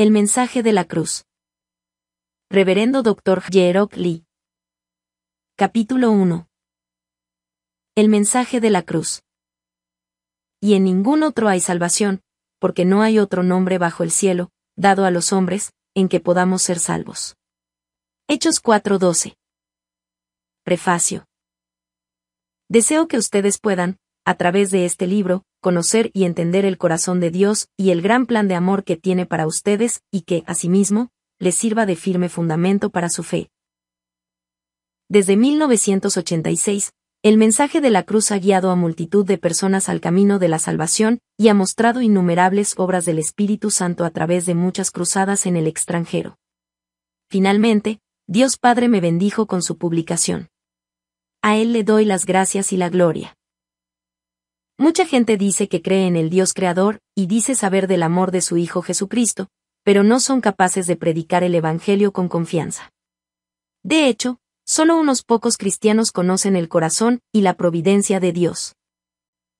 El mensaje de la cruz. Reverendo Dr. Jerok Lee. Capítulo 1. El mensaje de la cruz. Y en ningún otro hay salvación, porque no hay otro nombre bajo el cielo, dado a los hombres, en que podamos ser salvos. Hechos 4:12. Prefacio. Deseo que ustedes puedan, a través de este libro, conocer y entender el corazón de Dios y el gran plan de amor que tiene para ustedes y que, asimismo, les sirva de firme fundamento para su fe. Desde 1986, el mensaje de la cruz ha guiado a multitud de personas al camino de la salvación y ha mostrado innumerables obras del Espíritu Santo a través de muchas cruzadas en el extranjero. Finalmente, Dios Padre me bendijo con su publicación. A Él le doy las gracias y la gloria. Mucha gente dice que cree en el Dios Creador y dice saber del amor de su Hijo Jesucristo, pero no son capaces de predicar el Evangelio con confianza. De hecho, solo unos pocos cristianos conocen el corazón y la providencia de Dios.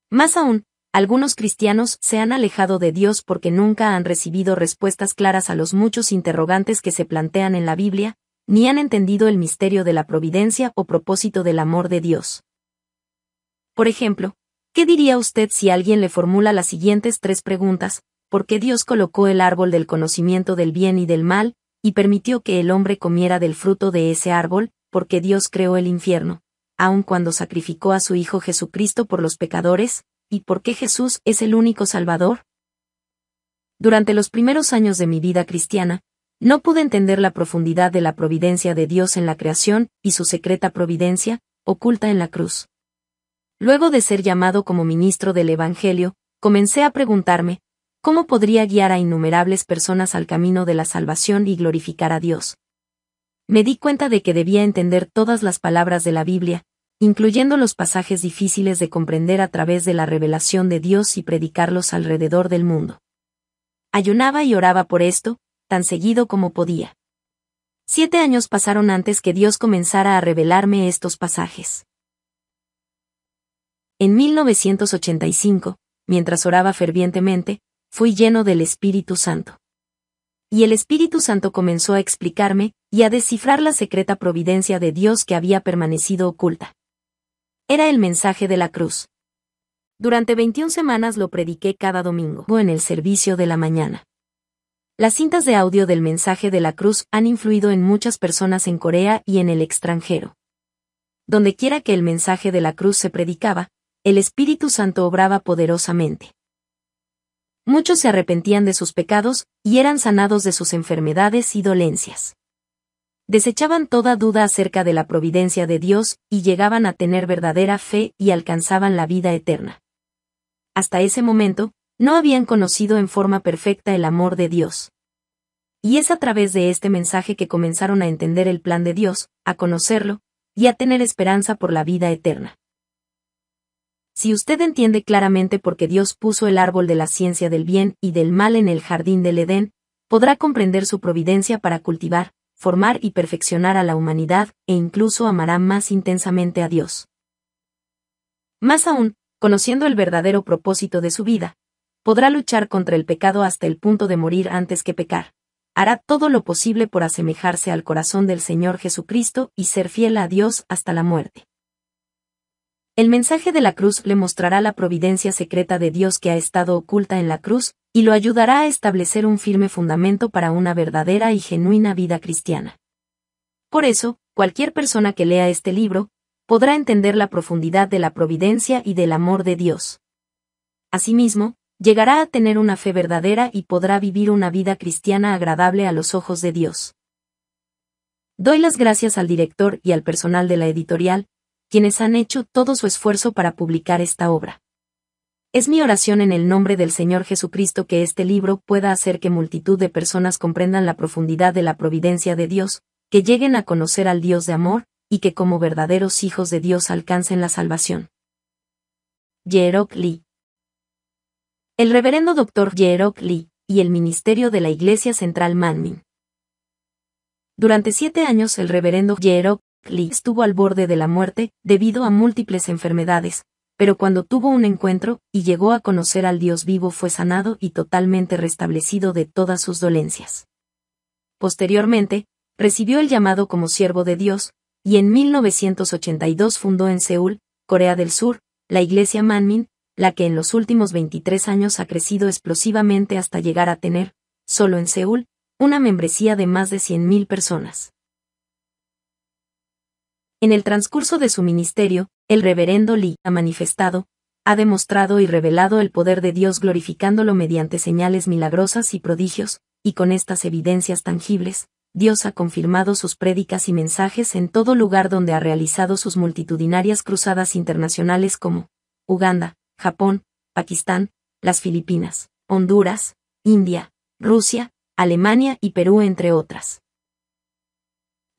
Más aún, algunos cristianos se han alejado de Dios porque nunca han recibido respuestas claras a los muchos interrogantes que se plantean en la Biblia, ni han entendido el misterio de la providencia o propósito del amor de Dios. Por ejemplo, ¿Qué diría usted si alguien le formula las siguientes tres preguntas? ¿Por qué Dios colocó el árbol del conocimiento del bien y del mal, y permitió que el hombre comiera del fruto de ese árbol? ¿Por qué Dios creó el infierno? Aun cuando sacrificó a su Hijo Jesucristo por los pecadores, ¿y por qué Jesús es el único Salvador? Durante los primeros años de mi vida cristiana, no pude entender la profundidad de la providencia de Dios en la creación y su secreta providencia, oculta en la cruz. Luego de ser llamado como ministro del Evangelio, comencé a preguntarme, ¿cómo podría guiar a innumerables personas al camino de la salvación y glorificar a Dios? Me di cuenta de que debía entender todas las palabras de la Biblia, incluyendo los pasajes difíciles de comprender a través de la revelación de Dios y predicarlos alrededor del mundo. Ayunaba y oraba por esto, tan seguido como podía. Siete años pasaron antes que Dios comenzara a revelarme estos pasajes. En 1985, mientras oraba fervientemente, fui lleno del Espíritu Santo. Y el Espíritu Santo comenzó a explicarme y a descifrar la secreta providencia de Dios que había permanecido oculta. Era el mensaje de la cruz. Durante 21 semanas lo prediqué cada domingo o en el servicio de la mañana. Las cintas de audio del mensaje de la cruz han influido en muchas personas en Corea y en el extranjero. Donde quiera que el mensaje de la cruz se predicaba, el Espíritu Santo obraba poderosamente. Muchos se arrepentían de sus pecados, y eran sanados de sus enfermedades y dolencias. Desechaban toda duda acerca de la providencia de Dios, y llegaban a tener verdadera fe y alcanzaban la vida eterna. Hasta ese momento, no habían conocido en forma perfecta el amor de Dios. Y es a través de este mensaje que comenzaron a entender el plan de Dios, a conocerlo, y a tener esperanza por la vida eterna. Si usted entiende claramente por qué Dios puso el árbol de la ciencia del bien y del mal en el jardín del Edén, podrá comprender su providencia para cultivar, formar y perfeccionar a la humanidad e incluso amará más intensamente a Dios. Más aún, conociendo el verdadero propósito de su vida, podrá luchar contra el pecado hasta el punto de morir antes que pecar. Hará todo lo posible por asemejarse al corazón del Señor Jesucristo y ser fiel a Dios hasta la muerte. El mensaje de la cruz le mostrará la providencia secreta de Dios que ha estado oculta en la cruz, y lo ayudará a establecer un firme fundamento para una verdadera y genuina vida cristiana. Por eso, cualquier persona que lea este libro, podrá entender la profundidad de la providencia y del amor de Dios. Asimismo, llegará a tener una fe verdadera y podrá vivir una vida cristiana agradable a los ojos de Dios. Doy las gracias al director y al personal de la editorial, quienes han hecho todo su esfuerzo para publicar esta obra. Es mi oración en el nombre del Señor Jesucristo que este libro pueda hacer que multitud de personas comprendan la profundidad de la providencia de Dios, que lleguen a conocer al Dios de amor, y que como verdaderos hijos de Dios alcancen la salvación. Yerok Lee El reverendo doctor Yerok Lee y el ministerio de la Iglesia Central Manmin. Durante siete años el reverendo Yerok Lee estuvo al borde de la muerte, debido a múltiples enfermedades, pero cuando tuvo un encuentro, y llegó a conocer al Dios vivo fue sanado y totalmente restablecido de todas sus dolencias. Posteriormente, recibió el llamado como siervo de Dios, y en 1982 fundó en Seúl, Corea del Sur, la Iglesia Manmin, la que en los últimos 23 años ha crecido explosivamente hasta llegar a tener, solo en Seúl, una membresía de más de 100.000 personas. En el transcurso de su ministerio, el reverendo Lee ha manifestado, ha demostrado y revelado el poder de Dios glorificándolo mediante señales milagrosas y prodigios, y con estas evidencias tangibles, Dios ha confirmado sus prédicas y mensajes en todo lugar donde ha realizado sus multitudinarias cruzadas internacionales como Uganda, Japón, Pakistán, las Filipinas, Honduras, India, Rusia, Alemania y Perú entre otras.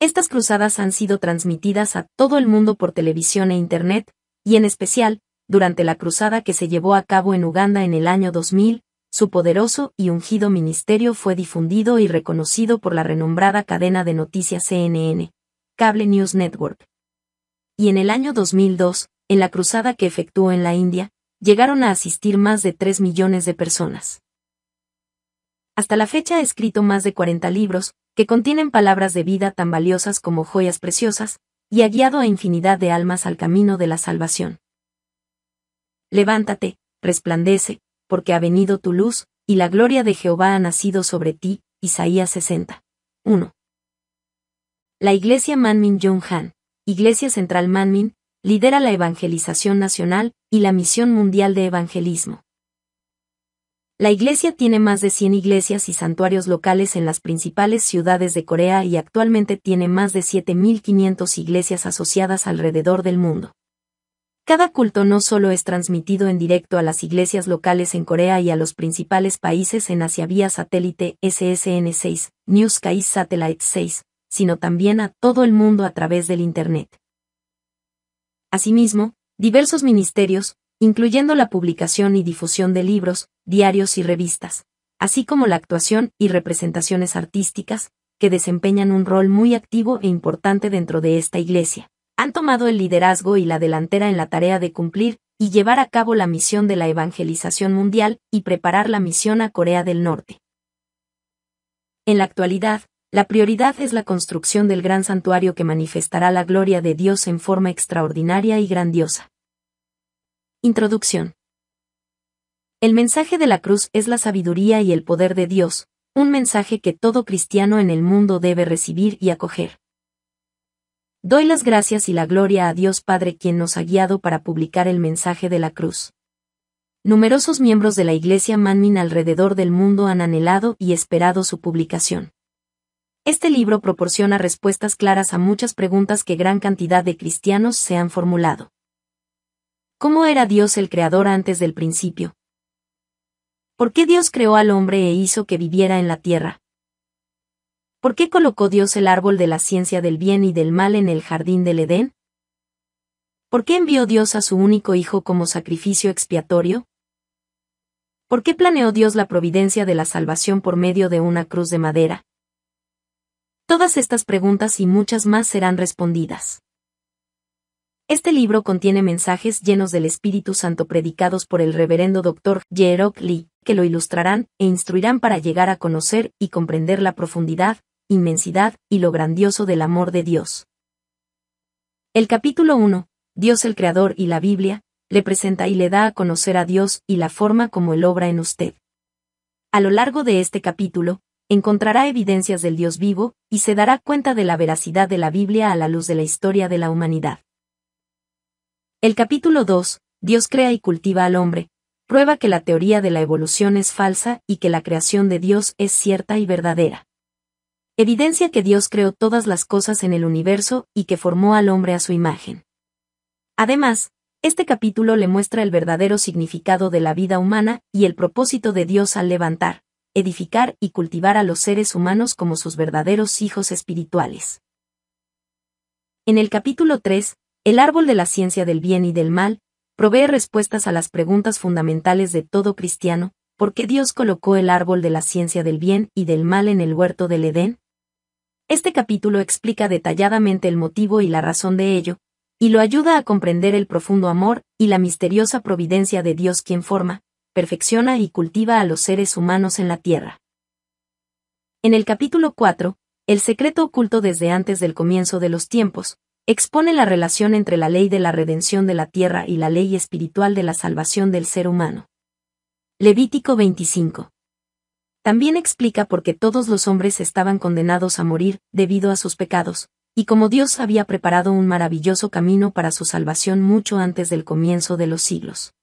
Estas cruzadas han sido transmitidas a todo el mundo por televisión e Internet, y en especial, durante la cruzada que se llevó a cabo en Uganda en el año 2000, su poderoso y ungido ministerio fue difundido y reconocido por la renombrada cadena de noticias CNN, Cable News Network. Y en el año 2002, en la cruzada que efectuó en la India, llegaron a asistir más de 3 millones de personas. Hasta la fecha ha escrito más de 40 libros, que contienen palabras de vida tan valiosas como joyas preciosas, y ha guiado a infinidad de almas al camino de la salvación. Levántate, resplandece, porque ha venido tu luz, y la gloria de Jehová ha nacido sobre ti. Isaías 60. 1. La Iglesia Manmin Jung han Iglesia Central Manmin, lidera la evangelización nacional y la misión mundial de evangelismo. La iglesia tiene más de 100 iglesias y santuarios locales en las principales ciudades de Corea y actualmente tiene más de 7.500 iglesias asociadas alrededor del mundo. Cada culto no solo es transmitido en directo a las iglesias locales en Corea y a los principales países en Asia vía satélite SSN6, news Sky Satellite 6, sino también a todo el mundo a través del Internet. Asimismo, diversos ministerios, incluyendo la publicación y difusión de libros, diarios y revistas, así como la actuación y representaciones artísticas, que desempeñan un rol muy activo e importante dentro de esta iglesia. Han tomado el liderazgo y la delantera en la tarea de cumplir y llevar a cabo la misión de la evangelización mundial y preparar la misión a Corea del Norte. En la actualidad, la prioridad es la construcción del gran santuario que manifestará la gloria de Dios en forma extraordinaria y grandiosa. Introducción. El mensaje de la cruz es la sabiduría y el poder de Dios, un mensaje que todo cristiano en el mundo debe recibir y acoger. Doy las gracias y la gloria a Dios Padre quien nos ha guiado para publicar el mensaje de la cruz. Numerosos miembros de la Iglesia Manmin alrededor del mundo han anhelado y esperado su publicación. Este libro proporciona respuestas claras a muchas preguntas que gran cantidad de cristianos se han formulado. ¿Cómo era Dios el Creador antes del principio? ¿Por qué Dios creó al hombre e hizo que viviera en la tierra? ¿Por qué colocó Dios el árbol de la ciencia del bien y del mal en el jardín del Edén? ¿Por qué envió Dios a su único Hijo como sacrificio expiatorio? ¿Por qué planeó Dios la providencia de la salvación por medio de una cruz de madera? Todas estas preguntas y muchas más serán respondidas. Este libro contiene mensajes llenos del Espíritu Santo predicados por el reverendo Dr. Jerok Lee, que lo ilustrarán e instruirán para llegar a conocer y comprender la profundidad, inmensidad y lo grandioso del amor de Dios. El capítulo 1, Dios el Creador y la Biblia, le presenta y le da a conocer a Dios y la forma como Él obra en usted. A lo largo de este capítulo, encontrará evidencias del Dios vivo, y se dará cuenta de la veracidad de la Biblia a la luz de la historia de la humanidad. El capítulo 2, Dios crea y cultiva al hombre, prueba que la teoría de la evolución es falsa y que la creación de Dios es cierta y verdadera. Evidencia que Dios creó todas las cosas en el universo y que formó al hombre a su imagen. Además, este capítulo le muestra el verdadero significado de la vida humana y el propósito de Dios al levantar, edificar y cultivar a los seres humanos como sus verdaderos hijos espirituales. En el capítulo 3, el árbol de la ciencia del bien y del mal provee respuestas a las preguntas fundamentales de todo cristiano, ¿por qué Dios colocó el árbol de la ciencia del bien y del mal en el huerto del Edén? Este capítulo explica detalladamente el motivo y la razón de ello, y lo ayuda a comprender el profundo amor y la misteriosa providencia de Dios quien forma, perfecciona y cultiva a los seres humanos en la tierra. En el capítulo 4, el secreto oculto desde antes del comienzo de los tiempos, expone la relación entre la ley de la redención de la tierra y la ley espiritual de la salvación del ser humano. Levítico 25. También explica por qué todos los hombres estaban condenados a morir, debido a sus pecados, y cómo Dios había preparado un maravilloso camino para su salvación mucho antes del comienzo de los siglos.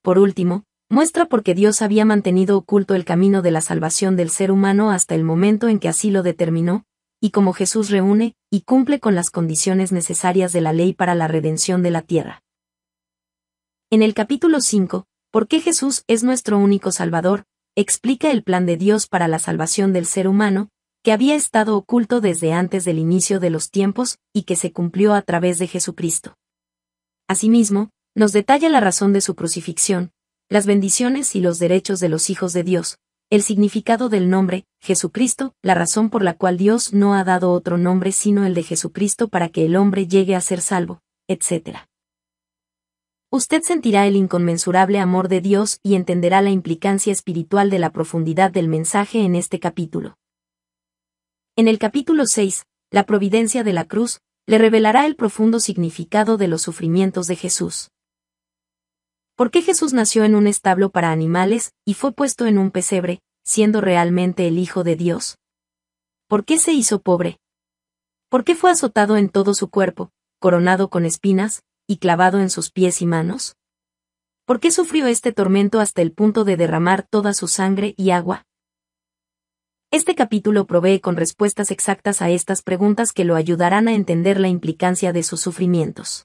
Por último, muestra por qué Dios había mantenido oculto el camino de la salvación del ser humano hasta el momento en que así lo determinó, y como Jesús reúne y cumple con las condiciones necesarias de la ley para la redención de la tierra. En el capítulo 5, ¿Por qué Jesús es nuestro único Salvador? explica el plan de Dios para la salvación del ser humano, que había estado oculto desde antes del inicio de los tiempos y que se cumplió a través de Jesucristo. Asimismo, nos detalla la razón de su crucifixión, las bendiciones y los derechos de los hijos de Dios, el significado del nombre, Jesucristo, la razón por la cual Dios no ha dado otro nombre sino el de Jesucristo para que el hombre llegue a ser salvo, etc. Usted sentirá el inconmensurable amor de Dios y entenderá la implicancia espiritual de la profundidad del mensaje en este capítulo. En el capítulo 6, la providencia de la cruz, le revelará el profundo significado de los sufrimientos de Jesús. ¿Por qué Jesús nació en un establo para animales y fue puesto en un pesebre, siendo realmente el Hijo de Dios? ¿Por qué se hizo pobre? ¿Por qué fue azotado en todo su cuerpo, coronado con espinas, y clavado en sus pies y manos? ¿Por qué sufrió este tormento hasta el punto de derramar toda su sangre y agua? Este capítulo provee con respuestas exactas a estas preguntas que lo ayudarán a entender la implicancia de sus sufrimientos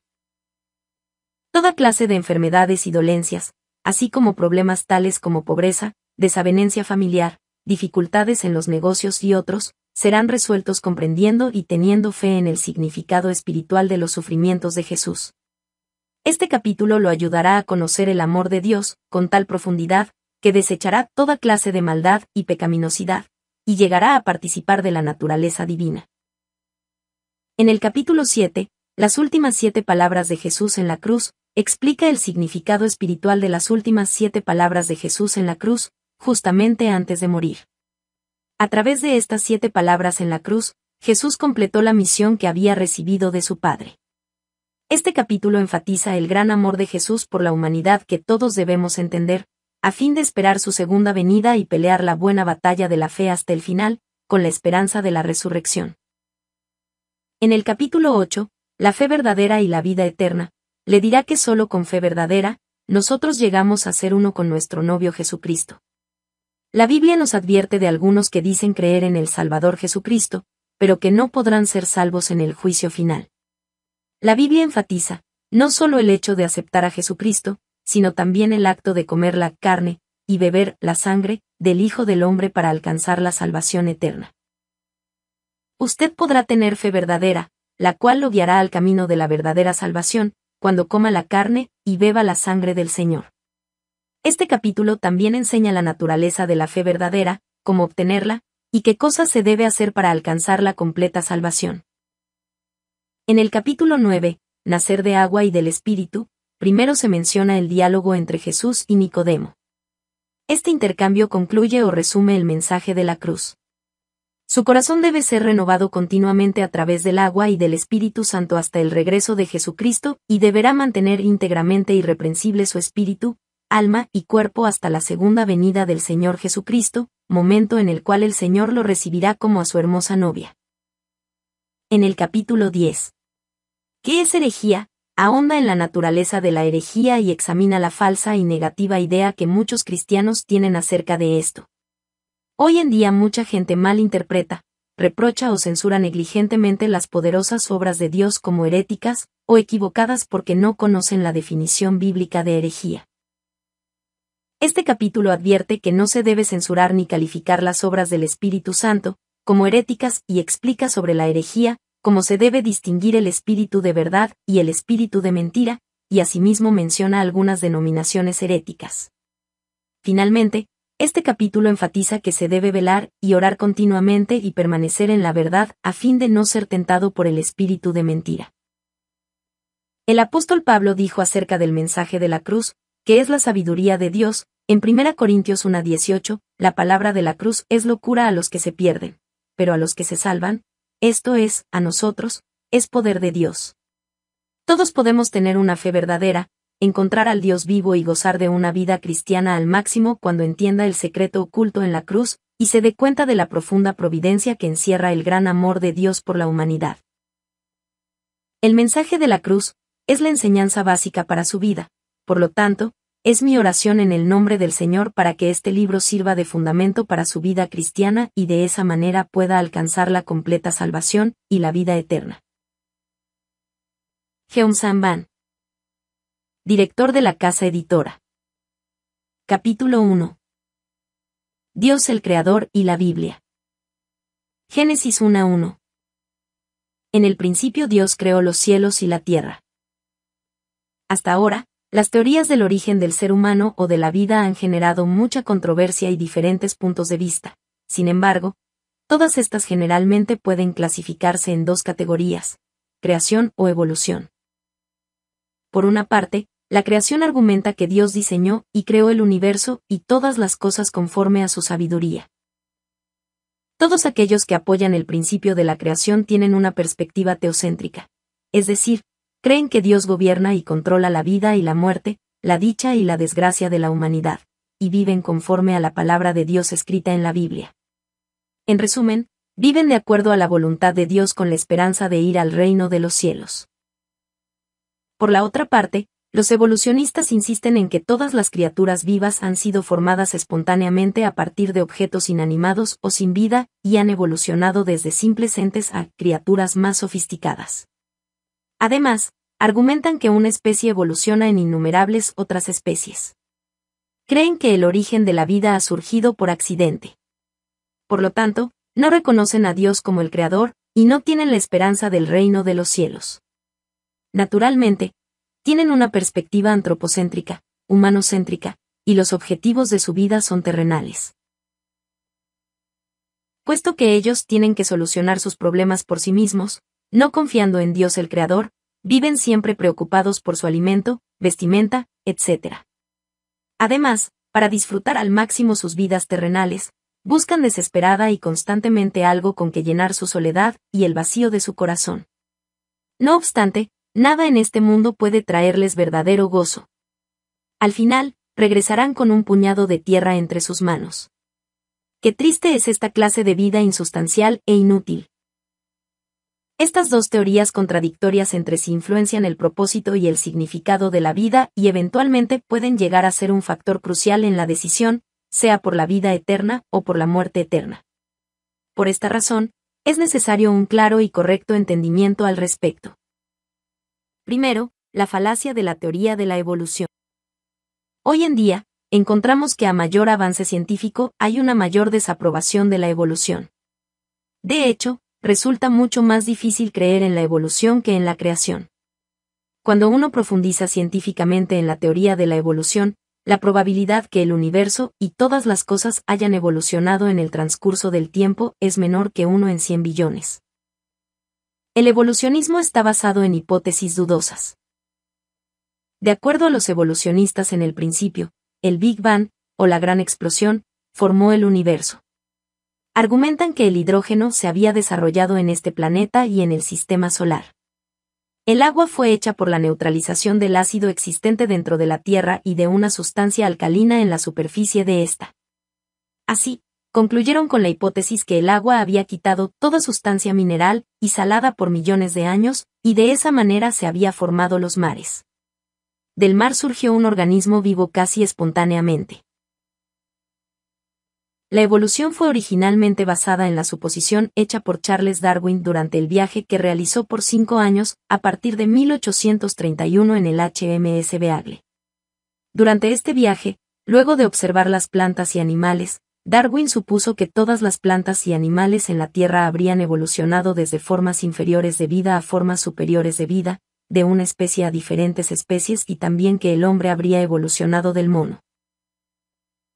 toda clase de enfermedades y dolencias, así como problemas tales como pobreza, desavenencia familiar, dificultades en los negocios y otros, serán resueltos comprendiendo y teniendo fe en el significado espiritual de los sufrimientos de Jesús. Este capítulo lo ayudará a conocer el amor de Dios, con tal profundidad, que desechará toda clase de maldad y pecaminosidad, y llegará a participar de la naturaleza divina. En el capítulo 7, las últimas siete palabras de Jesús en la cruz explica el significado espiritual de las últimas siete palabras de Jesús en la cruz, justamente antes de morir. A través de estas siete palabras en la cruz, Jesús completó la misión que había recibido de su Padre. Este capítulo enfatiza el gran amor de Jesús por la humanidad que todos debemos entender, a fin de esperar su segunda venida y pelear la buena batalla de la fe hasta el final, con la esperanza de la resurrección. En el capítulo 8, la fe verdadera y la vida eterna, le dirá que solo con fe verdadera, nosotros llegamos a ser uno con nuestro novio Jesucristo. La Biblia nos advierte de algunos que dicen creer en el Salvador Jesucristo, pero que no podrán ser salvos en el juicio final. La Biblia enfatiza, no solo el hecho de aceptar a Jesucristo, sino también el acto de comer la carne, y beber la sangre, del Hijo del Hombre para alcanzar la salvación eterna. Usted podrá tener fe verdadera, la cual lo guiará al camino de la verdadera salvación, cuando coma la carne y beba la sangre del Señor. Este capítulo también enseña la naturaleza de la fe verdadera, cómo obtenerla, y qué cosas se debe hacer para alcanzar la completa salvación. En el capítulo 9, Nacer de agua y del Espíritu, primero se menciona el diálogo entre Jesús y Nicodemo. Este intercambio concluye o resume el mensaje de la cruz. Su corazón debe ser renovado continuamente a través del agua y del Espíritu Santo hasta el regreso de Jesucristo, y deberá mantener íntegramente irreprensible su espíritu, alma y cuerpo hasta la segunda venida del Señor Jesucristo, momento en el cual el Señor lo recibirá como a su hermosa novia. En el capítulo 10. ¿Qué es herejía? Ahonda en la naturaleza de la herejía y examina la falsa y negativa idea que muchos cristianos tienen acerca de esto. Hoy en día mucha gente mal interpreta, reprocha o censura negligentemente las poderosas obras de Dios como heréticas, o equivocadas porque no conocen la definición bíblica de herejía. Este capítulo advierte que no se debe censurar ni calificar las obras del Espíritu Santo, como heréticas y explica sobre la herejía, cómo se debe distinguir el espíritu de verdad y el espíritu de mentira, y asimismo menciona algunas denominaciones heréticas. Finalmente, este capítulo enfatiza que se debe velar y orar continuamente y permanecer en la verdad a fin de no ser tentado por el espíritu de mentira. El apóstol Pablo dijo acerca del mensaje de la cruz, que es la sabiduría de Dios, en 1 Corintios 1.18, la palabra de la cruz es locura a los que se pierden, pero a los que se salvan, esto es, a nosotros, es poder de Dios. Todos podemos tener una fe verdadera, encontrar al Dios vivo y gozar de una vida cristiana al máximo cuando entienda el secreto oculto en la cruz, y se dé cuenta de la profunda providencia que encierra el gran amor de Dios por la humanidad. El mensaje de la cruz es la enseñanza básica para su vida, por lo tanto, es mi oración en el nombre del Señor para que este libro sirva de fundamento para su vida cristiana y de esa manera pueda alcanzar la completa salvación y la vida eterna. San director de la casa editora. Capítulo 1. Dios el Creador y la Biblia. Génesis 1.1. En el principio Dios creó los cielos y la tierra. Hasta ahora, las teorías del origen del ser humano o de la vida han generado mucha controversia y diferentes puntos de vista. Sin embargo, todas estas generalmente pueden clasificarse en dos categorías, creación o evolución. Por una parte, la creación argumenta que Dios diseñó y creó el universo y todas las cosas conforme a su sabiduría. Todos aquellos que apoyan el principio de la creación tienen una perspectiva teocéntrica, es decir, creen que Dios gobierna y controla la vida y la muerte, la dicha y la desgracia de la humanidad, y viven conforme a la palabra de Dios escrita en la Biblia. En resumen, viven de acuerdo a la voluntad de Dios con la esperanza de ir al reino de los cielos. Por la otra parte, los evolucionistas insisten en que todas las criaturas vivas han sido formadas espontáneamente a partir de objetos inanimados o sin vida, y han evolucionado desde simples entes a criaturas más sofisticadas. Además, argumentan que una especie evoluciona en innumerables otras especies. Creen que el origen de la vida ha surgido por accidente. Por lo tanto, no reconocen a Dios como el Creador, y no tienen la esperanza del reino de los cielos. Naturalmente, tienen una perspectiva antropocéntrica, humanocéntrica, y los objetivos de su vida son terrenales. Puesto que ellos tienen que solucionar sus problemas por sí mismos, no confiando en Dios el Creador, viven siempre preocupados por su alimento, vestimenta, etc. Además, para disfrutar al máximo sus vidas terrenales, buscan desesperada y constantemente algo con que llenar su soledad y el vacío de su corazón. No obstante, Nada en este mundo puede traerles verdadero gozo. Al final, regresarán con un puñado de tierra entre sus manos. Qué triste es esta clase de vida insustancial e inútil. Estas dos teorías contradictorias entre sí influencian el propósito y el significado de la vida y eventualmente pueden llegar a ser un factor crucial en la decisión, sea por la vida eterna o por la muerte eterna. Por esta razón, es necesario un claro y correcto entendimiento al respecto. Primero, la falacia de la teoría de la evolución. Hoy en día, encontramos que a mayor avance científico hay una mayor desaprobación de la evolución. De hecho, resulta mucho más difícil creer en la evolución que en la creación. Cuando uno profundiza científicamente en la teoría de la evolución, la probabilidad que el universo y todas las cosas hayan evolucionado en el transcurso del tiempo es menor que uno en 100 billones el evolucionismo está basado en hipótesis dudosas. De acuerdo a los evolucionistas en el principio, el Big Bang, o la gran explosión, formó el universo. Argumentan que el hidrógeno se había desarrollado en este planeta y en el sistema solar. El agua fue hecha por la neutralización del ácido existente dentro de la Tierra y de una sustancia alcalina en la superficie de ésta. Así, concluyeron con la hipótesis que el agua había quitado toda sustancia mineral y salada por millones de años, y de esa manera se había formado los mares. Del mar surgió un organismo vivo casi espontáneamente. La evolución fue originalmente basada en la suposición hecha por Charles Darwin durante el viaje que realizó por cinco años, a partir de 1831 en el HMS Beagle. Durante este viaje, luego de observar las plantas y animales, Darwin supuso que todas las plantas y animales en la Tierra habrían evolucionado desde formas inferiores de vida a formas superiores de vida, de una especie a diferentes especies y también que el hombre habría evolucionado del mono.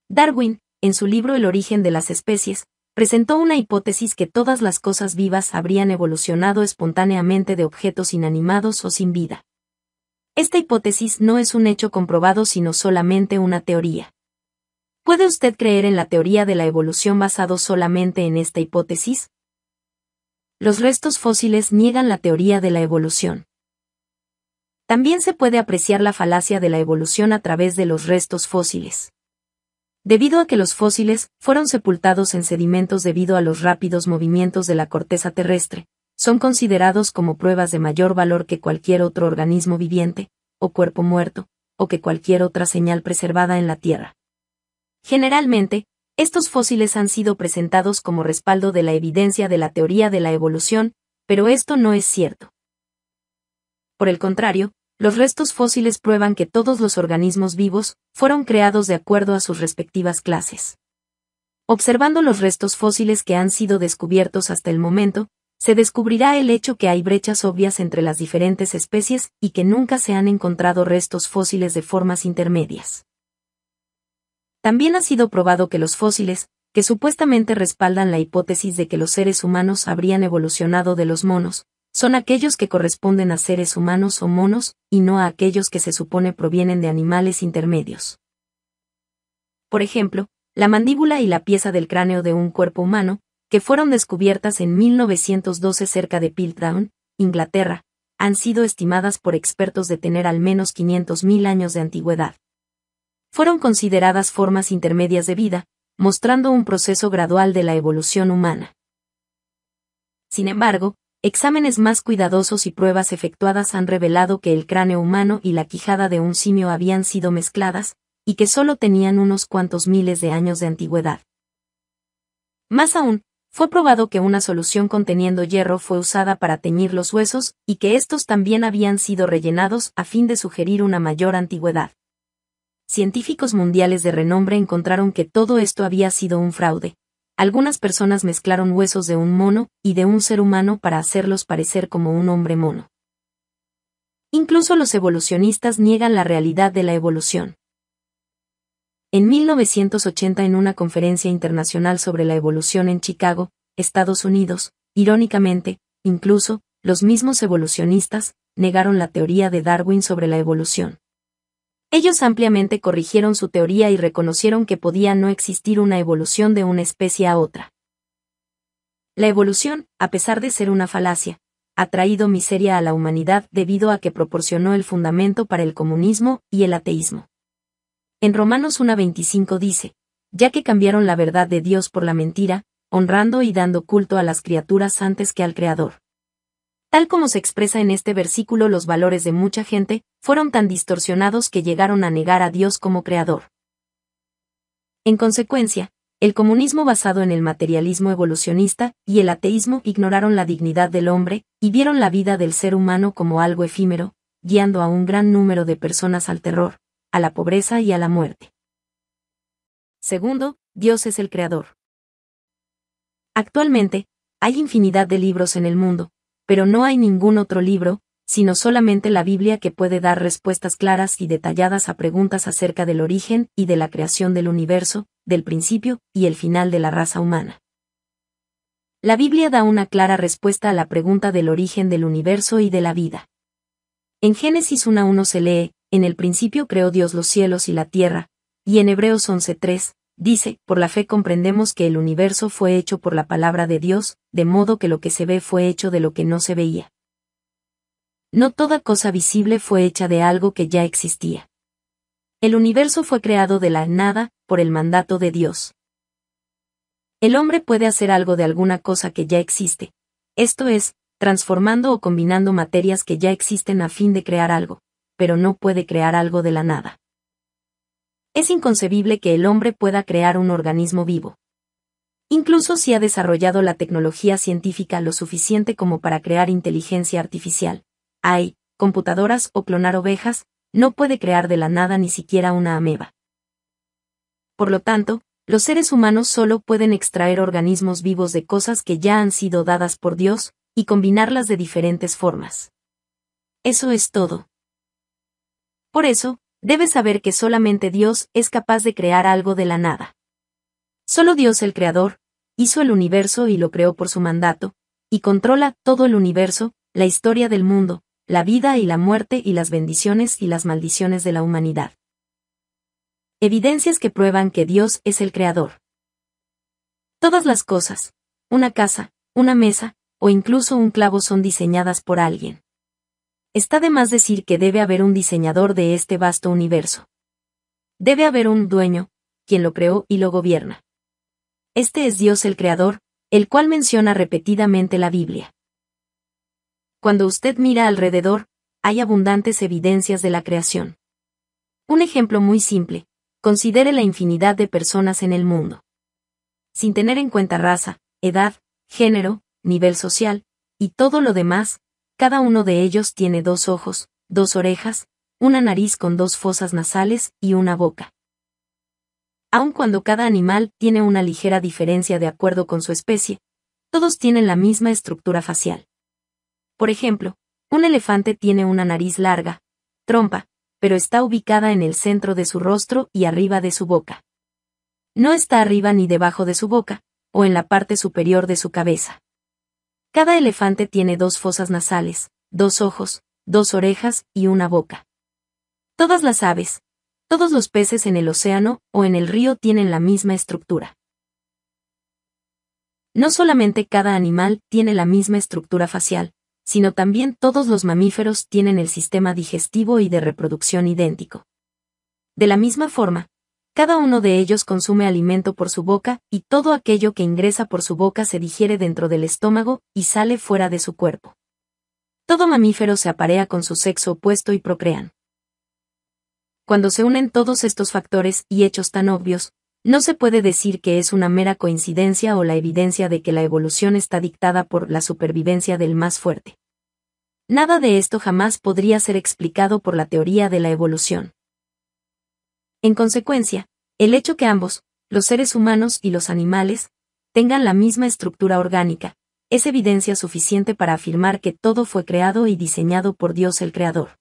Darwin, en su libro El origen de las especies, presentó una hipótesis que todas las cosas vivas habrían evolucionado espontáneamente de objetos inanimados o sin vida. Esta hipótesis no es un hecho comprobado sino solamente una teoría. ¿Puede usted creer en la teoría de la evolución basado solamente en esta hipótesis? Los restos fósiles niegan la teoría de la evolución. También se puede apreciar la falacia de la evolución a través de los restos fósiles. Debido a que los fósiles fueron sepultados en sedimentos debido a los rápidos movimientos de la corteza terrestre, son considerados como pruebas de mayor valor que cualquier otro organismo viviente, o cuerpo muerto, o que cualquier otra señal preservada en la Tierra. Generalmente, estos fósiles han sido presentados como respaldo de la evidencia de la teoría de la evolución, pero esto no es cierto. Por el contrario, los restos fósiles prueban que todos los organismos vivos fueron creados de acuerdo a sus respectivas clases. Observando los restos fósiles que han sido descubiertos hasta el momento, se descubrirá el hecho que hay brechas obvias entre las diferentes especies y que nunca se han encontrado restos fósiles de formas intermedias. También ha sido probado que los fósiles, que supuestamente respaldan la hipótesis de que los seres humanos habrían evolucionado de los monos, son aquellos que corresponden a seres humanos o monos, y no a aquellos que se supone provienen de animales intermedios. Por ejemplo, la mandíbula y la pieza del cráneo de un cuerpo humano, que fueron descubiertas en 1912 cerca de Piltdown, Inglaterra, han sido estimadas por expertos de tener al menos 500.000 años de antigüedad fueron consideradas formas intermedias de vida, mostrando un proceso gradual de la evolución humana. Sin embargo, exámenes más cuidadosos y pruebas efectuadas han revelado que el cráneo humano y la quijada de un simio habían sido mezcladas, y que solo tenían unos cuantos miles de años de antigüedad. Más aún, fue probado que una solución conteniendo hierro fue usada para teñir los huesos, y que estos también habían sido rellenados a fin de sugerir una mayor antigüedad científicos mundiales de renombre encontraron que todo esto había sido un fraude. Algunas personas mezclaron huesos de un mono y de un ser humano para hacerlos parecer como un hombre mono. Incluso los evolucionistas niegan la realidad de la evolución. En 1980 en una conferencia internacional sobre la evolución en Chicago, Estados Unidos, irónicamente, incluso, los mismos evolucionistas, negaron la teoría de Darwin sobre la evolución. Ellos ampliamente corrigieron su teoría y reconocieron que podía no existir una evolución de una especie a otra. La evolución, a pesar de ser una falacia, ha traído miseria a la humanidad debido a que proporcionó el fundamento para el comunismo y el ateísmo. En Romanos 1.25 dice, ya que cambiaron la verdad de Dios por la mentira, honrando y dando culto a las criaturas antes que al Creador. Tal como se expresa en este versículo, los valores de mucha gente fueron tan distorsionados que llegaron a negar a Dios como creador. En consecuencia, el comunismo basado en el materialismo evolucionista y el ateísmo ignoraron la dignidad del hombre y vieron la vida del ser humano como algo efímero, guiando a un gran número de personas al terror, a la pobreza y a la muerte. Segundo, Dios es el creador. Actualmente, hay infinidad de libros en el mundo, pero no hay ningún otro libro, sino solamente la Biblia que puede dar respuestas claras y detalladas a preguntas acerca del origen y de la creación del universo, del principio y el final de la raza humana. La Biblia da una clara respuesta a la pregunta del origen del universo y de la vida. En Génesis 1.1 se lee, en el principio creó Dios los cielos y la tierra, y en Hebreos 11.3, Dice, por la fe comprendemos que el universo fue hecho por la palabra de Dios, de modo que lo que se ve fue hecho de lo que no se veía. No toda cosa visible fue hecha de algo que ya existía. El universo fue creado de la nada, por el mandato de Dios. El hombre puede hacer algo de alguna cosa que ya existe. Esto es, transformando o combinando materias que ya existen a fin de crear algo, pero no puede crear algo de la nada. Es inconcebible que el hombre pueda crear un organismo vivo. Incluso si ha desarrollado la tecnología científica lo suficiente como para crear inteligencia artificial, hay, computadoras o clonar ovejas, no puede crear de la nada ni siquiera una ameba. Por lo tanto, los seres humanos solo pueden extraer organismos vivos de cosas que ya han sido dadas por Dios, y combinarlas de diferentes formas. Eso es todo. Por eso, debes saber que solamente Dios es capaz de crear algo de la nada. Solo Dios el Creador, hizo el universo y lo creó por su mandato, y controla todo el universo, la historia del mundo, la vida y la muerte y las bendiciones y las maldiciones de la humanidad. Evidencias que prueban que Dios es el Creador. Todas las cosas, una casa, una mesa, o incluso un clavo son diseñadas por alguien. Está de más decir que debe haber un diseñador de este vasto universo. Debe haber un dueño, quien lo creó y lo gobierna. Este es Dios el Creador, el cual menciona repetidamente la Biblia. Cuando usted mira alrededor, hay abundantes evidencias de la creación. Un ejemplo muy simple, considere la infinidad de personas en el mundo. Sin tener en cuenta raza, edad, género, nivel social, y todo lo demás, cada uno de ellos tiene dos ojos, dos orejas, una nariz con dos fosas nasales y una boca. Aun cuando cada animal tiene una ligera diferencia de acuerdo con su especie, todos tienen la misma estructura facial. Por ejemplo, un elefante tiene una nariz larga, trompa, pero está ubicada en el centro de su rostro y arriba de su boca. No está arriba ni debajo de su boca, o en la parte superior de su cabeza. Cada elefante tiene dos fosas nasales, dos ojos, dos orejas y una boca. Todas las aves, todos los peces en el océano o en el río tienen la misma estructura. No solamente cada animal tiene la misma estructura facial, sino también todos los mamíferos tienen el sistema digestivo y de reproducción idéntico. De la misma forma, cada uno de ellos consume alimento por su boca, y todo aquello que ingresa por su boca se digiere dentro del estómago y sale fuera de su cuerpo. Todo mamífero se aparea con su sexo opuesto y procrean. Cuando se unen todos estos factores y hechos tan obvios, no se puede decir que es una mera coincidencia o la evidencia de que la evolución está dictada por la supervivencia del más fuerte. Nada de esto jamás podría ser explicado por la teoría de la evolución. En consecuencia, el hecho que ambos, los seres humanos y los animales, tengan la misma estructura orgánica, es evidencia suficiente para afirmar que todo fue creado y diseñado por Dios el Creador.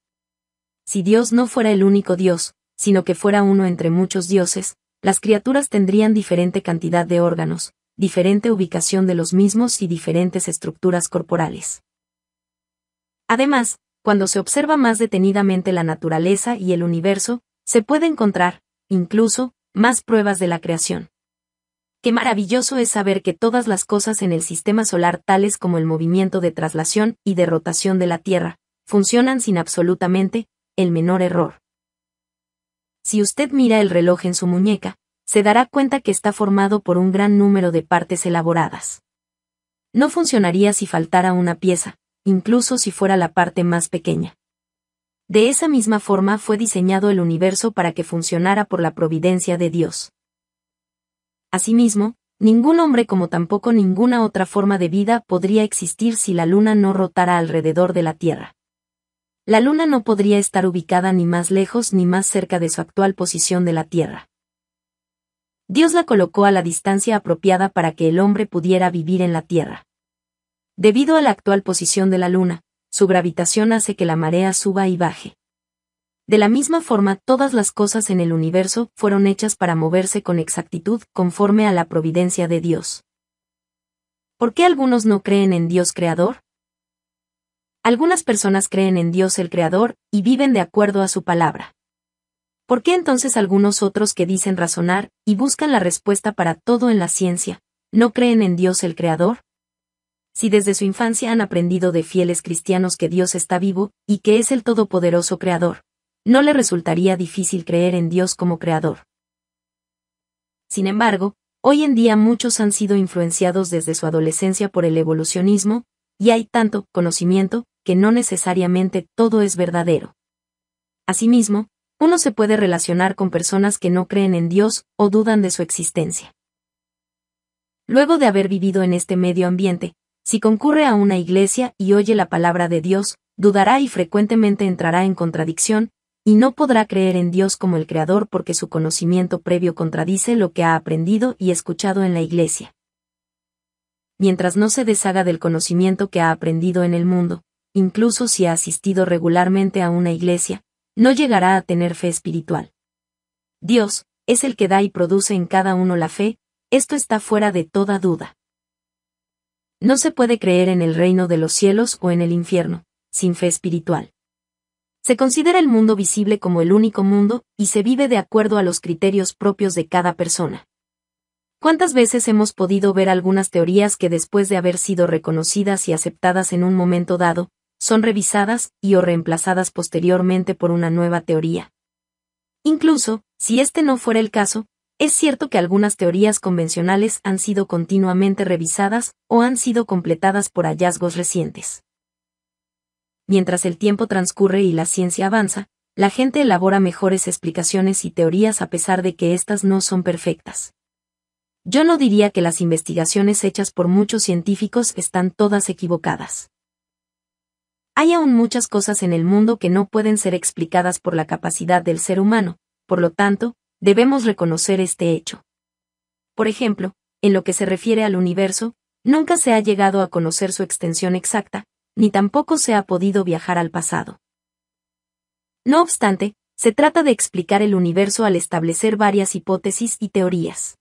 Si Dios no fuera el único Dios, sino que fuera uno entre muchos dioses, las criaturas tendrían diferente cantidad de órganos, diferente ubicación de los mismos y diferentes estructuras corporales. Además, cuando se observa más detenidamente la naturaleza y el universo, se puede encontrar, incluso, más pruebas de la creación. Qué maravilloso es saber que todas las cosas en el sistema solar, tales como el movimiento de traslación y de rotación de la Tierra, funcionan sin absolutamente el menor error. Si usted mira el reloj en su muñeca, se dará cuenta que está formado por un gran número de partes elaboradas. No funcionaría si faltara una pieza, incluso si fuera la parte más pequeña. De esa misma forma fue diseñado el universo para que funcionara por la providencia de Dios. Asimismo, ningún hombre como tampoco ninguna otra forma de vida podría existir si la Luna no rotara alrededor de la Tierra. La Luna no podría estar ubicada ni más lejos ni más cerca de su actual posición de la Tierra. Dios la colocó a la distancia apropiada para que el hombre pudiera vivir en la Tierra. Debido a la actual posición de la Luna, su gravitación hace que la marea suba y baje. De la misma forma, todas las cosas en el universo fueron hechas para moverse con exactitud conforme a la providencia de Dios. ¿Por qué algunos no creen en Dios creador? Algunas personas creen en Dios el creador y viven de acuerdo a su palabra. ¿Por qué entonces algunos otros que dicen razonar y buscan la respuesta para todo en la ciencia, no creen en Dios el creador? si desde su infancia han aprendido de fieles cristianos que Dios está vivo, y que es el todopoderoso creador, no le resultaría difícil creer en Dios como creador. Sin embargo, hoy en día muchos han sido influenciados desde su adolescencia por el evolucionismo, y hay tanto conocimiento que no necesariamente todo es verdadero. Asimismo, uno se puede relacionar con personas que no creen en Dios o dudan de su existencia. Luego de haber vivido en este medio ambiente, si concurre a una iglesia y oye la palabra de Dios, dudará y frecuentemente entrará en contradicción, y no podrá creer en Dios como el Creador porque su conocimiento previo contradice lo que ha aprendido y escuchado en la iglesia. Mientras no se deshaga del conocimiento que ha aprendido en el mundo, incluso si ha asistido regularmente a una iglesia, no llegará a tener fe espiritual. Dios, es el que da y produce en cada uno la fe, esto está fuera de toda duda. No se puede creer en el reino de los cielos o en el infierno, sin fe espiritual. Se considera el mundo visible como el único mundo, y se vive de acuerdo a los criterios propios de cada persona. ¿Cuántas veces hemos podido ver algunas teorías que después de haber sido reconocidas y aceptadas en un momento dado, son revisadas y o reemplazadas posteriormente por una nueva teoría? Incluso, si este no fuera el caso, es cierto que algunas teorías convencionales han sido continuamente revisadas o han sido completadas por hallazgos recientes. Mientras el tiempo transcurre y la ciencia avanza, la gente elabora mejores explicaciones y teorías a pesar de que éstas no son perfectas. Yo no diría que las investigaciones hechas por muchos científicos están todas equivocadas. Hay aún muchas cosas en el mundo que no pueden ser explicadas por la capacidad del ser humano, por lo tanto, debemos reconocer este hecho. Por ejemplo, en lo que se refiere al universo, nunca se ha llegado a conocer su extensión exacta, ni tampoco se ha podido viajar al pasado. No obstante, se trata de explicar el universo al establecer varias hipótesis y teorías.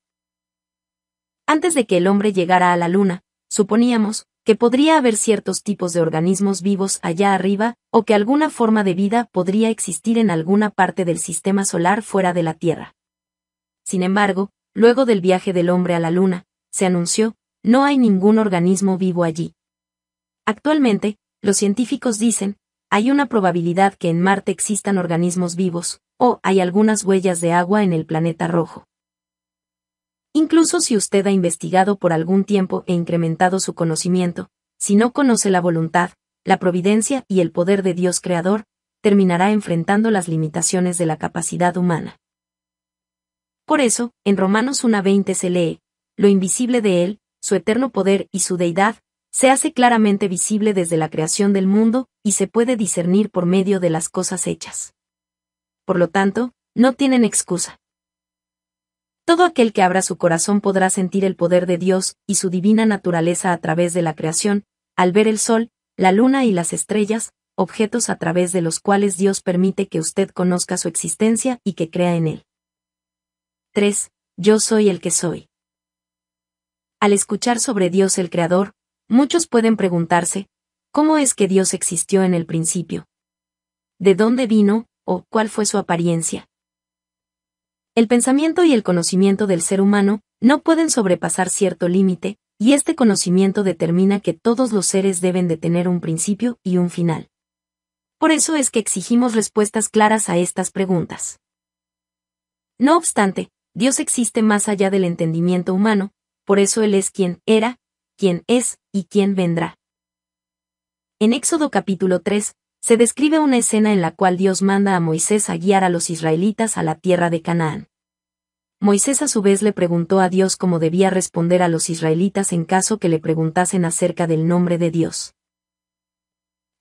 Antes de que el hombre llegara a la Luna, suponíamos, que podría haber ciertos tipos de organismos vivos allá arriba, o que alguna forma de vida podría existir en alguna parte del sistema solar fuera de la Tierra. Sin embargo, luego del viaje del hombre a la Luna, se anunció, no hay ningún organismo vivo allí. Actualmente, los científicos dicen, hay una probabilidad que en Marte existan organismos vivos, o hay algunas huellas de agua en el planeta rojo. Incluso si usted ha investigado por algún tiempo e incrementado su conocimiento, si no conoce la voluntad, la providencia y el poder de Dios Creador, terminará enfrentando las limitaciones de la capacidad humana. Por eso, en Romanos 1.20 se lee, lo invisible de Él, su eterno poder y su deidad, se hace claramente visible desde la creación del mundo y se puede discernir por medio de las cosas hechas. Por lo tanto, no tienen excusa. Todo aquel que abra su corazón podrá sentir el poder de Dios y su divina naturaleza a través de la creación, al ver el sol, la luna y las estrellas, objetos a través de los cuales Dios permite que usted conozca su existencia y que crea en él. 3. Yo soy el que soy. Al escuchar sobre Dios el Creador, muchos pueden preguntarse, ¿cómo es que Dios existió en el principio? ¿De dónde vino, o cuál fue su apariencia? El pensamiento y el conocimiento del ser humano no pueden sobrepasar cierto límite, y este conocimiento determina que todos los seres deben de tener un principio y un final. Por eso es que exigimos respuestas claras a estas preguntas. No obstante, Dios existe más allá del entendimiento humano, por eso Él es quien era, quien es y quien vendrá. En Éxodo capítulo 3, se describe una escena en la cual Dios manda a Moisés a guiar a los israelitas a la tierra de Canaán. Moisés a su vez le preguntó a Dios cómo debía responder a los israelitas en caso que le preguntasen acerca del nombre de Dios.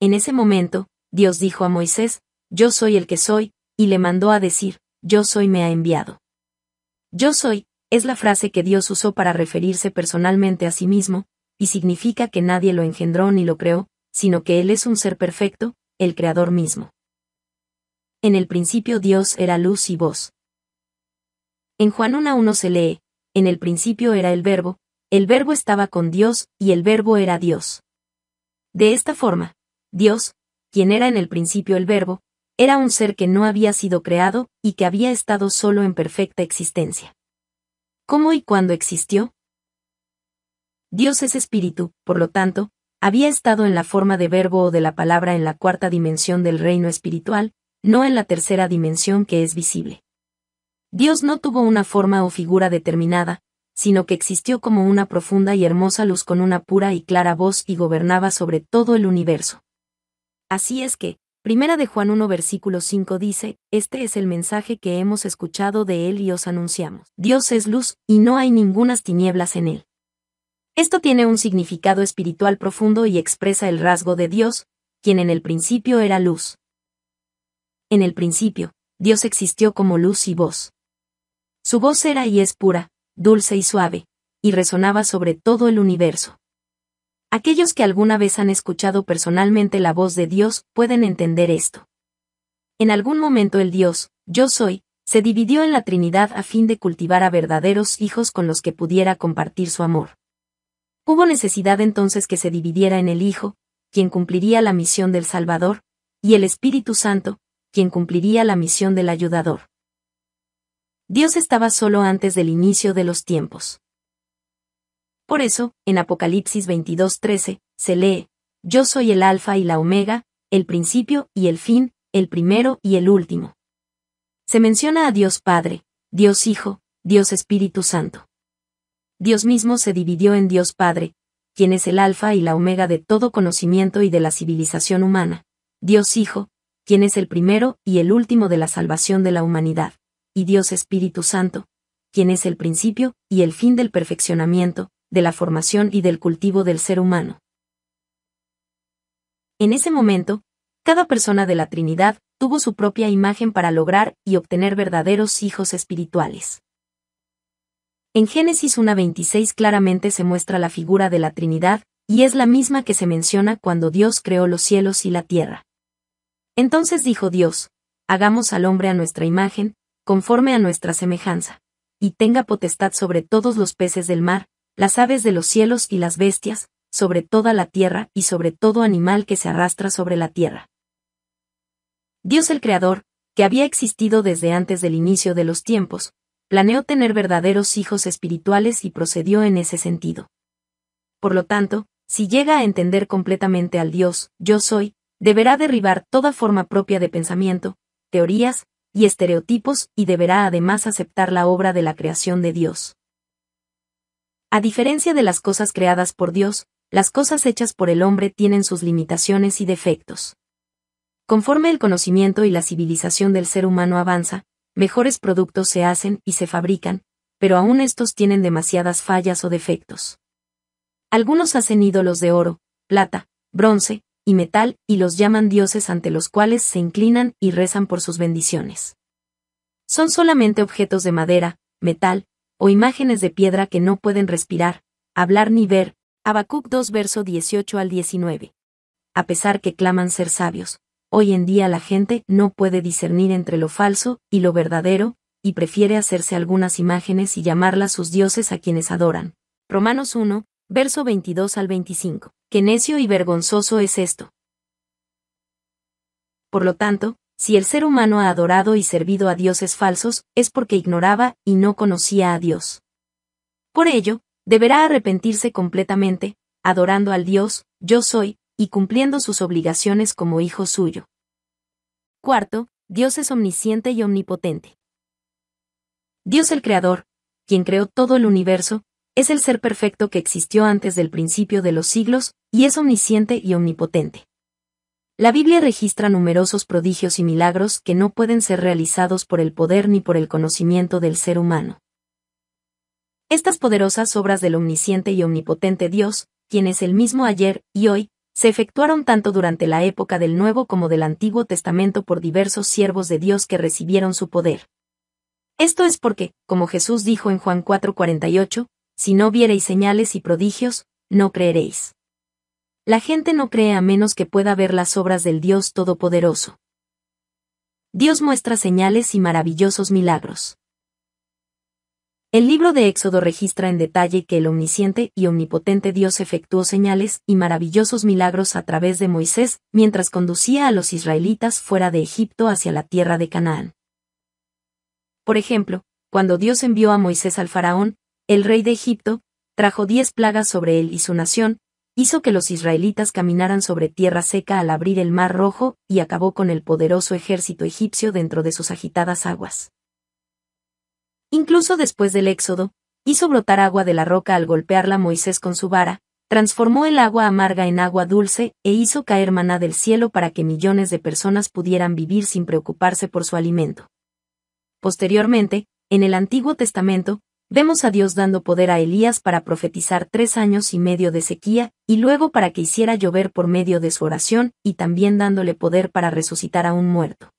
En ese momento, Dios dijo a Moisés, Yo soy el que soy, y le mandó a decir, Yo soy me ha enviado. Yo soy, es la frase que Dios usó para referirse personalmente a sí mismo, y significa que nadie lo engendró ni lo creó, sino que Él es un ser perfecto, el Creador mismo. En el principio Dios era luz y voz. En Juan 1.1 se lee, en el principio era el verbo, el verbo estaba con Dios y el verbo era Dios. De esta forma, Dios, quien era en el principio el verbo, era un ser que no había sido creado y que había estado solo en perfecta existencia. ¿Cómo y cuándo existió? Dios es espíritu, por lo tanto, había estado en la forma de verbo o de la palabra en la cuarta dimensión del reino espiritual, no en la tercera dimensión que es visible. Dios no tuvo una forma o figura determinada, sino que existió como una profunda y hermosa luz con una pura y clara voz y gobernaba sobre todo el universo. Así es que, Primera de Juan 1 versículo 5 dice, Este es el mensaje que hemos escuchado de Él y os anunciamos. Dios es luz, y no hay ningunas tinieblas en Él. Esto tiene un significado espiritual profundo y expresa el rasgo de Dios, quien en el principio era luz. En el principio, Dios existió como luz y voz. Su voz era y es pura, dulce y suave, y resonaba sobre todo el universo. Aquellos que alguna vez han escuchado personalmente la voz de Dios pueden entender esto. En algún momento el Dios, yo soy, se dividió en la Trinidad a fin de cultivar a verdaderos hijos con los que pudiera compartir su amor. Hubo necesidad entonces que se dividiera en el Hijo, quien cumpliría la misión del Salvador, y el Espíritu Santo, quien cumpliría la misión del ayudador. Dios estaba solo antes del inicio de los tiempos. Por eso, en Apocalipsis 22:13, se lee, Yo soy el Alfa y la Omega, el principio y el fin, el primero y el último. Se menciona a Dios Padre, Dios Hijo, Dios Espíritu Santo. Dios mismo se dividió en Dios Padre, quien es el alfa y la omega de todo conocimiento y de la civilización humana, Dios Hijo, quien es el primero y el último de la salvación de la humanidad, y Dios Espíritu Santo, quien es el principio y el fin del perfeccionamiento, de la formación y del cultivo del ser humano. En ese momento, cada persona de la Trinidad tuvo su propia imagen para lograr y obtener verdaderos hijos espirituales. En Génesis 1.26 claramente se muestra la figura de la Trinidad, y es la misma que se menciona cuando Dios creó los cielos y la tierra. Entonces dijo Dios, hagamos al hombre a nuestra imagen, conforme a nuestra semejanza, y tenga potestad sobre todos los peces del mar, las aves de los cielos y las bestias, sobre toda la tierra y sobre todo animal que se arrastra sobre la tierra. Dios el Creador, que había existido desde antes del inicio de los tiempos, planeó tener verdaderos hijos espirituales y procedió en ese sentido. Por lo tanto, si llega a entender completamente al Dios, yo soy, deberá derribar toda forma propia de pensamiento, teorías y estereotipos y deberá además aceptar la obra de la creación de Dios. A diferencia de las cosas creadas por Dios, las cosas hechas por el hombre tienen sus limitaciones y defectos. Conforme el conocimiento y la civilización del ser humano avanza, mejores productos se hacen y se fabrican, pero aún estos tienen demasiadas fallas o defectos. Algunos hacen ídolos de oro, plata, bronce, y metal, y los llaman dioses ante los cuales se inclinan y rezan por sus bendiciones. Son solamente objetos de madera, metal, o imágenes de piedra que no pueden respirar, hablar ni ver, Habacuc 2 verso 18 al 19. A pesar que claman ser sabios, Hoy en día la gente no puede discernir entre lo falso y lo verdadero, y prefiere hacerse algunas imágenes y llamarlas sus dioses a quienes adoran. Romanos 1, verso 22 al 25. Qué necio y vergonzoso es esto. Por lo tanto, si el ser humano ha adorado y servido a dioses falsos, es porque ignoraba y no conocía a Dios. Por ello, deberá arrepentirse completamente, adorando al Dios, yo soy, y cumpliendo sus obligaciones como hijo suyo. Cuarto, Dios es omnisciente y omnipotente. Dios el Creador, quien creó todo el universo, es el ser perfecto que existió antes del principio de los siglos, y es omnisciente y omnipotente. La Biblia registra numerosos prodigios y milagros que no pueden ser realizados por el poder ni por el conocimiento del ser humano. Estas poderosas obras del omnisciente y omnipotente Dios, quien es el mismo ayer y hoy se efectuaron tanto durante la época del Nuevo como del Antiguo Testamento por diversos siervos de Dios que recibieron su poder. Esto es porque, como Jesús dijo en Juan 4:48, si no viereis señales y prodigios, no creeréis. La gente no cree a menos que pueda ver las obras del Dios Todopoderoso. Dios muestra señales y maravillosos milagros. El libro de Éxodo registra en detalle que el omnisciente y omnipotente Dios efectuó señales y maravillosos milagros a través de Moisés, mientras conducía a los israelitas fuera de Egipto hacia la tierra de Canaán. Por ejemplo, cuando Dios envió a Moisés al faraón, el rey de Egipto, trajo diez plagas sobre él y su nación, hizo que los israelitas caminaran sobre tierra seca al abrir el mar rojo, y acabó con el poderoso ejército egipcio dentro de sus agitadas aguas. Incluso después del Éxodo, hizo brotar agua de la roca al golpearla Moisés con su vara, transformó el agua amarga en agua dulce e hizo caer maná del cielo para que millones de personas pudieran vivir sin preocuparse por su alimento. Posteriormente, en el Antiguo Testamento, vemos a Dios dando poder a Elías para profetizar tres años y medio de sequía, y luego para que hiciera llover por medio de su oración, y también dándole poder para resucitar a un muerto.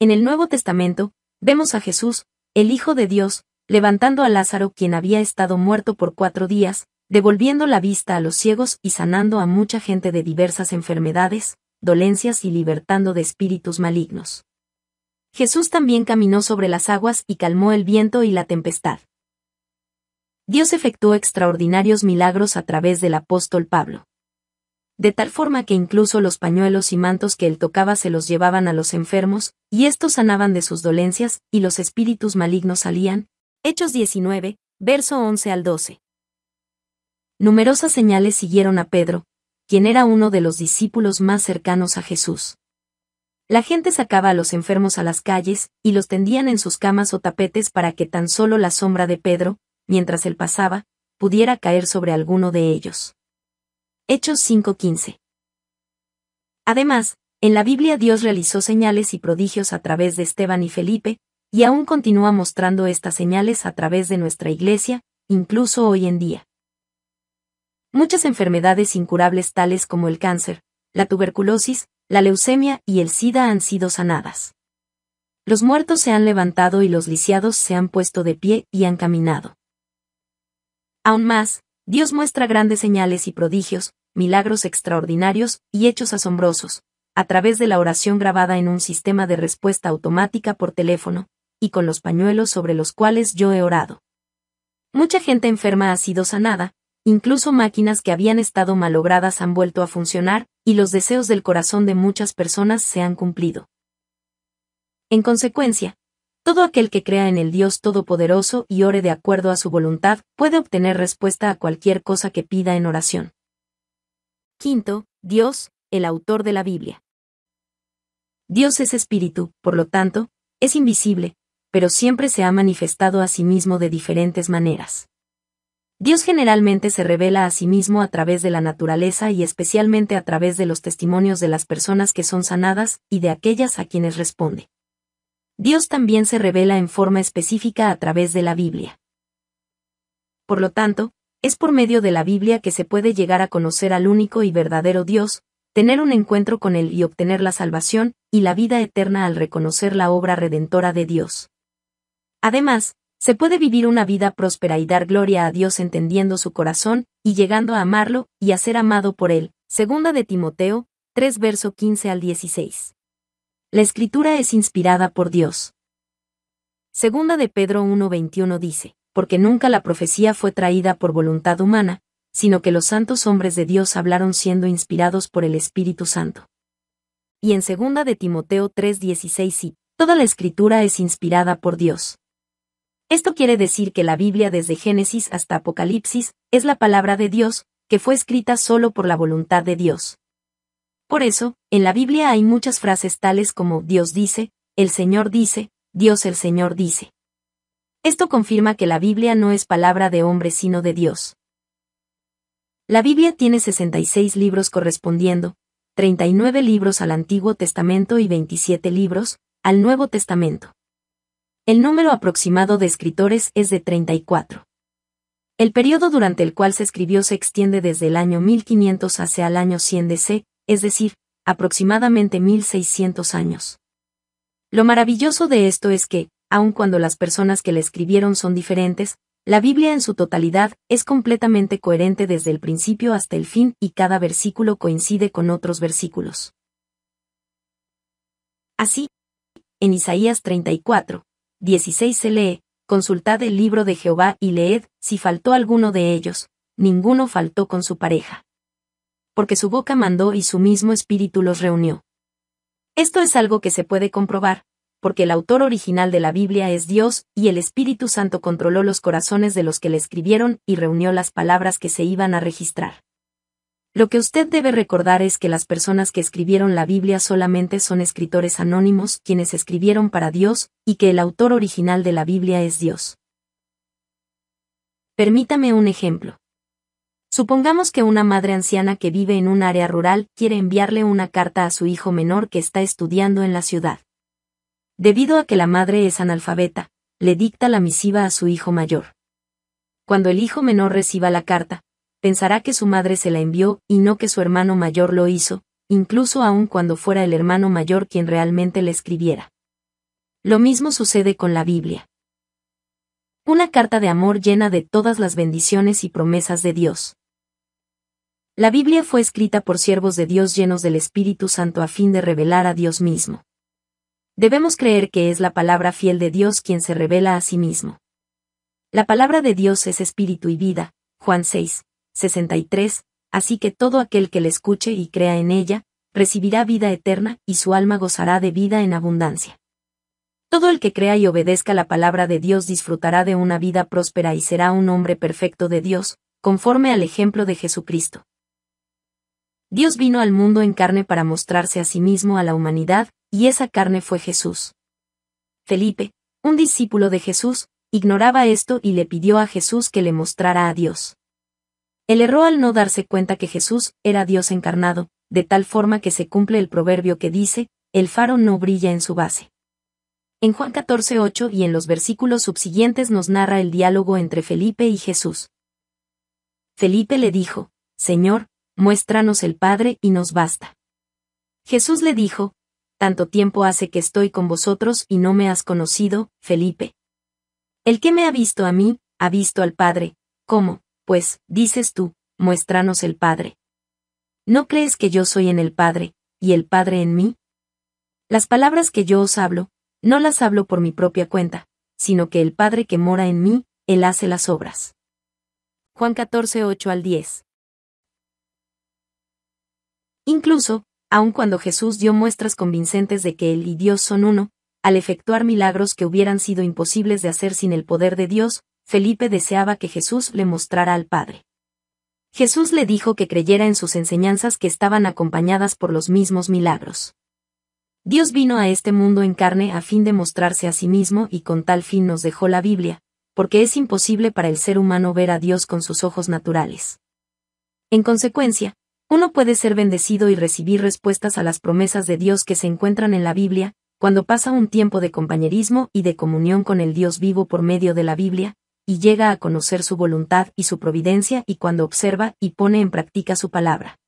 En el Nuevo Testamento, Vemos a Jesús, el Hijo de Dios, levantando a Lázaro quien había estado muerto por cuatro días, devolviendo la vista a los ciegos y sanando a mucha gente de diversas enfermedades, dolencias y libertando de espíritus malignos. Jesús también caminó sobre las aguas y calmó el viento y la tempestad. Dios efectuó extraordinarios milagros a través del apóstol Pablo de tal forma que incluso los pañuelos y mantos que él tocaba se los llevaban a los enfermos, y estos sanaban de sus dolencias, y los espíritus malignos salían. Hechos 19, verso 11 al 12. Numerosas señales siguieron a Pedro, quien era uno de los discípulos más cercanos a Jesús. La gente sacaba a los enfermos a las calles, y los tendían en sus camas o tapetes para que tan solo la sombra de Pedro, mientras él pasaba, pudiera caer sobre alguno de ellos. Hechos 5:15. Además, en la Biblia Dios realizó señales y prodigios a través de Esteban y Felipe, y aún continúa mostrando estas señales a través de nuestra Iglesia, incluso hoy en día. Muchas enfermedades incurables tales como el cáncer, la tuberculosis, la leucemia y el SIDA han sido sanadas. Los muertos se han levantado y los lisiados se han puesto de pie y han caminado. Aún más, Dios muestra grandes señales y prodigios, milagros extraordinarios y hechos asombrosos, a través de la oración grabada en un sistema de respuesta automática por teléfono, y con los pañuelos sobre los cuales yo he orado. Mucha gente enferma ha sido sanada, incluso máquinas que habían estado malogradas han vuelto a funcionar, y los deseos del corazón de muchas personas se han cumplido. En consecuencia, todo aquel que crea en el Dios Todopoderoso y ore de acuerdo a su voluntad puede obtener respuesta a cualquier cosa que pida en oración. Quinto, Dios, el autor de la Biblia. Dios es espíritu, por lo tanto, es invisible, pero siempre se ha manifestado a sí mismo de diferentes maneras. Dios generalmente se revela a sí mismo a través de la naturaleza y especialmente a través de los testimonios de las personas que son sanadas y de aquellas a quienes responde. Dios también se revela en forma específica a través de la Biblia. Por lo tanto, es por medio de la Biblia que se puede llegar a conocer al único y verdadero Dios, tener un encuentro con Él y obtener la salvación y la vida eterna al reconocer la obra redentora de Dios. Además, se puede vivir una vida próspera y dar gloria a Dios entendiendo su corazón y llegando a amarlo y a ser amado por Él. Segunda de Timoteo, 3 verso 15 al 16. La escritura es inspirada por Dios. Segunda de Pedro 1:21 dice porque nunca la profecía fue traída por voluntad humana, sino que los santos hombres de Dios hablaron siendo inspirados por el Espíritu Santo. Y en 2 de Timoteo 3:16 y toda la escritura es inspirada por Dios. Esto quiere decir que la Biblia desde Génesis hasta Apocalipsis es la palabra de Dios, que fue escrita solo por la voluntad de Dios. Por eso, en la Biblia hay muchas frases tales como Dios dice, el Señor dice, Dios el Señor dice. Esto confirma que la Biblia no es palabra de hombre sino de Dios. La Biblia tiene 66 libros correspondiendo, 39 libros al Antiguo Testamento y 27 libros al Nuevo Testamento. El número aproximado de escritores es de 34. El periodo durante el cual se escribió se extiende desde el año 1500 hacia el año 100 DC, es decir, aproximadamente 1600 años. Lo maravilloso de esto es que, aun cuando las personas que la escribieron son diferentes, la Biblia en su totalidad es completamente coherente desde el principio hasta el fin y cada versículo coincide con otros versículos. Así, en Isaías 34, 16 se lee, consultad el libro de Jehová y leed, si faltó alguno de ellos, ninguno faltó con su pareja. Porque su boca mandó y su mismo espíritu los reunió. Esto es algo que se puede comprobar, porque el autor original de la Biblia es Dios, y el Espíritu Santo controló los corazones de los que le escribieron y reunió las palabras que se iban a registrar. Lo que usted debe recordar es que las personas que escribieron la Biblia solamente son escritores anónimos quienes escribieron para Dios, y que el autor original de la Biblia es Dios. Permítame un ejemplo. Supongamos que una madre anciana que vive en un área rural quiere enviarle una carta a su hijo menor que está estudiando en la ciudad. Debido a que la madre es analfabeta, le dicta la misiva a su hijo mayor. Cuando el hijo menor reciba la carta, pensará que su madre se la envió y no que su hermano mayor lo hizo, incluso aun cuando fuera el hermano mayor quien realmente le escribiera. Lo mismo sucede con la Biblia. Una carta de amor llena de todas las bendiciones y promesas de Dios. La Biblia fue escrita por siervos de Dios llenos del Espíritu Santo a fin de revelar a Dios mismo. Debemos creer que es la palabra fiel de Dios quien se revela a sí mismo. La palabra de Dios es espíritu y vida, Juan 6, 63, así que todo aquel que le escuche y crea en ella, recibirá vida eterna y su alma gozará de vida en abundancia. Todo el que crea y obedezca la palabra de Dios disfrutará de una vida próspera y será un hombre perfecto de Dios, conforme al ejemplo de Jesucristo. Dios vino al mundo en carne para mostrarse a sí mismo a la humanidad, y esa carne fue Jesús. Felipe, un discípulo de Jesús, ignoraba esto y le pidió a Jesús que le mostrara a Dios. Él erró al no darse cuenta que Jesús era Dios encarnado, de tal forma que se cumple el proverbio que dice, el faro no brilla en su base. En Juan 14:8 y en los versículos subsiguientes nos narra el diálogo entre Felipe y Jesús. Felipe le dijo, Señor, muéstranos el Padre y nos basta. Jesús le dijo, tanto tiempo hace que estoy con vosotros y no me has conocido, Felipe. El que me ha visto a mí, ha visto al Padre. ¿Cómo, pues, dices tú, muéstranos el Padre? ¿No crees que yo soy en el Padre, y el Padre en mí? Las palabras que yo os hablo, no las hablo por mi propia cuenta, sino que el Padre que mora en mí, Él hace las obras. Juan 14, 8 al 10. Incluso, aun cuando Jesús dio muestras convincentes de que Él y Dios son uno, al efectuar milagros que hubieran sido imposibles de hacer sin el poder de Dios, Felipe deseaba que Jesús le mostrara al Padre. Jesús le dijo que creyera en sus enseñanzas que estaban acompañadas por los mismos milagros. Dios vino a este mundo en carne a fin de mostrarse a sí mismo y con tal fin nos dejó la Biblia, porque es imposible para el ser humano ver a Dios con sus ojos naturales. En consecuencia, uno puede ser bendecido y recibir respuestas a las promesas de Dios que se encuentran en la Biblia, cuando pasa un tiempo de compañerismo y de comunión con el Dios vivo por medio de la Biblia, y llega a conocer su voluntad y su providencia y cuando observa y pone en práctica su palabra.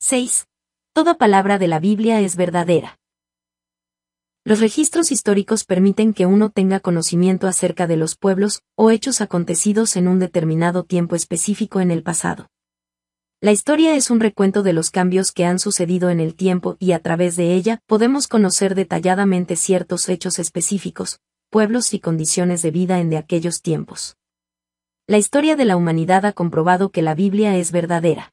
6. Toda palabra de la Biblia es verdadera. Los registros históricos permiten que uno tenga conocimiento acerca de los pueblos o hechos acontecidos en un determinado tiempo específico en el pasado. La historia es un recuento de los cambios que han sucedido en el tiempo y a través de ella podemos conocer detalladamente ciertos hechos específicos, pueblos y condiciones de vida en de aquellos tiempos. La historia de la humanidad ha comprobado que la Biblia es verdadera.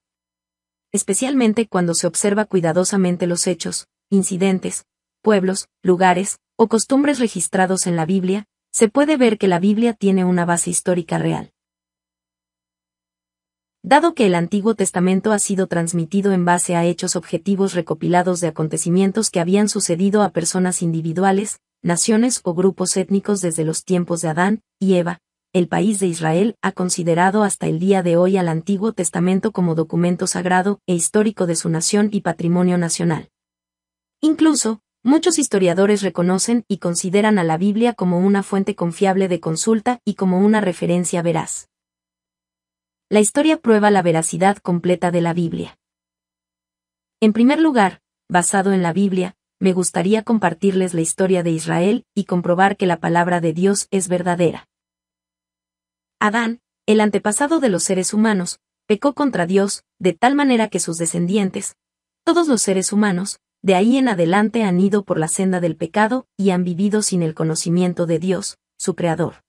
Especialmente cuando se observa cuidadosamente los hechos, incidentes, pueblos, lugares, o costumbres registrados en la Biblia, se puede ver que la Biblia tiene una base histórica real. Dado que el Antiguo Testamento ha sido transmitido en base a hechos objetivos recopilados de acontecimientos que habían sucedido a personas individuales, naciones o grupos étnicos desde los tiempos de Adán y Eva, el país de Israel ha considerado hasta el día de hoy al Antiguo Testamento como documento sagrado e histórico de su nación y patrimonio nacional. Incluso, muchos historiadores reconocen y consideran a la Biblia como una fuente confiable de consulta y como una referencia veraz. La historia prueba la veracidad completa de la Biblia. En primer lugar, basado en la Biblia, me gustaría compartirles la historia de Israel y comprobar que la palabra de Dios es verdadera. Adán, el antepasado de los seres humanos, pecó contra Dios, de tal manera que sus descendientes, todos los seres humanos, de ahí en adelante han ido por la senda del pecado y han vivido sin el conocimiento de Dios, su Creador.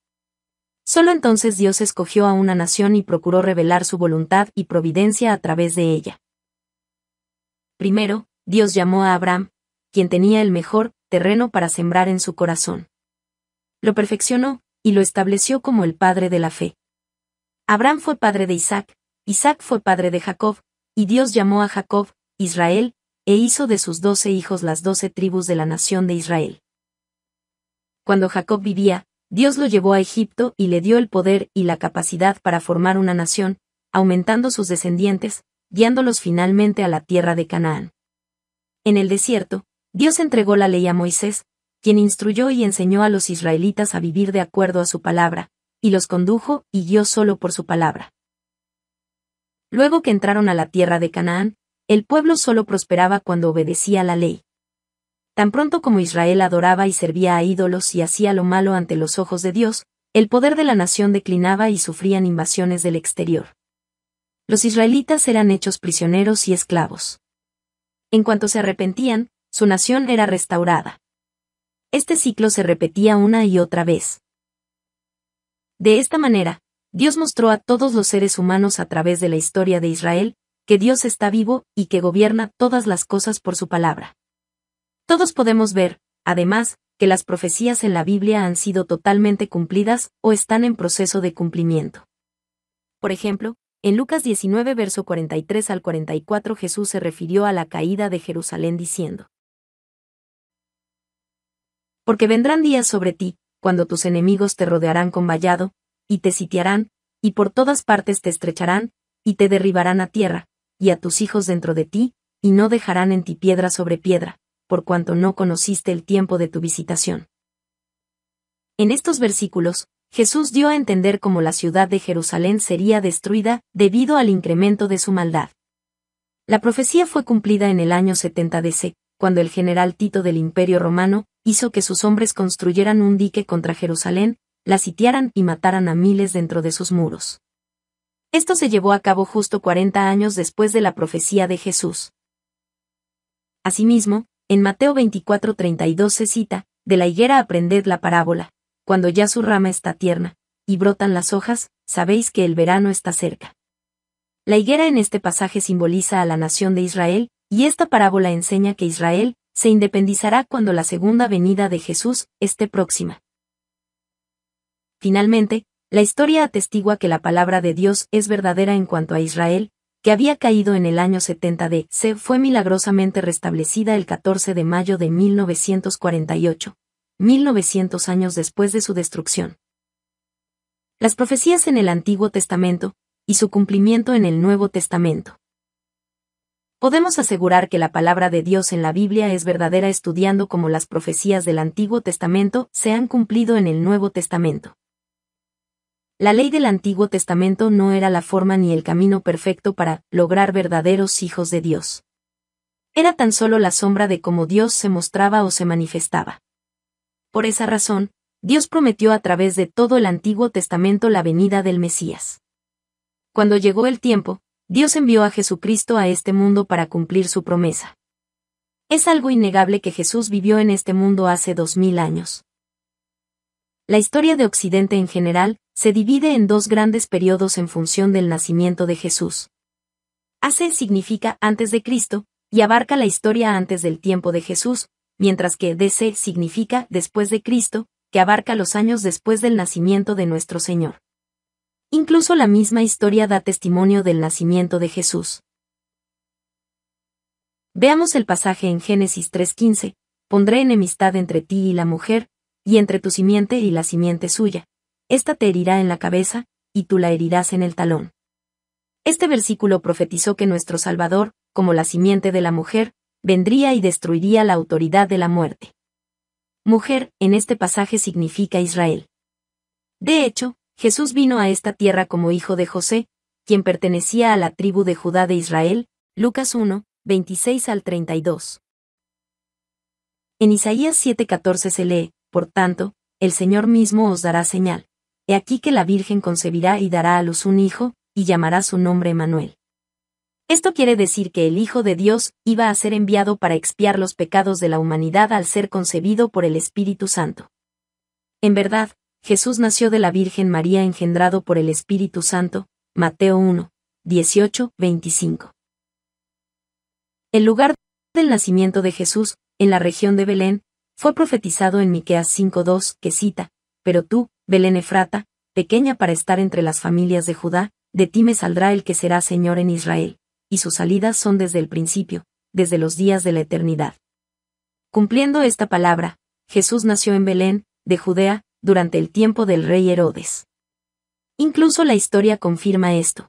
Solo entonces Dios escogió a una nación y procuró revelar su voluntad y providencia a través de ella. Primero, Dios llamó a Abraham, quien tenía el mejor terreno para sembrar en su corazón. Lo perfeccionó, y lo estableció como el padre de la fe. Abraham fue padre de Isaac, Isaac fue padre de Jacob, y Dios llamó a Jacob, Israel, e hizo de sus doce hijos las doce tribus de la nación de Israel. Cuando Jacob vivía, Dios lo llevó a Egipto y le dio el poder y la capacidad para formar una nación, aumentando sus descendientes, guiándolos finalmente a la tierra de Canaán. En el desierto, Dios entregó la ley a Moisés, quien instruyó y enseñó a los israelitas a vivir de acuerdo a su palabra, y los condujo y guió solo por su palabra. Luego que entraron a la tierra de Canaán, el pueblo solo prosperaba cuando obedecía la ley. Tan pronto como Israel adoraba y servía a ídolos y hacía lo malo ante los ojos de Dios, el poder de la nación declinaba y sufrían invasiones del exterior. Los israelitas eran hechos prisioneros y esclavos. En cuanto se arrepentían, su nación era restaurada. Este ciclo se repetía una y otra vez. De esta manera, Dios mostró a todos los seres humanos a través de la historia de Israel, que Dios está vivo y que gobierna todas las cosas por su palabra. Todos podemos ver, además, que las profecías en la Biblia han sido totalmente cumplidas o están en proceso de cumplimiento. Por ejemplo, en Lucas 19, verso 43 al 44 Jesús se refirió a la caída de Jerusalén diciendo, Porque vendrán días sobre ti, cuando tus enemigos te rodearán con vallado, y te sitiarán, y por todas partes te estrecharán, y te derribarán a tierra, y a tus hijos dentro de ti, y no dejarán en ti piedra sobre piedra, por cuanto no conociste el tiempo de tu visitación. En estos versículos, Jesús dio a entender cómo la ciudad de Jerusalén sería destruida debido al incremento de su maldad. La profecía fue cumplida en el año 70 DC, cuando el general Tito del Imperio Romano hizo que sus hombres construyeran un dique contra Jerusalén, la sitiaran y mataran a miles dentro de sus muros. Esto se llevó a cabo justo 40 años después de la profecía de Jesús. Asimismo, en Mateo 24:32 se cita, de la higuera aprended la parábola, cuando ya su rama está tierna, y brotan las hojas, sabéis que el verano está cerca. La higuera en este pasaje simboliza a la nación de Israel, y esta parábola enseña que Israel se independizará cuando la segunda venida de Jesús esté próxima. Finalmente, la historia atestigua que la palabra de Dios es verdadera en cuanto a Israel, que había caído en el año 70 de C, fue milagrosamente restablecida el 14 de mayo de 1948, 1900 años después de su destrucción. Las profecías en el Antiguo Testamento, y su cumplimiento en el Nuevo Testamento. Podemos asegurar que la palabra de Dios en la Biblia es verdadera estudiando cómo las profecías del Antiguo Testamento se han cumplido en el Nuevo Testamento. La ley del Antiguo Testamento no era la forma ni el camino perfecto para lograr verdaderos hijos de Dios. Era tan solo la sombra de cómo Dios se mostraba o se manifestaba. Por esa razón, Dios prometió a través de todo el Antiguo Testamento la venida del Mesías. Cuando llegó el tiempo, Dios envió a Jesucristo a este mundo para cumplir su promesa. Es algo innegable que Jesús vivió en este mundo hace dos mil años. La historia de Occidente en general se divide en dos grandes periodos en función del nacimiento de Jesús. Hace significa antes de Cristo, y abarca la historia antes del tiempo de Jesús, mientras que DC significa después de Cristo, que abarca los años después del nacimiento de nuestro Señor. Incluso la misma historia da testimonio del nacimiento de Jesús. Veamos el pasaje en Génesis 3.15, pondré enemistad entre ti y la mujer, y entre tu simiente y la simiente suya, esta te herirá en la cabeza, y tú la herirás en el talón. Este versículo profetizó que nuestro Salvador, como la simiente de la mujer, vendría y destruiría la autoridad de la muerte. Mujer, en este pasaje significa Israel. De hecho, Jesús vino a esta tierra como hijo de José, quien pertenecía a la tribu de Judá de Israel, Lucas 1, 26 al 32. En Isaías 7:14 se lee, Por tanto, el Señor mismo os dará señal. He aquí que la Virgen concebirá y dará a luz un hijo, y llamará su nombre Emanuel. Esto quiere decir que el Hijo de Dios iba a ser enviado para expiar los pecados de la humanidad al ser concebido por el Espíritu Santo. En verdad, Jesús nació de la Virgen María engendrado por el Espíritu Santo, Mateo 1, 18, 25. El lugar del nacimiento de Jesús, en la región de Belén, fue profetizado en Miqueas 5.2, que cita, Pero tú, Belén Efrata, pequeña para estar entre las familias de Judá, de ti me saldrá el que será Señor en Israel, y sus salidas son desde el principio, desde los días de la eternidad. Cumpliendo esta palabra, Jesús nació en Belén, de Judea, durante el tiempo del rey Herodes. Incluso la historia confirma esto.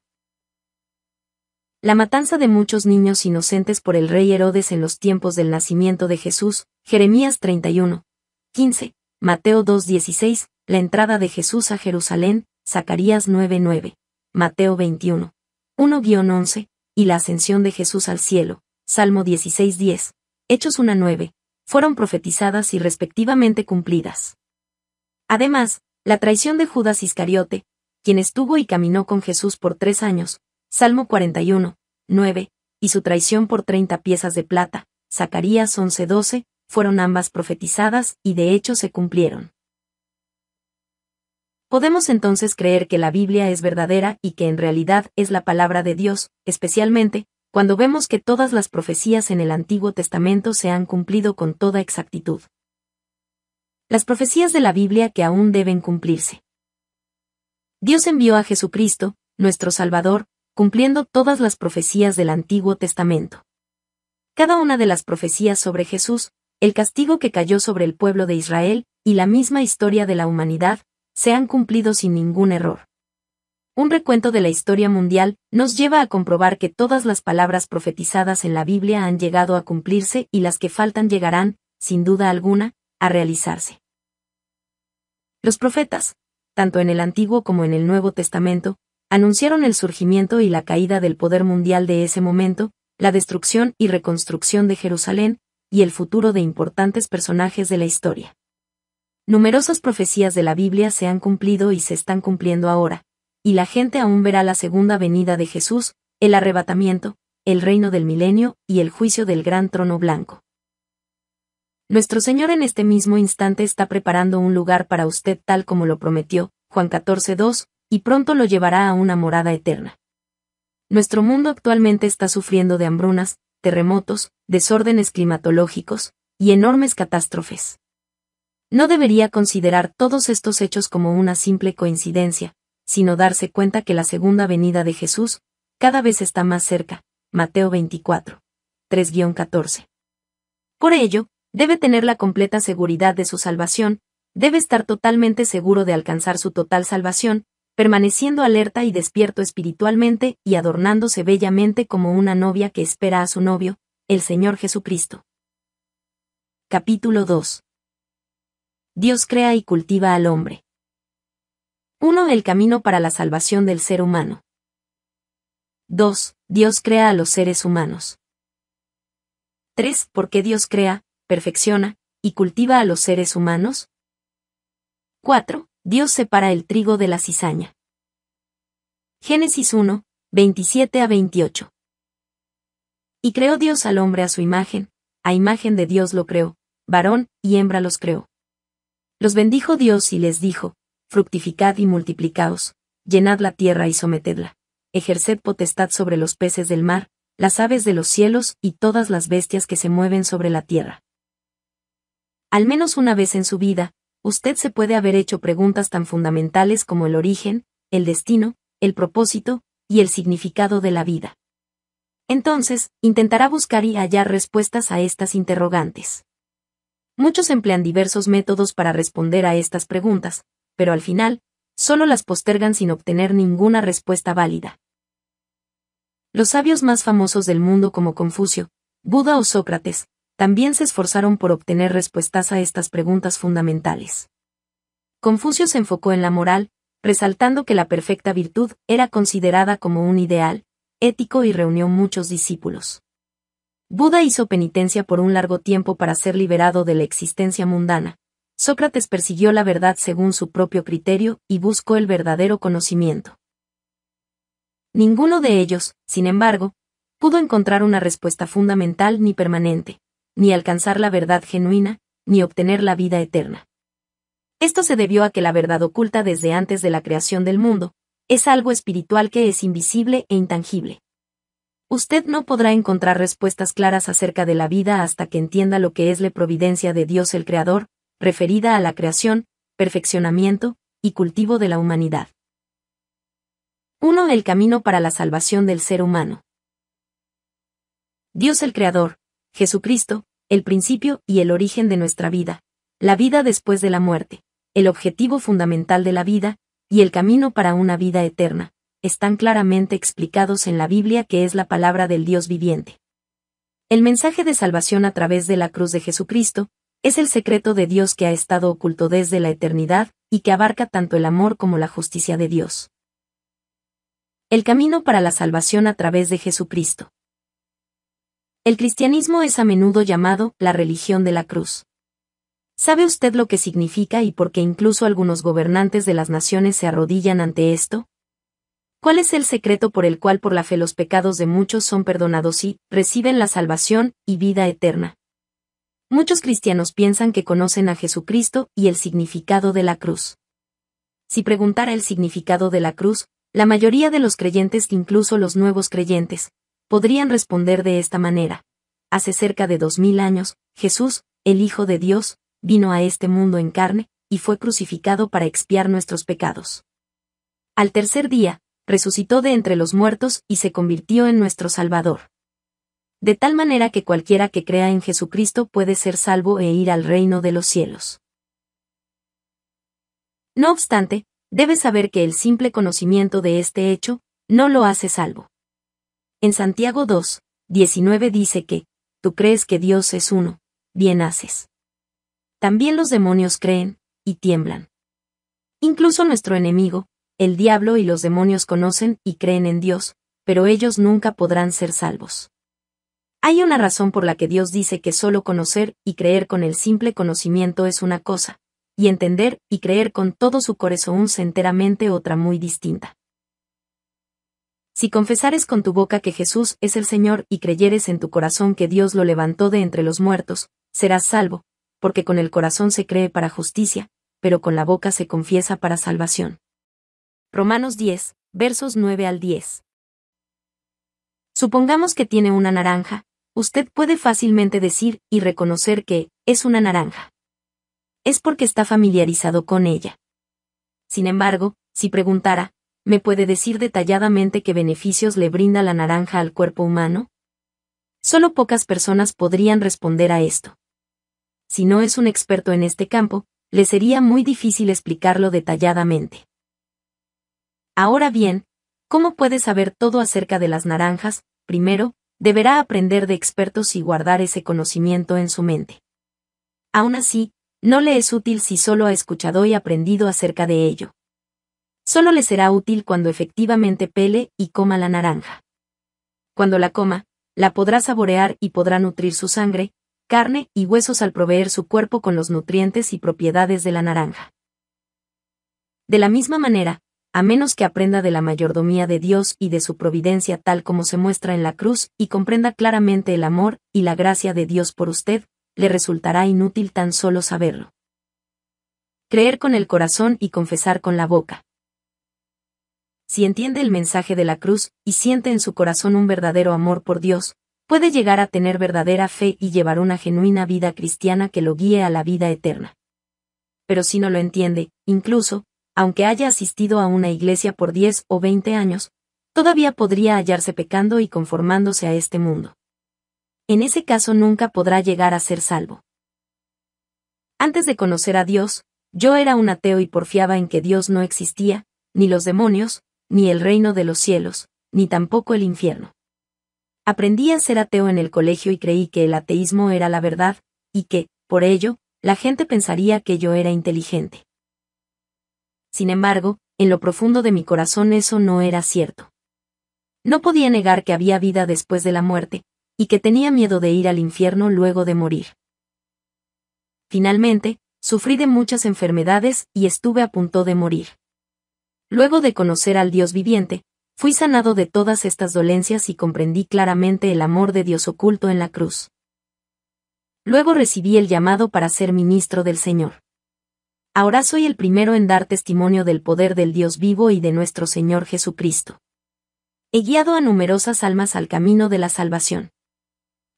La matanza de muchos niños inocentes por el rey Herodes en los tiempos del nacimiento de Jesús, Jeremías 31, 15, Mateo 2:16 la entrada de Jesús a Jerusalén, Zacarías 9:9, Mateo 21, 1-11, y la ascensión de Jesús al cielo, Salmo 16:10, Hechos 1:9, fueron profetizadas y respectivamente cumplidas. Además, la traición de Judas Iscariote, quien estuvo y caminó con Jesús por tres años, Salmo 41, 9, y su traición por 30 piezas de plata, Zacarías 11:12, fueron ambas profetizadas y de hecho se cumplieron. Podemos entonces creer que la Biblia es verdadera y que en realidad es la palabra de Dios, especialmente, cuando vemos que todas las profecías en el Antiguo Testamento se han cumplido con toda exactitud. Las profecías de la Biblia que aún deben cumplirse. Dios envió a Jesucristo, nuestro Salvador, cumpliendo todas las profecías del Antiguo Testamento. Cada una de las profecías sobre Jesús, el castigo que cayó sobre el pueblo de Israel, y la misma historia de la humanidad, se han cumplido sin ningún error. Un recuento de la historia mundial nos lleva a comprobar que todas las palabras profetizadas en la Biblia han llegado a cumplirse y las que faltan llegarán, sin duda alguna, a realizarse. Los profetas, tanto en el Antiguo como en el Nuevo Testamento, anunciaron el surgimiento y la caída del poder mundial de ese momento, la destrucción y reconstrucción de Jerusalén, y el futuro de importantes personajes de la historia. Numerosas profecías de la Biblia se han cumplido y se están cumpliendo ahora, y la gente aún verá la segunda venida de Jesús, el arrebatamiento, el reino del milenio y el juicio del gran trono blanco. Nuestro Señor en este mismo instante está preparando un lugar para usted tal como lo prometió, Juan 14.2, y pronto lo llevará a una morada eterna. Nuestro mundo actualmente está sufriendo de hambrunas, terremotos, desórdenes climatológicos, y enormes catástrofes. No debería considerar todos estos hechos como una simple coincidencia, sino darse cuenta que la segunda venida de Jesús cada vez está más cerca. Mateo 24. 3-14. Por ello, debe tener la completa seguridad de su salvación, debe estar totalmente seguro de alcanzar su total salvación, permaneciendo alerta y despierto espiritualmente y adornándose bellamente como una novia que espera a su novio, el Señor Jesucristo. Capítulo 2. Dios crea y cultiva al hombre. 1. El camino para la salvación del ser humano. 2. Dios crea a los seres humanos. 3. ¿Por qué Dios crea, perfecciona y cultiva a los seres humanos? 4. Dios separa el trigo de la cizaña. Génesis 1, 27 a 28. Y creó Dios al hombre a su imagen, a imagen de Dios lo creó, varón y hembra los creó. Los bendijo Dios y les dijo, Fructificad y multiplicaos, llenad la tierra y sometedla, ejerced potestad sobre los peces del mar, las aves de los cielos y todas las bestias que se mueven sobre la tierra. Al menos una vez en su vida, usted se puede haber hecho preguntas tan fundamentales como el origen, el destino, el propósito y el significado de la vida. Entonces, intentará buscar y hallar respuestas a estas interrogantes. Muchos emplean diversos métodos para responder a estas preguntas, pero al final, solo las postergan sin obtener ninguna respuesta válida. Los sabios más famosos del mundo como Confucio, Buda o Sócrates, también se esforzaron por obtener respuestas a estas preguntas fundamentales. Confucio se enfocó en la moral, resaltando que la perfecta virtud era considerada como un ideal, ético y reunió muchos discípulos. Buda hizo penitencia por un largo tiempo para ser liberado de la existencia mundana. Sócrates persiguió la verdad según su propio criterio y buscó el verdadero conocimiento. Ninguno de ellos, sin embargo, pudo encontrar una respuesta fundamental ni permanente, ni alcanzar la verdad genuina, ni obtener la vida eterna. Esto se debió a que la verdad oculta desde antes de la creación del mundo, es algo espiritual que es invisible e intangible. Usted no podrá encontrar respuestas claras acerca de la vida hasta que entienda lo que es la providencia de Dios el Creador, referida a la creación, perfeccionamiento y cultivo de la humanidad. 1. El camino para la salvación del ser humano. Dios el Creador, Jesucristo, el principio y el origen de nuestra vida, la vida después de la muerte, el objetivo fundamental de la vida, y el camino para una vida eterna, están claramente explicados en la Biblia que es la palabra del Dios viviente. El mensaje de salvación a través de la cruz de Jesucristo es el secreto de Dios que ha estado oculto desde la eternidad y que abarca tanto el amor como la justicia de Dios. El camino para la salvación a través de Jesucristo. El cristianismo es a menudo llamado la religión de la cruz. ¿Sabe usted lo que significa y por qué incluso algunos gobernantes de las naciones se arrodillan ante esto? ¿Cuál es el secreto por el cual por la fe los pecados de muchos son perdonados y reciben la salvación y vida eterna? Muchos cristianos piensan que conocen a Jesucristo y el significado de la cruz. Si preguntara el significado de la cruz, la mayoría de los creyentes, incluso los nuevos creyentes, podrían responder de esta manera. Hace cerca de dos mil años, Jesús, el Hijo de Dios, vino a este mundo en carne, y fue crucificado para expiar nuestros pecados. Al tercer día, resucitó de entre los muertos y se convirtió en nuestro Salvador. De tal manera que cualquiera que crea en Jesucristo puede ser salvo e ir al reino de los cielos. No obstante, debes saber que el simple conocimiento de este hecho, no lo hace salvo. En Santiago 2, 19 dice que, tú crees que Dios es uno, bien haces. También los demonios creen, y tiemblan. Incluso nuestro enemigo, el diablo y los demonios conocen y creen en Dios, pero ellos nunca podrán ser salvos. Hay una razón por la que Dios dice que solo conocer y creer con el simple conocimiento es una cosa, y entender y creer con todo su corazón es enteramente otra muy distinta. Si confesares con tu boca que Jesús es el Señor y creyeres en tu corazón que Dios lo levantó de entre los muertos, serás salvo, porque con el corazón se cree para justicia, pero con la boca se confiesa para salvación. Romanos 10, versos 9 al 10. Supongamos que tiene una naranja, usted puede fácilmente decir y reconocer que es una naranja. Es porque está familiarizado con ella. Sin embargo, si preguntara, ¿me puede decir detalladamente qué beneficios le brinda la naranja al cuerpo humano? Solo pocas personas podrían responder a esto. Si no es un experto en este campo, le sería muy difícil explicarlo detalladamente. Ahora bien, ¿cómo puede saber todo acerca de las naranjas? Primero, deberá aprender de expertos y guardar ese conocimiento en su mente. Aún así, no le es útil si solo ha escuchado y aprendido acerca de ello. Solo le será útil cuando efectivamente pele y coma la naranja. Cuando la coma, la podrá saborear y podrá nutrir su sangre, carne y huesos al proveer su cuerpo con los nutrientes y propiedades de la naranja. De la misma manera, a menos que aprenda de la mayordomía de Dios y de su providencia tal como se muestra en la cruz, y comprenda claramente el amor y la gracia de Dios por usted, le resultará inútil tan solo saberlo. Creer con el corazón y confesar con la boca. Si entiende el mensaje de la cruz, y siente en su corazón un verdadero amor por Dios, puede llegar a tener verdadera fe y llevar una genuina vida cristiana que lo guíe a la vida eterna. Pero si no lo entiende, incluso, aunque haya asistido a una iglesia por 10 o 20 años, todavía podría hallarse pecando y conformándose a este mundo. En ese caso nunca podrá llegar a ser salvo. Antes de conocer a Dios, yo era un ateo y porfiaba en que Dios no existía, ni los demonios, ni el reino de los cielos, ni tampoco el infierno. Aprendí a ser ateo en el colegio y creí que el ateísmo era la verdad, y que, por ello, la gente pensaría que yo era inteligente. Sin embargo, en lo profundo de mi corazón eso no era cierto. No podía negar que había vida después de la muerte, y que tenía miedo de ir al infierno luego de morir. Finalmente, sufrí de muchas enfermedades y estuve a punto de morir. Luego de conocer al Dios viviente, fui sanado de todas estas dolencias y comprendí claramente el amor de Dios oculto en la cruz. Luego recibí el llamado para ser ministro del Señor. Ahora soy el primero en dar testimonio del poder del Dios vivo y de nuestro Señor Jesucristo. He guiado a numerosas almas al camino de la salvación.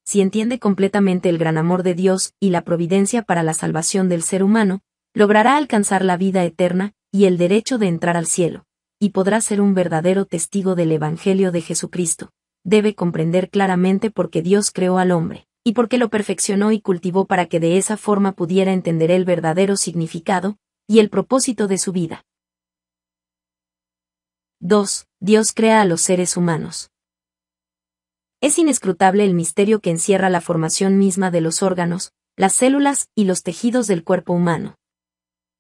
Si entiende completamente el gran amor de Dios y la providencia para la salvación del ser humano, logrará alcanzar la vida eterna y el derecho de entrar al cielo, y podrá ser un verdadero testigo del Evangelio de Jesucristo. Debe comprender claramente por qué Dios creó al hombre y porque lo perfeccionó y cultivó para que de esa forma pudiera entender el verdadero significado y el propósito de su vida. 2. Dios crea a los seres humanos. Es inescrutable el misterio que encierra la formación misma de los órganos, las células y los tejidos del cuerpo humano.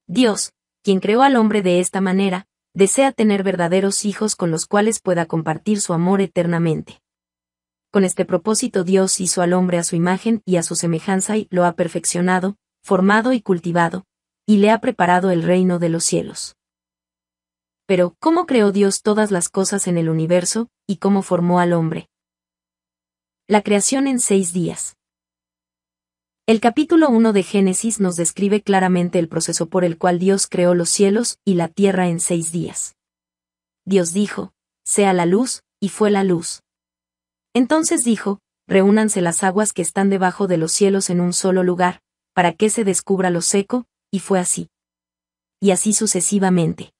Dios, quien creó al hombre de esta manera, desea tener verdaderos hijos con los cuales pueda compartir su amor eternamente. Con este propósito Dios hizo al hombre a su imagen y a su semejanza y lo ha perfeccionado, formado y cultivado, y le ha preparado el reino de los cielos. Pero, ¿cómo creó Dios todas las cosas en el universo, y cómo formó al hombre? La creación en seis días. El capítulo 1 de Génesis nos describe claramente el proceso por el cual Dios creó los cielos y la tierra en seis días. Dios dijo, sea la luz, y fue la luz. Entonces dijo, reúnanse las aguas que están debajo de los cielos en un solo lugar, para que se descubra lo seco, y fue así. Y así sucesivamente.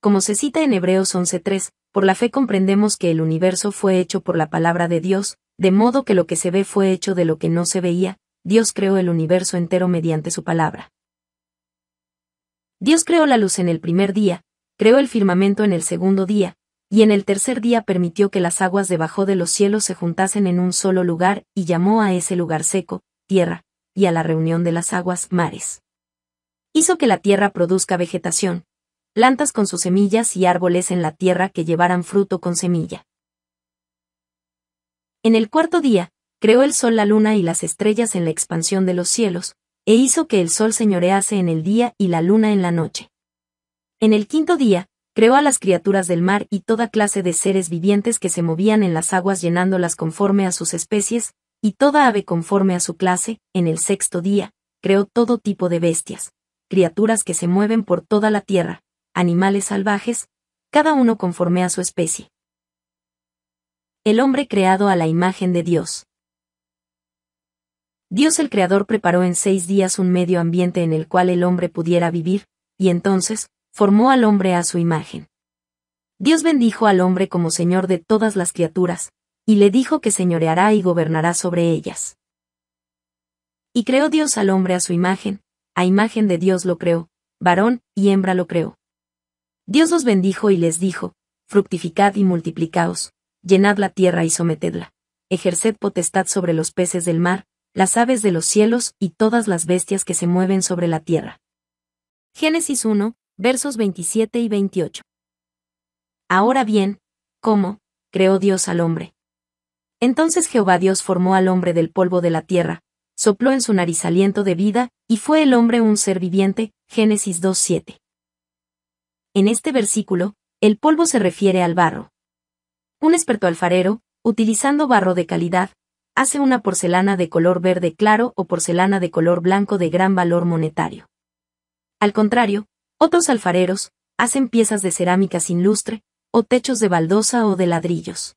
Como se cita en Hebreos 11.3, por la fe comprendemos que el universo fue hecho por la palabra de Dios, de modo que lo que se ve fue hecho de lo que no se veía, Dios creó el universo entero mediante su palabra. Dios creó la luz en el primer día, creó el firmamento en el segundo día, y en el tercer día permitió que las aguas debajo de los cielos se juntasen en un solo lugar, y llamó a ese lugar seco, tierra, y a la reunión de las aguas, mares. Hizo que la tierra produzca vegetación, plantas con sus semillas y árboles en la tierra que llevaran fruto con semilla. En el cuarto día, creó el sol la luna y las estrellas en la expansión de los cielos, e hizo que el sol señorease en el día y la luna en la noche. En el quinto día, creó a las criaturas del mar y toda clase de seres vivientes que se movían en las aguas llenándolas conforme a sus especies, y toda ave conforme a su clase, en el sexto día, creó todo tipo de bestias, criaturas que se mueven por toda la tierra, animales salvajes, cada uno conforme a su especie. El hombre creado a la imagen de Dios. Dios el Creador preparó en seis días un medio ambiente en el cual el hombre pudiera vivir, y entonces, formó al hombre a su imagen. Dios bendijo al hombre como Señor de todas las criaturas, y le dijo que señoreará y gobernará sobre ellas. Y creó Dios al hombre a su imagen, a imagen de Dios lo creó, varón y hembra lo creó. Dios los bendijo y les dijo, fructificad y multiplicaos, llenad la tierra y sometedla, ejerced potestad sobre los peces del mar, las aves de los cielos y todas las bestias que se mueven sobre la tierra. Génesis 1, versos 27 y 28. Ahora bien, ¿cómo? creó Dios al hombre. Entonces Jehová Dios formó al hombre del polvo de la tierra, sopló en su nariz aliento de vida, y fue el hombre un ser viviente, Génesis 2.7. En este versículo, el polvo se refiere al barro. Un experto alfarero, utilizando barro de calidad, hace una porcelana de color verde claro o porcelana de color blanco de gran valor monetario. Al contrario, otros alfareros hacen piezas de cerámica sin lustre, o techos de baldosa o de ladrillos.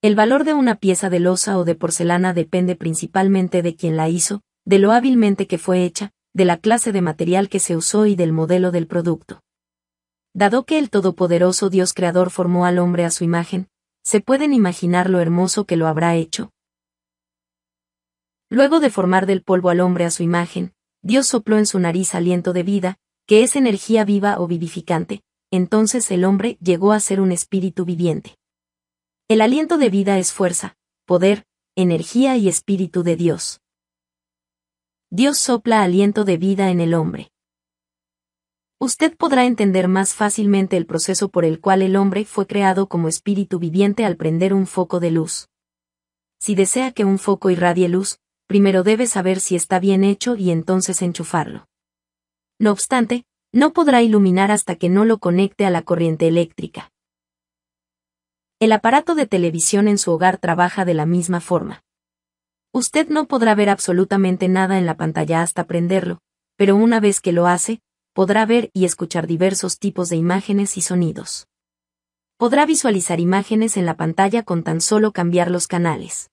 El valor de una pieza de loza o de porcelana depende principalmente de quien la hizo, de lo hábilmente que fue hecha, de la clase de material que se usó y del modelo del producto. Dado que el todopoderoso Dios creador formó al hombre a su imagen, se pueden imaginar lo hermoso que lo habrá hecho. Luego de formar del polvo al hombre a su imagen, Dios sopló en su nariz aliento de vida, que es energía viva o vivificante, entonces el hombre llegó a ser un espíritu viviente. El aliento de vida es fuerza, poder, energía y espíritu de Dios. Dios sopla aliento de vida en el hombre. Usted podrá entender más fácilmente el proceso por el cual el hombre fue creado como espíritu viviente al prender un foco de luz. Si desea que un foco irradie luz, primero debe saber si está bien hecho y entonces enchufarlo. No obstante, no podrá iluminar hasta que no lo conecte a la corriente eléctrica. El aparato de televisión en su hogar trabaja de la misma forma. Usted no podrá ver absolutamente nada en la pantalla hasta prenderlo, pero una vez que lo hace, podrá ver y escuchar diversos tipos de imágenes y sonidos. Podrá visualizar imágenes en la pantalla con tan solo cambiar los canales.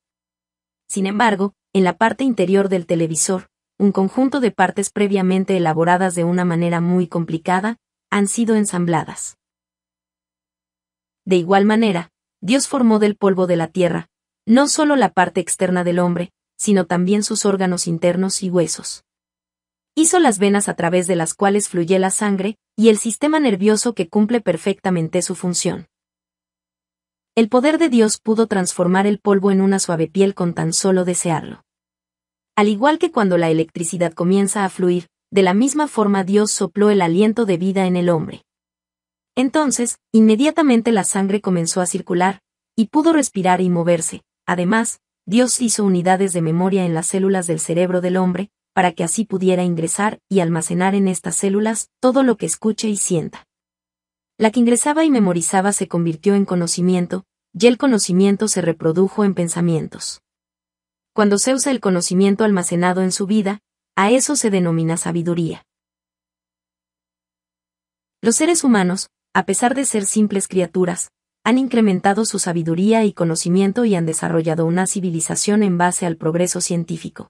Sin embargo, en la parte interior del televisor, un conjunto de partes previamente elaboradas de una manera muy complicada, han sido ensambladas. De igual manera, Dios formó del polvo de la tierra, no solo la parte externa del hombre, sino también sus órganos internos y huesos. Hizo las venas a través de las cuales fluye la sangre, y el sistema nervioso que cumple perfectamente su función. El poder de Dios pudo transformar el polvo en una suave piel con tan solo desearlo. Al igual que cuando la electricidad comienza a fluir, de la misma forma Dios sopló el aliento de vida en el hombre. Entonces, inmediatamente la sangre comenzó a circular, y pudo respirar y moverse. Además, Dios hizo unidades de memoria en las células del cerebro del hombre, para que así pudiera ingresar y almacenar en estas células todo lo que escuche y sienta. La que ingresaba y memorizaba se convirtió en conocimiento, y el conocimiento se reprodujo en pensamientos. Cuando se usa el conocimiento almacenado en su vida, a eso se denomina sabiduría. Los seres humanos, a pesar de ser simples criaturas, han incrementado su sabiduría y conocimiento y han desarrollado una civilización en base al progreso científico.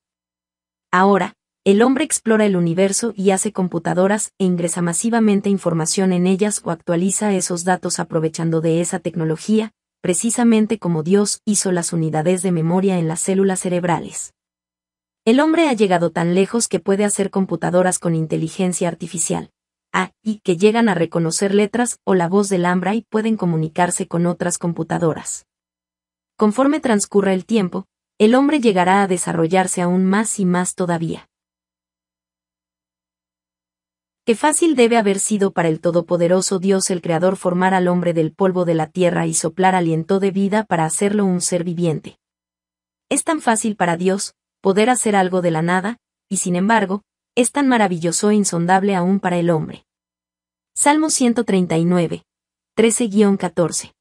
Ahora, el hombre explora el universo y hace computadoras e ingresa masivamente información en ellas o actualiza esos datos aprovechando de esa tecnología, precisamente como Dios hizo las unidades de memoria en las células cerebrales. El hombre ha llegado tan lejos que puede hacer computadoras con inteligencia artificial, ah, y que llegan a reconocer letras o la voz del hambre y pueden comunicarse con otras computadoras. Conforme transcurra el tiempo, el hombre llegará a desarrollarse aún más y más todavía. Qué fácil debe haber sido para el Todopoderoso Dios el Creador formar al hombre del polvo de la tierra y soplar aliento de vida para hacerlo un ser viviente. Es tan fácil para Dios, poder hacer algo de la nada, y sin embargo, es tan maravilloso e insondable aún para el hombre. Salmo 139, 13-14.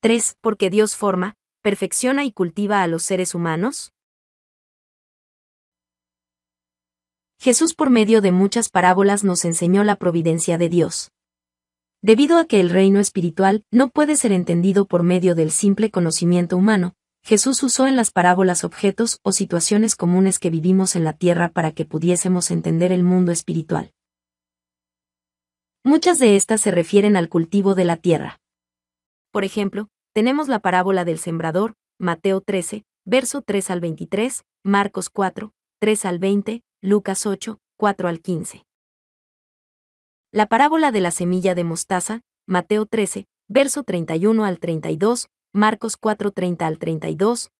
3. Porque Dios forma, perfecciona y cultiva a los seres humanos, Jesús por medio de muchas parábolas nos enseñó la providencia de Dios. Debido a que el reino espiritual no puede ser entendido por medio del simple conocimiento humano, Jesús usó en las parábolas objetos o situaciones comunes que vivimos en la tierra para que pudiésemos entender el mundo espiritual. Muchas de estas se refieren al cultivo de la tierra. Por ejemplo, tenemos la parábola del sembrador, Mateo 13, verso 3 al 23, Marcos 4, 3 al 20, Lucas 8, 4 al 15. La parábola de la semilla de mostaza, Mateo 13, verso 31 al 32, Marcos 4, 30 al 32,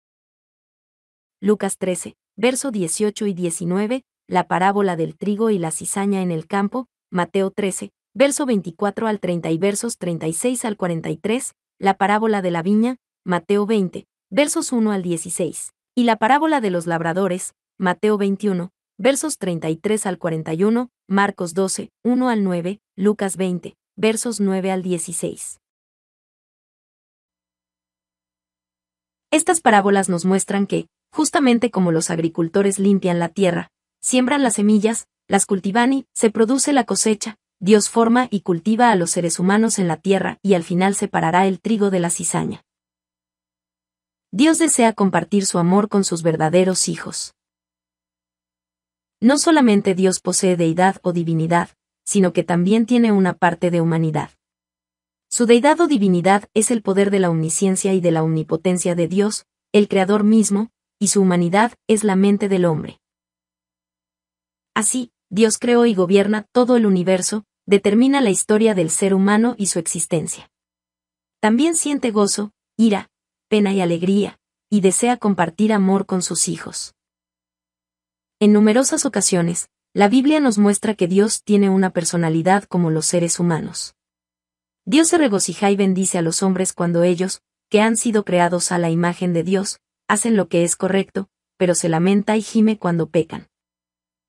Lucas 13, verso 18 y 19, la parábola del trigo y la cizaña en el campo, Mateo 13, verso 24 al 30 y versos 36 al 43, la parábola de la viña, Mateo 20, versos 1 al 16, y la parábola de los labradores, Mateo 21, versos 33 al 41, Marcos 12, 1 al 9, Lucas 20, versos 9 al 16. Estas parábolas nos muestran que, justamente como los agricultores limpian la tierra, siembran las semillas, las cultivan y se produce la cosecha, Dios forma y cultiva a los seres humanos en la tierra y al final separará el trigo de la cizaña. Dios desea compartir su amor con sus verdaderos hijos. No solamente Dios posee deidad o divinidad, sino que también tiene una parte de humanidad. Su deidad o divinidad es el poder de la omnisciencia y de la omnipotencia de Dios, el Creador mismo, y su humanidad es la mente del hombre. Así, Dios creó y gobierna todo el universo, determina la historia del ser humano y su existencia. También siente gozo, ira, pena y alegría, y desea compartir amor con sus hijos. En numerosas ocasiones, la Biblia nos muestra que Dios tiene una personalidad como los seres humanos. Dios se regocija y bendice a los hombres cuando ellos, que han sido creados a la imagen de Dios, hacen lo que es correcto, pero se lamenta y gime cuando pecan.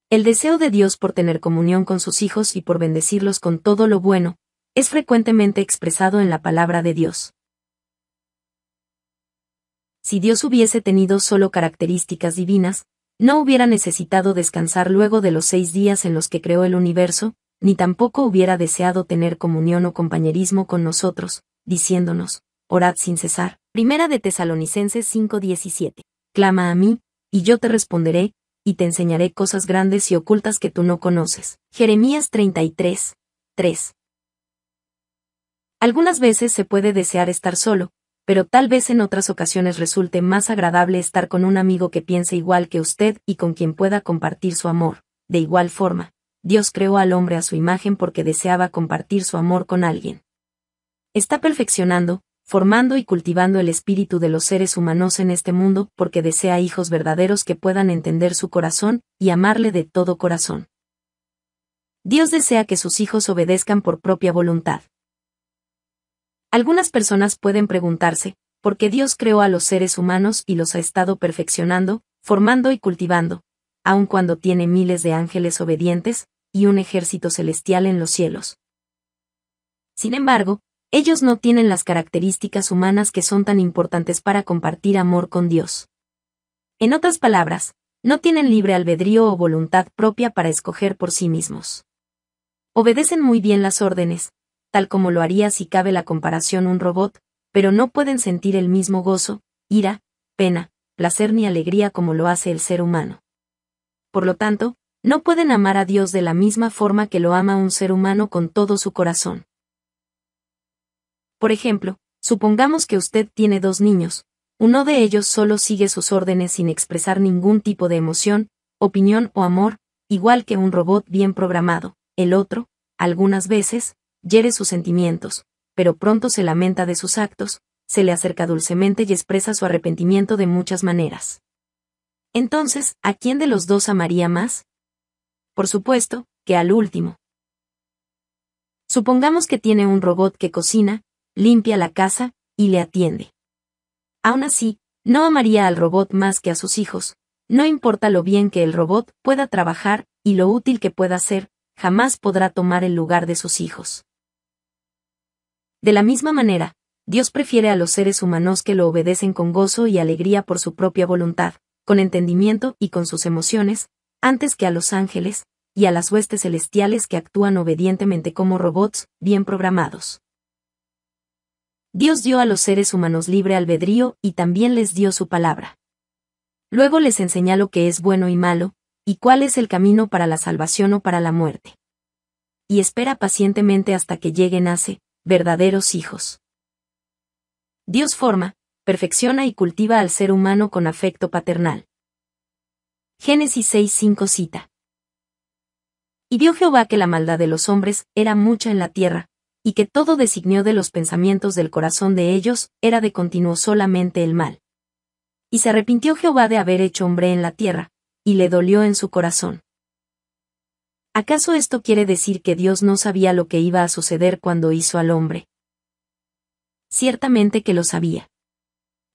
El deseo de Dios por tener comunión con sus hijos y por bendecirlos con todo lo bueno, es frecuentemente expresado en la palabra de Dios. Si Dios hubiese tenido solo características divinas, no hubiera necesitado descansar luego de los seis días en los que creó el universo, ni tampoco hubiera deseado tener comunión o compañerismo con nosotros, diciéndonos, orad sin cesar. Primera de Tesalonicenses 5:17. Clama a mí, y yo te responderé, y te enseñaré cosas grandes y ocultas que tú no conoces. Jeremías 33. 3. Algunas veces se puede desear estar solo, pero tal vez en otras ocasiones resulte más agradable estar con un amigo que piense igual que usted y con quien pueda compartir su amor. De igual forma, Dios creó al hombre a su imagen porque deseaba compartir su amor con alguien. Está perfeccionando, formando y cultivando el espíritu de los seres humanos en este mundo porque desea hijos verdaderos que puedan entender su corazón y amarle de todo corazón. Dios desea que sus hijos obedezcan por propia voluntad. Algunas personas pueden preguntarse, ¿por qué Dios creó a los seres humanos y los ha estado perfeccionando, formando y cultivando, aun cuando tiene miles de ángeles obedientes y un ejército celestial en los cielos? Sin embargo, ellos no tienen las características humanas que son tan importantes para compartir amor con Dios. En otras palabras, no tienen libre albedrío o voluntad propia para escoger por sí mismos. Obedecen muy bien las órdenes, tal como lo haría si cabe la comparación un robot, pero no pueden sentir el mismo gozo, ira, pena, placer ni alegría como lo hace el ser humano. Por lo tanto, no pueden amar a Dios de la misma forma que lo ama un ser humano con todo su corazón. Por ejemplo, supongamos que usted tiene dos niños, uno de ellos solo sigue sus órdenes sin expresar ningún tipo de emoción, opinión o amor, igual que un robot bien programado, el otro, algunas veces, hiere sus sentimientos, pero pronto se lamenta de sus actos, se le acerca dulcemente y expresa su arrepentimiento de muchas maneras. Entonces, ¿a quién de los dos amaría más? Por supuesto, que al último. Supongamos que tiene un robot que cocina, limpia la casa, y le atiende. Aún así, no amaría al robot más que a sus hijos, no importa lo bien que el robot pueda trabajar y lo útil que pueda ser, jamás podrá tomar el lugar de sus hijos. De la misma manera, Dios prefiere a los seres humanos que lo obedecen con gozo y alegría por su propia voluntad, con entendimiento y con sus emociones, antes que a los ángeles, y a las huestes celestiales que actúan obedientemente como robots, bien programados. Dios dio a los seres humanos libre albedrío y también les dio su palabra. Luego les enseña lo que es bueno y malo, y cuál es el camino para la salvación o para la muerte. Y espera pacientemente hasta que llegue nace, verdaderos hijos. Dios forma, perfecciona y cultiva al ser humano con afecto paternal. Génesis 6.5 cita. Y dio Jehová que la maldad de los hombres era mucha en la tierra, y que todo designio de los pensamientos del corazón de ellos era de continuo solamente el mal. Y se arrepintió Jehová de haber hecho hombre en la tierra, y le dolió en su corazón. ¿Acaso esto quiere decir que Dios no sabía lo que iba a suceder cuando hizo al hombre? Ciertamente que lo sabía.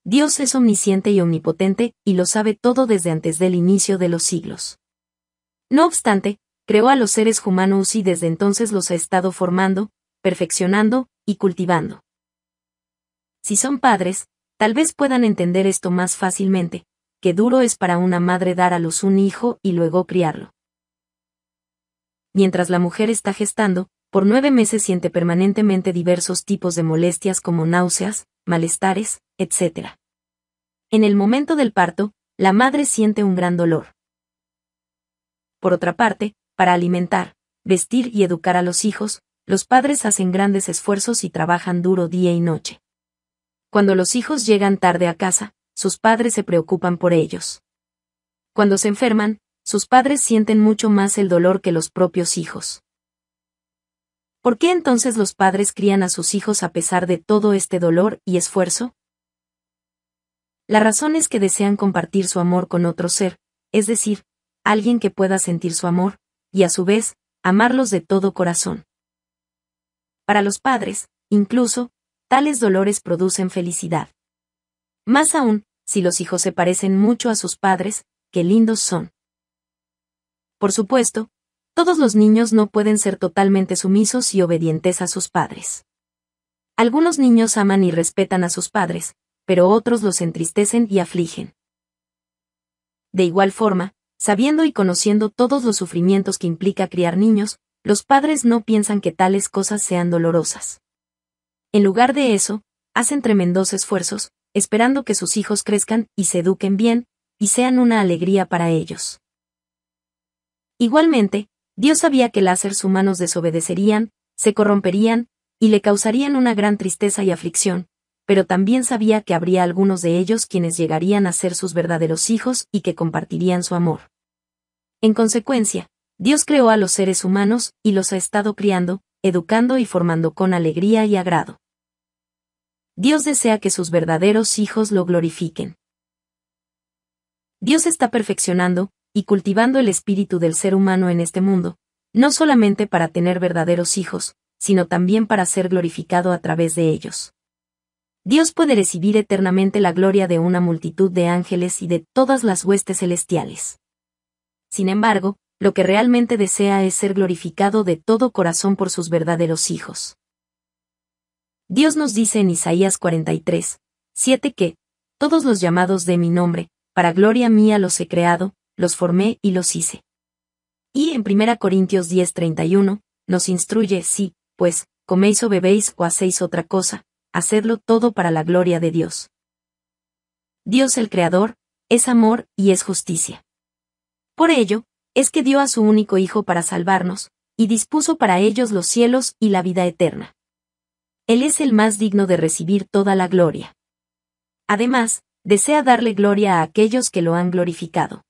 Dios es omnisciente y omnipotente, y lo sabe todo desde antes del inicio de los siglos. No obstante, creó a los seres humanos y desde entonces los ha estado formando, perfeccionando y cultivando. Si son padres, tal vez puedan entender esto más fácilmente, que duro es para una madre dar a luz un hijo y luego criarlo mientras la mujer está gestando, por nueve meses siente permanentemente diversos tipos de molestias como náuseas, malestares, etc. En el momento del parto, la madre siente un gran dolor. Por otra parte, para alimentar, vestir y educar a los hijos, los padres hacen grandes esfuerzos y trabajan duro día y noche. Cuando los hijos llegan tarde a casa, sus padres se preocupan por ellos. Cuando se enferman, sus padres sienten mucho más el dolor que los propios hijos. ¿Por qué entonces los padres crían a sus hijos a pesar de todo este dolor y esfuerzo? La razón es que desean compartir su amor con otro ser, es decir, alguien que pueda sentir su amor, y a su vez, amarlos de todo corazón. Para los padres, incluso, tales dolores producen felicidad. Más aún, si los hijos se parecen mucho a sus padres, qué lindos son. Por supuesto, todos los niños no pueden ser totalmente sumisos y obedientes a sus padres. Algunos niños aman y respetan a sus padres, pero otros los entristecen y afligen. De igual forma, sabiendo y conociendo todos los sufrimientos que implica criar niños, los padres no piensan que tales cosas sean dolorosas. En lugar de eso, hacen tremendos esfuerzos, esperando que sus hijos crezcan y se eduquen bien, y sean una alegría para ellos. Igualmente, Dios sabía que láseres seres humanos desobedecerían, se corromperían, y le causarían una gran tristeza y aflicción, pero también sabía que habría algunos de ellos quienes llegarían a ser sus verdaderos hijos y que compartirían su amor. En consecuencia, Dios creó a los seres humanos y los ha estado criando, educando y formando con alegría y agrado. Dios desea que sus verdaderos hijos lo glorifiquen. Dios está perfeccionando, y cultivando el espíritu del ser humano en este mundo, no solamente para tener verdaderos hijos, sino también para ser glorificado a través de ellos. Dios puede recibir eternamente la gloria de una multitud de ángeles y de todas las huestes celestiales. Sin embargo, lo que realmente desea es ser glorificado de todo corazón por sus verdaderos hijos. Dios nos dice en Isaías 43, 7 que, todos los llamados de mi nombre, para gloria mía los he creado, los formé y los hice. Y en 1 Corintios 10:31, nos instruye, sí, pues, coméis o bebéis o hacéis otra cosa, hacedlo todo para la gloria de Dios. Dios el Creador, es amor y es justicia. Por ello, es que dio a su único Hijo para salvarnos, y dispuso para ellos los cielos y la vida eterna. Él es el más digno de recibir toda la gloria. Además, desea darle gloria a aquellos que lo han glorificado.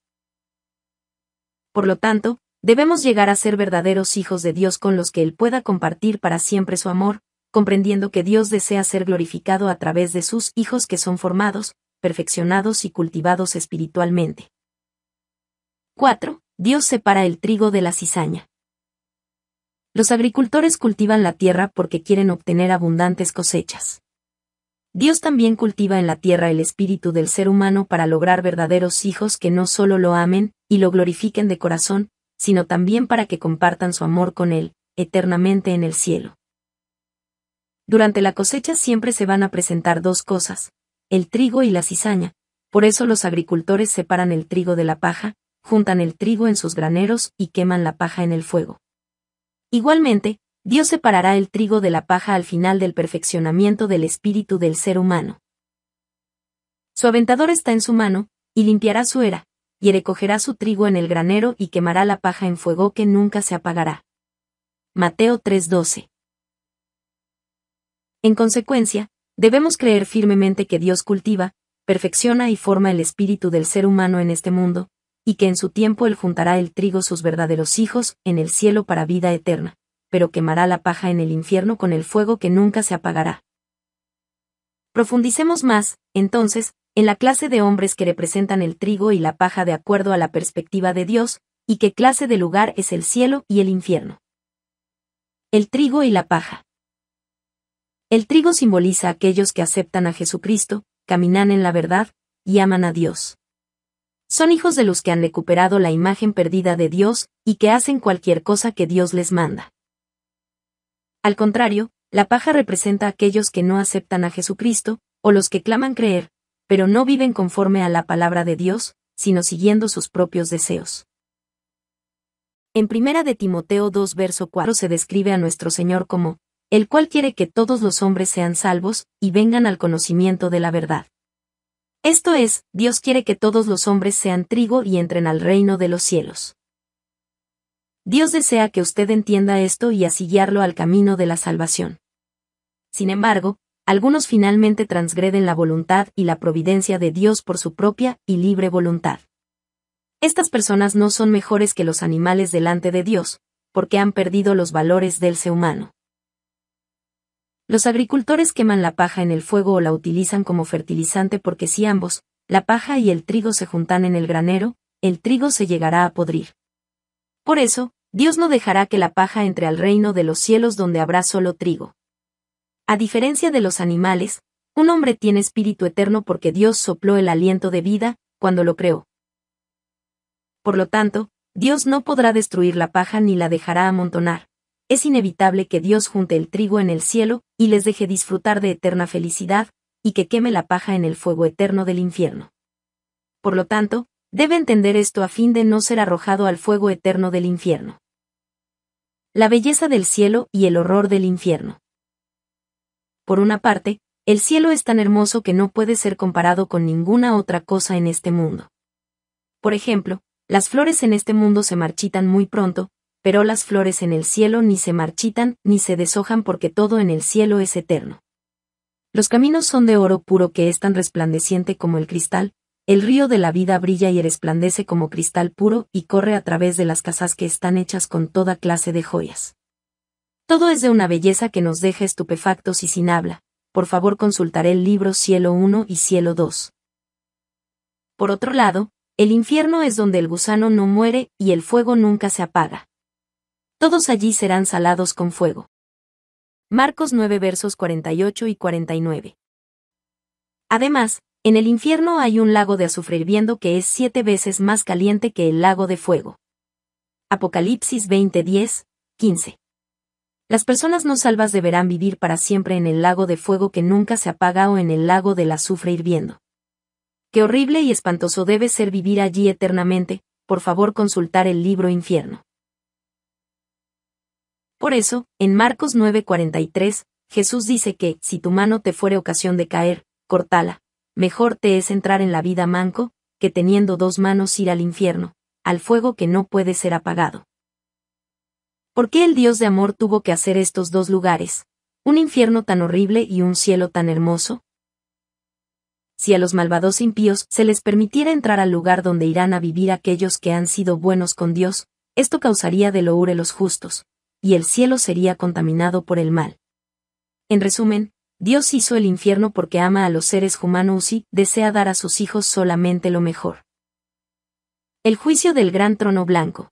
Por lo tanto, debemos llegar a ser verdaderos hijos de Dios con los que Él pueda compartir para siempre su amor, comprendiendo que Dios desea ser glorificado a través de sus hijos que son formados, perfeccionados y cultivados espiritualmente. 4. Dios separa el trigo de la cizaña. Los agricultores cultivan la tierra porque quieren obtener abundantes cosechas. Dios también cultiva en la tierra el espíritu del ser humano para lograr verdaderos hijos que no solo lo amen, y lo glorifiquen de corazón, sino también para que compartan su amor con Él, eternamente en el cielo. Durante la cosecha siempre se van a presentar dos cosas, el trigo y la cizaña, por eso los agricultores separan el trigo de la paja, juntan el trigo en sus graneros y queman la paja en el fuego. Igualmente, Dios separará el trigo de la paja al final del perfeccionamiento del espíritu del ser humano. Su aventador está en su mano, y limpiará su era, y recogerá su trigo en el granero y quemará la paja en fuego que nunca se apagará. Mateo 3:12. En consecuencia, debemos creer firmemente que Dios cultiva, perfecciona y forma el espíritu del ser humano en este mundo, y que en su tiempo Él juntará el trigo sus verdaderos hijos en el cielo para vida eterna pero quemará la paja en el infierno con el fuego que nunca se apagará. Profundicemos más, entonces, en la clase de hombres que representan el trigo y la paja de acuerdo a la perspectiva de Dios, y qué clase de lugar es el cielo y el infierno. El trigo y la paja. El trigo simboliza a aquellos que aceptan a Jesucristo, caminan en la verdad, y aman a Dios. Son hijos de los que han recuperado la imagen perdida de Dios, y que hacen cualquier cosa que Dios les manda. Al contrario, la paja representa a aquellos que no aceptan a Jesucristo, o los que claman creer, pero no viven conforme a la palabra de Dios, sino siguiendo sus propios deseos. En primera de Timoteo 2 verso 4 se describe a nuestro Señor como, el cual quiere que todos los hombres sean salvos y vengan al conocimiento de la verdad. Esto es, Dios quiere que todos los hombres sean trigo y entren al reino de los cielos. Dios desea que usted entienda esto y así siguiarlo al camino de la salvación. Sin embargo, algunos finalmente transgreden la voluntad y la providencia de Dios por su propia y libre voluntad. Estas personas no son mejores que los animales delante de Dios, porque han perdido los valores del ser humano. Los agricultores queman la paja en el fuego o la utilizan como fertilizante porque si ambos, la paja y el trigo se juntan en el granero, el trigo se llegará a podrir. Por eso, Dios no dejará que la paja entre al reino de los cielos donde habrá solo trigo. A diferencia de los animales, un hombre tiene espíritu eterno porque Dios sopló el aliento de vida, cuando lo creó. Por lo tanto, Dios no podrá destruir la paja ni la dejará amontonar. Es inevitable que Dios junte el trigo en el cielo, y les deje disfrutar de eterna felicidad, y que queme la paja en el fuego eterno del infierno. Por lo tanto, debe entender esto a fin de no ser arrojado al fuego eterno del infierno. La belleza del cielo y el horror del infierno. Por una parte, el cielo es tan hermoso que no puede ser comparado con ninguna otra cosa en este mundo. Por ejemplo, las flores en este mundo se marchitan muy pronto, pero las flores en el cielo ni se marchitan ni se deshojan porque todo en el cielo es eterno. Los caminos son de oro puro que es tan resplandeciente como el cristal, el río de la vida brilla y resplandece como cristal puro y corre a través de las casas que están hechas con toda clase de joyas. Todo es de una belleza que nos deja estupefactos y sin habla. Por favor consultaré el libro Cielo 1 y Cielo 2. Por otro lado, el infierno es donde el gusano no muere y el fuego nunca se apaga. Todos allí serán salados con fuego. Marcos 9 versos 48 y 49. Además, en el infierno hay un lago de azufre hirviendo que es siete veces más caliente que el lago de fuego. Apocalipsis 20:10, 15. Las personas no salvas deberán vivir para siempre en el lago de fuego que nunca se apaga o en el lago del azufre hirviendo. Qué horrible y espantoso debe ser vivir allí eternamente, por favor consultar el libro Infierno. Por eso, en Marcos 9:43, Jesús dice que, si tu mano te fuere ocasión de caer, cortala, Mejor te es entrar en la vida manco, que teniendo dos manos ir al infierno, al fuego que no puede ser apagado. ¿Por qué el Dios de amor tuvo que hacer estos dos lugares, un infierno tan horrible y un cielo tan hermoso? Si a los malvados impíos se les permitiera entrar al lugar donde irán a vivir aquellos que han sido buenos con Dios, esto causaría de loure los justos, y el cielo sería contaminado por el mal. En resumen, Dios hizo el infierno porque ama a los seres humanos y desea dar a sus hijos solamente lo mejor. El juicio del gran trono blanco.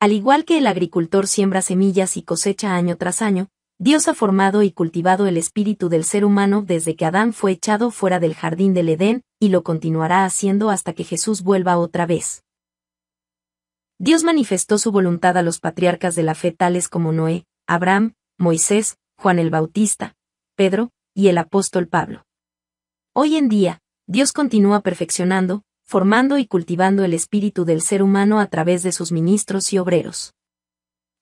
Al igual que el agricultor siembra semillas y cosecha año tras año, Dios ha formado y cultivado el espíritu del ser humano desde que Adán fue echado fuera del jardín del Edén, y lo continuará haciendo hasta que Jesús vuelva otra vez. Dios manifestó su voluntad a los patriarcas de la fe tales como Noé, Abraham, Moisés, Juan el Bautista, Pedro, y el apóstol Pablo. Hoy en día, Dios continúa perfeccionando, formando y cultivando el espíritu del ser humano a través de sus ministros y obreros.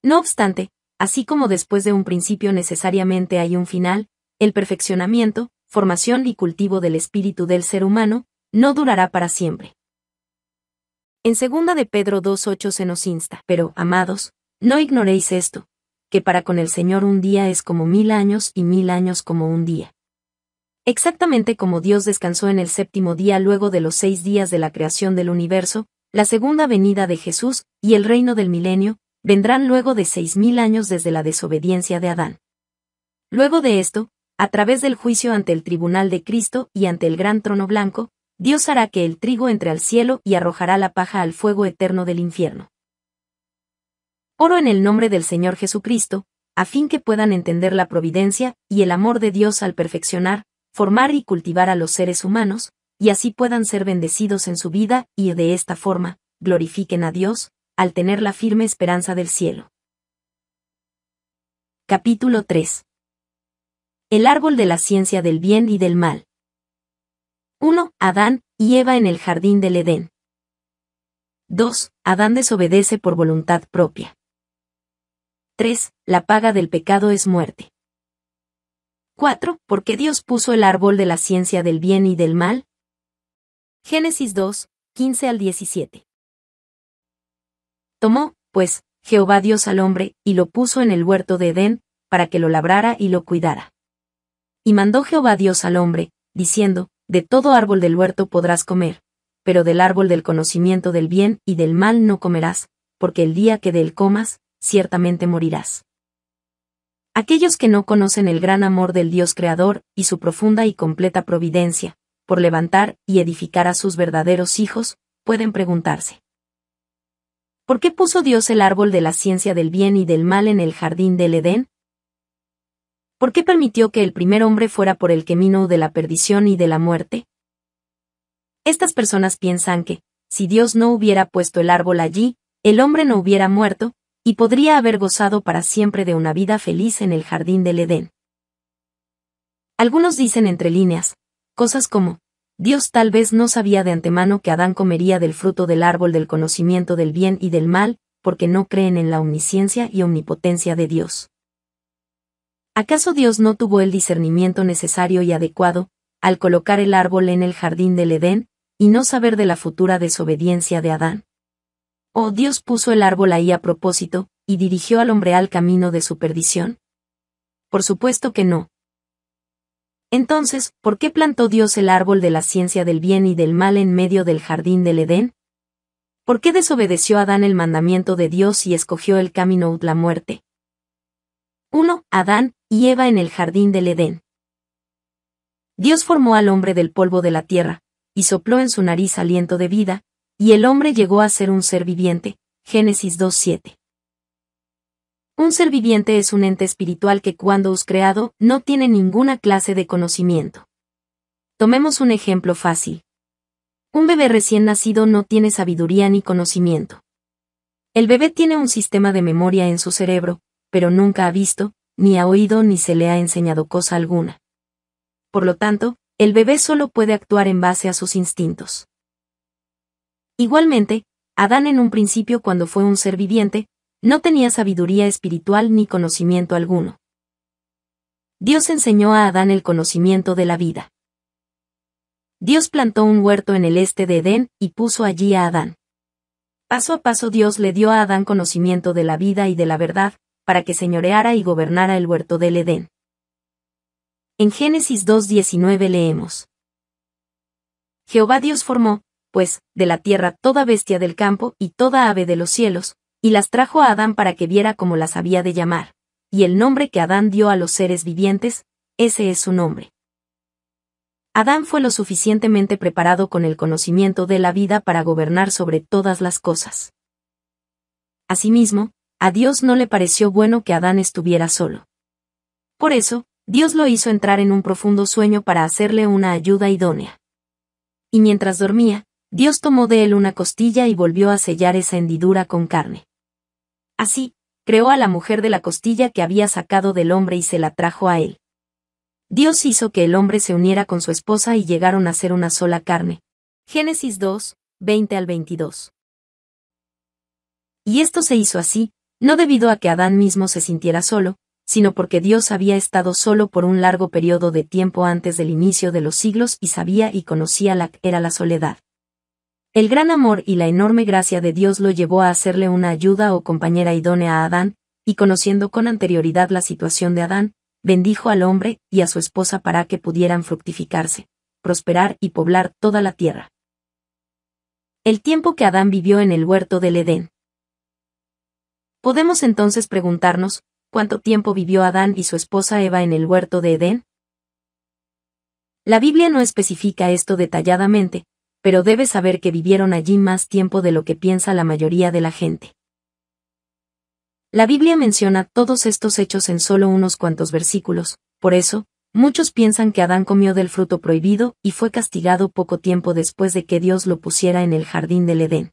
No obstante, así como después de un principio necesariamente hay un final, el perfeccionamiento, formación y cultivo del espíritu del ser humano, no durará para siempre. En segunda de Pedro 2.8 se nos insta, pero, amados, no ignoréis esto, que para con el Señor un día es como mil años y mil años como un día. Exactamente como Dios descansó en el séptimo día luego de los seis días de la creación del universo, la segunda venida de Jesús y el reino del milenio vendrán luego de seis mil años desde la desobediencia de Adán. Luego de esto, a través del juicio ante el tribunal de Cristo y ante el gran trono blanco, Dios hará que el trigo entre al cielo y arrojará la paja al fuego eterno del infierno. Oro en el nombre del Señor Jesucristo, a fin que puedan entender la providencia y el amor de Dios al perfeccionar, formar y cultivar a los seres humanos, y así puedan ser bendecidos en su vida y de esta forma, glorifiquen a Dios, al tener la firme esperanza del cielo. Capítulo 3 El árbol de la ciencia del bien y del mal. 1. Adán y Eva en el jardín del Edén. 2. Adán desobedece por voluntad propia. 3. La paga del pecado es muerte. 4. qué Dios puso el árbol de la ciencia del bien y del mal. Génesis 2, 15 al 17. Tomó, pues, Jehová Dios al hombre, y lo puso en el huerto de Edén, para que lo labrara y lo cuidara. Y mandó Jehová Dios al hombre, diciendo, De todo árbol del huerto podrás comer, pero del árbol del conocimiento del bien y del mal no comerás, porque el día que del comas, ciertamente morirás. Aquellos que no conocen el gran amor del Dios Creador, y su profunda y completa providencia, por levantar y edificar a sus verdaderos hijos, pueden preguntarse. ¿Por qué puso Dios el árbol de la ciencia del bien y del mal en el jardín del Edén? ¿Por qué permitió que el primer hombre fuera por el camino de la perdición y de la muerte? Estas personas piensan que, si Dios no hubiera puesto el árbol allí, el hombre no hubiera muerto, y podría haber gozado para siempre de una vida feliz en el jardín del Edén. Algunos dicen entre líneas, cosas como, Dios tal vez no sabía de antemano que Adán comería del fruto del árbol del conocimiento del bien y del mal, porque no creen en la omnisciencia y omnipotencia de Dios. ¿Acaso Dios no tuvo el discernimiento necesario y adecuado, al colocar el árbol en el jardín del Edén, y no saber de la futura desobediencia de Adán? ¿O oh Dios puso el árbol ahí a propósito, y dirigió al hombre al camino de su perdición. Por supuesto que no. Entonces, ¿por qué plantó Dios el árbol de la ciencia del bien y del mal en medio del jardín del Edén? ¿Por qué desobedeció Adán el mandamiento de Dios y escogió el camino de la muerte? 1. Adán y Eva en el jardín del Edén. Dios formó al hombre del polvo de la tierra, y sopló en su nariz aliento de vida, y el hombre llegó a ser un ser viviente. Génesis 2.7. Un ser viviente es un ente espiritual que cuando es creado no tiene ninguna clase de conocimiento. Tomemos un ejemplo fácil. Un bebé recién nacido no tiene sabiduría ni conocimiento. El bebé tiene un sistema de memoria en su cerebro, pero nunca ha visto, ni ha oído, ni se le ha enseñado cosa alguna. Por lo tanto, el bebé solo puede actuar en base a sus instintos. Igualmente, Adán en un principio cuando fue un ser viviente, no tenía sabiduría espiritual ni conocimiento alguno. Dios enseñó a Adán el conocimiento de la vida. Dios plantó un huerto en el este de Edén y puso allí a Adán. Paso a paso Dios le dio a Adán conocimiento de la vida y de la verdad, para que señoreara y gobernara el huerto del Edén. En Génesis 2.19 leemos. Jehová Dios formó, pues, de la tierra toda bestia del campo y toda ave de los cielos, y las trajo a Adán para que viera cómo las había de llamar. Y el nombre que Adán dio a los seres vivientes, ese es su nombre. Adán fue lo suficientemente preparado con el conocimiento de la vida para gobernar sobre todas las cosas. Asimismo, a Dios no le pareció bueno que Adán estuviera solo. Por eso, Dios lo hizo entrar en un profundo sueño para hacerle una ayuda idónea. Y mientras dormía, Dios tomó de él una costilla y volvió a sellar esa hendidura con carne. Así, creó a la mujer de la costilla que había sacado del hombre y se la trajo a él. Dios hizo que el hombre se uniera con su esposa y llegaron a ser una sola carne. Génesis 2, 20 al 22. Y esto se hizo así, no debido a que Adán mismo se sintiera solo, sino porque Dios había estado solo por un largo periodo de tiempo antes del inicio de los siglos y sabía y conocía la que era la soledad. El gran amor y la enorme gracia de Dios lo llevó a hacerle una ayuda o compañera idónea a Adán, y conociendo con anterioridad la situación de Adán, bendijo al hombre y a su esposa para que pudieran fructificarse, prosperar y poblar toda la tierra. El tiempo que Adán vivió en el huerto del Edén. Podemos entonces preguntarnos, ¿cuánto tiempo vivió Adán y su esposa Eva en el huerto de Edén? La Biblia no especifica esto detalladamente, pero debes saber que vivieron allí más tiempo de lo que piensa la mayoría de la gente. La Biblia menciona todos estos hechos en solo unos cuantos versículos, por eso, muchos piensan que Adán comió del fruto prohibido y fue castigado poco tiempo después de que Dios lo pusiera en el jardín del Edén.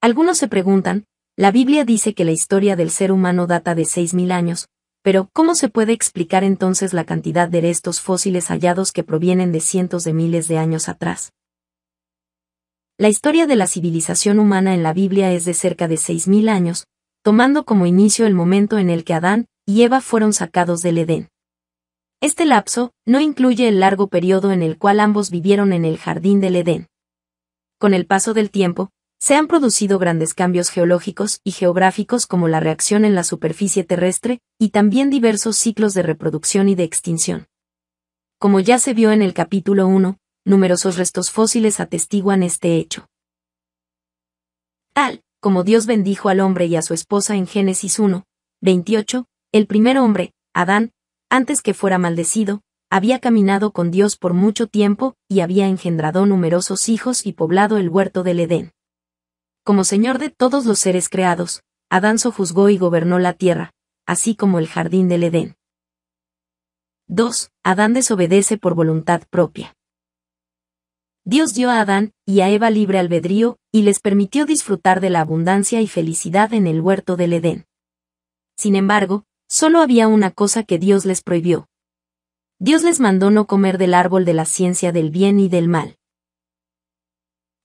Algunos se preguntan, la Biblia dice que la historia del ser humano data de 6.000 años, pero ¿cómo se puede explicar entonces la cantidad de restos fósiles hallados que provienen de cientos de miles de años atrás? La historia de la civilización humana en la Biblia es de cerca de 6.000 años, tomando como inicio el momento en el que Adán y Eva fueron sacados del Edén. Este lapso no incluye el largo periodo en el cual ambos vivieron en el jardín del Edén. Con el paso del tiempo, se han producido grandes cambios geológicos y geográficos como la reacción en la superficie terrestre, y también diversos ciclos de reproducción y de extinción. Como ya se vio en el capítulo 1, numerosos restos fósiles atestiguan este hecho. Tal, como Dios bendijo al hombre y a su esposa en Génesis 1, 28, el primer hombre, Adán, antes que fuera maldecido, había caminado con Dios por mucho tiempo y había engendrado numerosos hijos y poblado el huerto del Edén. Como Señor de todos los seres creados, Adán sojuzgó y gobernó la tierra, así como el jardín del Edén. 2. Adán desobedece por voluntad propia. Dios dio a Adán y a Eva libre albedrío, y les permitió disfrutar de la abundancia y felicidad en el huerto del Edén. Sin embargo, solo había una cosa que Dios les prohibió. Dios les mandó no comer del árbol de la ciencia del bien y del mal.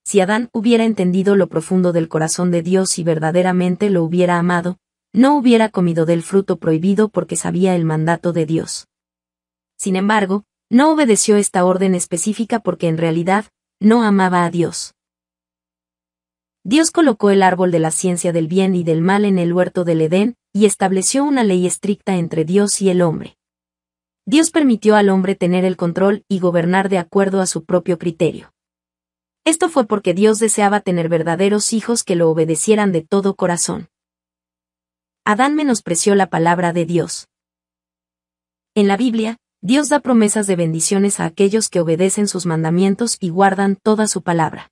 Si Adán hubiera entendido lo profundo del corazón de Dios y verdaderamente lo hubiera amado, no hubiera comido del fruto prohibido porque sabía el mandato de Dios. Sin embargo, no obedeció esta orden específica porque en realidad, no amaba a Dios. Dios colocó el árbol de la ciencia del bien y del mal en el huerto del Edén, y estableció una ley estricta entre Dios y el hombre. Dios permitió al hombre tener el control y gobernar de acuerdo a su propio criterio. Esto fue porque Dios deseaba tener verdaderos hijos que lo obedecieran de todo corazón. Adán menospreció la palabra de Dios. En la Biblia, Dios da promesas de bendiciones a aquellos que obedecen sus mandamientos y guardan toda su palabra.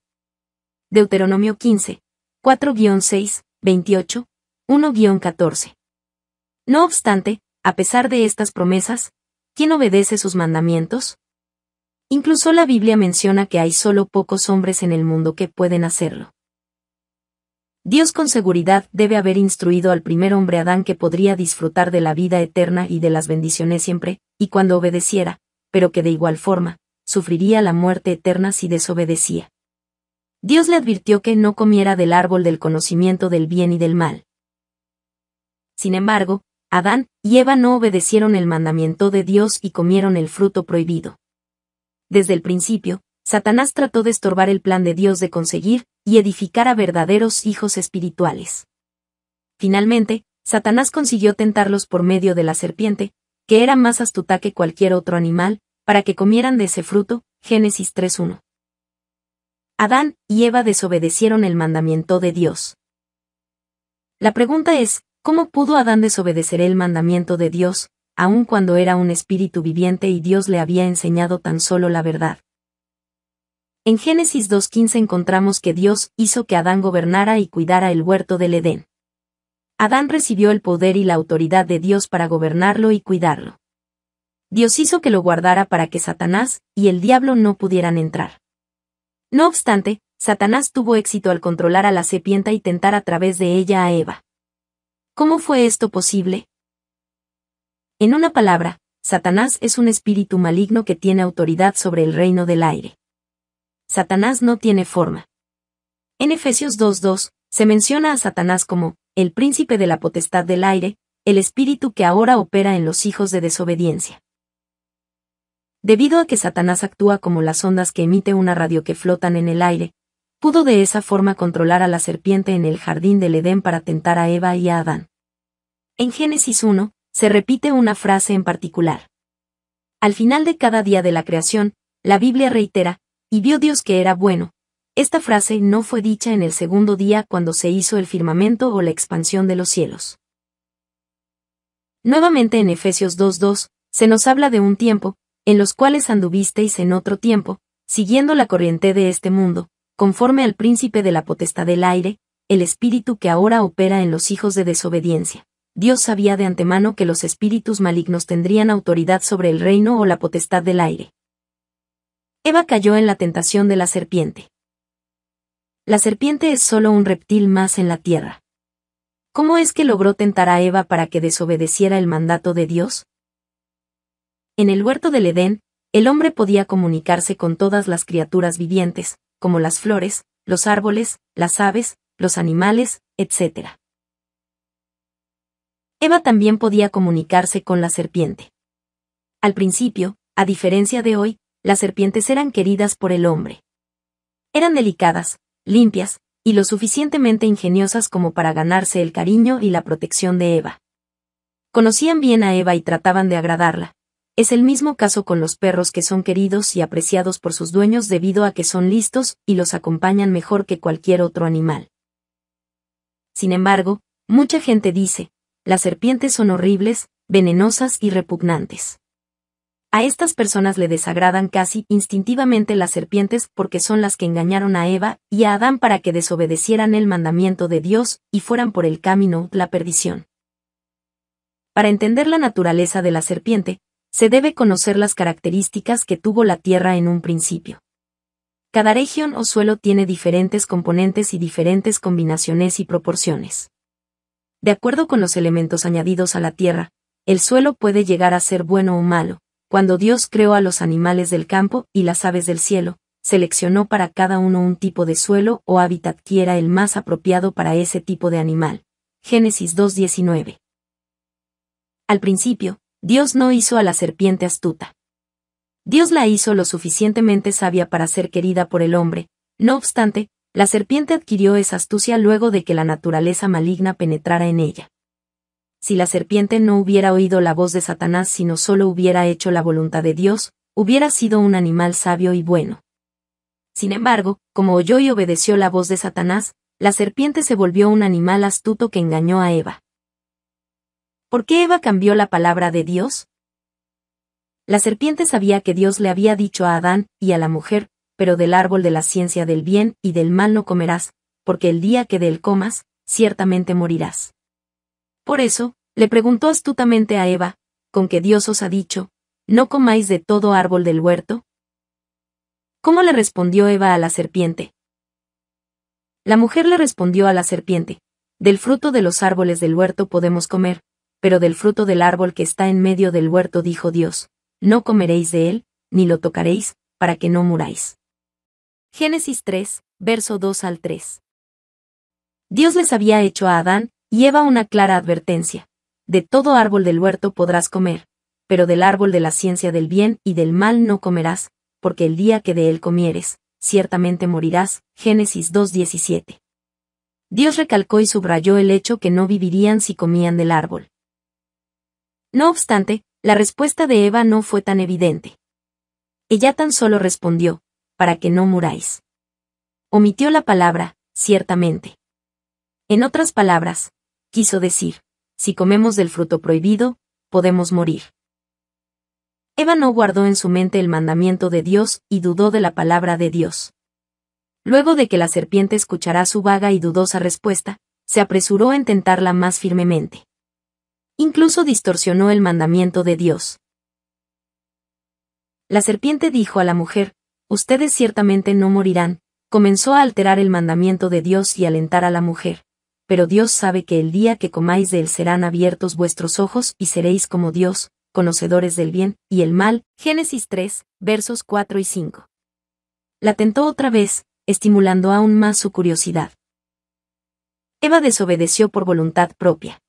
Deuteronomio 15, 4-6, 28, 1-14. No obstante, a pesar de estas promesas, ¿quién obedece sus mandamientos? Incluso la Biblia menciona que hay solo pocos hombres en el mundo que pueden hacerlo. Dios con seguridad debe haber instruido al primer hombre Adán que podría disfrutar de la vida eterna y de las bendiciones siempre, y cuando obedeciera, pero que de igual forma, sufriría la muerte eterna si desobedecía. Dios le advirtió que no comiera del árbol del conocimiento del bien y del mal. Sin embargo, Adán y Eva no obedecieron el mandamiento de Dios y comieron el fruto prohibido. Desde el principio, Satanás trató de estorbar el plan de Dios de conseguir y edificar a verdaderos hijos espirituales. Finalmente, Satanás consiguió tentarlos por medio de la serpiente, que era más astuta que cualquier otro animal, para que comieran de ese fruto, Génesis 3.1. Adán y Eva desobedecieron el mandamiento de Dios. La pregunta es, ¿cómo pudo Adán desobedecer el mandamiento de Dios, aun cuando era un espíritu viviente y Dios le había enseñado tan solo la verdad? En Génesis 2.15 encontramos que Dios hizo que Adán gobernara y cuidara el huerto del Edén. Adán recibió el poder y la autoridad de Dios para gobernarlo y cuidarlo. Dios hizo que lo guardara para que Satanás y el diablo no pudieran entrar. No obstante, Satanás tuvo éxito al controlar a la serpiente y tentar a través de ella a Eva. ¿Cómo fue esto posible? En una palabra, Satanás es un espíritu maligno que tiene autoridad sobre el reino del aire. Satanás no tiene forma. En Efesios 2.2, se menciona a Satanás como, el príncipe de la potestad del aire, el espíritu que ahora opera en los hijos de desobediencia. Debido a que Satanás actúa como las ondas que emite una radio que flotan en el aire, pudo de esa forma controlar a la serpiente en el jardín del Edén para tentar a Eva y a Adán. En Génesis 1, se repite una frase en particular. Al final de cada día de la creación, la Biblia reitera, y vio Dios que era bueno. Esta frase no fue dicha en el segundo día cuando se hizo el firmamento o la expansión de los cielos. Nuevamente en Efesios 2.2, se nos habla de un tiempo, en los cuales anduvisteis en otro tiempo, siguiendo la corriente de este mundo, conforme al príncipe de la potestad del aire, el espíritu que ahora opera en los hijos de desobediencia. Dios sabía de antemano que los espíritus malignos tendrían autoridad sobre el reino o la potestad del aire. Eva cayó en la tentación de la serpiente. La serpiente es solo un reptil más en la tierra. ¿Cómo es que logró tentar a Eva para que desobedeciera el mandato de Dios? En el huerto del Edén, el hombre podía comunicarse con todas las criaturas vivientes, como las flores, los árboles, las aves, los animales, etc. Eva también podía comunicarse con la serpiente. Al principio, a diferencia de hoy, las serpientes eran queridas por el hombre. Eran delicadas, limpias, y lo suficientemente ingeniosas como para ganarse el cariño y la protección de Eva. Conocían bien a Eva y trataban de agradarla. Es el mismo caso con los perros que son queridos y apreciados por sus dueños debido a que son listos y los acompañan mejor que cualquier otro animal. Sin embargo, mucha gente dice, las serpientes son horribles, venenosas y repugnantes. A estas personas le desagradan casi instintivamente las serpientes porque son las que engañaron a Eva y a Adán para que desobedecieran el mandamiento de Dios y fueran por el camino la perdición. Para entender la naturaleza de la serpiente, se debe conocer las características que tuvo la Tierra en un principio. Cada región o suelo tiene diferentes componentes y diferentes combinaciones y proporciones. De acuerdo con los elementos añadidos a la Tierra, el suelo puede llegar a ser bueno o malo, cuando Dios creó a los animales del campo y las aves del cielo, seleccionó para cada uno un tipo de suelo o hábitat que era el más apropiado para ese tipo de animal. Génesis 2.19. Al principio, Dios no hizo a la serpiente astuta. Dios la hizo lo suficientemente sabia para ser querida por el hombre, no obstante, la serpiente adquirió esa astucia luego de que la naturaleza maligna penetrara en ella si la serpiente no hubiera oído la voz de Satanás sino solo hubiera hecho la voluntad de Dios, hubiera sido un animal sabio y bueno. Sin embargo, como oyó y obedeció la voz de Satanás, la serpiente se volvió un animal astuto que engañó a Eva. ¿Por qué Eva cambió la palabra de Dios? La serpiente sabía que Dios le había dicho a Adán y a la mujer, pero del árbol de la ciencia del bien y del mal no comerás, porque el día que del comas, ciertamente morirás. Por eso, le preguntó astutamente a Eva, con que Dios os ha dicho, ¿no comáis de todo árbol del huerto? ¿Cómo le respondió Eva a la serpiente? La mujer le respondió a la serpiente, del fruto de los árboles del huerto podemos comer, pero del fruto del árbol que está en medio del huerto dijo Dios, no comeréis de él, ni lo tocaréis, para que no muráis. Génesis 3, verso 2 al 3. Dios les había hecho a Adán lleva una clara advertencia. De todo árbol del huerto podrás comer, pero del árbol de la ciencia del bien y del mal no comerás, porque el día que de él comieres, ciertamente morirás. Génesis 2.17. Dios recalcó y subrayó el hecho que no vivirían si comían del árbol. No obstante, la respuesta de Eva no fue tan evidente. Ella tan solo respondió, para que no muráis. Omitió la palabra, ciertamente. En otras palabras, quiso decir, si comemos del fruto prohibido, podemos morir. Eva no guardó en su mente el mandamiento de Dios y dudó de la palabra de Dios. Luego de que la serpiente escuchara su vaga y dudosa respuesta, se apresuró a intentarla más firmemente. Incluso distorsionó el mandamiento de Dios. La serpiente dijo a la mujer, Ustedes ciertamente no morirán, comenzó a alterar el mandamiento de Dios y alentar a la mujer pero Dios sabe que el día que comáis de él serán abiertos vuestros ojos y seréis como Dios, conocedores del bien y el mal. Génesis 3, versos 4 y 5. La tentó otra vez, estimulando aún más su curiosidad. Eva desobedeció por voluntad propia.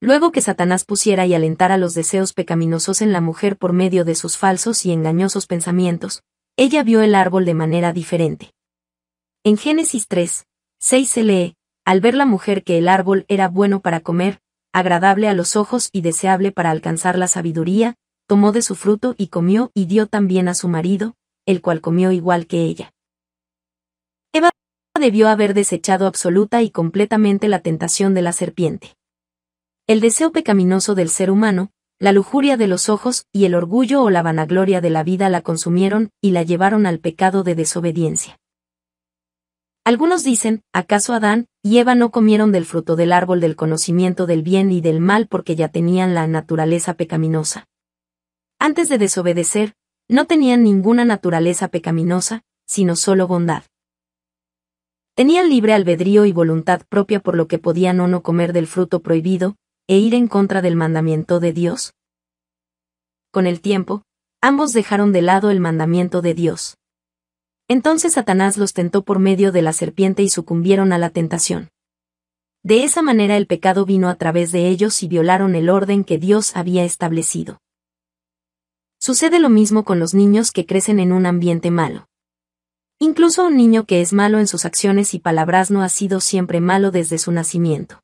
Luego que Satanás pusiera y alentara los deseos pecaminosos en la mujer por medio de sus falsos y engañosos pensamientos, ella vio el árbol de manera diferente. En Génesis 3, 6 se lee, al ver la mujer que el árbol era bueno para comer, agradable a los ojos y deseable para alcanzar la sabiduría, tomó de su fruto y comió y dio también a su marido, el cual comió igual que ella. Eva debió haber desechado absoluta y completamente la tentación de la serpiente. El deseo pecaminoso del ser humano, la lujuria de los ojos y el orgullo o la vanagloria de la vida la consumieron y la llevaron al pecado de desobediencia. Algunos dicen, ¿acaso Adán, y Eva no comieron del fruto del árbol del conocimiento del bien y del mal porque ya tenían la naturaleza pecaminosa. Antes de desobedecer, no tenían ninguna naturaleza pecaminosa, sino solo bondad. Tenían libre albedrío y voluntad propia por lo que podían o no comer del fruto prohibido, e ir en contra del mandamiento de Dios. Con el tiempo, ambos dejaron de lado el mandamiento de Dios. Entonces Satanás los tentó por medio de la serpiente y sucumbieron a la tentación. De esa manera el pecado vino a través de ellos y violaron el orden que Dios había establecido. Sucede lo mismo con los niños que crecen en un ambiente malo. Incluso un niño que es malo en sus acciones y palabras no ha sido siempre malo desde su nacimiento.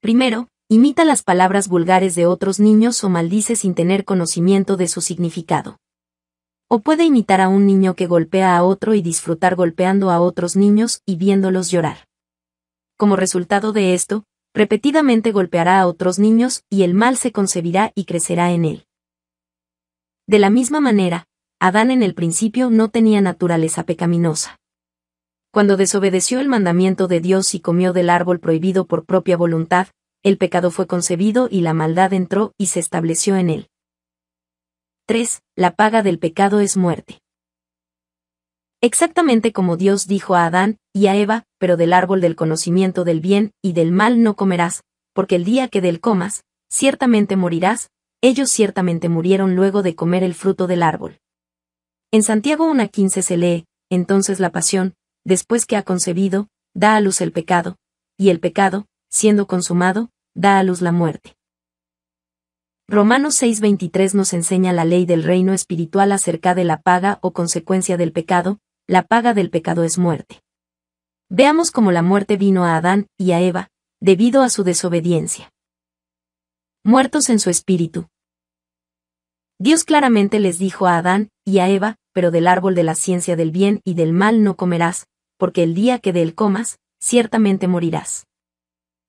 Primero, imita las palabras vulgares de otros niños o maldice sin tener conocimiento de su significado o puede imitar a un niño que golpea a otro y disfrutar golpeando a otros niños y viéndolos llorar. Como resultado de esto, repetidamente golpeará a otros niños y el mal se concebirá y crecerá en él. De la misma manera, Adán en el principio no tenía naturaleza pecaminosa. Cuando desobedeció el mandamiento de Dios y comió del árbol prohibido por propia voluntad, el pecado fue concebido y la maldad entró y se estableció en él. 3. La paga del pecado es muerte. Exactamente como Dios dijo a Adán y a Eva, pero del árbol del conocimiento del bien y del mal no comerás, porque el día que del comas, ciertamente morirás, ellos ciertamente murieron luego de comer el fruto del árbol. En Santiago 1.15 se lee, entonces la pasión, después que ha concebido, da a luz el pecado, y el pecado, siendo consumado, da a luz la muerte. Romanos 6:23 nos enseña la ley del reino espiritual acerca de la paga o consecuencia del pecado, la paga del pecado es muerte. Veamos cómo la muerte vino a Adán y a Eva, debido a su desobediencia. Muertos en su espíritu. Dios claramente les dijo a Adán y a Eva, pero del árbol de la ciencia del bien y del mal no comerás, porque el día que de él comas, ciertamente morirás.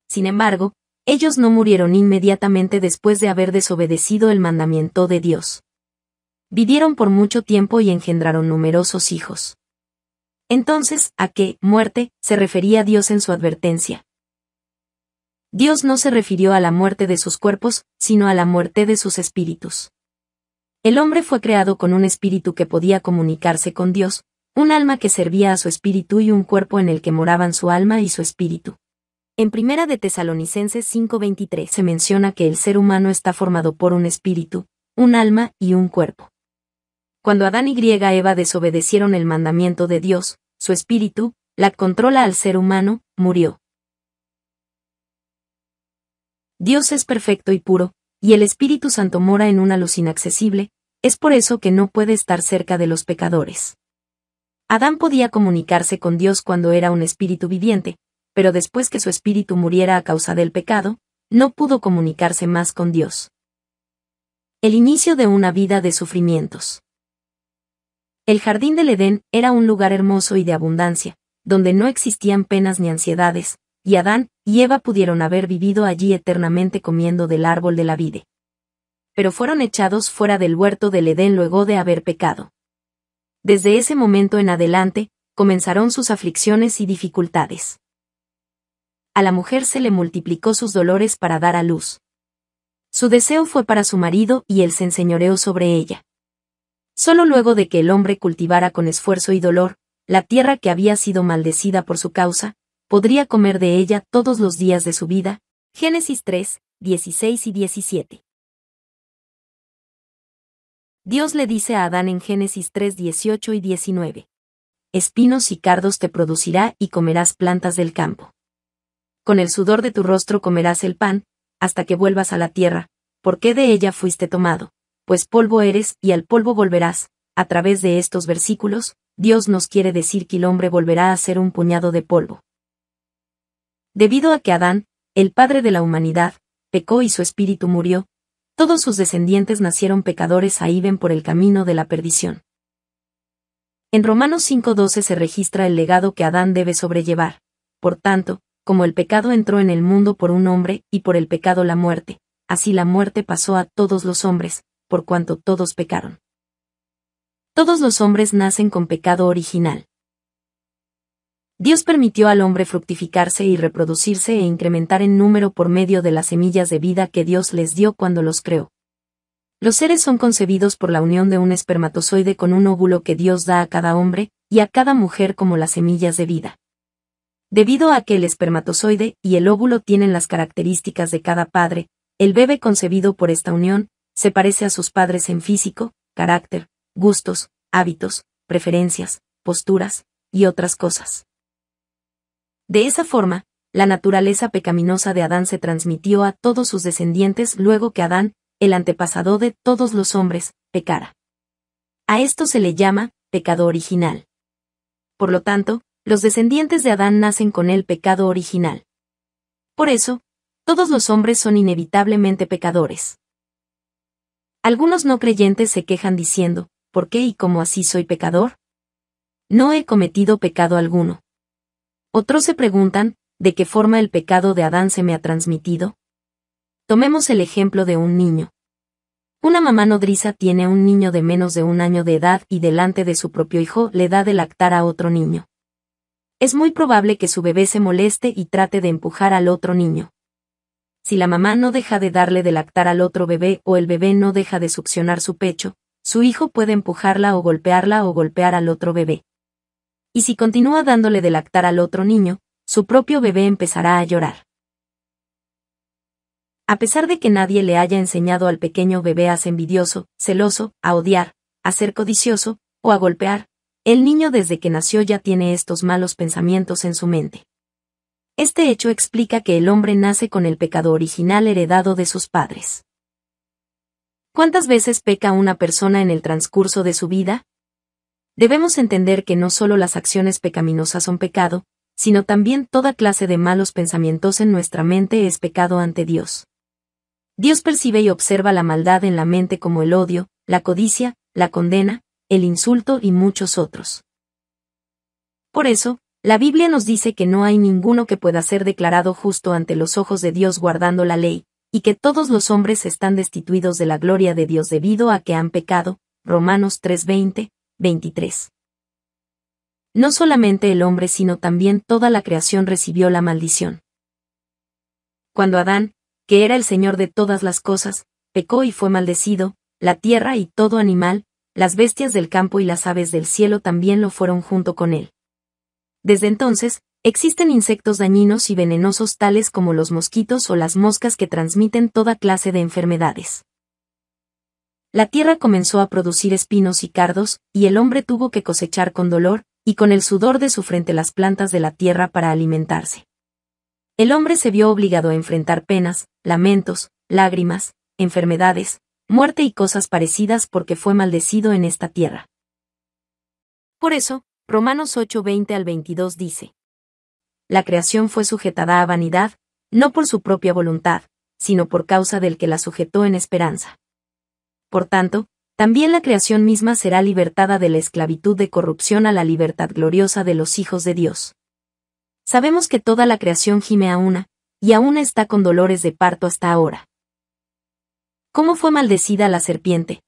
Sin embargo, ellos no murieron inmediatamente después de haber desobedecido el mandamiento de Dios. Vivieron por mucho tiempo y engendraron numerosos hijos. Entonces, ¿a qué muerte se refería Dios en su advertencia? Dios no se refirió a la muerte de sus cuerpos, sino a la muerte de sus espíritus. El hombre fue creado con un espíritu que podía comunicarse con Dios, un alma que servía a su espíritu y un cuerpo en el que moraban su alma y su espíritu. En Primera de Tesalonicenses 5:23 se menciona que el ser humano está formado por un espíritu, un alma y un cuerpo. Cuando Adán y griega Eva desobedecieron el mandamiento de Dios, su espíritu, la controla al ser humano, murió. Dios es perfecto y puro, y el Espíritu Santo mora en una luz inaccesible, es por eso que no puede estar cerca de los pecadores. Adán podía comunicarse con Dios cuando era un espíritu viviente, pero después que su espíritu muriera a causa del pecado, no pudo comunicarse más con Dios. El inicio de una vida de sufrimientos. El jardín del Edén era un lugar hermoso y de abundancia, donde no existían penas ni ansiedades, y Adán y Eva pudieron haber vivido allí eternamente comiendo del árbol de la vida. Pero fueron echados fuera del huerto del Edén luego de haber pecado. Desde ese momento en adelante, comenzaron sus aflicciones y dificultades a la mujer se le multiplicó sus dolores para dar a luz. Su deseo fue para su marido y él se enseñoreó sobre ella. Solo luego de que el hombre cultivara con esfuerzo y dolor, la tierra que había sido maldecida por su causa, podría comer de ella todos los días de su vida. Génesis 3, 16 y 17. Dios le dice a Adán en Génesis 3, 18 y 19. Espinos y cardos te producirá y comerás plantas del campo con el sudor de tu rostro comerás el pan, hasta que vuelvas a la tierra, porque de ella fuiste tomado, pues polvo eres y al polvo volverás. A través de estos versículos, Dios nos quiere decir que el hombre volverá a ser un puñado de polvo. Debido a que Adán, el padre de la humanidad, pecó y su espíritu murió, todos sus descendientes nacieron pecadores a Iben por el camino de la perdición. En Romanos 5.12 se registra el legado que Adán debe sobrellevar. Por tanto, como el pecado entró en el mundo por un hombre, y por el pecado la muerte, así la muerte pasó a todos los hombres, por cuanto todos pecaron. Todos los hombres nacen con pecado original. Dios permitió al hombre fructificarse y reproducirse e incrementar en número por medio de las semillas de vida que Dios les dio cuando los creó. Los seres son concebidos por la unión de un espermatozoide con un óvulo que Dios da a cada hombre, y a cada mujer como las semillas de vida. Debido a que el espermatozoide y el óvulo tienen las características de cada padre, el bebé concebido por esta unión se parece a sus padres en físico, carácter, gustos, hábitos, preferencias, posturas y otras cosas. De esa forma, la naturaleza pecaminosa de Adán se transmitió a todos sus descendientes luego que Adán, el antepasado de todos los hombres, pecara. A esto se le llama pecado original. Por lo tanto, los descendientes de Adán nacen con el pecado original. Por eso, todos los hombres son inevitablemente pecadores. Algunos no creyentes se quejan diciendo, ¿por qué y cómo así soy pecador? No he cometido pecado alguno. Otros se preguntan, ¿de qué forma el pecado de Adán se me ha transmitido? Tomemos el ejemplo de un niño. Una mamá nodriza tiene un niño de menos de un año de edad y delante de su propio hijo le da de lactar a otro niño es muy probable que su bebé se moleste y trate de empujar al otro niño. Si la mamá no deja de darle de lactar al otro bebé o el bebé no deja de succionar su pecho, su hijo puede empujarla o golpearla o golpear al otro bebé. Y si continúa dándole de lactar al otro niño, su propio bebé empezará a llorar. A pesar de que nadie le haya enseñado al pequeño bebé a ser envidioso, celoso, a odiar, a ser codicioso, o a golpear, el niño desde que nació ya tiene estos malos pensamientos en su mente. Este hecho explica que el hombre nace con el pecado original heredado de sus padres. ¿Cuántas veces peca una persona en el transcurso de su vida? Debemos entender que no solo las acciones pecaminosas son pecado, sino también toda clase de malos pensamientos en nuestra mente es pecado ante Dios. Dios percibe y observa la maldad en la mente como el odio, la codicia, la condena, el insulto y muchos otros. Por eso, la Biblia nos dice que no hay ninguno que pueda ser declarado justo ante los ojos de Dios guardando la ley, y que todos los hombres están destituidos de la gloria de Dios debido a que han pecado. Romanos 3:20, 23. No solamente el hombre, sino también toda la creación recibió la maldición. Cuando Adán, que era el Señor de todas las cosas, pecó y fue maldecido, la tierra y todo animal, las bestias del campo y las aves del cielo también lo fueron junto con él. Desde entonces, existen insectos dañinos y venenosos tales como los mosquitos o las moscas que transmiten toda clase de enfermedades. La tierra comenzó a producir espinos y cardos, y el hombre tuvo que cosechar con dolor, y con el sudor de su frente las plantas de la tierra para alimentarse. El hombre se vio obligado a enfrentar penas, lamentos, lágrimas, enfermedades, muerte y cosas parecidas porque fue maldecido en esta tierra. Por eso, Romanos 8:20 al 22 dice, La creación fue sujetada a vanidad, no por su propia voluntad, sino por causa del que la sujetó en esperanza. Por tanto, también la creación misma será libertada de la esclavitud de corrupción a la libertad gloriosa de los hijos de Dios. Sabemos que toda la creación gime a una, y aún está con dolores de parto hasta ahora. ¿Cómo fue maldecida la serpiente?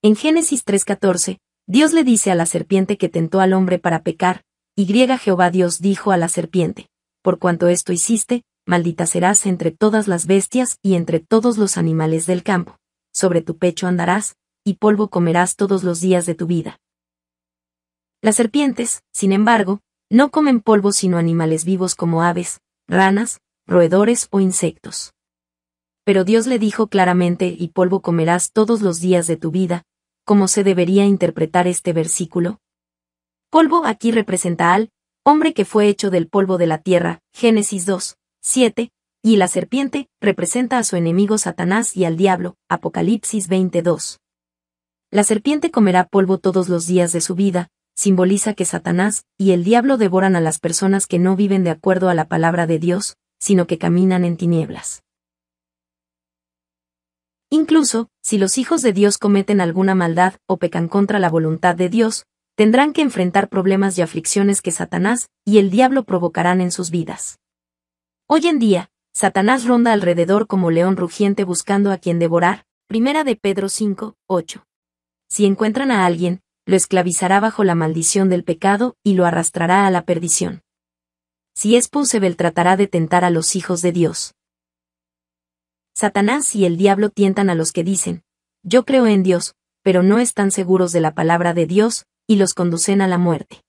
En Génesis 3:14, Dios le dice a la serpiente que tentó al hombre para pecar, y griega Jehová Dios dijo a la serpiente, por cuanto esto hiciste, maldita serás entre todas las bestias y entre todos los animales del campo, sobre tu pecho andarás, y polvo comerás todos los días de tu vida. Las serpientes, sin embargo, no comen polvo sino animales vivos como aves, ranas, roedores o insectos. Pero Dios le dijo claramente, y polvo comerás todos los días de tu vida, ¿cómo se debería interpretar este versículo? Polvo aquí representa al hombre que fue hecho del polvo de la tierra, Génesis 2, 7, y la serpiente representa a su enemigo Satanás y al diablo, Apocalipsis 22. La serpiente comerá polvo todos los días de su vida, simboliza que Satanás y el diablo devoran a las personas que no viven de acuerdo a la palabra de Dios, sino que caminan en tinieblas. Incluso, si los hijos de Dios cometen alguna maldad o pecan contra la voluntad de Dios, tendrán que enfrentar problemas y aflicciones que Satanás y el diablo provocarán en sus vidas. Hoy en día, Satanás ronda alrededor como león rugiente buscando a quien devorar, primera de Pedro 5, 8. Si encuentran a alguien, lo esclavizará bajo la maldición del pecado y lo arrastrará a la perdición. Si es posible tratará de tentar a los hijos de Dios. Satanás y el diablo tientan a los que dicen, yo creo en Dios, pero no están seguros de la palabra de Dios, y los conducen a la muerte.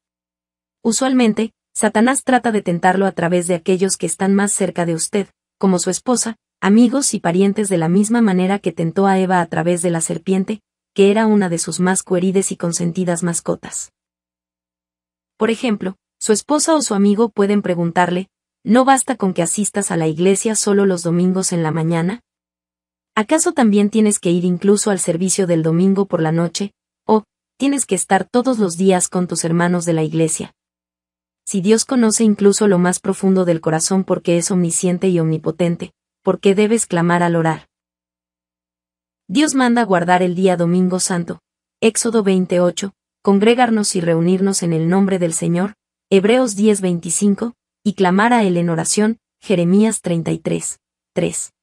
Usualmente, Satanás trata de tentarlo a través de aquellos que están más cerca de usted, como su esposa, amigos y parientes de la misma manera que tentó a Eva a través de la serpiente, que era una de sus más coherides y consentidas mascotas. Por ejemplo, su esposa o su amigo pueden preguntarle, ¿No basta con que asistas a la iglesia solo los domingos en la mañana? ¿Acaso también tienes que ir incluso al servicio del domingo por la noche? ¿O tienes que estar todos los días con tus hermanos de la iglesia? Si Dios conoce incluso lo más profundo del corazón porque es omnisciente y omnipotente, ¿por qué debes clamar al orar? Dios manda guardar el día domingo santo. Éxodo 28, congregarnos y reunirnos en el nombre del Señor. Hebreos 10:25, y clamar a él en oración, Jeremías 33, 3.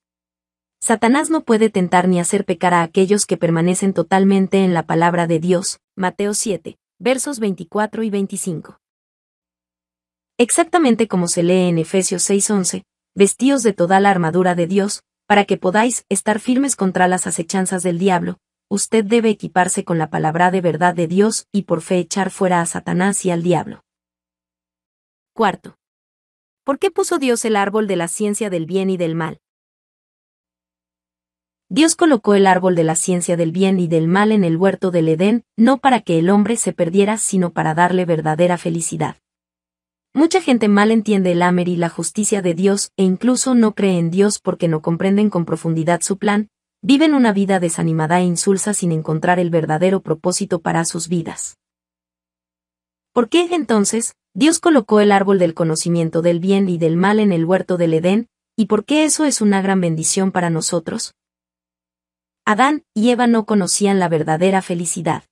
Satanás no puede tentar ni hacer pecar a aquellos que permanecen totalmente en la palabra de Dios, Mateo 7, versos 24 y 25. Exactamente como se lee en Efesios 6:11, vestíos de toda la armadura de Dios, para que podáis estar firmes contra las acechanzas del diablo, usted debe equiparse con la palabra de verdad de Dios y por fe echar fuera a Satanás y al diablo. Cuarto, ¿Por qué puso Dios el árbol de la ciencia del bien y del mal? Dios colocó el árbol de la ciencia del bien y del mal en el huerto del Edén, no para que el hombre se perdiera, sino para darle verdadera felicidad. Mucha gente mal entiende el Amer y la justicia de Dios e incluso no cree en Dios porque no comprenden con profundidad su plan, viven una vida desanimada e insulsa sin encontrar el verdadero propósito para sus vidas. ¿Por qué entonces Dios colocó el árbol del conocimiento del bien y del mal en el huerto del Edén, ¿y por qué eso es una gran bendición para nosotros? Adán y Eva no conocían la verdadera felicidad.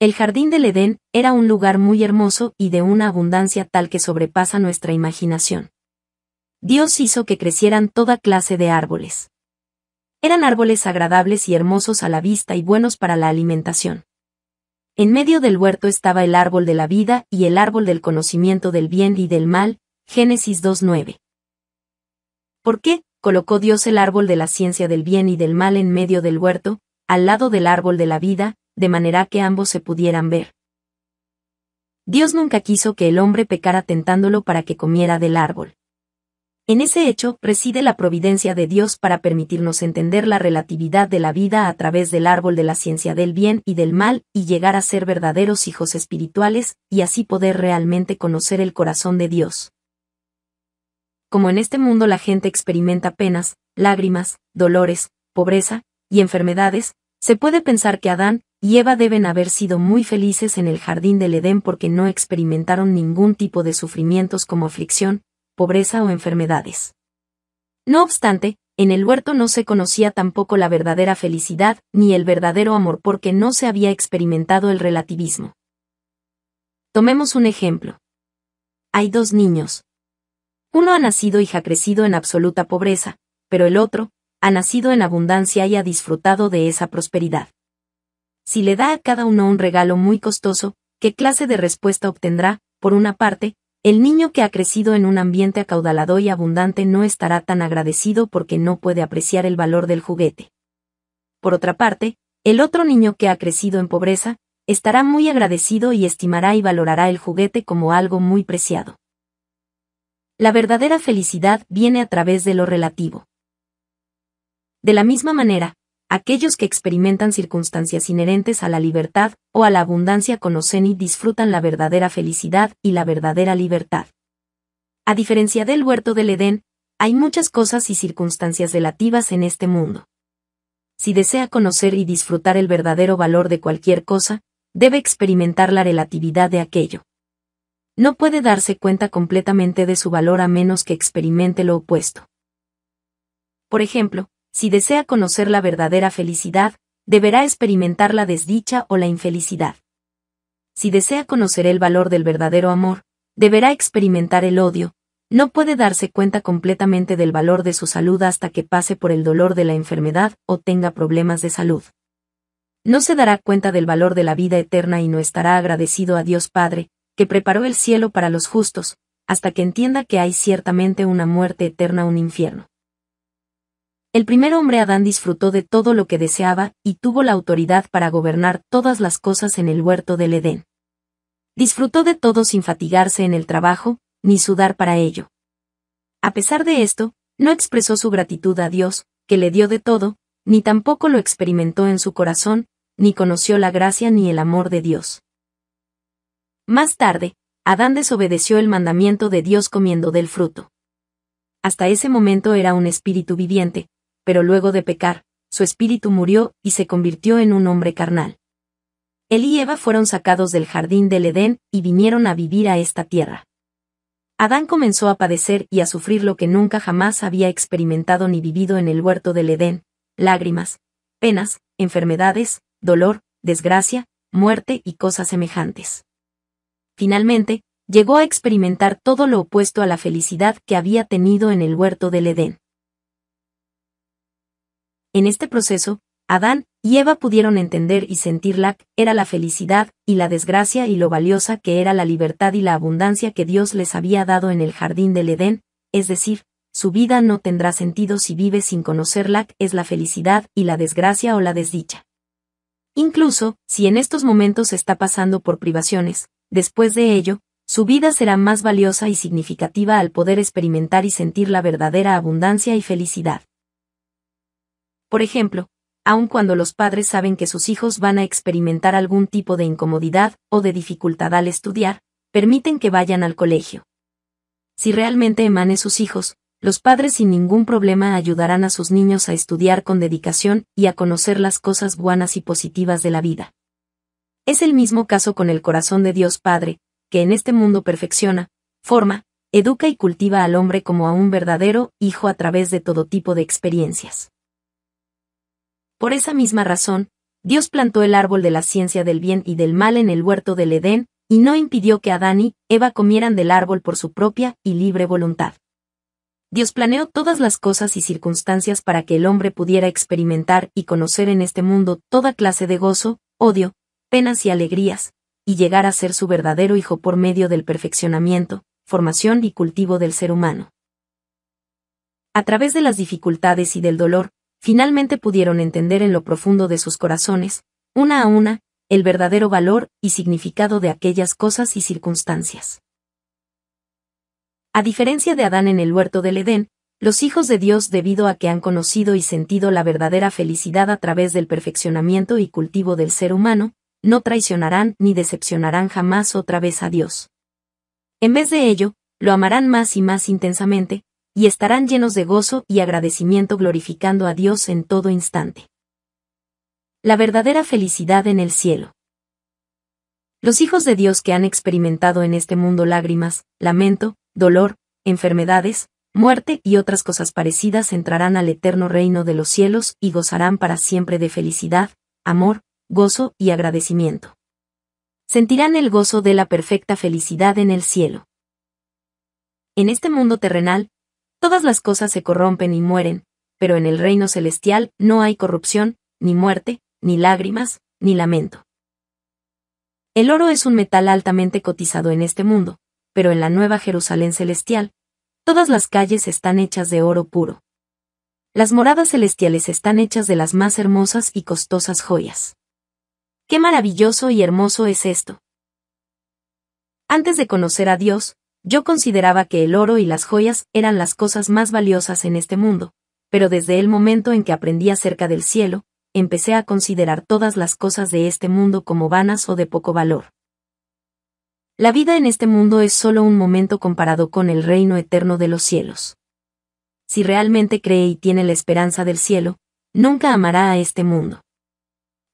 El jardín del Edén era un lugar muy hermoso y de una abundancia tal que sobrepasa nuestra imaginación. Dios hizo que crecieran toda clase de árboles. Eran árboles agradables y hermosos a la vista y buenos para la alimentación. En medio del huerto estaba el árbol de la vida y el árbol del conocimiento del bien y del mal, Génesis 2.9. ¿Por qué colocó Dios el árbol de la ciencia del bien y del mal en medio del huerto, al lado del árbol de la vida, de manera que ambos se pudieran ver? Dios nunca quiso que el hombre pecara tentándolo para que comiera del árbol. En ese hecho reside la providencia de Dios para permitirnos entender la relatividad de la vida a través del árbol de la ciencia del bien y del mal y llegar a ser verdaderos hijos espirituales, y así poder realmente conocer el corazón de Dios. Como en este mundo la gente experimenta penas, lágrimas, dolores, pobreza y enfermedades, se puede pensar que Adán y Eva deben haber sido muy felices en el jardín del Edén porque no experimentaron ningún tipo de sufrimientos como aflicción, pobreza o enfermedades. No obstante, en el huerto no se conocía tampoco la verdadera felicidad ni el verdadero amor porque no se había experimentado el relativismo. Tomemos un ejemplo. Hay dos niños. Uno ha nacido y ha crecido en absoluta pobreza, pero el otro, ha nacido en abundancia y ha disfrutado de esa prosperidad. Si le da a cada uno un regalo muy costoso, ¿qué clase de respuesta obtendrá, por una parte, el niño que ha crecido en un ambiente acaudalado y abundante no estará tan agradecido porque no puede apreciar el valor del juguete. Por otra parte, el otro niño que ha crecido en pobreza, estará muy agradecido y estimará y valorará el juguete como algo muy preciado. La verdadera felicidad viene a través de lo relativo. De la misma manera, aquellos que experimentan circunstancias inherentes a la libertad o a la abundancia conocen y disfrutan la verdadera felicidad y la verdadera libertad. A diferencia del huerto del Edén, hay muchas cosas y circunstancias relativas en este mundo. Si desea conocer y disfrutar el verdadero valor de cualquier cosa, debe experimentar la relatividad de aquello. No puede darse cuenta completamente de su valor a menos que experimente lo opuesto. Por ejemplo, si desea conocer la verdadera felicidad, deberá experimentar la desdicha o la infelicidad. Si desea conocer el valor del verdadero amor, deberá experimentar el odio, no puede darse cuenta completamente del valor de su salud hasta que pase por el dolor de la enfermedad o tenga problemas de salud. No se dará cuenta del valor de la vida eterna y no estará agradecido a Dios Padre, que preparó el cielo para los justos, hasta que entienda que hay ciertamente una muerte eterna, un infierno. El primer hombre Adán disfrutó de todo lo que deseaba y tuvo la autoridad para gobernar todas las cosas en el huerto del Edén. Disfrutó de todo sin fatigarse en el trabajo, ni sudar para ello. A pesar de esto, no expresó su gratitud a Dios, que le dio de todo, ni tampoco lo experimentó en su corazón, ni conoció la gracia ni el amor de Dios. Más tarde, Adán desobedeció el mandamiento de Dios comiendo del fruto. Hasta ese momento era un espíritu viviente, pero luego de pecar, su espíritu murió y se convirtió en un hombre carnal. Él y Eva fueron sacados del jardín del Edén y vinieron a vivir a esta tierra. Adán comenzó a padecer y a sufrir lo que nunca jamás había experimentado ni vivido en el huerto del Edén, lágrimas, penas, enfermedades, dolor, desgracia, muerte y cosas semejantes. Finalmente, llegó a experimentar todo lo opuesto a la felicidad que había tenido en el huerto del Edén. En este proceso, Adán y Eva pudieron entender y sentir la era la felicidad y la desgracia y lo valiosa que era la libertad y la abundancia que Dios les había dado en el jardín del Edén, es decir, su vida no tendrá sentido si vive sin conocer la es la felicidad y la desgracia o la desdicha. Incluso, si en estos momentos está pasando por privaciones, después de ello, su vida será más valiosa y significativa al poder experimentar y sentir la verdadera abundancia y felicidad. Por ejemplo, aun cuando los padres saben que sus hijos van a experimentar algún tipo de incomodidad o de dificultad al estudiar, permiten que vayan al colegio. Si realmente emane sus hijos, los padres sin ningún problema ayudarán a sus niños a estudiar con dedicación y a conocer las cosas buenas y positivas de la vida. Es el mismo caso con el corazón de Dios Padre, que en este mundo perfecciona, forma, educa y cultiva al hombre como a un verdadero hijo a través de todo tipo de experiencias. Por esa misma razón, Dios plantó el árbol de la ciencia del bien y del mal en el huerto del Edén, y no impidió que Adán y Eva comieran del árbol por su propia y libre voluntad. Dios planeó todas las cosas y circunstancias para que el hombre pudiera experimentar y conocer en este mundo toda clase de gozo, odio, penas y alegrías, y llegar a ser su verdadero hijo por medio del perfeccionamiento, formación y cultivo del ser humano. A través de las dificultades y del dolor, finalmente pudieron entender en lo profundo de sus corazones, una a una, el verdadero valor y significado de aquellas cosas y circunstancias. A diferencia de Adán en el huerto del Edén, los hijos de Dios debido a que han conocido y sentido la verdadera felicidad a través del perfeccionamiento y cultivo del ser humano, no traicionarán ni decepcionarán jamás otra vez a Dios. En vez de ello, lo amarán más y más intensamente, y estarán llenos de gozo y agradecimiento glorificando a Dios en todo instante. La verdadera felicidad en el cielo. Los hijos de Dios que han experimentado en este mundo lágrimas, lamento, dolor, enfermedades, muerte y otras cosas parecidas entrarán al eterno reino de los cielos y gozarán para siempre de felicidad, amor, gozo y agradecimiento. Sentirán el gozo de la perfecta felicidad en el cielo. En este mundo terrenal, Todas las cosas se corrompen y mueren, pero en el reino celestial no hay corrupción, ni muerte, ni lágrimas, ni lamento. El oro es un metal altamente cotizado en este mundo, pero en la nueva Jerusalén celestial, todas las calles están hechas de oro puro. Las moradas celestiales están hechas de las más hermosas y costosas joyas. ¡Qué maravilloso y hermoso es esto! Antes de conocer a Dios, yo consideraba que el oro y las joyas eran las cosas más valiosas en este mundo, pero desde el momento en que aprendí acerca del cielo, empecé a considerar todas las cosas de este mundo como vanas o de poco valor. La vida en este mundo es solo un momento comparado con el reino eterno de los cielos. Si realmente cree y tiene la esperanza del cielo, nunca amará a este mundo.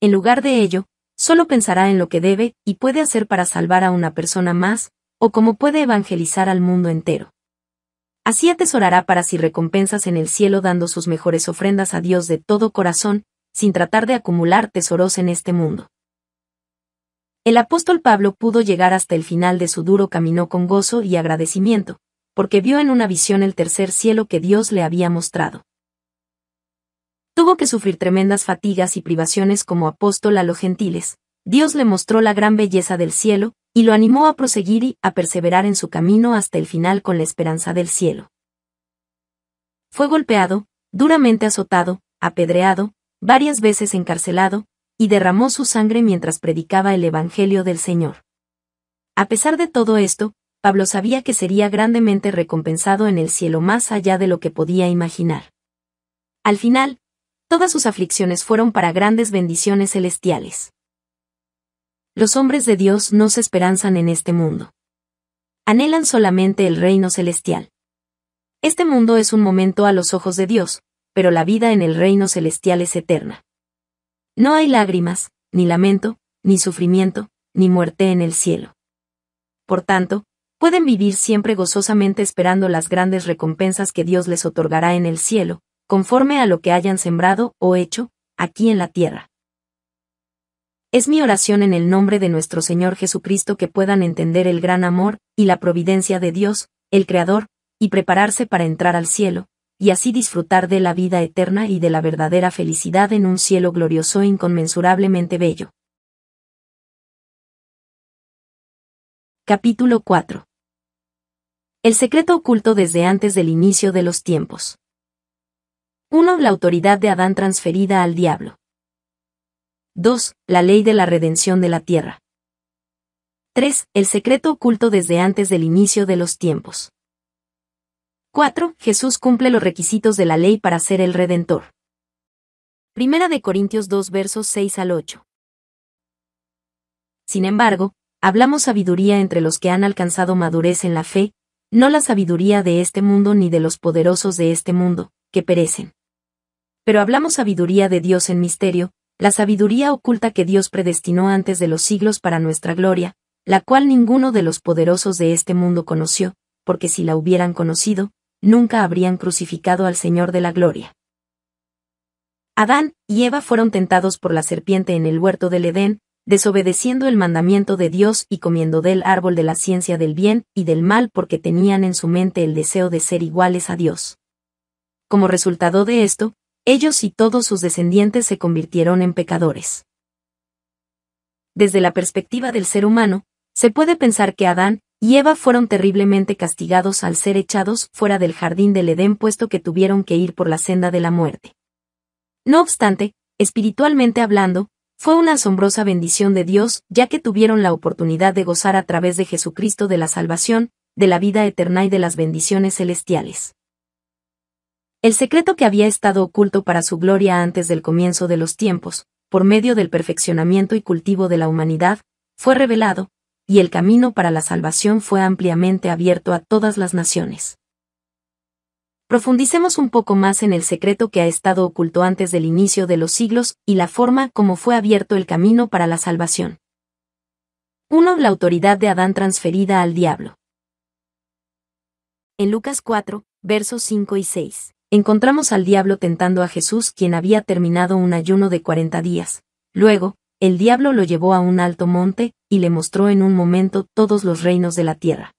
En lugar de ello, solo pensará en lo que debe y puede hacer para salvar a una persona más, o como puede evangelizar al mundo entero. Así atesorará para sí recompensas en el cielo dando sus mejores ofrendas a Dios de todo corazón, sin tratar de acumular tesoros en este mundo. El apóstol Pablo pudo llegar hasta el final de su duro camino con gozo y agradecimiento, porque vio en una visión el tercer cielo que Dios le había mostrado. Tuvo que sufrir tremendas fatigas y privaciones como apóstol a los gentiles. Dios le mostró la gran belleza del cielo, y lo animó a proseguir y a perseverar en su camino hasta el final con la esperanza del cielo. Fue golpeado, duramente azotado, apedreado, varias veces encarcelado, y derramó su sangre mientras predicaba el Evangelio del Señor. A pesar de todo esto, Pablo sabía que sería grandemente recompensado en el cielo más allá de lo que podía imaginar. Al final, todas sus aflicciones fueron para grandes bendiciones celestiales los hombres de Dios no se esperanzan en este mundo. Anhelan solamente el reino celestial. Este mundo es un momento a los ojos de Dios, pero la vida en el reino celestial es eterna. No hay lágrimas, ni lamento, ni sufrimiento, ni muerte en el cielo. Por tanto, pueden vivir siempre gozosamente esperando las grandes recompensas que Dios les otorgará en el cielo, conforme a lo que hayan sembrado o hecho, aquí en la tierra. Es mi oración en el nombre de nuestro Señor Jesucristo que puedan entender el gran amor, y la providencia de Dios, el Creador, y prepararse para entrar al cielo, y así disfrutar de la vida eterna y de la verdadera felicidad en un cielo glorioso e inconmensurablemente bello. Capítulo 4 El secreto oculto desde antes del inicio de los tiempos. 1. La autoridad de Adán transferida al diablo. 2. La ley de la redención de la tierra. 3. El secreto oculto desde antes del inicio de los tiempos. 4. Jesús cumple los requisitos de la ley para ser el redentor. Primera de Corintios 2 versos 6 al 8. Sin embargo, hablamos sabiduría entre los que han alcanzado madurez en la fe, no la sabiduría de este mundo ni de los poderosos de este mundo, que perecen. Pero hablamos sabiduría de Dios en misterio, la sabiduría oculta que Dios predestinó antes de los siglos para nuestra gloria, la cual ninguno de los poderosos de este mundo conoció, porque si la hubieran conocido, nunca habrían crucificado al Señor de la gloria. Adán y Eva fueron tentados por la serpiente en el huerto del Edén, desobedeciendo el mandamiento de Dios y comiendo del árbol de la ciencia del bien y del mal porque tenían en su mente el deseo de ser iguales a Dios. Como resultado de esto, ellos y todos sus descendientes se convirtieron en pecadores. Desde la perspectiva del ser humano, se puede pensar que Adán y Eva fueron terriblemente castigados al ser echados fuera del jardín del Edén puesto que tuvieron que ir por la senda de la muerte. No obstante, espiritualmente hablando, fue una asombrosa bendición de Dios, ya que tuvieron la oportunidad de gozar a través de Jesucristo de la salvación, de la vida eterna y de las bendiciones celestiales. El secreto que había estado oculto para su gloria antes del comienzo de los tiempos, por medio del perfeccionamiento y cultivo de la humanidad, fue revelado, y el camino para la salvación fue ampliamente abierto a todas las naciones. Profundicemos un poco más en el secreto que ha estado oculto antes del inicio de los siglos y la forma como fue abierto el camino para la salvación. 1. La autoridad de Adán transferida al diablo. En Lucas 4, versos 5 y 6 encontramos al diablo tentando a Jesús quien había terminado un ayuno de cuarenta días. Luego, el diablo lo llevó a un alto monte, y le mostró en un momento todos los reinos de la tierra.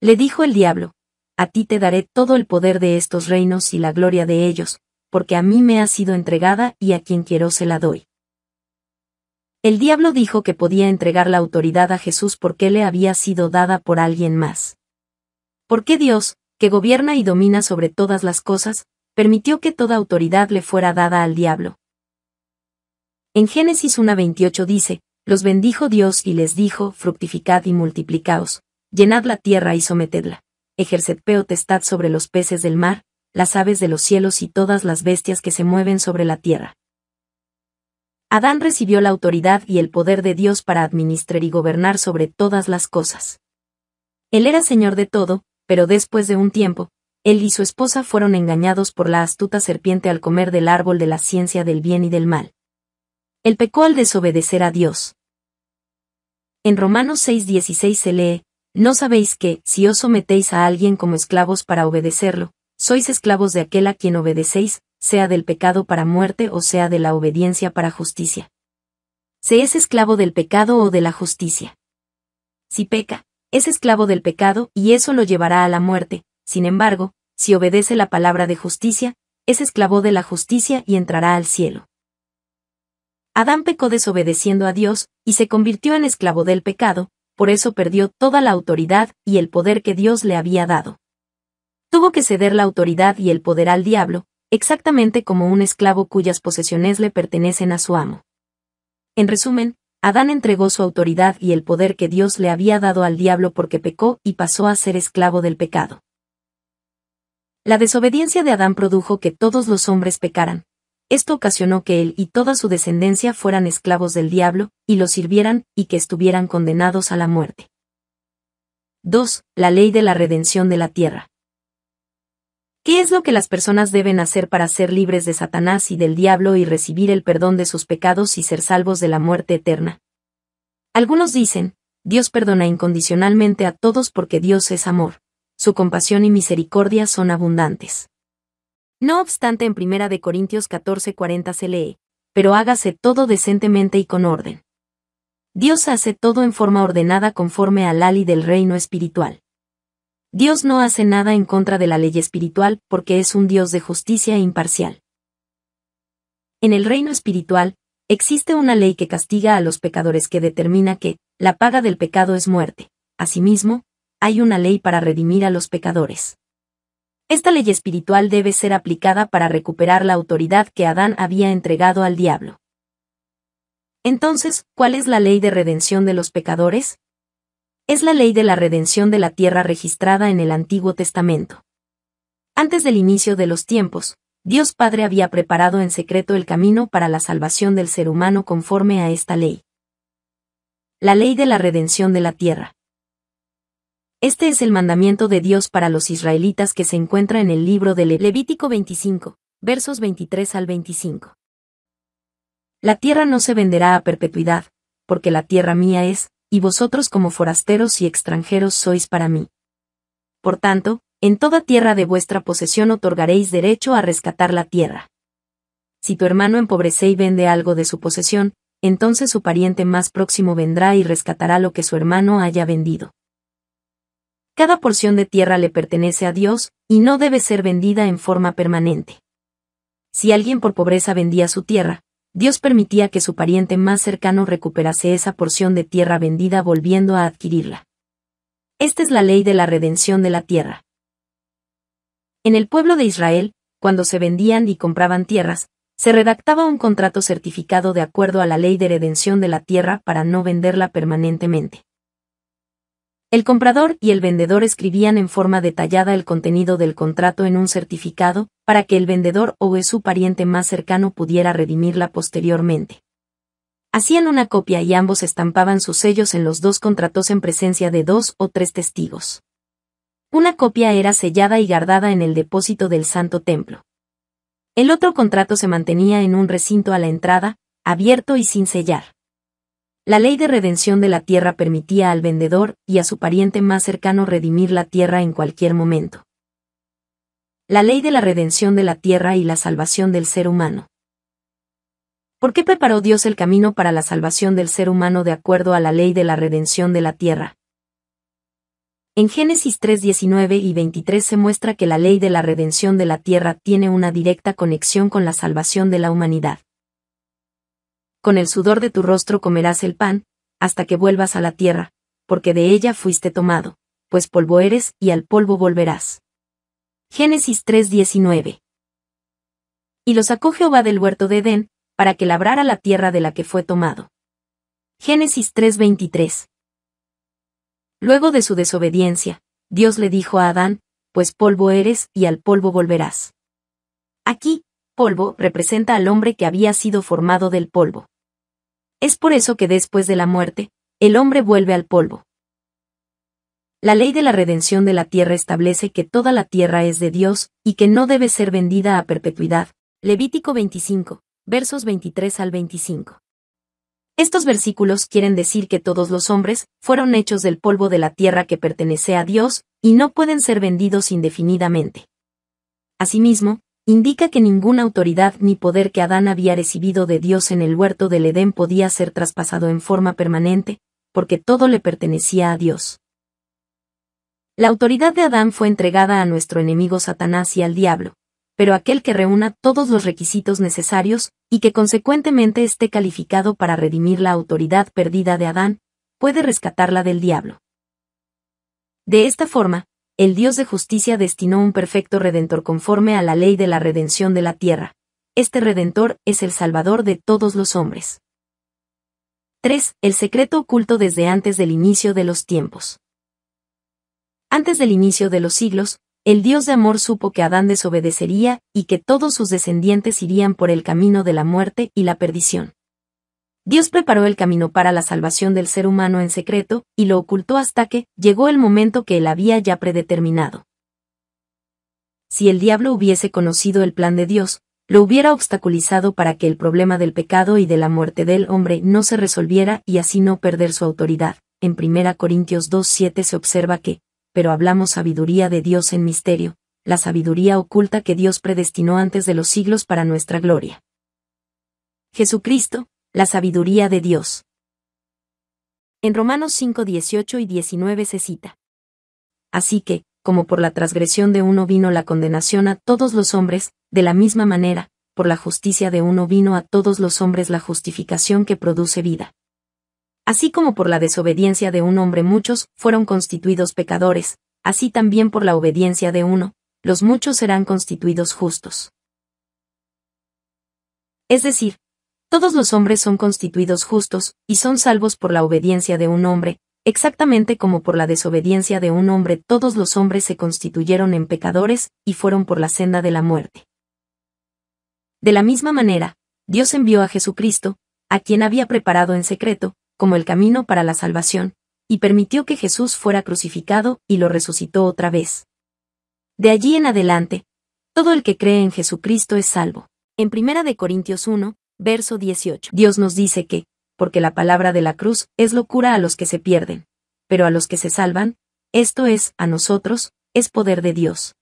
Le dijo el diablo, A ti te daré todo el poder de estos reinos y la gloria de ellos, porque a mí me ha sido entregada y a quien quiero se la doy. El diablo dijo que podía entregar la autoridad a Jesús porque le había sido dada por alguien más. ¿Por qué Dios, que gobierna y domina sobre todas las cosas, permitió que toda autoridad le fuera dada al diablo. En Génesis 1.28 dice, Los bendijo Dios y les dijo, fructificad y multiplicaos, llenad la tierra y sometedla, ejerced peotestad sobre los peces del mar, las aves de los cielos y todas las bestias que se mueven sobre la tierra. Adán recibió la autoridad y el poder de Dios para administrar y gobernar sobre todas las cosas. Él era señor de todo, pero después de un tiempo, él y su esposa fueron engañados por la astuta serpiente al comer del árbol de la ciencia del bien y del mal. El pecó al desobedecer a Dios. En Romanos 6:16 se lee, No sabéis que, si os sometéis a alguien como esclavos para obedecerlo, sois esclavos de aquel a quien obedecéis, sea del pecado para muerte o sea de la obediencia para justicia. Se es esclavo del pecado o de la justicia. Si peca, es esclavo del pecado y eso lo llevará a la muerte, sin embargo, si obedece la palabra de justicia, es esclavo de la justicia y entrará al cielo. Adán pecó desobedeciendo a Dios, y se convirtió en esclavo del pecado, por eso perdió toda la autoridad y el poder que Dios le había dado. Tuvo que ceder la autoridad y el poder al diablo, exactamente como un esclavo cuyas posesiones le pertenecen a su amo. En resumen, Adán entregó su autoridad y el poder que Dios le había dado al diablo porque pecó y pasó a ser esclavo del pecado. La desobediencia de Adán produjo que todos los hombres pecaran. Esto ocasionó que él y toda su descendencia fueran esclavos del diablo, y lo sirvieran, y que estuvieran condenados a la muerte. 2. La ley de la redención de la tierra. ¿Qué es lo que las personas deben hacer para ser libres de Satanás y del diablo y recibir el perdón de sus pecados y ser salvos de la muerte eterna? Algunos dicen, Dios perdona incondicionalmente a todos porque Dios es amor, su compasión y misericordia son abundantes. No obstante en 1 Corintios 14:40 se lee, pero hágase todo decentemente y con orden. Dios hace todo en forma ordenada conforme al ali del reino espiritual. Dios no hace nada en contra de la ley espiritual porque es un Dios de justicia e imparcial. En el reino espiritual, existe una ley que castiga a los pecadores que determina que, la paga del pecado es muerte. Asimismo, hay una ley para redimir a los pecadores. Esta ley espiritual debe ser aplicada para recuperar la autoridad que Adán había entregado al diablo. Entonces, ¿cuál es la ley de redención de los pecadores? es la ley de la redención de la tierra registrada en el Antiguo Testamento. Antes del inicio de los tiempos, Dios Padre había preparado en secreto el camino para la salvación del ser humano conforme a esta ley. La ley de la redención de la tierra. Este es el mandamiento de Dios para los israelitas que se encuentra en el libro de Levítico 25, versos 23 al 25. La tierra no se venderá a perpetuidad, porque la tierra mía es, y vosotros como forasteros y extranjeros sois para mí. Por tanto, en toda tierra de vuestra posesión otorgaréis derecho a rescatar la tierra. Si tu hermano empobrece y vende algo de su posesión, entonces su pariente más próximo vendrá y rescatará lo que su hermano haya vendido. Cada porción de tierra le pertenece a Dios, y no debe ser vendida en forma permanente. Si alguien por pobreza vendía su tierra, Dios permitía que su pariente más cercano recuperase esa porción de tierra vendida volviendo a adquirirla. Esta es la ley de la redención de la tierra. En el pueblo de Israel, cuando se vendían y compraban tierras, se redactaba un contrato certificado de acuerdo a la ley de redención de la tierra para no venderla permanentemente. El comprador y el vendedor escribían en forma detallada el contenido del contrato en un certificado, para que el vendedor o su pariente más cercano pudiera redimirla posteriormente. Hacían una copia y ambos estampaban sus sellos en los dos contratos en presencia de dos o tres testigos. Una copia era sellada y guardada en el depósito del Santo Templo. El otro contrato se mantenía en un recinto a la entrada, abierto y sin sellar. La ley de redención de la tierra permitía al vendedor y a su pariente más cercano redimir la tierra en cualquier momento. La ley de la redención de la tierra y la salvación del ser humano. ¿Por qué preparó Dios el camino para la salvación del ser humano de acuerdo a la ley de la redención de la tierra? En Génesis 3:19 y 23 se muestra que la ley de la redención de la tierra tiene una directa conexión con la salvación de la humanidad con el sudor de tu rostro comerás el pan, hasta que vuelvas a la tierra, porque de ella fuiste tomado, pues polvo eres y al polvo volverás. Génesis 3:19 Y lo sacó Jehová del huerto de Edén, para que labrara la tierra de la que fue tomado. Génesis 3:23 Luego de su desobediencia, Dios le dijo a Adán, pues polvo eres y al polvo volverás. Aquí, polvo representa al hombre que había sido formado del polvo. Es por eso que después de la muerte, el hombre vuelve al polvo. La ley de la redención de la tierra establece que toda la tierra es de Dios, y que no debe ser vendida a perpetuidad. Levítico 25, versos 23 al 25. Estos versículos quieren decir que todos los hombres fueron hechos del polvo de la tierra que pertenece a Dios, y no pueden ser vendidos indefinidamente. Asimismo, indica que ninguna autoridad ni poder que Adán había recibido de Dios en el huerto del Edén podía ser traspasado en forma permanente, porque todo le pertenecía a Dios. La autoridad de Adán fue entregada a nuestro enemigo Satanás y al diablo, pero aquel que reúna todos los requisitos necesarios, y que consecuentemente esté calificado para redimir la autoridad perdida de Adán, puede rescatarla del diablo. De esta forma, el Dios de justicia destinó un perfecto redentor conforme a la ley de la redención de la tierra. Este redentor es el Salvador de todos los hombres. 3. El secreto oculto desde antes del inicio de los tiempos. Antes del inicio de los siglos, el Dios de amor supo que Adán desobedecería y que todos sus descendientes irían por el camino de la muerte y la perdición. Dios preparó el camino para la salvación del ser humano en secreto, y lo ocultó hasta que llegó el momento que él había ya predeterminado. Si el diablo hubiese conocido el plan de Dios, lo hubiera obstaculizado para que el problema del pecado y de la muerte del hombre no se resolviera y así no perder su autoridad. En 1 Corintios 2.7 se observa que, pero hablamos sabiduría de Dios en misterio, la sabiduría oculta que Dios predestinó antes de los siglos para nuestra gloria. Jesucristo, la sabiduría de Dios. En Romanos 5, 18 y 19 se cita. Así que, como por la transgresión de uno vino la condenación a todos los hombres, de la misma manera, por la justicia de uno vino a todos los hombres la justificación que produce vida. Así como por la desobediencia de un hombre muchos fueron constituidos pecadores, así también por la obediencia de uno, los muchos serán constituidos justos. Es decir, todos los hombres son constituidos justos, y son salvos por la obediencia de un hombre, exactamente como por la desobediencia de un hombre todos los hombres se constituyeron en pecadores, y fueron por la senda de la muerte. De la misma manera, Dios envió a Jesucristo, a quien había preparado en secreto, como el camino para la salvación, y permitió que Jesús fuera crucificado y lo resucitó otra vez. De allí en adelante, todo el que cree en Jesucristo es salvo. En 1 Corintios 1, verso 18. Dios nos dice que, porque la palabra de la cruz es locura a los que se pierden, pero a los que se salvan, esto es, a nosotros, es poder de Dios.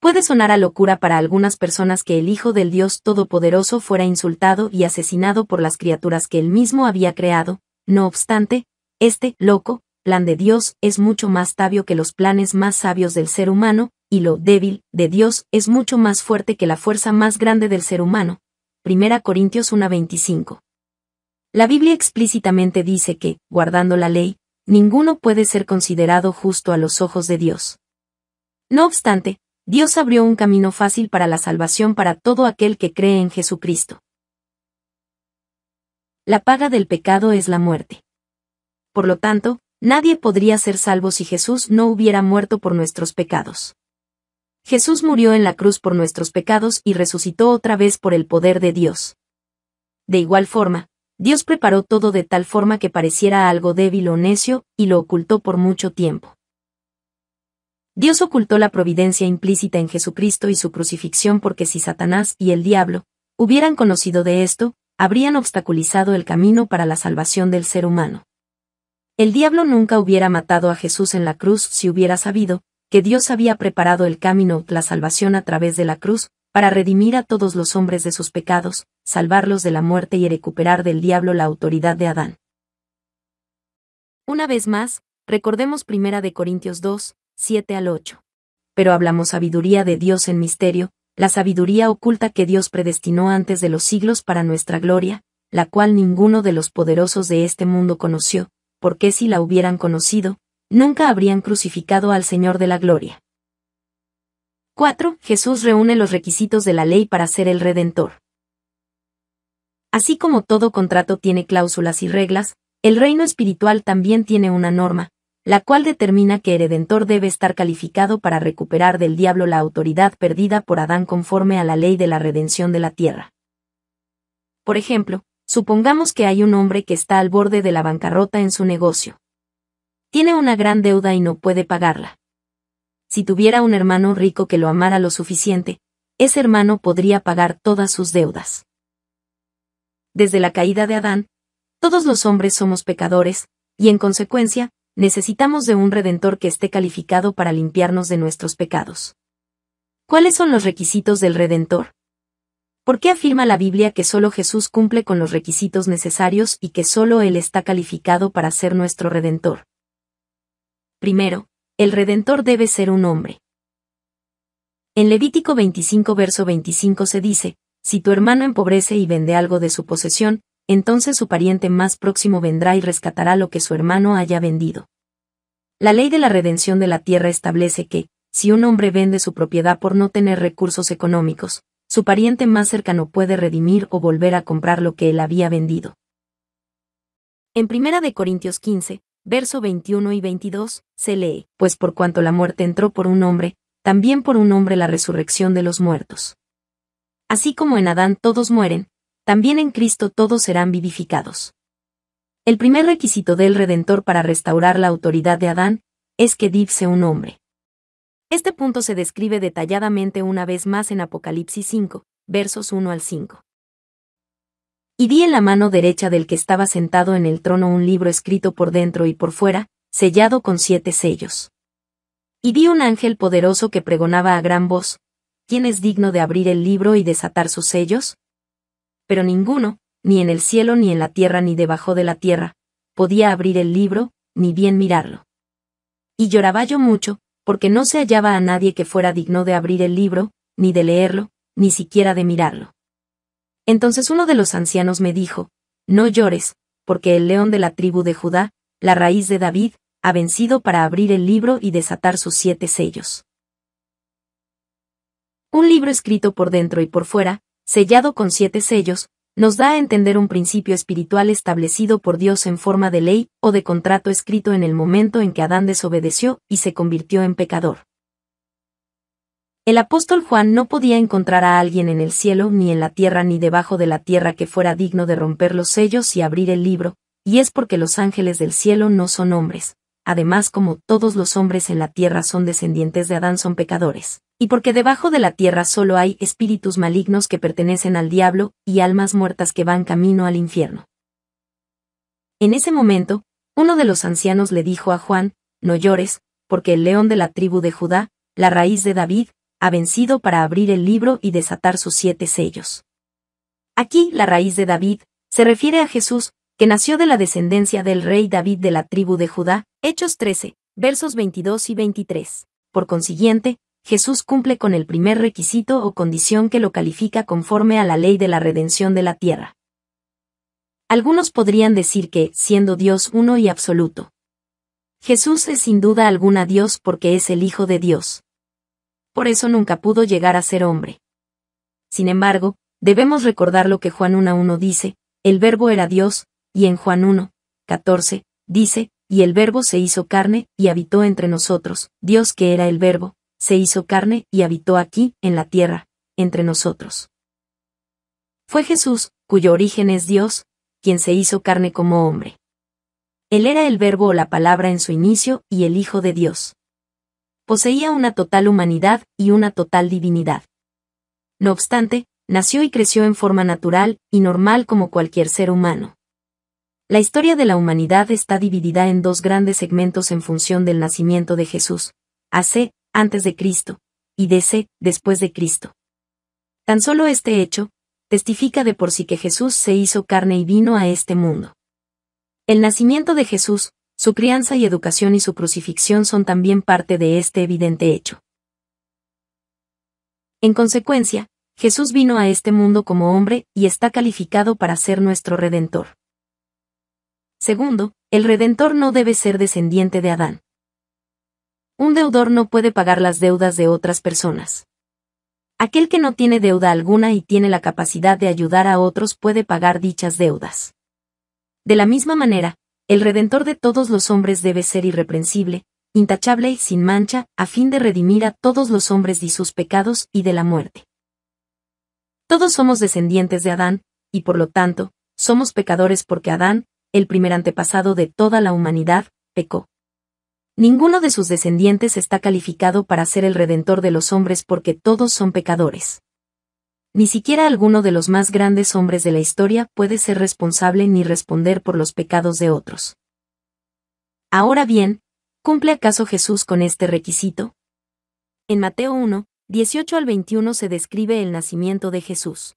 Puede sonar a locura para algunas personas que el Hijo del Dios Todopoderoso fuera insultado y asesinado por las criaturas que él mismo había creado, no obstante, este, loco, plan de Dios es mucho más sabio que los planes más sabios del ser humano, y lo débil de Dios es mucho más fuerte que la fuerza más grande del ser humano, 1 Corintios 1:25. La Biblia explícitamente dice que, guardando la ley, ninguno puede ser considerado justo a los ojos de Dios. No obstante, Dios abrió un camino fácil para la salvación para todo aquel que cree en Jesucristo. La paga del pecado es la muerte. Por lo tanto, nadie podría ser salvo si Jesús no hubiera muerto por nuestros pecados. Jesús murió en la cruz por nuestros pecados y resucitó otra vez por el poder de Dios. De igual forma, Dios preparó todo de tal forma que pareciera algo débil o necio, y lo ocultó por mucho tiempo. Dios ocultó la providencia implícita en Jesucristo y su crucifixión porque si Satanás y el diablo hubieran conocido de esto, habrían obstaculizado el camino para la salvación del ser humano. El diablo nunca hubiera matado a Jesús en la cruz si hubiera sabido, que Dios había preparado el camino, la salvación a través de la cruz, para redimir a todos los hombres de sus pecados, salvarlos de la muerte y recuperar del diablo la autoridad de Adán. Una vez más, recordemos 1 Corintios 2, 7 al 8. Pero hablamos sabiduría de Dios en misterio, la sabiduría oculta que Dios predestinó antes de los siglos para nuestra gloria, la cual ninguno de los poderosos de este mundo conoció, porque si la hubieran conocido, nunca habrían crucificado al Señor de la Gloria. 4. Jesús reúne los requisitos de la ley para ser el Redentor. Así como todo contrato tiene cláusulas y reglas, el reino espiritual también tiene una norma, la cual determina que el Redentor debe estar calificado para recuperar del diablo la autoridad perdida por Adán conforme a la ley de la redención de la tierra. Por ejemplo, supongamos que hay un hombre que está al borde de la bancarrota en su negocio. Tiene una gran deuda y no puede pagarla. Si tuviera un hermano rico que lo amara lo suficiente, ese hermano podría pagar todas sus deudas. Desde la caída de Adán, todos los hombres somos pecadores, y en consecuencia, necesitamos de un redentor que esté calificado para limpiarnos de nuestros pecados. ¿Cuáles son los requisitos del redentor? ¿Por qué afirma la Biblia que solo Jesús cumple con los requisitos necesarios y que solo Él está calificado para ser nuestro redentor? Primero, el Redentor debe ser un hombre. En Levítico 25 verso 25 se dice, si tu hermano empobrece y vende algo de su posesión, entonces su pariente más próximo vendrá y rescatará lo que su hermano haya vendido. La ley de la redención de la tierra establece que, si un hombre vende su propiedad por no tener recursos económicos, su pariente más cercano puede redimir o volver a comprar lo que él había vendido. En 1 Corintios 15, verso 21 y 22, se lee, pues por cuanto la muerte entró por un hombre, también por un hombre la resurrección de los muertos. Así como en Adán todos mueren, también en Cristo todos serán vivificados. El primer requisito del Redentor para restaurar la autoridad de Adán es que sea un hombre. Este punto se describe detalladamente una vez más en Apocalipsis 5, versos 1 al 5 y di en la mano derecha del que estaba sentado en el trono un libro escrito por dentro y por fuera, sellado con siete sellos. Y di un ángel poderoso que pregonaba a gran voz, ¿quién es digno de abrir el libro y desatar sus sellos? Pero ninguno, ni en el cielo ni en la tierra ni debajo de la tierra, podía abrir el libro, ni bien mirarlo. Y lloraba yo mucho, porque no se hallaba a nadie que fuera digno de abrir el libro, ni de leerlo, ni siquiera de mirarlo. Entonces uno de los ancianos me dijo, No llores, porque el león de la tribu de Judá, la raíz de David, ha vencido para abrir el libro y desatar sus siete sellos. Un libro escrito por dentro y por fuera, sellado con siete sellos, nos da a entender un principio espiritual establecido por Dios en forma de ley o de contrato escrito en el momento en que Adán desobedeció y se convirtió en pecador. El apóstol Juan no podía encontrar a alguien en el cielo ni en la tierra ni debajo de la tierra que fuera digno de romper los sellos y abrir el libro, y es porque los ángeles del cielo no son hombres, además como todos los hombres en la tierra son descendientes de Adán son pecadores, y porque debajo de la tierra solo hay espíritus malignos que pertenecen al diablo y almas muertas que van camino al infierno. En ese momento, uno de los ancianos le dijo a Juan, No llores, porque el león de la tribu de Judá, la raíz de David, ha vencido para abrir el libro y desatar sus siete sellos. Aquí la raíz de David se refiere a Jesús, que nació de la descendencia del rey David de la tribu de Judá, Hechos 13, versos 22 y 23. Por consiguiente, Jesús cumple con el primer requisito o condición que lo califica conforme a la ley de la redención de la tierra. Algunos podrían decir que, siendo Dios uno y absoluto, Jesús es sin duda alguna Dios porque es el Hijo de Dios por eso nunca pudo llegar a ser hombre. Sin embargo, debemos recordar lo que Juan 1.1 dice, el verbo era Dios, y en Juan 1, 14, dice, y el verbo se hizo carne, y habitó entre nosotros, Dios que era el verbo, se hizo carne, y habitó aquí, en la tierra, entre nosotros. Fue Jesús, cuyo origen es Dios, quien se hizo carne como hombre. Él era el verbo o la palabra en su inicio y el Hijo de Dios poseía una total humanidad y una total divinidad. No obstante, nació y creció en forma natural y normal como cualquier ser humano. La historia de la humanidad está dividida en dos grandes segmentos en función del nacimiento de Jesús, AC, antes de Cristo, y DC, después de Cristo. Tan solo este hecho, testifica de por sí que Jesús se hizo carne y vino a este mundo. El nacimiento de Jesús, su crianza y educación y su crucifixión son también parte de este evidente hecho. En consecuencia, Jesús vino a este mundo como hombre y está calificado para ser nuestro Redentor. Segundo, el Redentor no debe ser descendiente de Adán. Un deudor no puede pagar las deudas de otras personas. Aquel que no tiene deuda alguna y tiene la capacidad de ayudar a otros puede pagar dichas deudas. De la misma manera, el Redentor de todos los hombres debe ser irreprensible, intachable y sin mancha, a fin de redimir a todos los hombres de sus pecados y de la muerte. Todos somos descendientes de Adán, y por lo tanto, somos pecadores porque Adán, el primer antepasado de toda la humanidad, pecó. Ninguno de sus descendientes está calificado para ser el redentor de los hombres porque todos son pecadores. Ni siquiera alguno de los más grandes hombres de la historia puede ser responsable ni responder por los pecados de otros. Ahora bien, ¿cumple acaso Jesús con este requisito? En Mateo 1, 18 al 21 se describe el nacimiento de Jesús.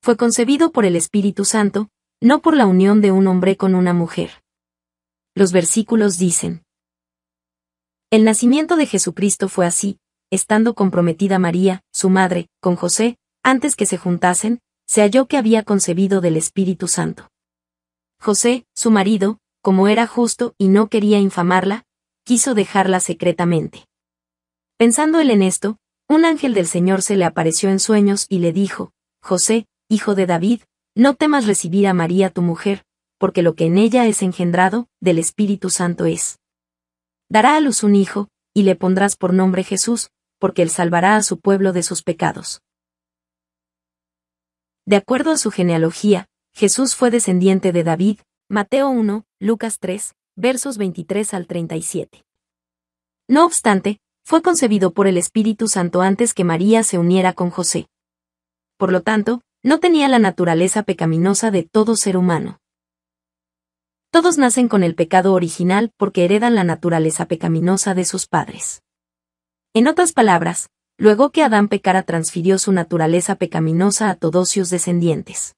Fue concebido por el Espíritu Santo, no por la unión de un hombre con una mujer. Los versículos dicen, El nacimiento de Jesucristo fue así, estando comprometida María, su madre, con José, antes que se juntasen, se halló que había concebido del Espíritu Santo. José, su marido, como era justo y no quería infamarla, quiso dejarla secretamente. Pensando él en esto, un ángel del Señor se le apareció en sueños y le dijo, José, hijo de David, no temas recibir a María tu mujer, porque lo que en ella es engendrado, del Espíritu Santo es. Dará a luz un hijo, y le pondrás por nombre Jesús, porque Él salvará a su pueblo de sus pecados. De acuerdo a su genealogía, Jesús fue descendiente de David, Mateo 1, Lucas 3, versos 23 al 37. No obstante, fue concebido por el Espíritu Santo antes que María se uniera con José. Por lo tanto, no tenía la naturaleza pecaminosa de todo ser humano. Todos nacen con el pecado original porque heredan la naturaleza pecaminosa de sus padres. En otras palabras, luego que Adán pecara transfirió su naturaleza pecaminosa a todos sus descendientes.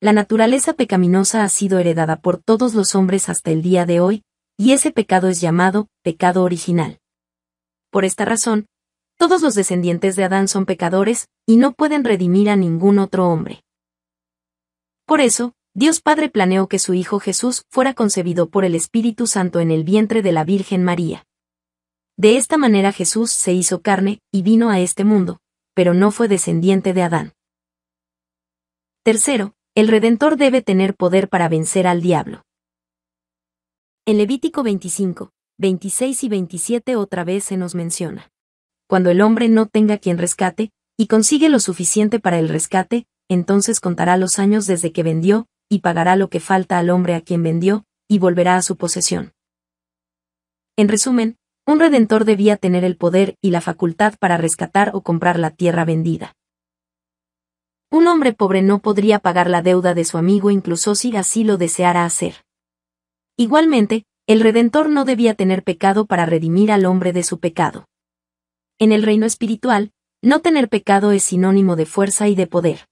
La naturaleza pecaminosa ha sido heredada por todos los hombres hasta el día de hoy, y ese pecado es llamado pecado original. Por esta razón, todos los descendientes de Adán son pecadores, y no pueden redimir a ningún otro hombre. Por eso, Dios Padre planeó que su Hijo Jesús fuera concebido por el Espíritu Santo en el vientre de la Virgen María. De esta manera Jesús se hizo carne y vino a este mundo, pero no fue descendiente de Adán. Tercero, el Redentor debe tener poder para vencer al diablo. En Levítico 25, 26 y 27 otra vez se nos menciona. Cuando el hombre no tenga quien rescate, y consigue lo suficiente para el rescate, entonces contará los años desde que vendió, y pagará lo que falta al hombre a quien vendió, y volverá a su posesión. En resumen, un redentor debía tener el poder y la facultad para rescatar o comprar la tierra vendida. Un hombre pobre no podría pagar la deuda de su amigo incluso si así lo deseara hacer. Igualmente, el Redentor no debía tener pecado para redimir al hombre de su pecado. En el reino espiritual, no tener pecado es sinónimo de fuerza y de poder.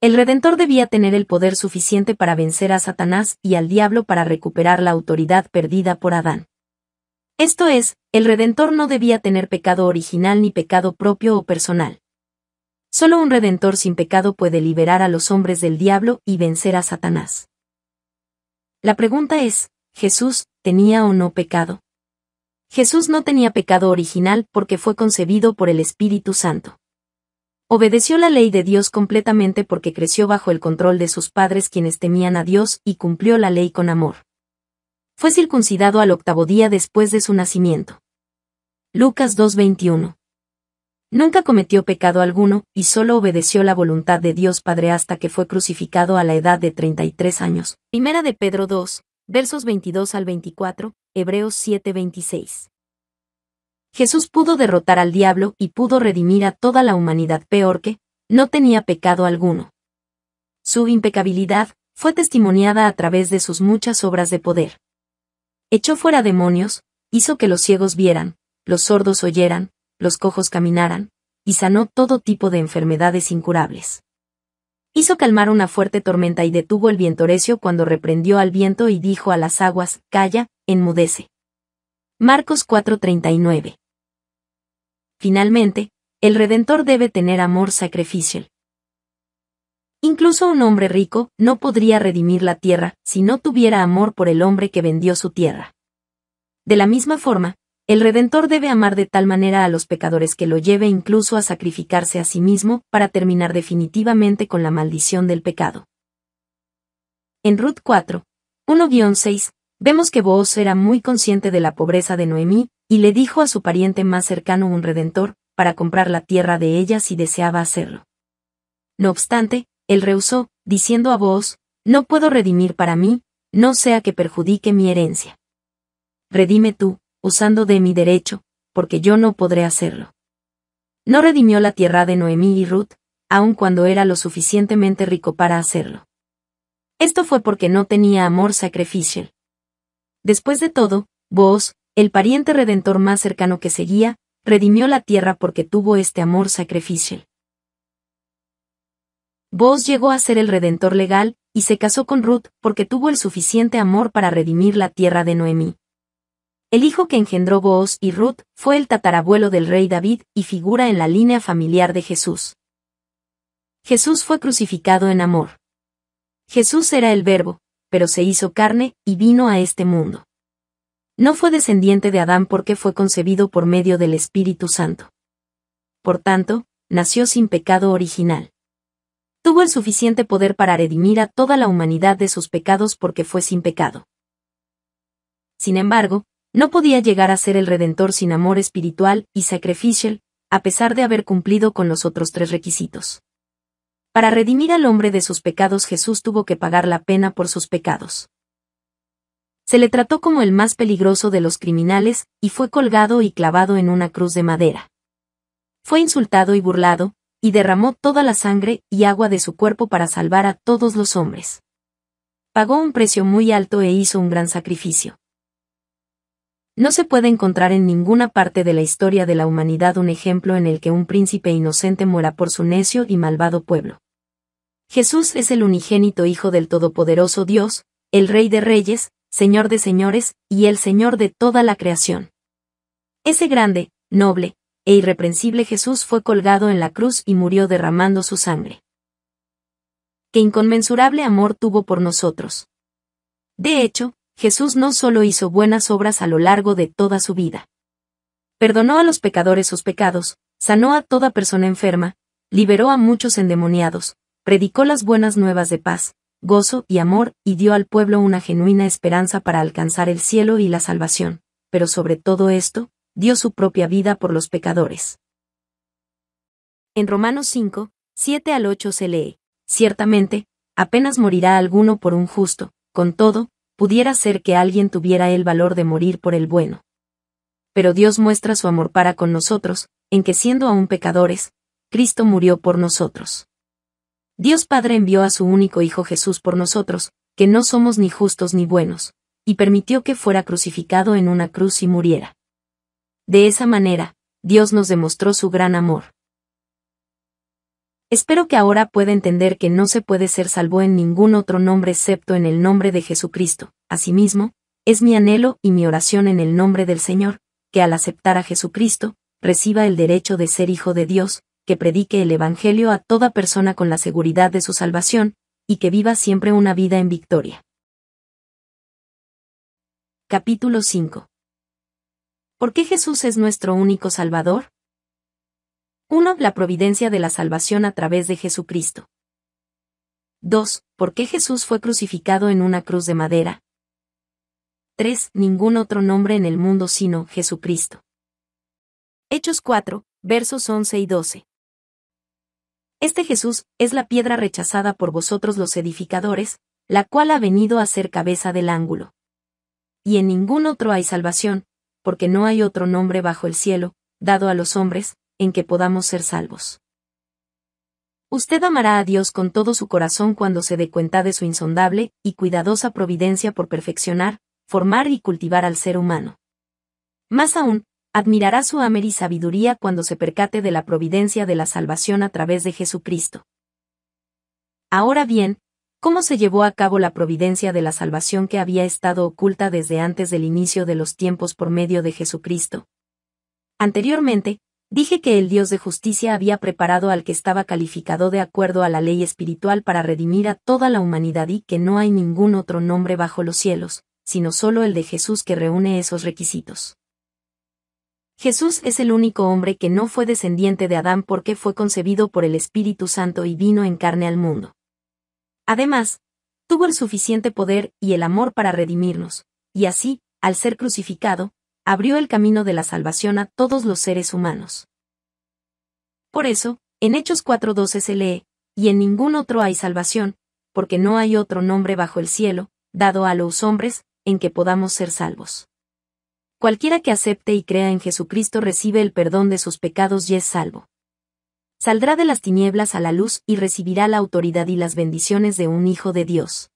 El Redentor debía tener el poder suficiente para vencer a Satanás y al diablo para recuperar la autoridad perdida por Adán. Esto es, el Redentor no debía tener pecado original ni pecado propio o personal. Solo un Redentor sin pecado puede liberar a los hombres del diablo y vencer a Satanás. La pregunta es, ¿Jesús tenía o no pecado? Jesús no tenía pecado original porque fue concebido por el Espíritu Santo. Obedeció la ley de Dios completamente porque creció bajo el control de sus padres quienes temían a Dios y cumplió la ley con amor fue circuncidado al octavo día después de su nacimiento. Lucas 2:21. Nunca cometió pecado alguno, y solo obedeció la voluntad de Dios Padre hasta que fue crucificado a la edad de 33 años. Primera de Pedro 2, versos 22 al 24, Hebreos 7:26. Jesús pudo derrotar al diablo y pudo redimir a toda la humanidad peor que, no tenía pecado alguno. Su impecabilidad fue testimoniada a través de sus muchas obras de poder. Echó fuera demonios, hizo que los ciegos vieran, los sordos oyeran, los cojos caminaran, y sanó todo tipo de enfermedades incurables. Hizo calmar una fuerte tormenta y detuvo el viento recio cuando reprendió al viento y dijo a las aguas, Calla, enmudece. Marcos 4:39 Finalmente, el Redentor debe tener amor sacrificial, Incluso un hombre rico no podría redimir la tierra si no tuviera amor por el hombre que vendió su tierra. De la misma forma, el Redentor debe amar de tal manera a los pecadores que lo lleve incluso a sacrificarse a sí mismo para terminar definitivamente con la maldición del pecado. En Ruth 4, 1-6, vemos que Booz era muy consciente de la pobreza de Noemí, y le dijo a su pariente más cercano un redentor, para comprar la tierra de ella si deseaba hacerlo. No obstante, él rehusó, diciendo a vos, no puedo redimir para mí, no sea que perjudique mi herencia. Redime tú, usando de mi derecho, porque yo no podré hacerlo. No redimió la tierra de Noemí y Ruth, aun cuando era lo suficientemente rico para hacerlo. Esto fue porque no tenía amor sacrificial. Después de todo, vos, el pariente redentor más cercano que seguía, redimió la tierra porque tuvo este amor sacrificial. Boaz llegó a ser el redentor legal, y se casó con Ruth porque tuvo el suficiente amor para redimir la tierra de Noemí. El hijo que engendró Boaz y Ruth fue el tatarabuelo del rey David y figura en la línea familiar de Jesús. Jesús fue crucificado en amor. Jesús era el verbo, pero se hizo carne y vino a este mundo. No fue descendiente de Adán porque fue concebido por medio del Espíritu Santo. Por tanto, nació sin pecado original tuvo el suficiente poder para redimir a toda la humanidad de sus pecados porque fue sin pecado. Sin embargo, no podía llegar a ser el Redentor sin amor espiritual y sacrificial, a pesar de haber cumplido con los otros tres requisitos. Para redimir al hombre de sus pecados Jesús tuvo que pagar la pena por sus pecados. Se le trató como el más peligroso de los criminales, y fue colgado y clavado en una cruz de madera. Fue insultado y burlado, y derramó toda la sangre y agua de su cuerpo para salvar a todos los hombres. Pagó un precio muy alto e hizo un gran sacrificio. No se puede encontrar en ninguna parte de la historia de la humanidad un ejemplo en el que un príncipe inocente muera por su necio y malvado pueblo. Jesús es el unigénito Hijo del Todopoderoso Dios, el Rey de Reyes, Señor de Señores, y el Señor de toda la creación. Ese grande, noble, e irreprensible Jesús fue colgado en la cruz y murió derramando su sangre. Qué inconmensurable amor tuvo por nosotros. De hecho, Jesús no solo hizo buenas obras a lo largo de toda su vida. Perdonó a los pecadores sus pecados, sanó a toda persona enferma, liberó a muchos endemoniados, predicó las buenas nuevas de paz, gozo y amor y dio al pueblo una genuina esperanza para alcanzar el cielo y la salvación. Pero sobre todo esto, dio su propia vida por los pecadores. En Romanos 5, 7 al 8 se lee, Ciertamente, apenas morirá alguno por un justo, con todo, pudiera ser que alguien tuviera el valor de morir por el bueno. Pero Dios muestra su amor para con nosotros, en que siendo aún pecadores, Cristo murió por nosotros. Dios Padre envió a su único Hijo Jesús por nosotros, que no somos ni justos ni buenos, y permitió que fuera crucificado en una cruz y muriera. De esa manera, Dios nos demostró su gran amor. Espero que ahora pueda entender que no se puede ser salvo en ningún otro nombre excepto en el nombre de Jesucristo. Asimismo, es mi anhelo y mi oración en el nombre del Señor, que al aceptar a Jesucristo, reciba el derecho de ser hijo de Dios, que predique el Evangelio a toda persona con la seguridad de su salvación, y que viva siempre una vida en victoria. Capítulo 5 ¿Por qué Jesús es nuestro único Salvador? 1. La providencia de la salvación a través de Jesucristo. 2. ¿Por qué Jesús fue crucificado en una cruz de madera? 3. Ningún otro nombre en el mundo sino Jesucristo. Hechos 4, versos 11 y 12. Este Jesús es la piedra rechazada por vosotros los edificadores, la cual ha venido a ser cabeza del ángulo. Y en ningún otro hay salvación, porque no hay otro nombre bajo el cielo, dado a los hombres, en que podamos ser salvos. Usted amará a Dios con todo su corazón cuando se dé cuenta de su insondable y cuidadosa providencia por perfeccionar, formar y cultivar al ser humano. Más aún, admirará su amer y sabiduría cuando se percate de la providencia de la salvación a través de Jesucristo. Ahora bien, cómo se llevó a cabo la providencia de la salvación que había estado oculta desde antes del inicio de los tiempos por medio de Jesucristo. Anteriormente, dije que el Dios de justicia había preparado al que estaba calificado de acuerdo a la ley espiritual para redimir a toda la humanidad y que no hay ningún otro nombre bajo los cielos, sino solo el de Jesús que reúne esos requisitos. Jesús es el único hombre que no fue descendiente de Adán porque fue concebido por el Espíritu Santo y vino en carne al mundo. Además, tuvo el suficiente poder y el amor para redimirnos, y así, al ser crucificado, abrió el camino de la salvación a todos los seres humanos. Por eso, en Hechos 4.12 se lee, y en ningún otro hay salvación, porque no hay otro nombre bajo el cielo, dado a los hombres, en que podamos ser salvos. Cualquiera que acepte y crea en Jesucristo recibe el perdón de sus pecados y es salvo saldrá de las tinieblas a la luz y recibirá la autoridad y las bendiciones de un Hijo de Dios.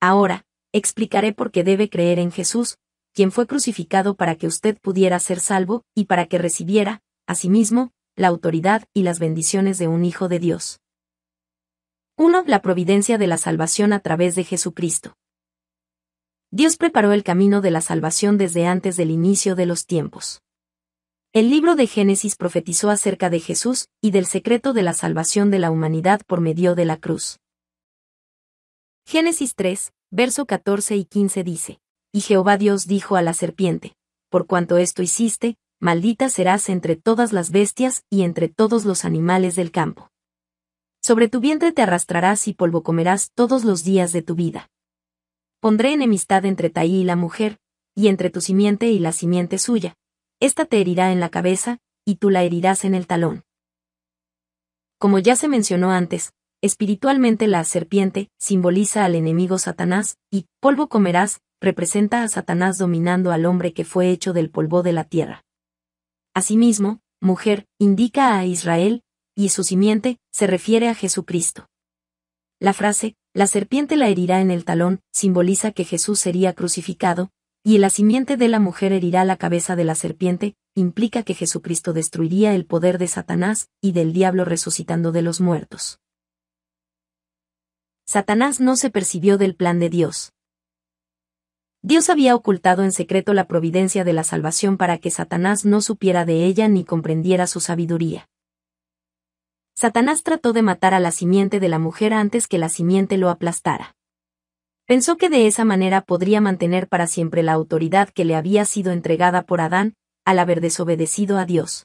Ahora, explicaré por qué debe creer en Jesús, quien fue crucificado para que usted pudiera ser salvo y para que recibiera, asimismo, la autoridad y las bendiciones de un Hijo de Dios. 1. La providencia de la salvación a través de Jesucristo. Dios preparó el camino de la salvación desde antes del inicio de los tiempos. El libro de Génesis profetizó acerca de Jesús y del secreto de la salvación de la humanidad por medio de la cruz. Génesis 3, verso 14 y 15 dice, Y Jehová Dios dijo a la serpiente, Por cuanto esto hiciste, maldita serás entre todas las bestias y entre todos los animales del campo. Sobre tu vientre te arrastrarás y polvo comerás todos los días de tu vida. Pondré enemistad entre Taí y la mujer, y entre tu simiente y la simiente suya esta te herirá en la cabeza, y tú la herirás en el talón. Como ya se mencionó antes, espiritualmente la serpiente simboliza al enemigo Satanás, y polvo comerás representa a Satanás dominando al hombre que fue hecho del polvo de la tierra. Asimismo, mujer indica a Israel, y su simiente se refiere a Jesucristo. La frase, la serpiente la herirá en el talón, simboliza que Jesús sería crucificado, y la simiente de la mujer herirá la cabeza de la serpiente, implica que Jesucristo destruiría el poder de Satanás y del diablo resucitando de los muertos. Satanás no se percibió del plan de Dios. Dios había ocultado en secreto la providencia de la salvación para que Satanás no supiera de ella ni comprendiera su sabiduría. Satanás trató de matar a la simiente de la mujer antes que la simiente lo aplastara. Pensó que de esa manera podría mantener para siempre la autoridad que le había sido entregada por Adán, al haber desobedecido a Dios.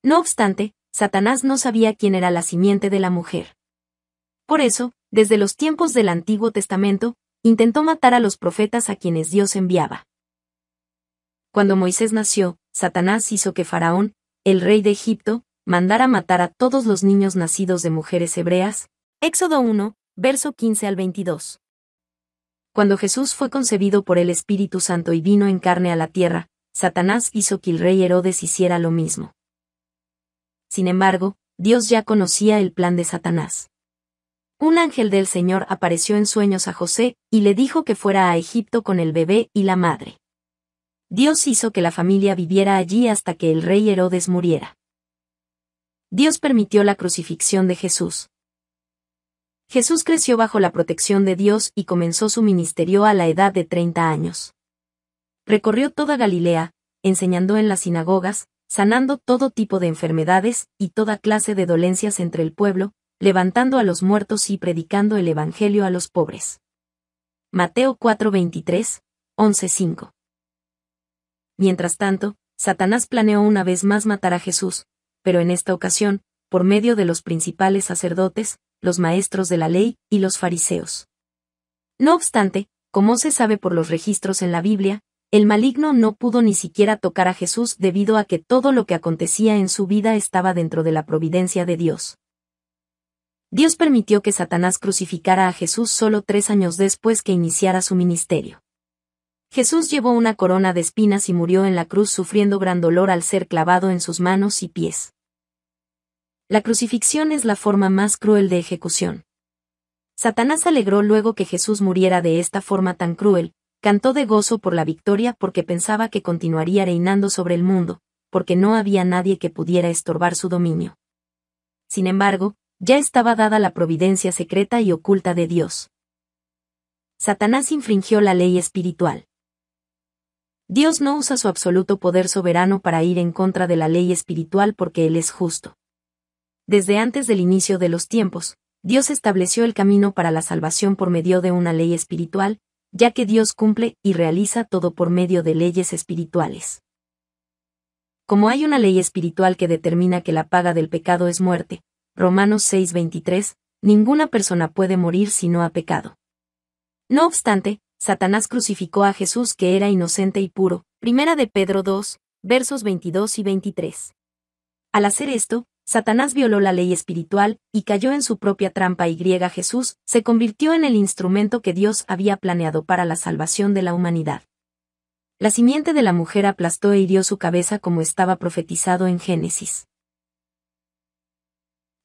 No obstante, Satanás no sabía quién era la simiente de la mujer. Por eso, desde los tiempos del Antiguo Testamento, intentó matar a los profetas a quienes Dios enviaba. Cuando Moisés nació, Satanás hizo que Faraón, el rey de Egipto, mandara matar a todos los niños nacidos de mujeres hebreas. Éxodo 1, verso 15 al 22. Cuando Jesús fue concebido por el Espíritu Santo y vino en carne a la tierra, Satanás hizo que el rey Herodes hiciera lo mismo. Sin embargo, Dios ya conocía el plan de Satanás. Un ángel del Señor apareció en sueños a José, y le dijo que fuera a Egipto con el bebé y la madre. Dios hizo que la familia viviera allí hasta que el rey Herodes muriera. Dios permitió la crucifixión de Jesús, Jesús creció bajo la protección de Dios y comenzó su ministerio a la edad de 30 años. Recorrió toda Galilea, enseñando en las sinagogas, sanando todo tipo de enfermedades y toda clase de dolencias entre el pueblo, levantando a los muertos y predicando el Evangelio a los pobres. Mateo 4:23, 11:5. Mientras tanto, Satanás planeó una vez más matar a Jesús, pero en esta ocasión, por medio de los principales sacerdotes, los maestros de la ley y los fariseos. No obstante, como se sabe por los registros en la Biblia, el maligno no pudo ni siquiera tocar a Jesús debido a que todo lo que acontecía en su vida estaba dentro de la providencia de Dios. Dios permitió que Satanás crucificara a Jesús solo tres años después que iniciara su ministerio. Jesús llevó una corona de espinas y murió en la cruz sufriendo gran dolor al ser clavado en sus manos y pies. La crucifixión es la forma más cruel de ejecución. Satanás alegró luego que Jesús muriera de esta forma tan cruel, cantó de gozo por la victoria porque pensaba que continuaría reinando sobre el mundo, porque no había nadie que pudiera estorbar su dominio. Sin embargo, ya estaba dada la providencia secreta y oculta de Dios. Satanás infringió la ley espiritual. Dios no usa su absoluto poder soberano para ir en contra de la ley espiritual porque Él es justo. Desde antes del inicio de los tiempos, Dios estableció el camino para la salvación por medio de una ley espiritual, ya que Dios cumple y realiza todo por medio de leyes espirituales. Como hay una ley espiritual que determina que la paga del pecado es muerte, Romanos 6:23, ninguna persona puede morir si no ha pecado. No obstante, Satanás crucificó a Jesús que era inocente y puro. Primera de Pedro 2, versos 22 y 23. Al hacer esto, Satanás violó la ley espiritual y cayó en su propia trampa y griega Jesús se convirtió en el instrumento que Dios había planeado para la salvación de la humanidad. La simiente de la mujer aplastó e hirió su cabeza como estaba profetizado en Génesis.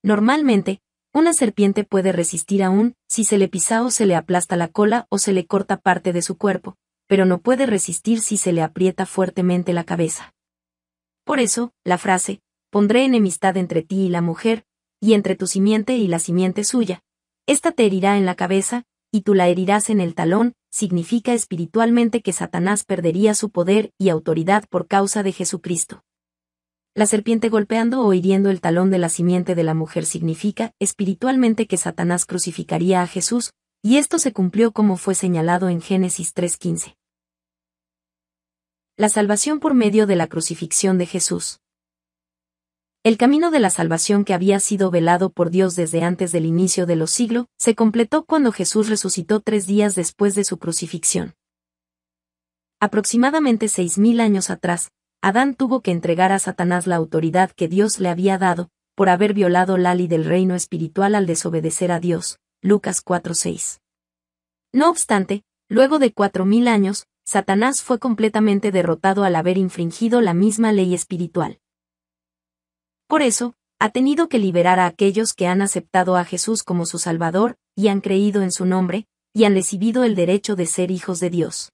Normalmente, una serpiente puede resistir aún si se le pisa o se le aplasta la cola o se le corta parte de su cuerpo, pero no puede resistir si se le aprieta fuertemente la cabeza. Por eso, la frase, pondré enemistad entre ti y la mujer, y entre tu simiente y la simiente suya. Esta te herirá en la cabeza, y tú la herirás en el talón, significa espiritualmente que Satanás perdería su poder y autoridad por causa de Jesucristo. La serpiente golpeando o hiriendo el talón de la simiente de la mujer significa espiritualmente que Satanás crucificaría a Jesús, y esto se cumplió como fue señalado en Génesis 3.15. La salvación por medio de la crucifixión de Jesús. El camino de la salvación que había sido velado por Dios desde antes del inicio de los siglos, se completó cuando Jesús resucitó tres días después de su crucifixión. Aproximadamente seis mil años atrás, Adán tuvo que entregar a Satanás la autoridad que Dios le había dado, por haber violado la ley del reino espiritual al desobedecer a Dios. Lucas 4.6. No obstante, luego de cuatro mil años, Satanás fue completamente derrotado al haber infringido la misma ley espiritual. Por eso, ha tenido que liberar a aquellos que han aceptado a Jesús como su Salvador, y han creído en su nombre, y han recibido el derecho de ser hijos de Dios.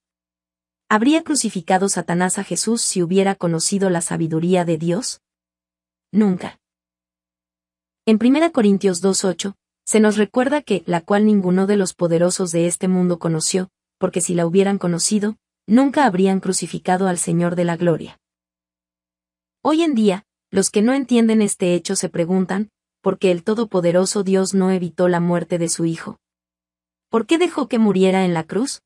¿Habría crucificado Satanás a Jesús si hubiera conocido la sabiduría de Dios? Nunca. En 1 Corintios 2.8, se nos recuerda que, la cual ninguno de los poderosos de este mundo conoció, porque si la hubieran conocido, nunca habrían crucificado al Señor de la Gloria. Hoy en día, los que no entienden este hecho se preguntan, ¿por qué el Todopoderoso Dios no evitó la muerte de su Hijo? ¿Por qué dejó que muriera en la cruz?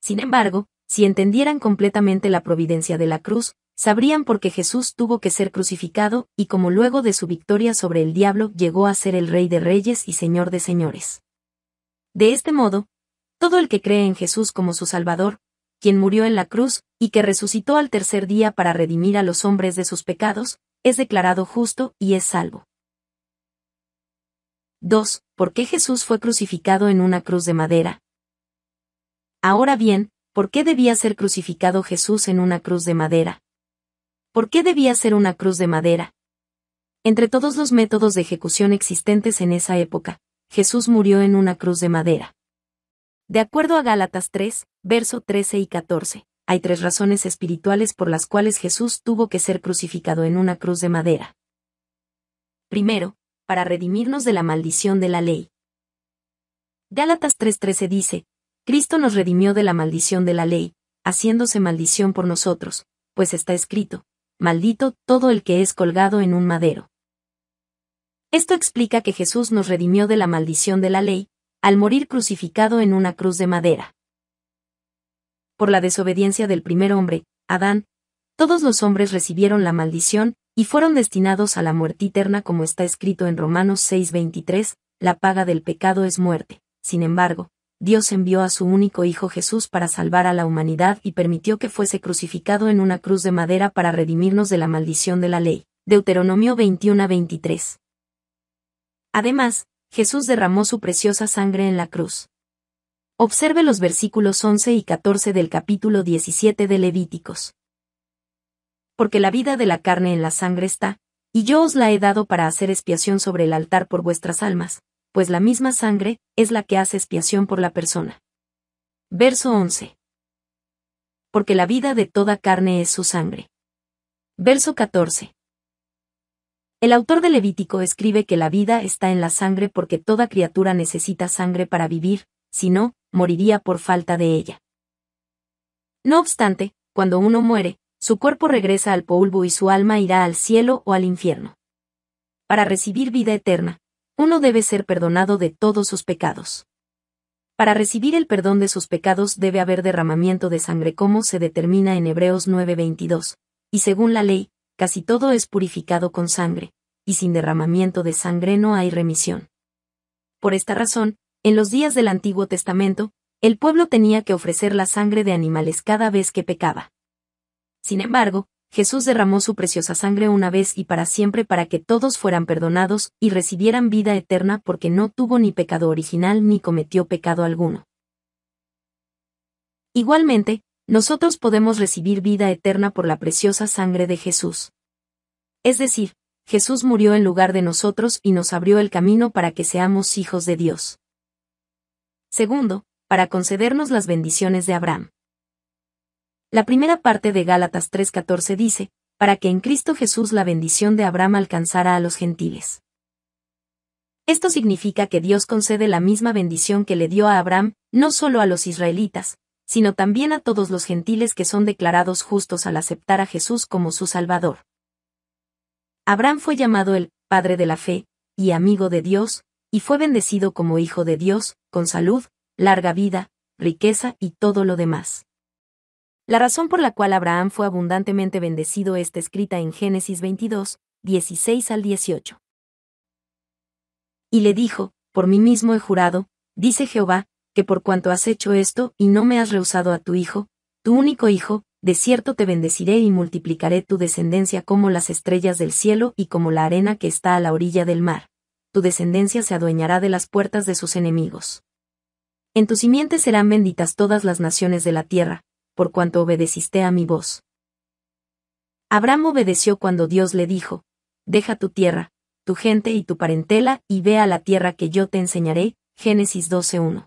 Sin embargo, si entendieran completamente la providencia de la cruz, sabrían por qué Jesús tuvo que ser crucificado y como luego de su victoria sobre el diablo llegó a ser el Rey de Reyes y Señor de Señores. De este modo, todo el que cree en Jesús como su Salvador, quien murió en la cruz, y que resucitó al tercer día para redimir a los hombres de sus pecados, es declarado justo y es salvo. 2. ¿Por qué Jesús fue crucificado en una cruz de madera? Ahora bien, ¿por qué debía ser crucificado Jesús en una cruz de madera? ¿Por qué debía ser una cruz de madera? Entre todos los métodos de ejecución existentes en esa época, Jesús murió en una cruz de madera. De acuerdo a Gálatas 3, verso 13 y 14 hay tres razones espirituales por las cuales Jesús tuvo que ser crucificado en una cruz de madera. Primero, para redimirnos de la maldición de la ley. Gálatas 3:13 dice, Cristo nos redimió de la maldición de la ley, haciéndose maldición por nosotros, pues está escrito, maldito todo el que es colgado en un madero. Esto explica que Jesús nos redimió de la maldición de la ley, al morir crucificado en una cruz de madera por la desobediencia del primer hombre, Adán, todos los hombres recibieron la maldición, y fueron destinados a la muerte eterna como está escrito en Romanos 6:23, la paga del pecado es muerte. Sin embargo, Dios envió a su único Hijo Jesús para salvar a la humanidad y permitió que fuese crucificado en una cruz de madera para redimirnos de la maldición de la ley. Deuteronomio 21.23. Además, Jesús derramó su preciosa sangre en la cruz. Observe los versículos 11 y 14 del capítulo 17 de Levíticos. Porque la vida de la carne en la sangre está, y yo os la he dado para hacer expiación sobre el altar por vuestras almas, pues la misma sangre es la que hace expiación por la persona. Verso 11. Porque la vida de toda carne es su sangre. Verso 14. El autor de Levítico escribe que la vida está en la sangre porque toda criatura necesita sangre para vivir, si no, moriría por falta de ella. No obstante, cuando uno muere, su cuerpo regresa al polvo y su alma irá al cielo o al infierno. Para recibir vida eterna, uno debe ser perdonado de todos sus pecados. Para recibir el perdón de sus pecados debe haber derramamiento de sangre como se determina en Hebreos 9:22, y según la ley, casi todo es purificado con sangre, y sin derramamiento de sangre no hay remisión. Por esta razón, en los días del Antiguo Testamento, el pueblo tenía que ofrecer la sangre de animales cada vez que pecaba. Sin embargo, Jesús derramó su preciosa sangre una vez y para siempre para que todos fueran perdonados y recibieran vida eterna porque no tuvo ni pecado original ni cometió pecado alguno. Igualmente, nosotros podemos recibir vida eterna por la preciosa sangre de Jesús. Es decir, Jesús murió en lugar de nosotros y nos abrió el camino para que seamos hijos de Dios. Segundo, para concedernos las bendiciones de Abraham. La primera parte de Gálatas 3:14 dice, para que en Cristo Jesús la bendición de Abraham alcanzara a los gentiles. Esto significa que Dios concede la misma bendición que le dio a Abraham, no solo a los israelitas, sino también a todos los gentiles que son declarados justos al aceptar a Jesús como su Salvador. Abraham fue llamado el Padre de la Fe, y amigo de Dios, y fue bendecido como hijo de Dios, con salud, larga vida, riqueza y todo lo demás. La razón por la cual Abraham fue abundantemente bendecido está escrita en Génesis 22, 16 al 18. Y le dijo, por mí mismo he jurado, dice Jehová, que por cuanto has hecho esto y no me has rehusado a tu hijo, tu único hijo, de cierto te bendeciré y multiplicaré tu descendencia como las estrellas del cielo y como la arena que está a la orilla del mar tu descendencia se adueñará de las puertas de sus enemigos. En tu simiente serán benditas todas las naciones de la tierra, por cuanto obedeciste a mi voz. Abraham obedeció cuando Dios le dijo, Deja tu tierra, tu gente y tu parentela, y ve a la tierra que yo te enseñaré, Génesis 12.1.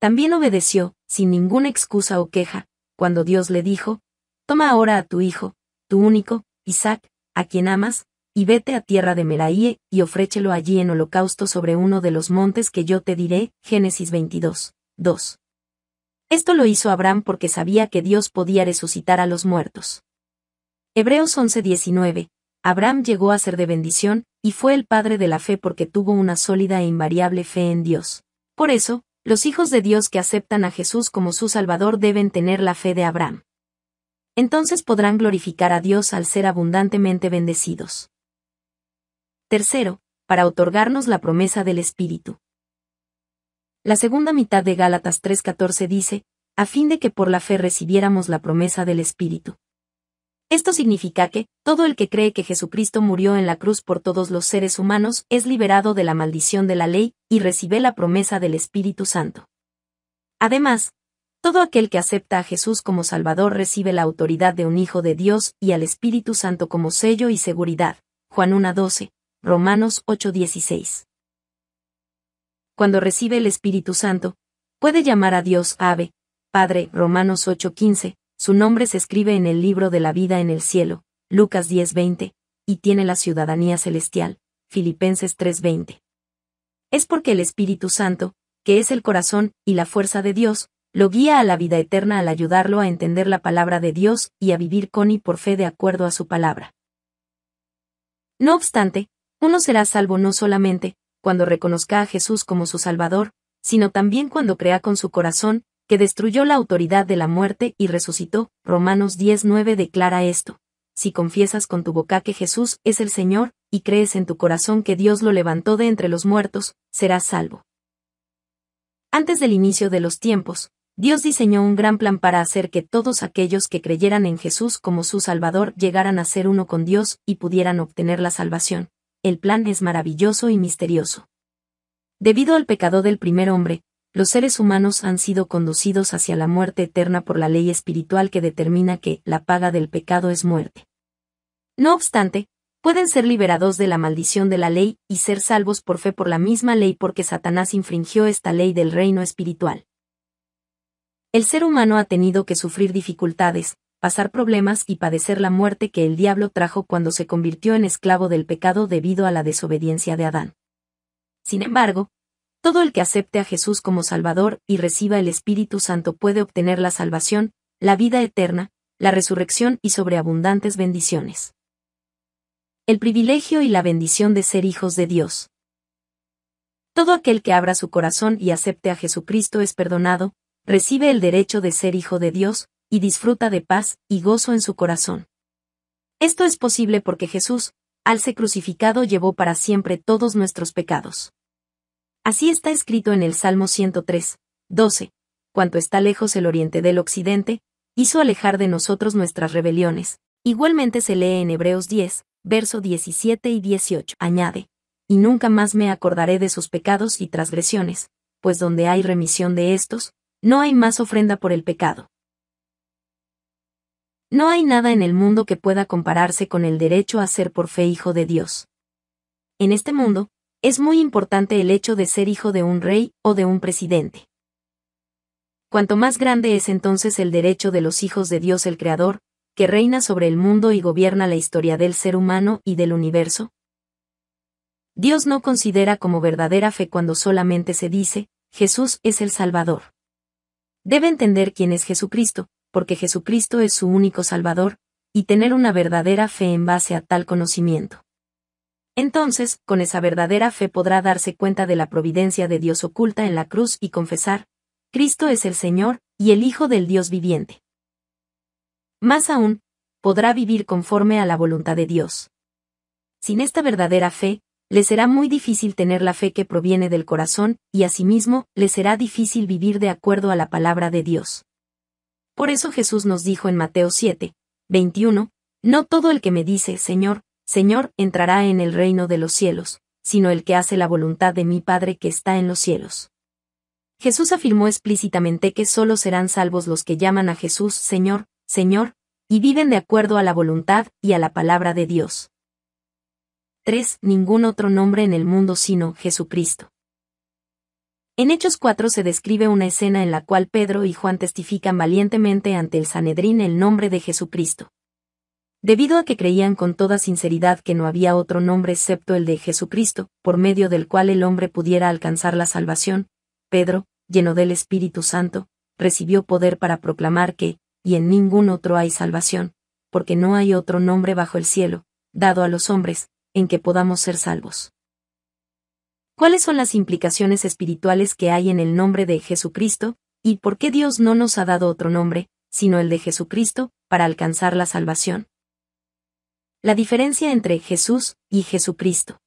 También obedeció, sin ninguna excusa o queja, cuando Dios le dijo, Toma ahora a tu hijo, tu único, Isaac, a quien amas, y vete a tierra de Meraíe, y ofréchelo allí en holocausto sobre uno de los montes que yo te diré. Génesis 22. 2. Esto lo hizo Abraham porque sabía que Dios podía resucitar a los muertos. Hebreos 11:19. Abraham llegó a ser de bendición, y fue el padre de la fe porque tuvo una sólida e invariable fe en Dios. Por eso, los hijos de Dios que aceptan a Jesús como su Salvador deben tener la fe de Abraham. Entonces podrán glorificar a Dios al ser abundantemente bendecidos. Tercero, para otorgarnos la promesa del Espíritu. La segunda mitad de Gálatas 3:14 dice, a fin de que por la fe recibiéramos la promesa del Espíritu. Esto significa que, todo el que cree que Jesucristo murió en la cruz por todos los seres humanos es liberado de la maldición de la ley y recibe la promesa del Espíritu Santo. Además, todo aquel que acepta a Jesús como Salvador recibe la autoridad de un Hijo de Dios y al Espíritu Santo como sello y seguridad. Juan 1.12. Romanos 8:16. Cuando recibe el Espíritu Santo, puede llamar a Dios Ave, Padre, Romanos 8:15, su nombre se escribe en el libro de la vida en el cielo, Lucas 10:20, y tiene la ciudadanía celestial, Filipenses 3:20. Es porque el Espíritu Santo, que es el corazón y la fuerza de Dios, lo guía a la vida eterna al ayudarlo a entender la palabra de Dios y a vivir con y por fe de acuerdo a su palabra. No obstante, uno será salvo no solamente cuando reconozca a Jesús como su Salvador, sino también cuando crea con su corazón que destruyó la autoridad de la muerte y resucitó. Romanos 10.9 declara esto. Si confiesas con tu boca que Jesús es el Señor, y crees en tu corazón que Dios lo levantó de entre los muertos, serás salvo. Antes del inicio de los tiempos, Dios diseñó un gran plan para hacer que todos aquellos que creyeran en Jesús como su Salvador llegaran a ser uno con Dios y pudieran obtener la salvación el plan es maravilloso y misterioso. Debido al pecado del primer hombre, los seres humanos han sido conducidos hacia la muerte eterna por la ley espiritual que determina que la paga del pecado es muerte. No obstante, pueden ser liberados de la maldición de la ley y ser salvos por fe por la misma ley porque Satanás infringió esta ley del reino espiritual. El ser humano ha tenido que sufrir dificultades, pasar problemas y padecer la muerte que el diablo trajo cuando se convirtió en esclavo del pecado debido a la desobediencia de Adán. Sin embargo, todo el que acepte a Jesús como Salvador y reciba el Espíritu Santo puede obtener la salvación, la vida eterna, la resurrección y sobreabundantes bendiciones. El privilegio y la bendición de ser hijos de Dios. Todo aquel que abra su corazón y acepte a Jesucristo es perdonado, recibe el derecho de ser hijo de Dios, y disfruta de paz y gozo en su corazón. Esto es posible porque Jesús, al ser crucificado, llevó para siempre todos nuestros pecados. Así está escrito en el Salmo 103, 12. Cuanto está lejos el oriente del occidente, hizo alejar de nosotros nuestras rebeliones. Igualmente se lee en Hebreos 10, verso 17 y 18. Añade, y nunca más me acordaré de sus pecados y transgresiones, pues donde hay remisión de estos, no hay más ofrenda por el pecado. No hay nada en el mundo que pueda compararse con el derecho a ser por fe hijo de Dios. En este mundo, es muy importante el hecho de ser hijo de un rey o de un presidente. Cuanto más grande es entonces el derecho de los hijos de Dios el Creador, que reina sobre el mundo y gobierna la historia del ser humano y del universo. Dios no considera como verdadera fe cuando solamente se dice, Jesús es el Salvador. Debe entender quién es Jesucristo, porque Jesucristo es su único Salvador, y tener una verdadera fe en base a tal conocimiento. Entonces, con esa verdadera fe podrá darse cuenta de la providencia de Dios oculta en la cruz y confesar, Cristo es el Señor, y el Hijo del Dios viviente. Más aún, podrá vivir conforme a la voluntad de Dios. Sin esta verdadera fe, le será muy difícil tener la fe que proviene del corazón, y asimismo, le será difícil vivir de acuerdo a la palabra de Dios. Por eso Jesús nos dijo en Mateo 7, 21, No todo el que me dice, Señor, Señor, entrará en el reino de los cielos, sino el que hace la voluntad de mi Padre que está en los cielos. Jesús afirmó explícitamente que solo serán salvos los que llaman a Jesús Señor, Señor, y viven de acuerdo a la voluntad y a la palabra de Dios. 3. Ningún otro nombre en el mundo sino Jesucristo. En Hechos 4 se describe una escena en la cual Pedro y Juan testifican valientemente ante el Sanedrín el nombre de Jesucristo. Debido a que creían con toda sinceridad que no había otro nombre excepto el de Jesucristo, por medio del cual el hombre pudiera alcanzar la salvación, Pedro, lleno del Espíritu Santo, recibió poder para proclamar que, y en ningún otro hay salvación, porque no hay otro nombre bajo el cielo, dado a los hombres, en que podamos ser salvos. ¿Cuáles son las implicaciones espirituales que hay en el nombre de Jesucristo, y por qué Dios no nos ha dado otro nombre, sino el de Jesucristo, para alcanzar la salvación? La diferencia entre Jesús y Jesucristo.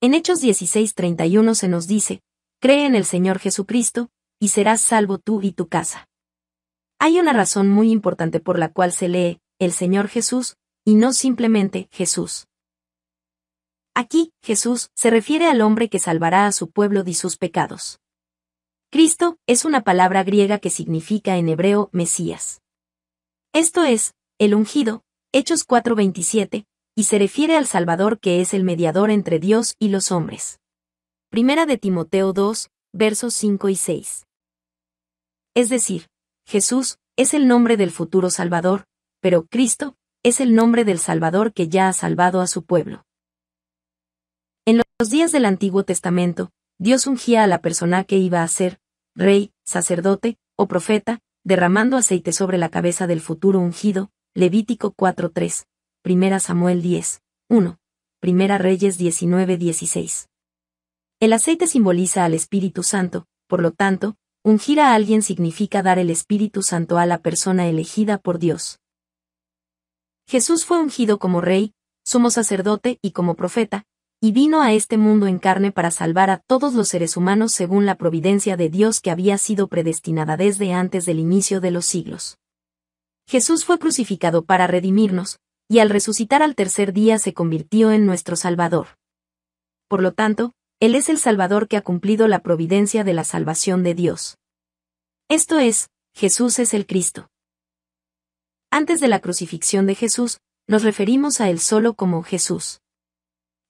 En Hechos 16:31 se nos dice, cree en el Señor Jesucristo, y serás salvo tú y tu casa. Hay una razón muy importante por la cual se lee, el Señor Jesús, y no simplemente Jesús. Aquí, Jesús se refiere al hombre que salvará a su pueblo de sus pecados. Cristo es una palabra griega que significa en hebreo Mesías. Esto es, el ungido, Hechos 4:27, y se refiere al Salvador que es el mediador entre Dios y los hombres. Primera de Timoteo 2, versos 5 y 6. Es decir, Jesús es el nombre del futuro Salvador, pero Cristo es el nombre del Salvador que ya ha salvado a su pueblo los días del Antiguo Testamento, Dios ungía a la persona que iba a ser rey, sacerdote o profeta, derramando aceite sobre la cabeza del futuro ungido, Levítico 4.3, 1 Samuel 10, 1, 1 Reyes 19.16. El aceite simboliza al Espíritu Santo, por lo tanto, ungir a alguien significa dar el Espíritu Santo a la persona elegida por Dios. Jesús fue ungido como rey, sumo sacerdote y como profeta, y vino a este mundo en carne para salvar a todos los seres humanos según la providencia de Dios que había sido predestinada desde antes del inicio de los siglos. Jesús fue crucificado para redimirnos, y al resucitar al tercer día se convirtió en nuestro Salvador. Por lo tanto, Él es el Salvador que ha cumplido la providencia de la salvación de Dios. Esto es, Jesús es el Cristo. Antes de la crucifixión de Jesús, nos referimos a Él solo como Jesús.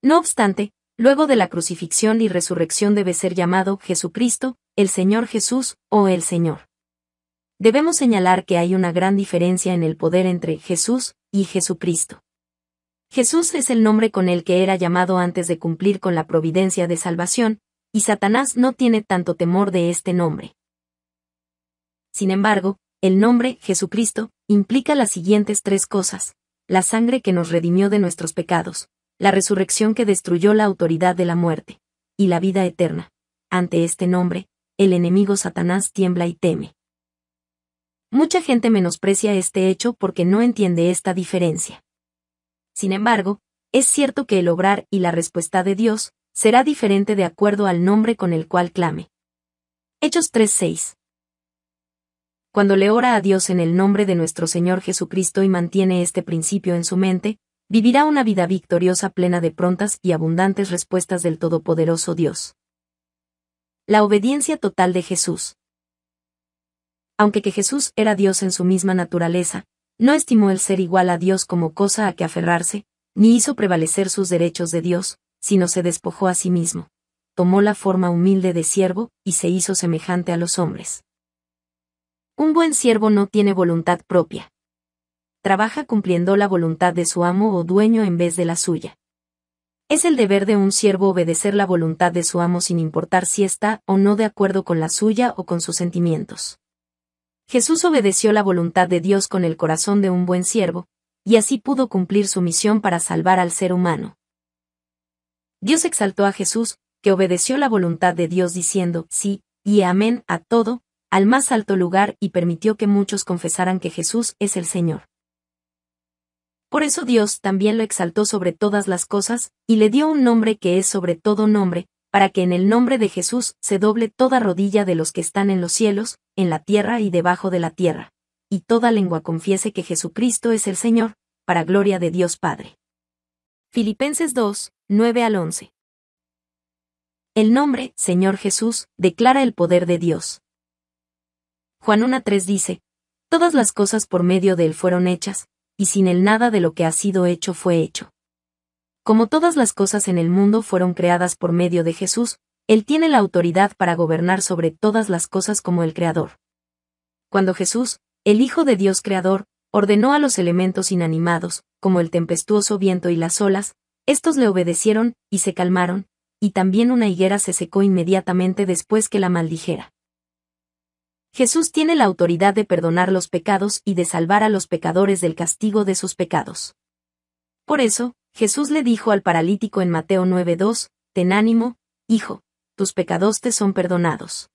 No obstante, luego de la crucifixión y resurrección debe ser llamado Jesucristo, el Señor Jesús o el Señor. Debemos señalar que hay una gran diferencia en el poder entre Jesús y Jesucristo. Jesús es el nombre con el que era llamado antes de cumplir con la providencia de salvación, y Satanás no tiene tanto temor de este nombre. Sin embargo, el nombre Jesucristo implica las siguientes tres cosas, la sangre que nos redimió de nuestros pecados, la resurrección que destruyó la autoridad de la muerte, y la vida eterna. Ante este nombre, el enemigo Satanás tiembla y teme. Mucha gente menosprecia este hecho porque no entiende esta diferencia. Sin embargo, es cierto que el obrar y la respuesta de Dios será diferente de acuerdo al nombre con el cual clame. Hechos 3:6 Cuando le ora a Dios en el nombre de nuestro Señor Jesucristo y mantiene este principio en su mente, vivirá una vida victoriosa plena de prontas y abundantes respuestas del Todopoderoso Dios. La obediencia total de Jesús. Aunque que Jesús era Dios en su misma naturaleza, no estimó el ser igual a Dios como cosa a que aferrarse, ni hizo prevalecer sus derechos de Dios, sino se despojó a sí mismo. Tomó la forma humilde de siervo, y se hizo semejante a los hombres. Un buen siervo no tiene voluntad propia trabaja cumpliendo la voluntad de su amo o dueño en vez de la suya. Es el deber de un siervo obedecer la voluntad de su amo sin importar si está o no de acuerdo con la suya o con sus sentimientos. Jesús obedeció la voluntad de Dios con el corazón de un buen siervo, y así pudo cumplir su misión para salvar al ser humano. Dios exaltó a Jesús, que obedeció la voluntad de Dios diciendo, sí, y amén a todo, al más alto lugar y permitió que muchos confesaran que Jesús es el Señor. Por eso Dios también lo exaltó sobre todas las cosas, y le dio un nombre que es sobre todo nombre, para que en el nombre de Jesús se doble toda rodilla de los que están en los cielos, en la tierra y debajo de la tierra, y toda lengua confiese que Jesucristo es el Señor, para gloria de Dios Padre. Filipenses 2, 9 al 11. El nombre, Señor Jesús, declara el poder de Dios. Juan 1.3 dice, Todas las cosas por medio de él fueron hechas, y sin el nada de lo que ha sido hecho fue hecho. Como todas las cosas en el mundo fueron creadas por medio de Jesús, Él tiene la autoridad para gobernar sobre todas las cosas como el Creador. Cuando Jesús, el Hijo de Dios Creador, ordenó a los elementos inanimados, como el tempestuoso viento y las olas, estos le obedecieron, y se calmaron, y también una higuera se secó inmediatamente después que la maldijera. Jesús tiene la autoridad de perdonar los pecados y de salvar a los pecadores del castigo de sus pecados. Por eso, Jesús le dijo al paralítico en Mateo 9:2, Ten ánimo, hijo, tus pecados te son perdonados.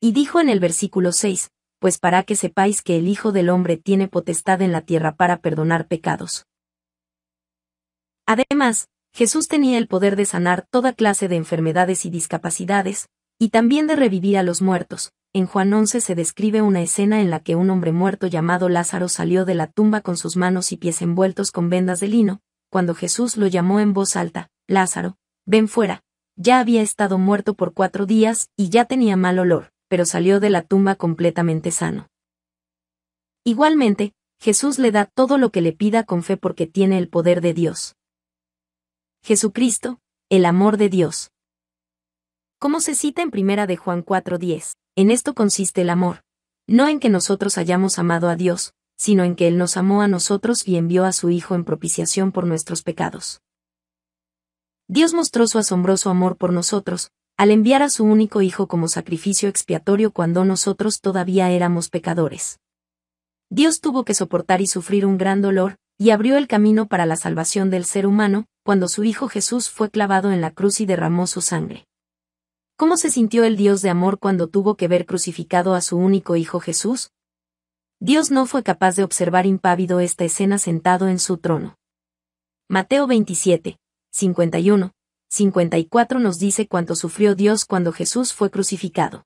Y dijo en el versículo 6, Pues para que sepáis que el Hijo del Hombre tiene potestad en la tierra para perdonar pecados. Además, Jesús tenía el poder de sanar toda clase de enfermedades y discapacidades, y también de revivir a los muertos, en Juan 11 se describe una escena en la que un hombre muerto llamado Lázaro salió de la tumba con sus manos y pies envueltos con vendas de lino, cuando Jesús lo llamó en voz alta, Lázaro, ven fuera. Ya había estado muerto por cuatro días y ya tenía mal olor, pero salió de la tumba completamente sano. Igualmente, Jesús le da todo lo que le pida con fe porque tiene el poder de Dios. Jesucristo, el amor de Dios. Como se cita en Primera de Juan 4:10. En esto consiste el amor. No en que nosotros hayamos amado a Dios, sino en que Él nos amó a nosotros y envió a su Hijo en propiciación por nuestros pecados. Dios mostró su asombroso amor por nosotros, al enviar a su único Hijo como sacrificio expiatorio cuando nosotros todavía éramos pecadores. Dios tuvo que soportar y sufrir un gran dolor, y abrió el camino para la salvación del ser humano, cuando su Hijo Jesús fue clavado en la cruz y derramó su sangre. ¿Cómo se sintió el Dios de amor cuando tuvo que ver crucificado a su único Hijo Jesús? Dios no fue capaz de observar impávido esta escena sentado en su trono. Mateo 27, 51, 54 nos dice cuánto sufrió Dios cuando Jesús fue crucificado.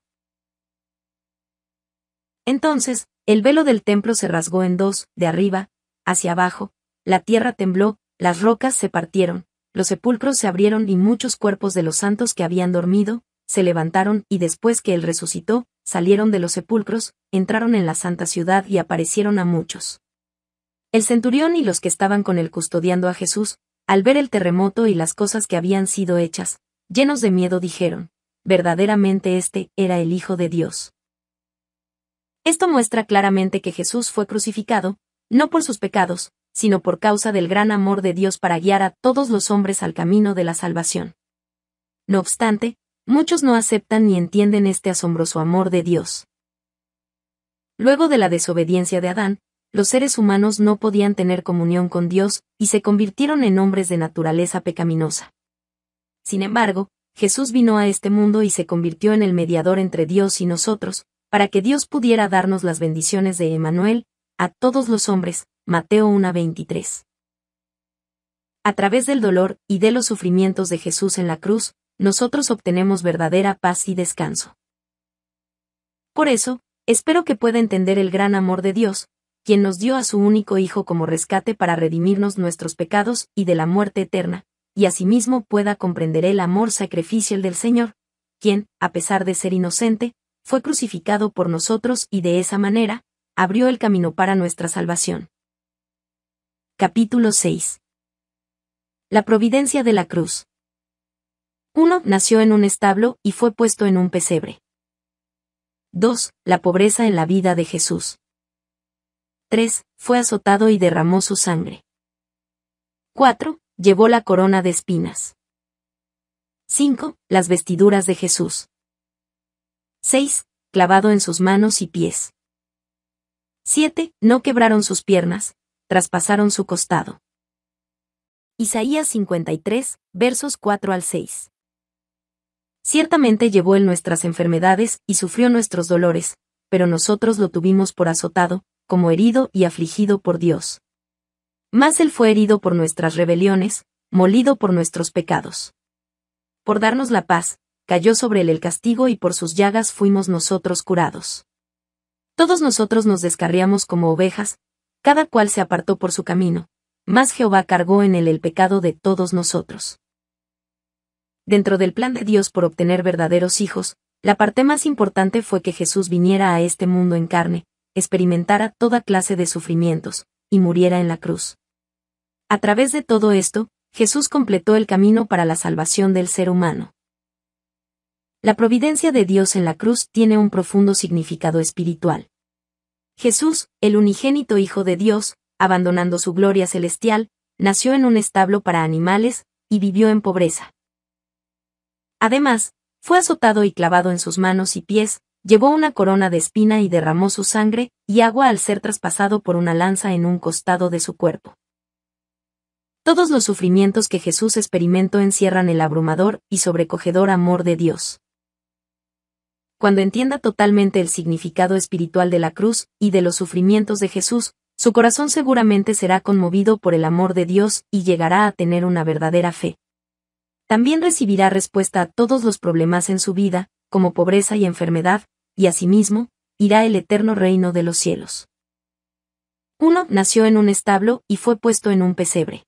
Entonces, el velo del templo se rasgó en dos, de arriba, hacia abajo, la tierra tembló, las rocas se partieron, los sepulcros se abrieron y muchos cuerpos de los santos que habían dormido, se levantaron, y después que él resucitó, salieron de los sepulcros, entraron en la santa ciudad y aparecieron a muchos. El centurión y los que estaban con él custodiando a Jesús, al ver el terremoto y las cosas que habían sido hechas, llenos de miedo dijeron, verdaderamente este era el Hijo de Dios. Esto muestra claramente que Jesús fue crucificado, no por sus pecados, sino por causa del gran amor de Dios para guiar a todos los hombres al camino de la salvación. No obstante, muchos no aceptan ni entienden este asombroso amor de Dios. Luego de la desobediencia de Adán, los seres humanos no podían tener comunión con Dios y se convirtieron en hombres de naturaleza pecaminosa. Sin embargo, Jesús vino a este mundo y se convirtió en el mediador entre Dios y nosotros, para que Dios pudiera darnos las bendiciones de Emmanuel a todos los hombres, Mateo 1.23. A través del dolor y de los sufrimientos de Jesús en la cruz, nosotros obtenemos verdadera paz y descanso. Por eso, espero que pueda entender el gran amor de Dios, quien nos dio a su único Hijo como rescate para redimirnos nuestros pecados y de la muerte eterna, y asimismo pueda comprender el amor sacrificial del Señor, quien, a pesar de ser inocente, fue crucificado por nosotros y de esa manera, abrió el camino para nuestra salvación. Capítulo 6 La providencia de la cruz 1. nació en un establo y fue puesto en un pesebre. 2. La pobreza en la vida de Jesús. 3. Fue azotado y derramó su sangre. 4. Llevó la corona de espinas. 5. Las vestiduras de Jesús. 6. Clavado en sus manos y pies. 7. No quebraron sus piernas, traspasaron su costado. Isaías 53, versos 4 al 6. Ciertamente llevó él nuestras enfermedades y sufrió nuestros dolores, pero nosotros lo tuvimos por azotado, como herido y afligido por Dios. Mas él fue herido por nuestras rebeliones, molido por nuestros pecados. Por darnos la paz, cayó sobre él el castigo y por sus llagas fuimos nosotros curados. Todos nosotros nos descarriamos como ovejas, cada cual se apartó por su camino, mas Jehová cargó en él el pecado de todos nosotros. Dentro del plan de Dios por obtener verdaderos hijos, la parte más importante fue que Jesús viniera a este mundo en carne, experimentara toda clase de sufrimientos, y muriera en la cruz. A través de todo esto, Jesús completó el camino para la salvación del ser humano. La providencia de Dios en la cruz tiene un profundo significado espiritual. Jesús, el unigénito Hijo de Dios, abandonando su gloria celestial, nació en un establo para animales, y vivió en pobreza. Además, fue azotado y clavado en sus manos y pies, llevó una corona de espina y derramó su sangre y agua al ser traspasado por una lanza en un costado de su cuerpo. Todos los sufrimientos que Jesús experimentó encierran el abrumador y sobrecogedor amor de Dios. Cuando entienda totalmente el significado espiritual de la cruz y de los sufrimientos de Jesús, su corazón seguramente será conmovido por el amor de Dios y llegará a tener una verdadera fe también recibirá respuesta a todos los problemas en su vida, como pobreza y enfermedad, y asimismo, irá el eterno reino de los cielos. Uno nació en un establo y fue puesto en un pesebre.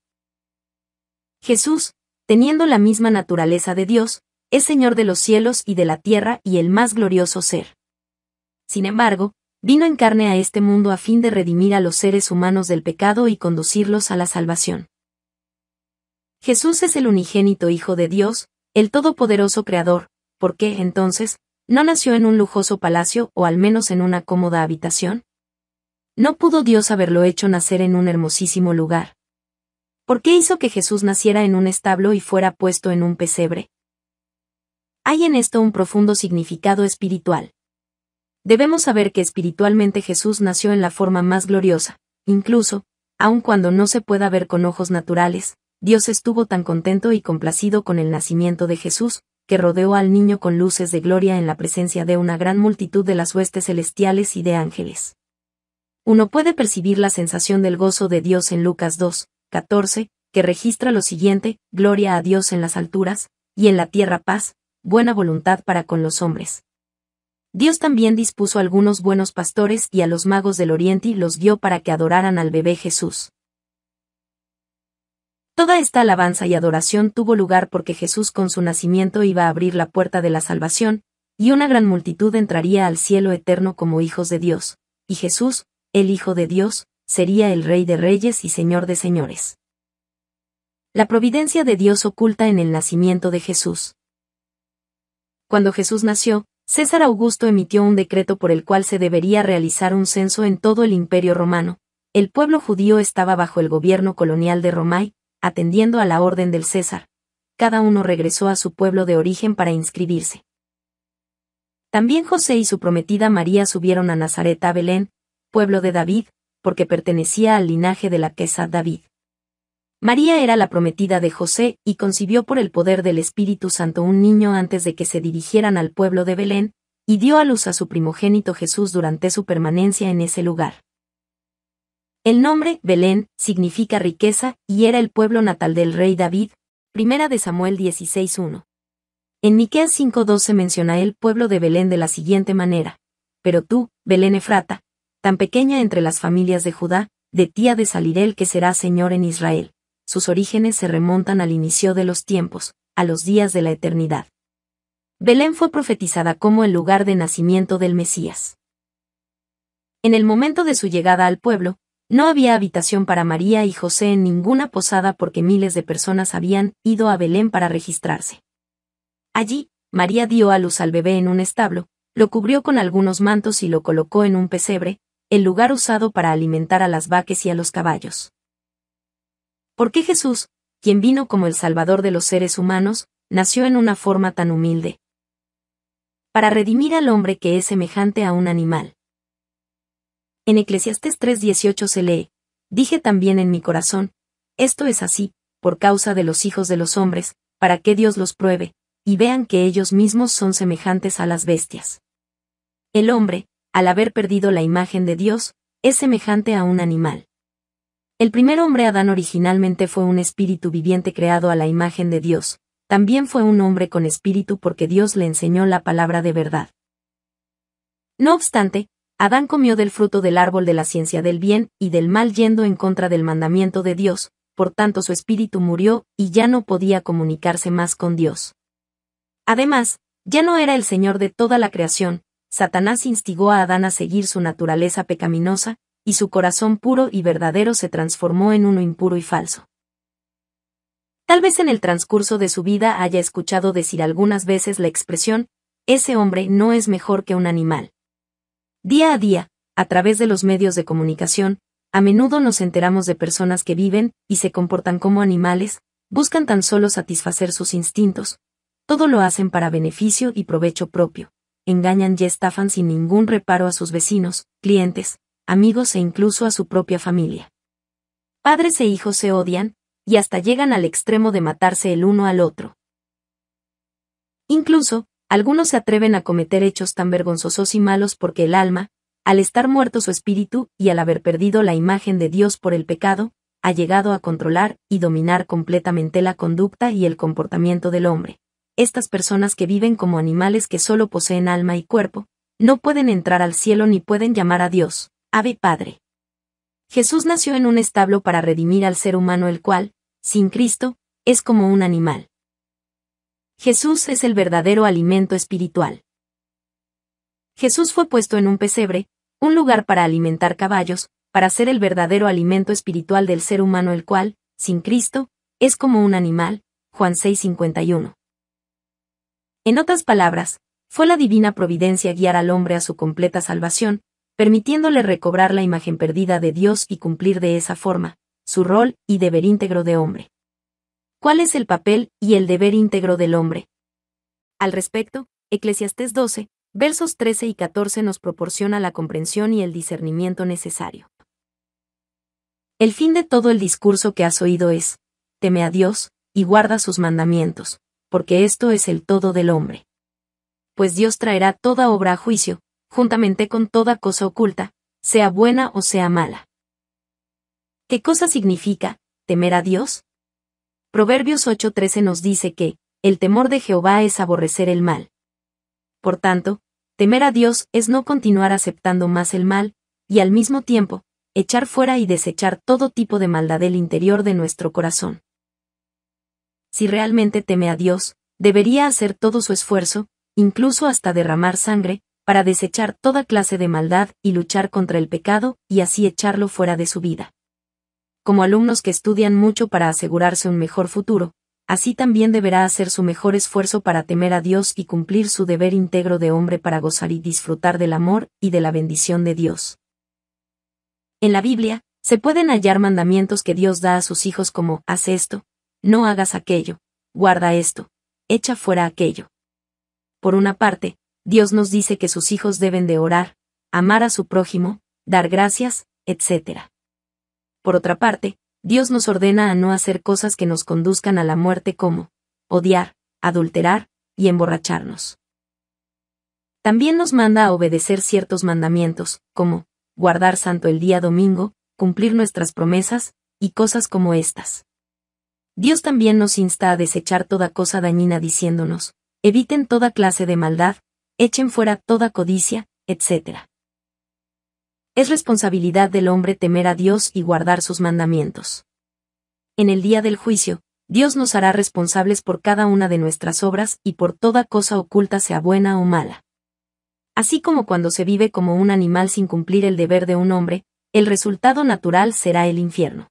Jesús, teniendo la misma naturaleza de Dios, es Señor de los cielos y de la tierra y el más glorioso ser. Sin embargo, vino en carne a este mundo a fin de redimir a los seres humanos del pecado y conducirlos a la salvación. Jesús es el unigénito Hijo de Dios, el Todopoderoso Creador, ¿por qué, entonces, no nació en un lujoso palacio o al menos en una cómoda habitación? No pudo Dios haberlo hecho nacer en un hermosísimo lugar. ¿Por qué hizo que Jesús naciera en un establo y fuera puesto en un pesebre? Hay en esto un profundo significado espiritual. Debemos saber que espiritualmente Jesús nació en la forma más gloriosa, incluso, aun cuando no se pueda ver con ojos naturales, Dios estuvo tan contento y complacido con el nacimiento de Jesús, que rodeó al niño con luces de gloria en la presencia de una gran multitud de las huestes celestiales y de ángeles. Uno puede percibir la sensación del gozo de Dios en Lucas 2, 14, que registra lo siguiente, Gloria a Dios en las alturas, y en la tierra paz, buena voluntad para con los hombres. Dios también dispuso a algunos buenos pastores y a los magos del Oriente y los dio para que adoraran al bebé Jesús. Toda esta alabanza y adoración tuvo lugar porque Jesús con su nacimiento iba a abrir la puerta de la salvación, y una gran multitud entraría al cielo eterno como hijos de Dios, y Jesús, el Hijo de Dios, sería el Rey de Reyes y Señor de Señores. La providencia de Dios oculta en el nacimiento de Jesús. Cuando Jesús nació, César Augusto emitió un decreto por el cual se debería realizar un censo en todo el imperio romano. El pueblo judío estaba bajo el gobierno colonial de Romay, atendiendo a la orden del César, cada uno regresó a su pueblo de origen para inscribirse. También José y su prometida María subieron a Nazaret a Belén, pueblo de David, porque pertenecía al linaje de la quesa David. María era la prometida de José y concibió por el poder del Espíritu Santo un niño antes de que se dirigieran al pueblo de Belén, y dio a luz a su primogénito Jesús durante su permanencia en ese lugar. El nombre, Belén, significa riqueza y era el pueblo natal del rey David, primera de Samuel 16.1. En Miquel 5.2 se menciona el pueblo de Belén de la siguiente manera. Pero tú, Belén Efrata, tan pequeña entre las familias de Judá, de ti ha de salir el que será Señor en Israel. Sus orígenes se remontan al inicio de los tiempos, a los días de la eternidad. Belén fue profetizada como el lugar de nacimiento del Mesías. En el momento de su llegada al pueblo, no había habitación para María y José en ninguna posada porque miles de personas habían ido a Belén para registrarse. Allí, María dio a luz al bebé en un establo, lo cubrió con algunos mantos y lo colocó en un pesebre, el lugar usado para alimentar a las vaques y a los caballos. ¿Por qué Jesús, quien vino como el Salvador de los seres humanos, nació en una forma tan humilde? Para redimir al hombre que es semejante a un animal. En Eclesiastes 3:18 se lee, Dije también en mi corazón, esto es así, por causa de los hijos de los hombres, para que Dios los pruebe, y vean que ellos mismos son semejantes a las bestias. El hombre, al haber perdido la imagen de Dios, es semejante a un animal. El primer hombre Adán originalmente fue un espíritu viviente creado a la imagen de Dios, también fue un hombre con espíritu porque Dios le enseñó la palabra de verdad. No obstante, Adán comió del fruto del árbol de la ciencia del bien y del mal yendo en contra del mandamiento de Dios, por tanto su espíritu murió, y ya no podía comunicarse más con Dios. Además, ya no era el Señor de toda la creación, Satanás instigó a Adán a seguir su naturaleza pecaminosa, y su corazón puro y verdadero se transformó en uno impuro y falso. Tal vez en el transcurso de su vida haya escuchado decir algunas veces la expresión, ese hombre no es mejor que un animal. Día a día, a través de los medios de comunicación, a menudo nos enteramos de personas que viven y se comportan como animales, buscan tan solo satisfacer sus instintos. Todo lo hacen para beneficio y provecho propio. Engañan y estafan sin ningún reparo a sus vecinos, clientes, amigos e incluso a su propia familia. Padres e hijos se odian, y hasta llegan al extremo de matarse el uno al otro. Incluso, algunos se atreven a cometer hechos tan vergonzosos y malos porque el alma, al estar muerto su espíritu y al haber perdido la imagen de Dios por el pecado, ha llegado a controlar y dominar completamente la conducta y el comportamiento del hombre. Estas personas que viven como animales que solo poseen alma y cuerpo, no pueden entrar al cielo ni pueden llamar a Dios, Ave Padre. Jesús nació en un establo para redimir al ser humano el cual, sin Cristo, es como un animal. Jesús es el verdadero alimento espiritual. Jesús fue puesto en un pesebre, un lugar para alimentar caballos, para ser el verdadero alimento espiritual del ser humano el cual, sin Cristo, es como un animal, Juan 6:51. En otras palabras, fue la divina providencia guiar al hombre a su completa salvación, permitiéndole recobrar la imagen perdida de Dios y cumplir de esa forma, su rol y deber íntegro de hombre. ¿Cuál es el papel y el deber íntegro del hombre? Al respecto, Eclesiastés 12, versos 13 y 14 nos proporciona la comprensión y el discernimiento necesario. El fin de todo el discurso que has oído es, teme a Dios, y guarda sus mandamientos, porque esto es el todo del hombre. Pues Dios traerá toda obra a juicio, juntamente con toda cosa oculta, sea buena o sea mala. ¿Qué cosa significa, temer a Dios? Proverbios 8:13 nos dice que, el temor de Jehová es aborrecer el mal. Por tanto, temer a Dios es no continuar aceptando más el mal, y al mismo tiempo, echar fuera y desechar todo tipo de maldad del interior de nuestro corazón. Si realmente teme a Dios, debería hacer todo su esfuerzo, incluso hasta derramar sangre, para desechar toda clase de maldad y luchar contra el pecado y así echarlo fuera de su vida como alumnos que estudian mucho para asegurarse un mejor futuro, así también deberá hacer su mejor esfuerzo para temer a Dios y cumplir su deber íntegro de hombre para gozar y disfrutar del amor y de la bendición de Dios. En la Biblia, se pueden hallar mandamientos que Dios da a sus hijos como, haz esto, no hagas aquello, guarda esto, echa fuera aquello. Por una parte, Dios nos dice que sus hijos deben de orar, amar a su prójimo, dar gracias, etc. Por otra parte, Dios nos ordena a no hacer cosas que nos conduzcan a la muerte como odiar, adulterar y emborracharnos. También nos manda a obedecer ciertos mandamientos, como guardar santo el día domingo, cumplir nuestras promesas, y cosas como estas. Dios también nos insta a desechar toda cosa dañina diciéndonos, eviten toda clase de maldad, echen fuera toda codicia, etc. Es responsabilidad del hombre temer a Dios y guardar sus mandamientos. En el día del juicio, Dios nos hará responsables por cada una de nuestras obras y por toda cosa oculta sea buena o mala. Así como cuando se vive como un animal sin cumplir el deber de un hombre, el resultado natural será el infierno.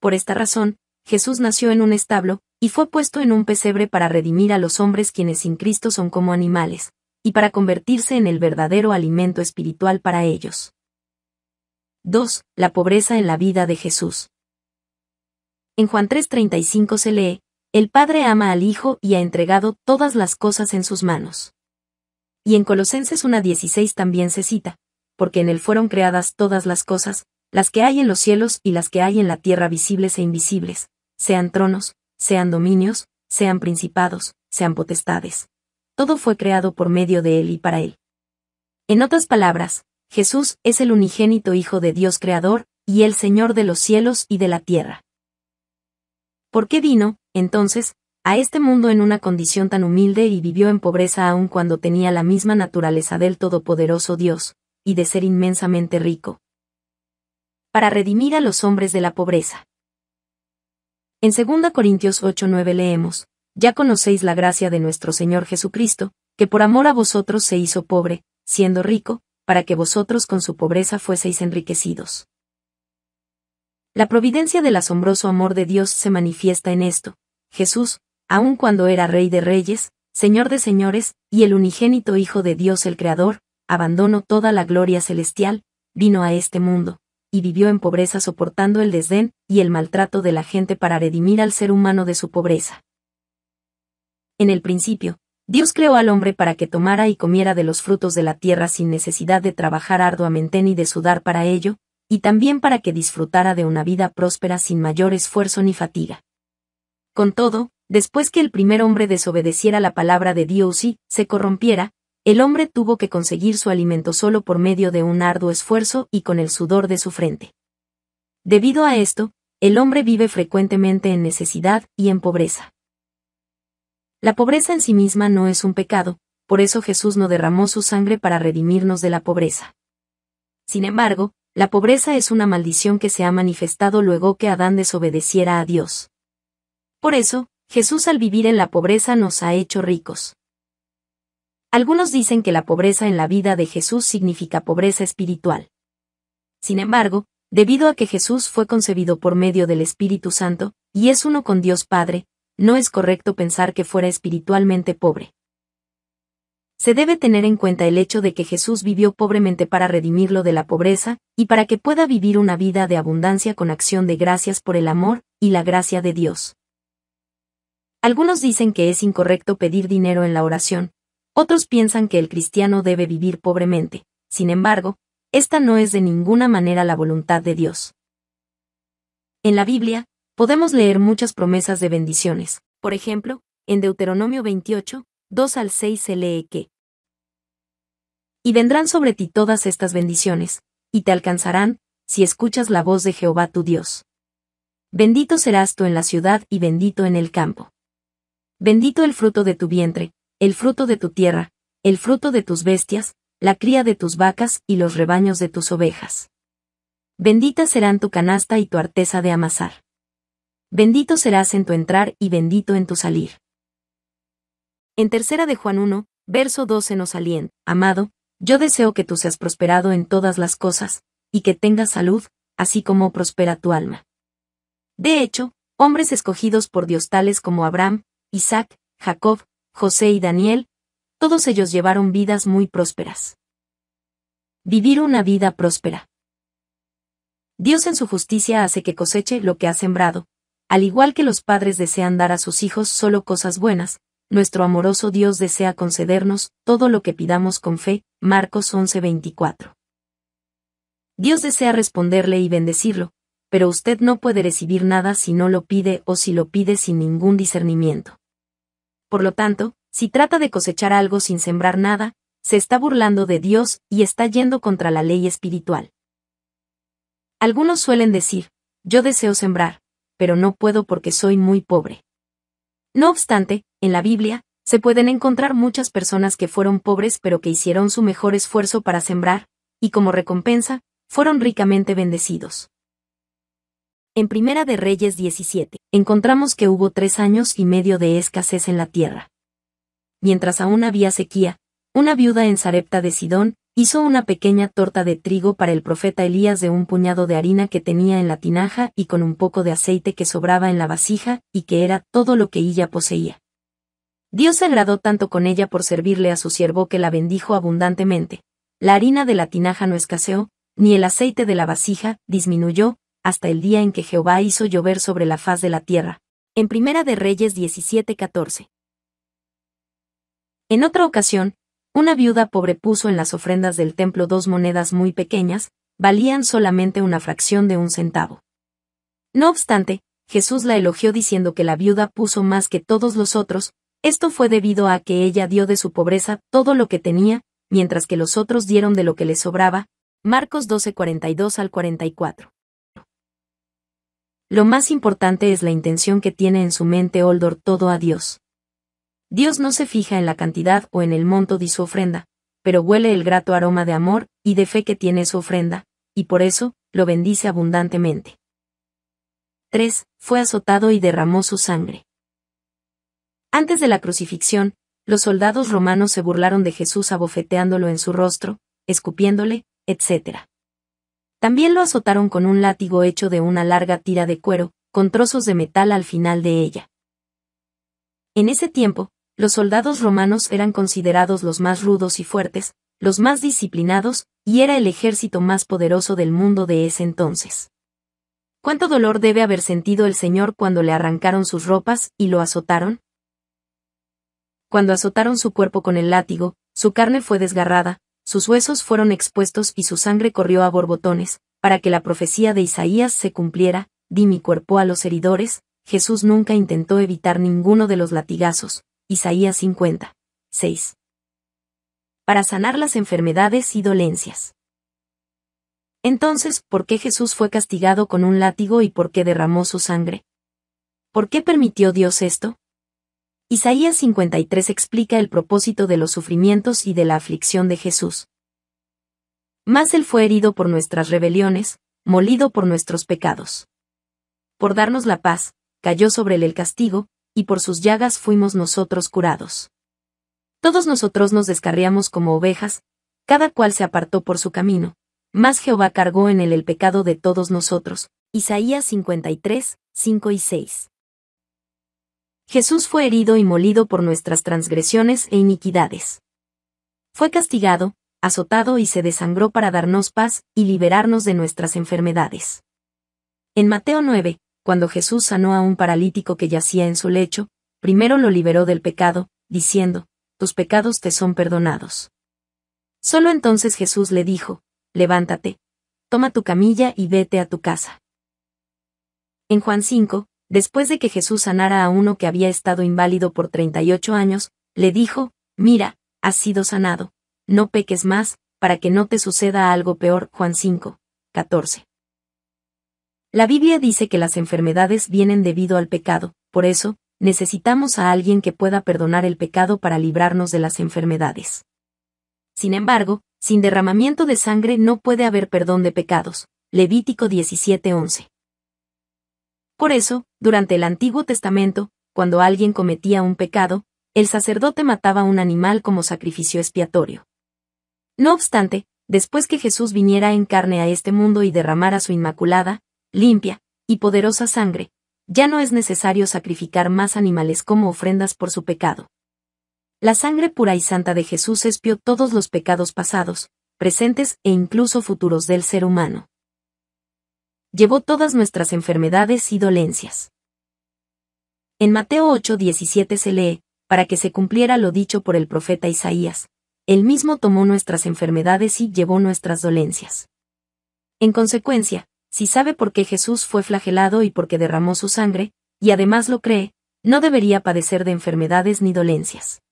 Por esta razón, Jesús nació en un establo, y fue puesto en un pesebre para redimir a los hombres quienes sin Cristo son como animales, y para convertirse en el verdadero alimento espiritual para ellos. 2. La pobreza en la vida de Jesús. En Juan 3:35 se lee, El Padre ama al Hijo y ha entregado todas las cosas en sus manos. Y en Colosenses 1:16 también se cita, porque en él fueron creadas todas las cosas, las que hay en los cielos y las que hay en la tierra visibles e invisibles, sean tronos, sean dominios, sean principados, sean potestades todo fue creado por medio de Él y para Él. En otras palabras, Jesús es el unigénito Hijo de Dios Creador, y el Señor de los cielos y de la tierra. ¿Por qué vino, entonces, a este mundo en una condición tan humilde y vivió en pobreza aun cuando tenía la misma naturaleza del Todopoderoso Dios, y de ser inmensamente rico? Para redimir a los hombres de la pobreza. En 2 Corintios 8:9 leemos, ya conocéis la gracia de nuestro Señor Jesucristo, que por amor a vosotros se hizo pobre, siendo rico, para que vosotros con su pobreza fueseis enriquecidos. La providencia del asombroso amor de Dios se manifiesta en esto. Jesús, aun cuando era Rey de Reyes, Señor de Señores, y el unigénito Hijo de Dios el Creador, abandonó toda la gloria celestial, vino a este mundo, y vivió en pobreza soportando el desdén y el maltrato de la gente para redimir al ser humano de su pobreza. En el principio, Dios creó al hombre para que tomara y comiera de los frutos de la tierra sin necesidad de trabajar arduamente ni de sudar para ello, y también para que disfrutara de una vida próspera sin mayor esfuerzo ni fatiga. Con todo, después que el primer hombre desobedeciera la palabra de Dios y se corrompiera, el hombre tuvo que conseguir su alimento solo por medio de un arduo esfuerzo y con el sudor de su frente. Debido a esto, el hombre vive frecuentemente en necesidad y en pobreza. La pobreza en sí misma no es un pecado, por eso Jesús no derramó su sangre para redimirnos de la pobreza. Sin embargo, la pobreza es una maldición que se ha manifestado luego que Adán desobedeciera a Dios. Por eso, Jesús al vivir en la pobreza nos ha hecho ricos. Algunos dicen que la pobreza en la vida de Jesús significa pobreza espiritual. Sin embargo, debido a que Jesús fue concebido por medio del Espíritu Santo, y es uno con Dios Padre, no es correcto pensar que fuera espiritualmente pobre. Se debe tener en cuenta el hecho de que Jesús vivió pobremente para redimirlo de la pobreza, y para que pueda vivir una vida de abundancia con acción de gracias por el amor y la gracia de Dios. Algunos dicen que es incorrecto pedir dinero en la oración, otros piensan que el cristiano debe vivir pobremente, sin embargo, esta no es de ninguna manera la voluntad de Dios. En la Biblia, podemos leer muchas promesas de bendiciones. Por ejemplo, en Deuteronomio 28, 2 al 6 se lee que Y vendrán sobre ti todas estas bendiciones, y te alcanzarán, si escuchas la voz de Jehová tu Dios. Bendito serás tú en la ciudad y bendito en el campo. Bendito el fruto de tu vientre, el fruto de tu tierra, el fruto de tus bestias, la cría de tus vacas y los rebaños de tus ovejas. Bendita serán tu canasta y tu arteza de amasar. Bendito serás en tu entrar y bendito en tu salir. En tercera de Juan 1, verso 12 nos alien amado, yo deseo que tú seas prosperado en todas las cosas, y que tengas salud, así como prospera tu alma. De hecho, hombres escogidos por Dios tales como Abraham, Isaac, Jacob, José y Daniel, todos ellos llevaron vidas muy prósperas. Vivir una vida próspera. Dios en su justicia hace que coseche lo que ha sembrado, al igual que los padres desean dar a sus hijos solo cosas buenas, nuestro amoroso Dios desea concedernos todo lo que pidamos con fe. Marcos 11:24. Dios desea responderle y bendecirlo, pero usted no puede recibir nada si no lo pide o si lo pide sin ningún discernimiento. Por lo tanto, si trata de cosechar algo sin sembrar nada, se está burlando de Dios y está yendo contra la ley espiritual. Algunos suelen decir, yo deseo sembrar, pero no puedo porque soy muy pobre. No obstante, en la Biblia, se pueden encontrar muchas personas que fueron pobres pero que hicieron su mejor esfuerzo para sembrar, y como recompensa, fueron ricamente bendecidos. En Primera de Reyes 17, encontramos que hubo tres años y medio de escasez en la tierra. Mientras aún había sequía, una viuda en Sarepta de Sidón, hizo una pequeña torta de trigo para el profeta Elías de un puñado de harina que tenía en la tinaja y con un poco de aceite que sobraba en la vasija, y que era todo lo que ella poseía. Dios se agradó tanto con ella por servirle a su siervo que la bendijo abundantemente. La harina de la tinaja no escaseó, ni el aceite de la vasija disminuyó, hasta el día en que Jehová hizo llover sobre la faz de la tierra. En Primera de Reyes 17:14. En otra ocasión, una viuda pobre puso en las ofrendas del templo dos monedas muy pequeñas, valían solamente una fracción de un centavo. No obstante, Jesús la elogió diciendo que la viuda puso más que todos los otros, esto fue debido a que ella dio de su pobreza todo lo que tenía, mientras que los otros dieron de lo que les sobraba. Marcos 12:42 al 44. Lo más importante es la intención que tiene en su mente Oldor todo a Dios. Dios no se fija en la cantidad o en el monto de su ofrenda, pero huele el grato aroma de amor y de fe que tiene su ofrenda, y por eso, lo bendice abundantemente. 3. Fue azotado y derramó su sangre. Antes de la crucifixión, los soldados romanos se burlaron de Jesús abofeteándolo en su rostro, escupiéndole, etc. También lo azotaron con un látigo hecho de una larga tira de cuero, con trozos de metal al final de ella. En ese tiempo, los soldados romanos eran considerados los más rudos y fuertes, los más disciplinados, y era el ejército más poderoso del mundo de ese entonces. ¿Cuánto dolor debe haber sentido el Señor cuando le arrancaron sus ropas y lo azotaron? Cuando azotaron su cuerpo con el látigo, su carne fue desgarrada, sus huesos fueron expuestos y su sangre corrió a borbotones, para que la profecía de Isaías se cumpliera, di mi cuerpo a los heridores, Jesús nunca intentó evitar ninguno de los latigazos, Isaías 50. 6. Para sanar las enfermedades y dolencias. Entonces, ¿por qué Jesús fue castigado con un látigo y por qué derramó su sangre? ¿Por qué permitió Dios esto? Isaías 53 explica el propósito de los sufrimientos y de la aflicción de Jesús. Más él fue herido por nuestras rebeliones, molido por nuestros pecados. Por darnos la paz, cayó sobre él el castigo, y por sus llagas fuimos nosotros curados. Todos nosotros nos descarriamos como ovejas, cada cual se apartó por su camino, mas Jehová cargó en él el pecado de todos nosotros. Isaías 53, 5 y 6. Jesús fue herido y molido por nuestras transgresiones e iniquidades. Fue castigado, azotado y se desangró para darnos paz y liberarnos de nuestras enfermedades. En Mateo 9, cuando Jesús sanó a un paralítico que yacía en su lecho, primero lo liberó del pecado, diciendo, tus pecados te son perdonados. Solo entonces Jesús le dijo, levántate, toma tu camilla y vete a tu casa. En Juan 5, después de que Jesús sanara a uno que había estado inválido por 38 años, le dijo, mira, has sido sanado, no peques más, para que no te suceda algo peor. Juan 5, 14. La Biblia dice que las enfermedades vienen debido al pecado, por eso, necesitamos a alguien que pueda perdonar el pecado para librarnos de las enfermedades. Sin embargo, sin derramamiento de sangre no puede haber perdón de pecados. Levítico 17:11. Por eso, durante el Antiguo Testamento, cuando alguien cometía un pecado, el sacerdote mataba a un animal como sacrificio expiatorio. No obstante, después que Jesús viniera en carne a este mundo y derramara su inmaculada, limpia y poderosa sangre, ya no es necesario sacrificar más animales como ofrendas por su pecado. La sangre pura y santa de Jesús espió todos los pecados pasados, presentes e incluso futuros del ser humano. Llevó todas nuestras enfermedades y dolencias. En Mateo 8:17 se lee, para que se cumpliera lo dicho por el profeta Isaías, él mismo tomó nuestras enfermedades y llevó nuestras dolencias. En consecuencia, si sabe por qué Jesús fue flagelado y por qué derramó su sangre, y además lo cree, no debería padecer de enfermedades ni dolencias.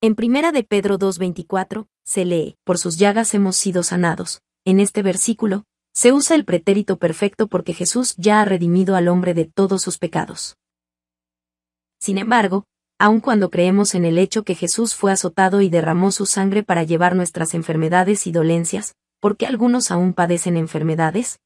En primera de Pedro 2.24, se lee, por sus llagas hemos sido sanados. En este versículo, se usa el pretérito perfecto porque Jesús ya ha redimido al hombre de todos sus pecados. Sin embargo, aun cuando creemos en el hecho que Jesús fue azotado y derramó su sangre para llevar nuestras enfermedades y dolencias, ¿por qué algunos aún padecen enfermedades?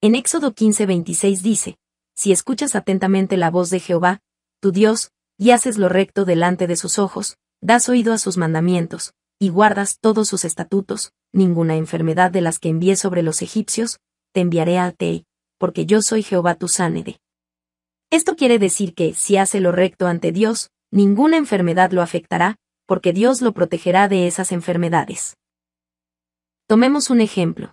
En Éxodo 15:26 dice, Si escuchas atentamente la voz de Jehová, tu Dios, y haces lo recto delante de sus ojos, das oído a sus mandamientos, y guardas todos sus estatutos, ninguna enfermedad de las que envié sobre los egipcios, te enviaré a ti, porque yo soy Jehová tu sánede. Esto quiere decir que, si hace lo recto ante Dios, ninguna enfermedad lo afectará, porque Dios lo protegerá de esas enfermedades. Tomemos un ejemplo.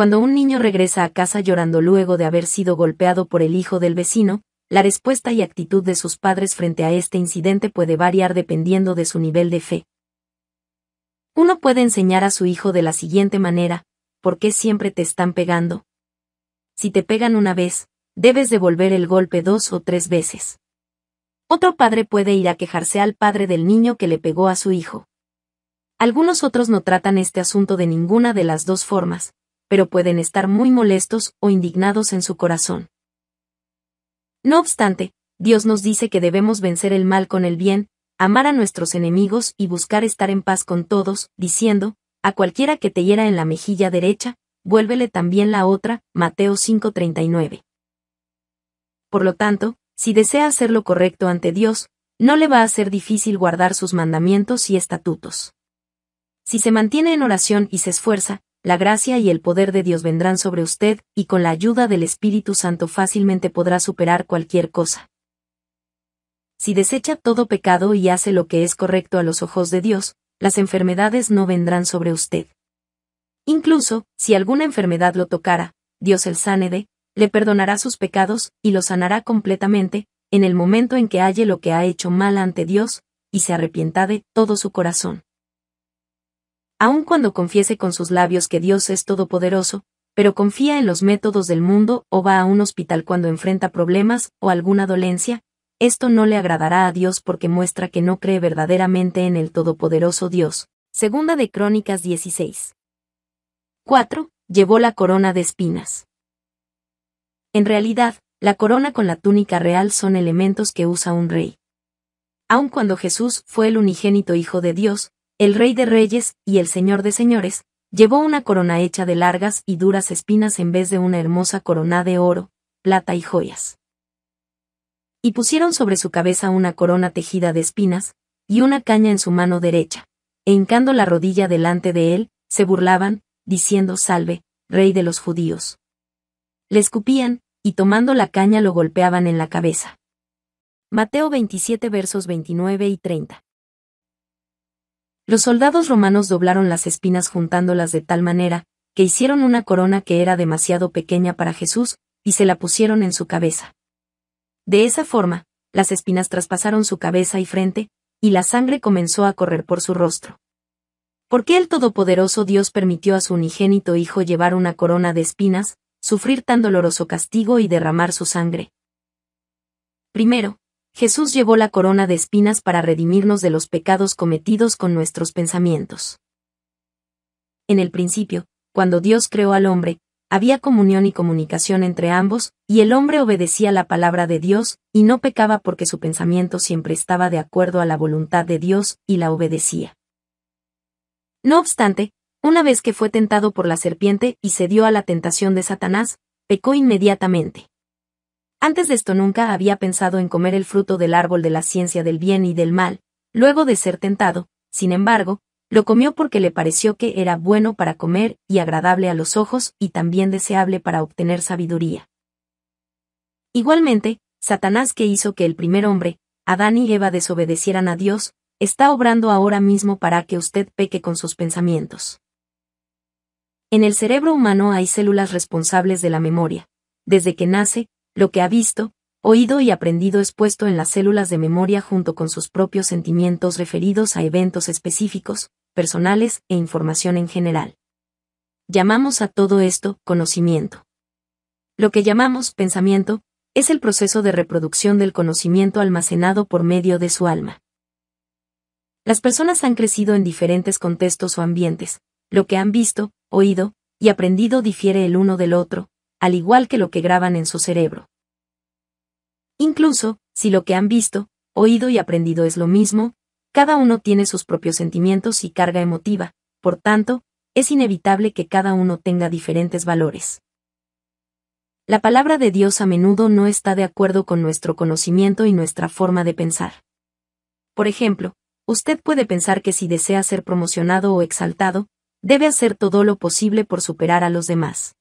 Cuando un niño regresa a casa llorando luego de haber sido golpeado por el hijo del vecino, la respuesta y actitud de sus padres frente a este incidente puede variar dependiendo de su nivel de fe. Uno puede enseñar a su hijo de la siguiente manera, ¿por qué siempre te están pegando? Si te pegan una vez, debes devolver el golpe dos o tres veces. Otro padre puede ir a quejarse al padre del niño que le pegó a su hijo. Algunos otros no tratan este asunto de ninguna de las dos formas, pero pueden estar muy molestos o indignados en su corazón. No obstante, Dios nos dice que debemos vencer el mal con el bien, amar a nuestros enemigos y buscar estar en paz con todos, diciendo, a cualquiera que te hiera en la mejilla derecha, vuélvele también la otra, Mateo 5:39. Por lo tanto, si desea hacer lo correcto ante Dios, no le va a ser difícil guardar sus mandamientos y estatutos. Si se mantiene en oración y se esfuerza, la gracia y el poder de Dios vendrán sobre usted, y con la ayuda del Espíritu Santo fácilmente podrá superar cualquier cosa. Si desecha todo pecado y hace lo que es correcto a los ojos de Dios, las enfermedades no vendrán sobre usted. Incluso, si alguna enfermedad lo tocara, Dios el sánede, le perdonará sus pecados, y lo sanará completamente, en el momento en que halle lo que ha hecho mal ante Dios, y se arrepienta de todo su corazón aun cuando confiese con sus labios que Dios es todopoderoso, pero confía en los métodos del mundo o va a un hospital cuando enfrenta problemas o alguna dolencia, esto no le agradará a Dios porque muestra que no cree verdaderamente en el todopoderoso Dios. Segunda de Crónicas 16. 4. Llevó la corona de espinas. En realidad, la corona con la túnica real son elementos que usa un rey. Aun cuando Jesús fue el unigénito Hijo de Dios, el Rey de Reyes y el Señor de Señores, llevó una corona hecha de largas y duras espinas en vez de una hermosa corona de oro, plata y joyas. Y pusieron sobre su cabeza una corona tejida de espinas, y una caña en su mano derecha, e hincando la rodilla delante de él, se burlaban, diciendo Salve, Rey de los judíos. Le escupían, y tomando la caña lo golpeaban en la cabeza. Mateo 27 versos 29 y 30. Los soldados romanos doblaron las espinas juntándolas de tal manera, que hicieron una corona que era demasiado pequeña para Jesús, y se la pusieron en su cabeza. De esa forma, las espinas traspasaron su cabeza y frente, y la sangre comenzó a correr por su rostro. ¿Por qué el Todopoderoso Dios permitió a su unigénito Hijo llevar una corona de espinas, sufrir tan doloroso castigo y derramar su sangre? Primero, Jesús llevó la corona de espinas para redimirnos de los pecados cometidos con nuestros pensamientos. En el principio, cuando Dios creó al hombre, había comunión y comunicación entre ambos, y el hombre obedecía la palabra de Dios, y no pecaba porque su pensamiento siempre estaba de acuerdo a la voluntad de Dios, y la obedecía. No obstante, una vez que fue tentado por la serpiente y cedió a la tentación de Satanás, pecó inmediatamente. Antes de esto nunca había pensado en comer el fruto del árbol de la ciencia del bien y del mal, luego de ser tentado, sin embargo, lo comió porque le pareció que era bueno para comer y agradable a los ojos y también deseable para obtener sabiduría. Igualmente, Satanás que hizo que el primer hombre, Adán y Eva desobedecieran a Dios, está obrando ahora mismo para que usted peque con sus pensamientos. En el cerebro humano hay células responsables de la memoria. Desde que nace, lo que ha visto, oído y aprendido es puesto en las células de memoria junto con sus propios sentimientos referidos a eventos específicos, personales e información en general. Llamamos a todo esto conocimiento. Lo que llamamos pensamiento, es el proceso de reproducción del conocimiento almacenado por medio de su alma. Las personas han crecido en diferentes contextos o ambientes, lo que han visto, oído y aprendido difiere el uno del otro, al igual que lo que graban en su cerebro. Incluso, si lo que han visto, oído y aprendido es lo mismo, cada uno tiene sus propios sentimientos y carga emotiva, por tanto, es inevitable que cada uno tenga diferentes valores. La palabra de Dios a menudo no está de acuerdo con nuestro conocimiento y nuestra forma de pensar. Por ejemplo, usted puede pensar que si desea ser promocionado o exaltado, debe hacer todo lo posible por superar a los demás.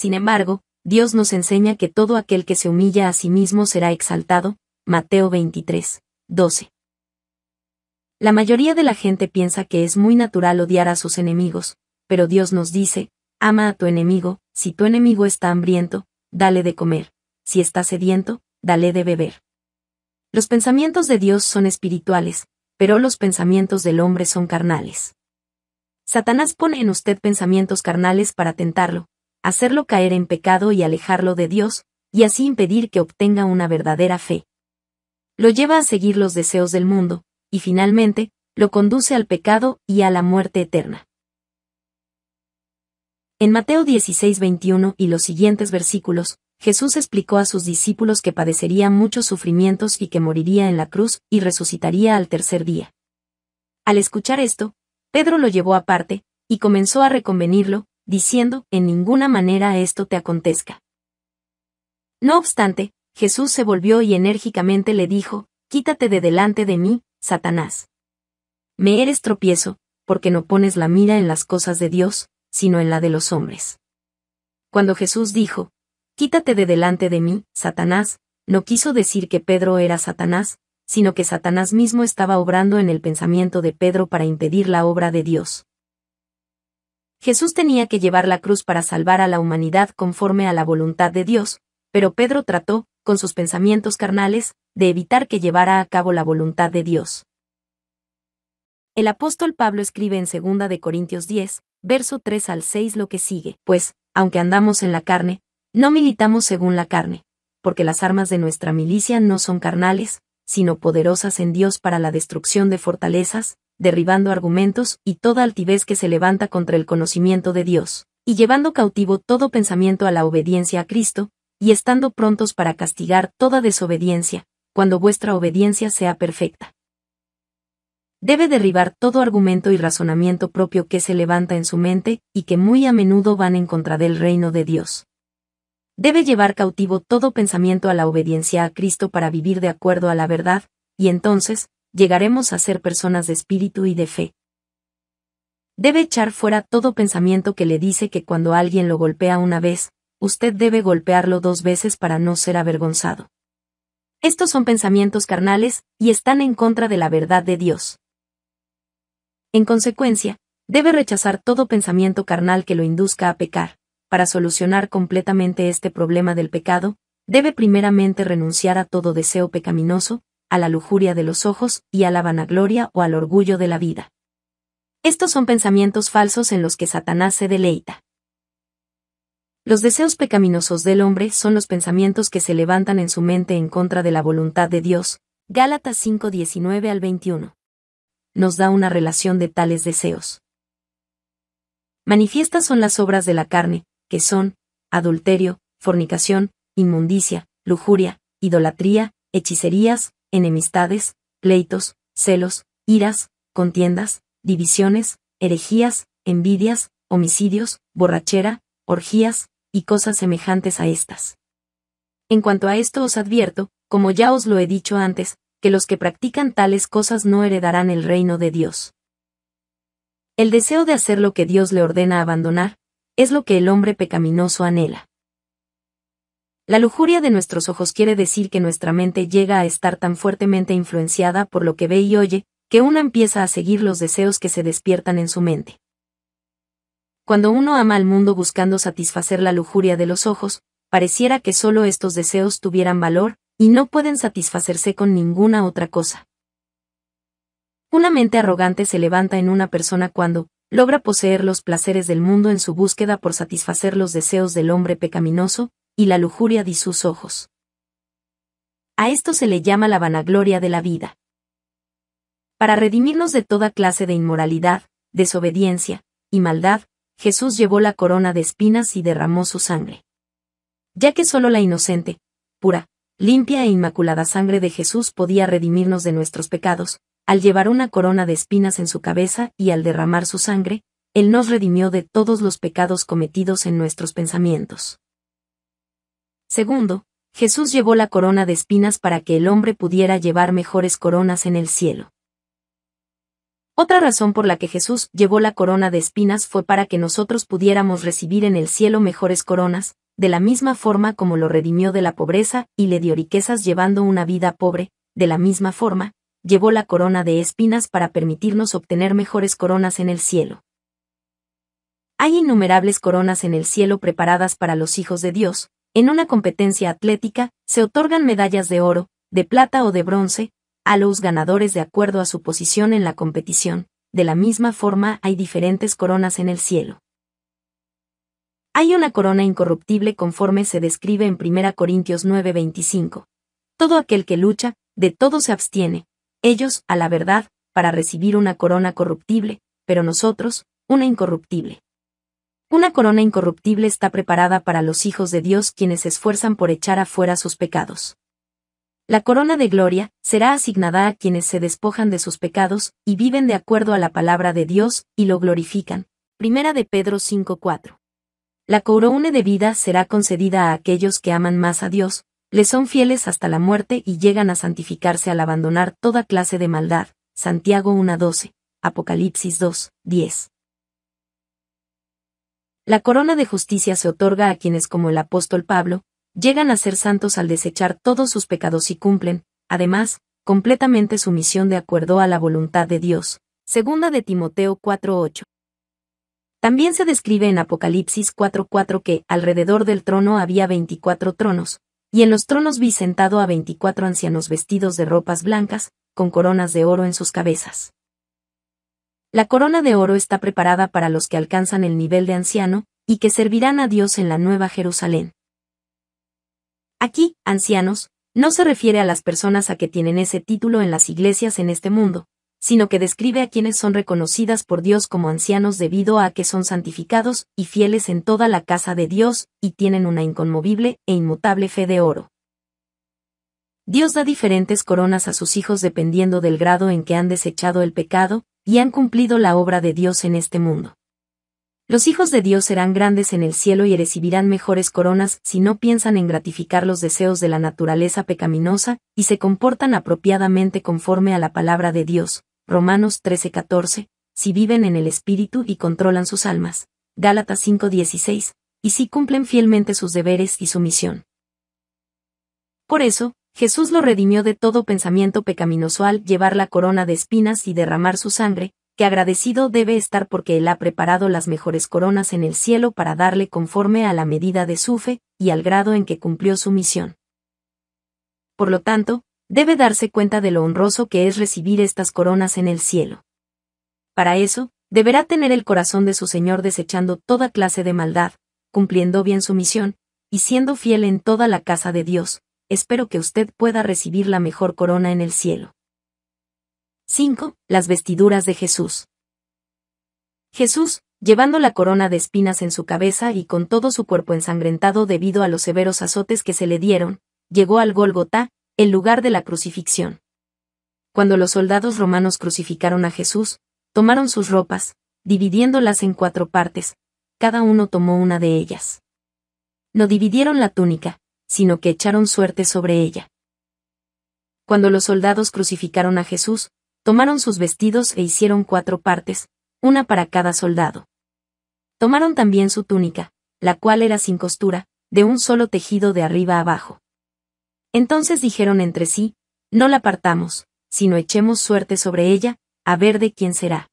Sin embargo, Dios nos enseña que todo aquel que se humilla a sí mismo será exaltado. Mateo 23, 12. La mayoría de la gente piensa que es muy natural odiar a sus enemigos, pero Dios nos dice, ama a tu enemigo, si tu enemigo está hambriento, dale de comer, si está sediento, dale de beber. Los pensamientos de Dios son espirituales, pero los pensamientos del hombre son carnales. Satanás pone en usted pensamientos carnales para tentarlo, hacerlo caer en pecado y alejarlo de Dios, y así impedir que obtenga una verdadera fe. Lo lleva a seguir los deseos del mundo, y finalmente, lo conduce al pecado y a la muerte eterna. En Mateo 16:21 y los siguientes versículos, Jesús explicó a sus discípulos que padecería muchos sufrimientos y que moriría en la cruz y resucitaría al tercer día. Al escuchar esto, Pedro lo llevó aparte, y comenzó a reconvenirlo, diciendo, en ninguna manera esto te acontezca. No obstante, Jesús se volvió y enérgicamente le dijo, Quítate de delante de mí, Satanás. Me eres tropiezo, porque no pones la mira en las cosas de Dios, sino en la de los hombres. Cuando Jesús dijo, Quítate de delante de mí, Satanás, no quiso decir que Pedro era Satanás, sino que Satanás mismo estaba obrando en el pensamiento de Pedro para impedir la obra de Dios. Jesús tenía que llevar la cruz para salvar a la humanidad conforme a la voluntad de Dios, pero Pedro trató, con sus pensamientos carnales, de evitar que llevara a cabo la voluntad de Dios. El apóstol Pablo escribe en 2 de Corintios 10, verso 3 al 6 lo que sigue, pues, aunque andamos en la carne, no militamos según la carne, porque las armas de nuestra milicia no son carnales, sino poderosas en Dios para la destrucción de fortalezas, derribando argumentos y toda altivez que se levanta contra el conocimiento de Dios, y llevando cautivo todo pensamiento a la obediencia a Cristo, y estando prontos para castigar toda desobediencia, cuando vuestra obediencia sea perfecta. Debe derribar todo argumento y razonamiento propio que se levanta en su mente, y que muy a menudo van en contra del reino de Dios. Debe llevar cautivo todo pensamiento a la obediencia a Cristo para vivir de acuerdo a la verdad, y entonces, llegaremos a ser personas de espíritu y de fe. Debe echar fuera todo pensamiento que le dice que cuando alguien lo golpea una vez, usted debe golpearlo dos veces para no ser avergonzado. Estos son pensamientos carnales y están en contra de la verdad de Dios. En consecuencia, debe rechazar todo pensamiento carnal que lo induzca a pecar. Para solucionar completamente este problema del pecado, debe primeramente renunciar a todo deseo pecaminoso, a la lujuria de los ojos y a la vanagloria o al orgullo de la vida. Estos son pensamientos falsos en los que Satanás se deleita. Los deseos pecaminosos del hombre son los pensamientos que se levantan en su mente en contra de la voluntad de Dios. Gálatas 5:19 al 21. Nos da una relación de tales deseos. Manifiestas son las obras de la carne, que son adulterio, fornicación, inmundicia, lujuria, idolatría, hechicerías, enemistades, pleitos, celos, iras, contiendas, divisiones, herejías, envidias, homicidios, borrachera, orgías, y cosas semejantes a estas. En cuanto a esto os advierto, como ya os lo he dicho antes, que los que practican tales cosas no heredarán el reino de Dios. El deseo de hacer lo que Dios le ordena abandonar, es lo que el hombre pecaminoso anhela. La lujuria de nuestros ojos quiere decir que nuestra mente llega a estar tan fuertemente influenciada por lo que ve y oye, que una empieza a seguir los deseos que se despiertan en su mente. Cuando uno ama al mundo buscando satisfacer la lujuria de los ojos, pareciera que solo estos deseos tuvieran valor, y no pueden satisfacerse con ninguna otra cosa. Una mente arrogante se levanta en una persona cuando, logra poseer los placeres del mundo en su búsqueda por satisfacer los deseos del hombre pecaminoso, y la lujuria de sus ojos. A esto se le llama la vanagloria de la vida. Para redimirnos de toda clase de inmoralidad, desobediencia y maldad, Jesús llevó la corona de espinas y derramó su sangre. Ya que solo la inocente, pura, limpia e inmaculada sangre de Jesús podía redimirnos de nuestros pecados, al llevar una corona de espinas en su cabeza y al derramar su sangre, Él nos redimió de todos los pecados cometidos en nuestros pensamientos. Segundo, Jesús llevó la corona de espinas para que el hombre pudiera llevar mejores coronas en el cielo. Otra razón por la que Jesús llevó la corona de espinas fue para que nosotros pudiéramos recibir en el cielo mejores coronas, de la misma forma como lo redimió de la pobreza y le dio riquezas llevando una vida pobre, de la misma forma, llevó la corona de espinas para permitirnos obtener mejores coronas en el cielo. Hay innumerables coronas en el cielo preparadas para los hijos de Dios, en una competencia atlética, se otorgan medallas de oro, de plata o de bronce, a los ganadores de acuerdo a su posición en la competición. De la misma forma hay diferentes coronas en el cielo. Hay una corona incorruptible conforme se describe en 1 Corintios 9:25. Todo aquel que lucha, de todo se abstiene, ellos, a la verdad, para recibir una corona corruptible, pero nosotros, una incorruptible. Una corona incorruptible está preparada para los hijos de Dios quienes se esfuerzan por echar afuera sus pecados. La corona de gloria será asignada a quienes se despojan de sus pecados y viven de acuerdo a la palabra de Dios y lo glorifican. Primera de Pedro 5:4. La corona de vida será concedida a aquellos que aman más a Dios, les son fieles hasta la muerte y llegan a santificarse al abandonar toda clase de maldad. Santiago 1:12, Apocalipsis 2:10. La corona de justicia se otorga a quienes como el apóstol Pablo, llegan a ser santos al desechar todos sus pecados y cumplen, además, completamente su misión de acuerdo a la voluntad de Dios. Segunda de Timoteo 4:8. También se describe en Apocalipsis 4:4 que alrededor del trono había 24 tronos, y en los tronos vi sentado a 24 ancianos vestidos de ropas blancas, con coronas de oro en sus cabezas. La corona de oro está preparada para los que alcanzan el nivel de anciano, y que servirán a Dios en la Nueva Jerusalén. Aquí, ancianos, no se refiere a las personas a que tienen ese título en las iglesias en este mundo, sino que describe a quienes son reconocidas por Dios como ancianos debido a que son santificados y fieles en toda la casa de Dios, y tienen una inconmovible e inmutable fe de oro. Dios da diferentes coronas a sus hijos dependiendo del grado en que han desechado el pecado, y han cumplido la obra de Dios en este mundo. Los hijos de Dios serán grandes en el cielo y recibirán mejores coronas si no piensan en gratificar los deseos de la naturaleza pecaminosa y se comportan apropiadamente conforme a la palabra de Dios. Romanos 13:14, si viven en el Espíritu y controlan sus almas. Gálatas 5:16, y si cumplen fielmente sus deberes y su misión. Por eso, Jesús lo redimió de todo pensamiento pecaminoso al llevar la corona de espinas y derramar su sangre, que agradecido debe estar porque Él ha preparado las mejores coronas en el cielo para darle conforme a la medida de su fe y al grado en que cumplió su misión. Por lo tanto, debe darse cuenta de lo honroso que es recibir estas coronas en el cielo. Para eso, deberá tener el corazón de su Señor desechando toda clase de maldad, cumpliendo bien su misión, y siendo fiel en toda la casa de Dios, espero que usted pueda recibir la mejor corona en el cielo. 5. Las vestiduras de Jesús. Jesús, llevando la corona de espinas en su cabeza y con todo su cuerpo ensangrentado debido a los severos azotes que se le dieron, llegó al Gólgota, el lugar de la crucifixión. Cuando los soldados romanos crucificaron a Jesús, tomaron sus ropas, dividiéndolas en cuatro partes, cada uno tomó una de ellas. No dividieron la túnica, sino que echaron suerte sobre ella. Cuando los soldados crucificaron a Jesús, tomaron sus vestidos e hicieron cuatro partes, una para cada soldado. Tomaron también su túnica, la cual era sin costura, de un solo tejido de arriba abajo. Entonces dijeron entre sí, no la partamos, sino echemos suerte sobre ella, a ver de quién será.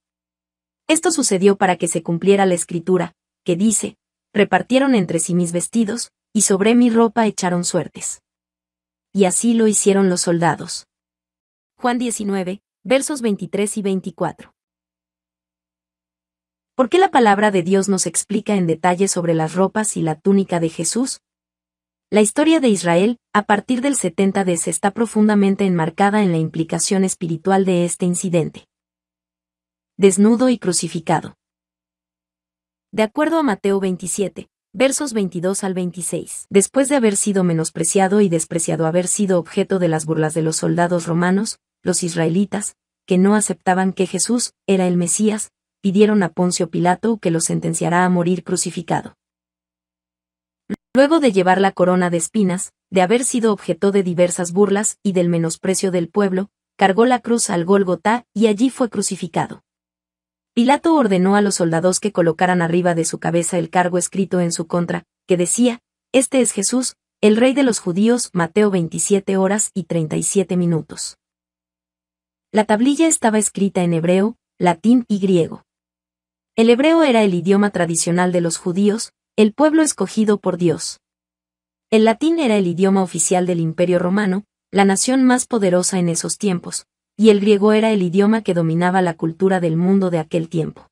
Esto sucedió para que se cumpliera la escritura, que dice, repartieron entre sí mis vestidos, y sobre mi ropa echaron suertes. Y así lo hicieron los soldados. Juan 19, versos 23 y 24. ¿Por qué la palabra de Dios nos explica en detalle sobre las ropas y la túnica de Jesús? La historia de Israel, a partir del 70 DC, está profundamente enmarcada en la implicación espiritual de este incidente. Desnudo y crucificado. De acuerdo a Mateo 27, versos 22 al 26. Después de haber sido menospreciado y despreciado haber sido objeto de las burlas de los soldados romanos, los israelitas, que no aceptaban que Jesús era el Mesías, pidieron a Poncio Pilato que lo sentenciara a morir crucificado. Luego de llevar la corona de espinas, de haber sido objeto de diversas burlas y del menosprecio del pueblo, cargó la cruz al Gólgota y allí fue crucificado. Pilato ordenó a los soldados que colocaran arriba de su cabeza el cargo escrito en su contra, que decía, Este es Jesús, el rey de los judíos, Mateo 27 horas y 37 minutos. La tablilla estaba escrita en hebreo, latín y griego. El hebreo era el idioma tradicional de los judíos, el pueblo escogido por Dios. El latín era el idioma oficial del Imperio Romano, la nación más poderosa en esos tiempos, y el griego era el idioma que dominaba la cultura del mundo de aquel tiempo.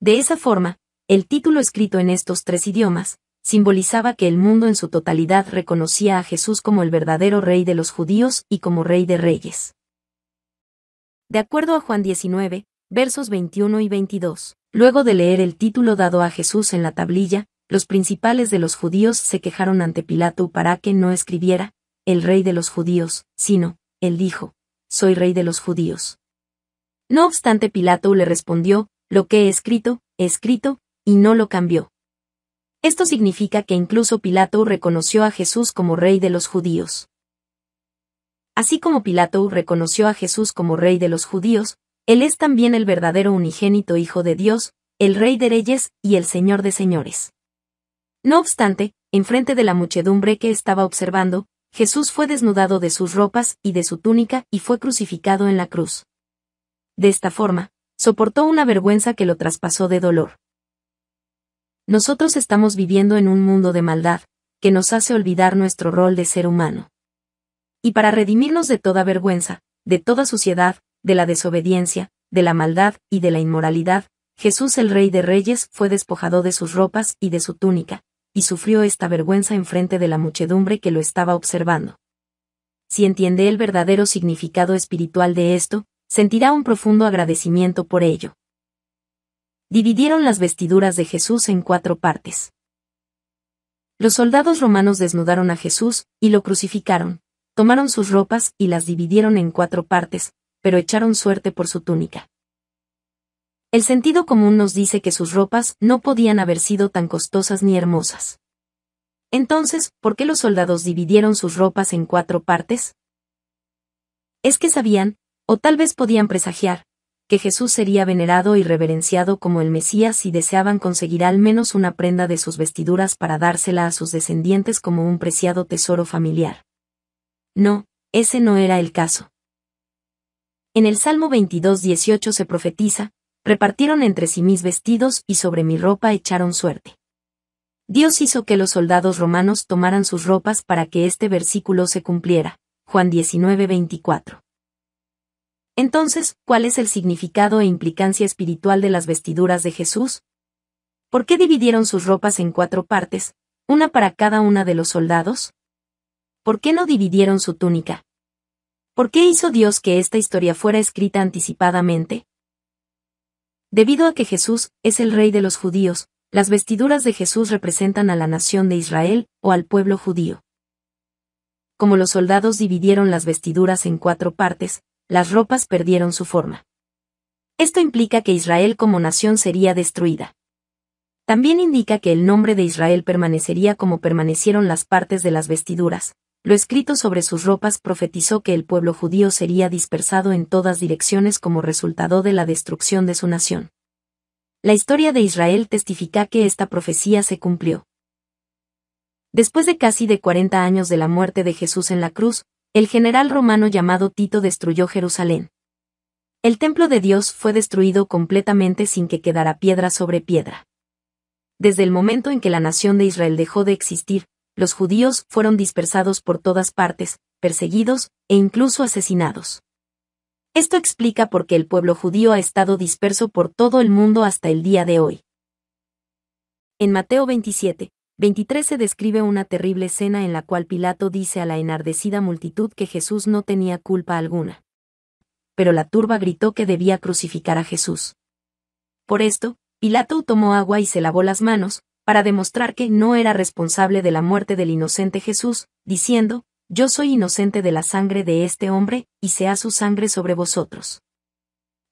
De esa forma, el título escrito en estos tres idiomas, simbolizaba que el mundo en su totalidad reconocía a Jesús como el verdadero rey de los judíos y como rey de reyes. De acuerdo a Juan 19, versos 21 y 22, luego de leer el título dado a Jesús en la tablilla, los principales de los judíos se quejaron ante Pilato para que no escribiera, el rey de los judíos, sino, él dijo, soy rey de los judíos. No obstante Pilato le respondió, lo que he escrito, he escrito, y no lo cambió. Esto significa que incluso Pilato reconoció a Jesús como rey de los judíos. Así como Pilato reconoció a Jesús como rey de los judíos, él es también el verdadero unigénito Hijo de Dios, el Rey de Reyes y el Señor de Señores. No obstante, enfrente de la muchedumbre que estaba observando, Jesús fue desnudado de sus ropas y de su túnica y fue crucificado en la cruz. De esta forma, soportó una vergüenza que lo traspasó de dolor. Nosotros estamos viviendo en un mundo de maldad, que nos hace olvidar nuestro rol de ser humano. Y para redimirnos de toda vergüenza, de toda suciedad, de la desobediencia, de la maldad y de la inmoralidad, Jesús el Rey de Reyes fue despojado de sus ropas y de su túnica, y sufrió esta vergüenza enfrente de la muchedumbre que lo estaba observando. Si entiende el verdadero significado espiritual de esto, sentirá un profundo agradecimiento por ello. Dividieron las vestiduras de Jesús en cuatro partes. Los soldados romanos desnudaron a Jesús, y lo crucificaron, tomaron sus ropas y las dividieron en cuatro partes, pero echaron suerte por su túnica. El sentido común nos dice que sus ropas no podían haber sido tan costosas ni hermosas. Entonces, ¿por qué los soldados dividieron sus ropas en cuatro partes? Es que sabían, o tal vez podían presagiar, que Jesús sería venerado y reverenciado como el Mesías y deseaban conseguir al menos una prenda de sus vestiduras para dársela a sus descendientes como un preciado tesoro familiar. No, ese no era el caso. En el Salmo 22.18 se profetiza, repartieron entre sí mis vestidos y sobre mi ropa echaron suerte. Dios hizo que los soldados romanos tomaran sus ropas para que este versículo se cumpliera. Juan 24. Entonces, ¿cuál es el significado e implicancia espiritual de las vestiduras de Jesús? ¿Por qué dividieron sus ropas en cuatro partes, una para cada una de los soldados? ¿Por qué no dividieron su túnica? ¿Por qué hizo Dios que esta historia fuera escrita anticipadamente? Debido a que Jesús es el rey de los judíos, las vestiduras de Jesús representan a la nación de Israel o al pueblo judío. Como los soldados dividieron las vestiduras en cuatro partes, las ropas perdieron su forma. Esto implica que Israel como nación sería destruida. También indica que el nombre de Israel permanecería como permanecieron las partes de las vestiduras, lo escrito sobre sus ropas profetizó que el pueblo judío sería dispersado en todas direcciones como resultado de la destrucción de su nación. La historia de Israel testifica que esta profecía se cumplió. Después de casi de 40 años de la muerte de Jesús en la cruz, el general romano llamado Tito destruyó Jerusalén. El templo de Dios fue destruido completamente sin que quedara piedra sobre piedra. Desde el momento en que la nación de Israel dejó de existir, los judíos fueron dispersados por todas partes, perseguidos e incluso asesinados. Esto explica por qué el pueblo judío ha estado disperso por todo el mundo hasta el día de hoy. En Mateo 27, 23 se describe una terrible escena en la cual Pilato dice a la enardecida multitud que Jesús no tenía culpa alguna. Pero la turba gritó que debía crucificar a Jesús. Por esto, Pilato tomó agua y se lavó las manos, para demostrar que no era responsable de la muerte del inocente Jesús, diciendo, Yo soy inocente de la sangre de este hombre, y sea su sangre sobre vosotros.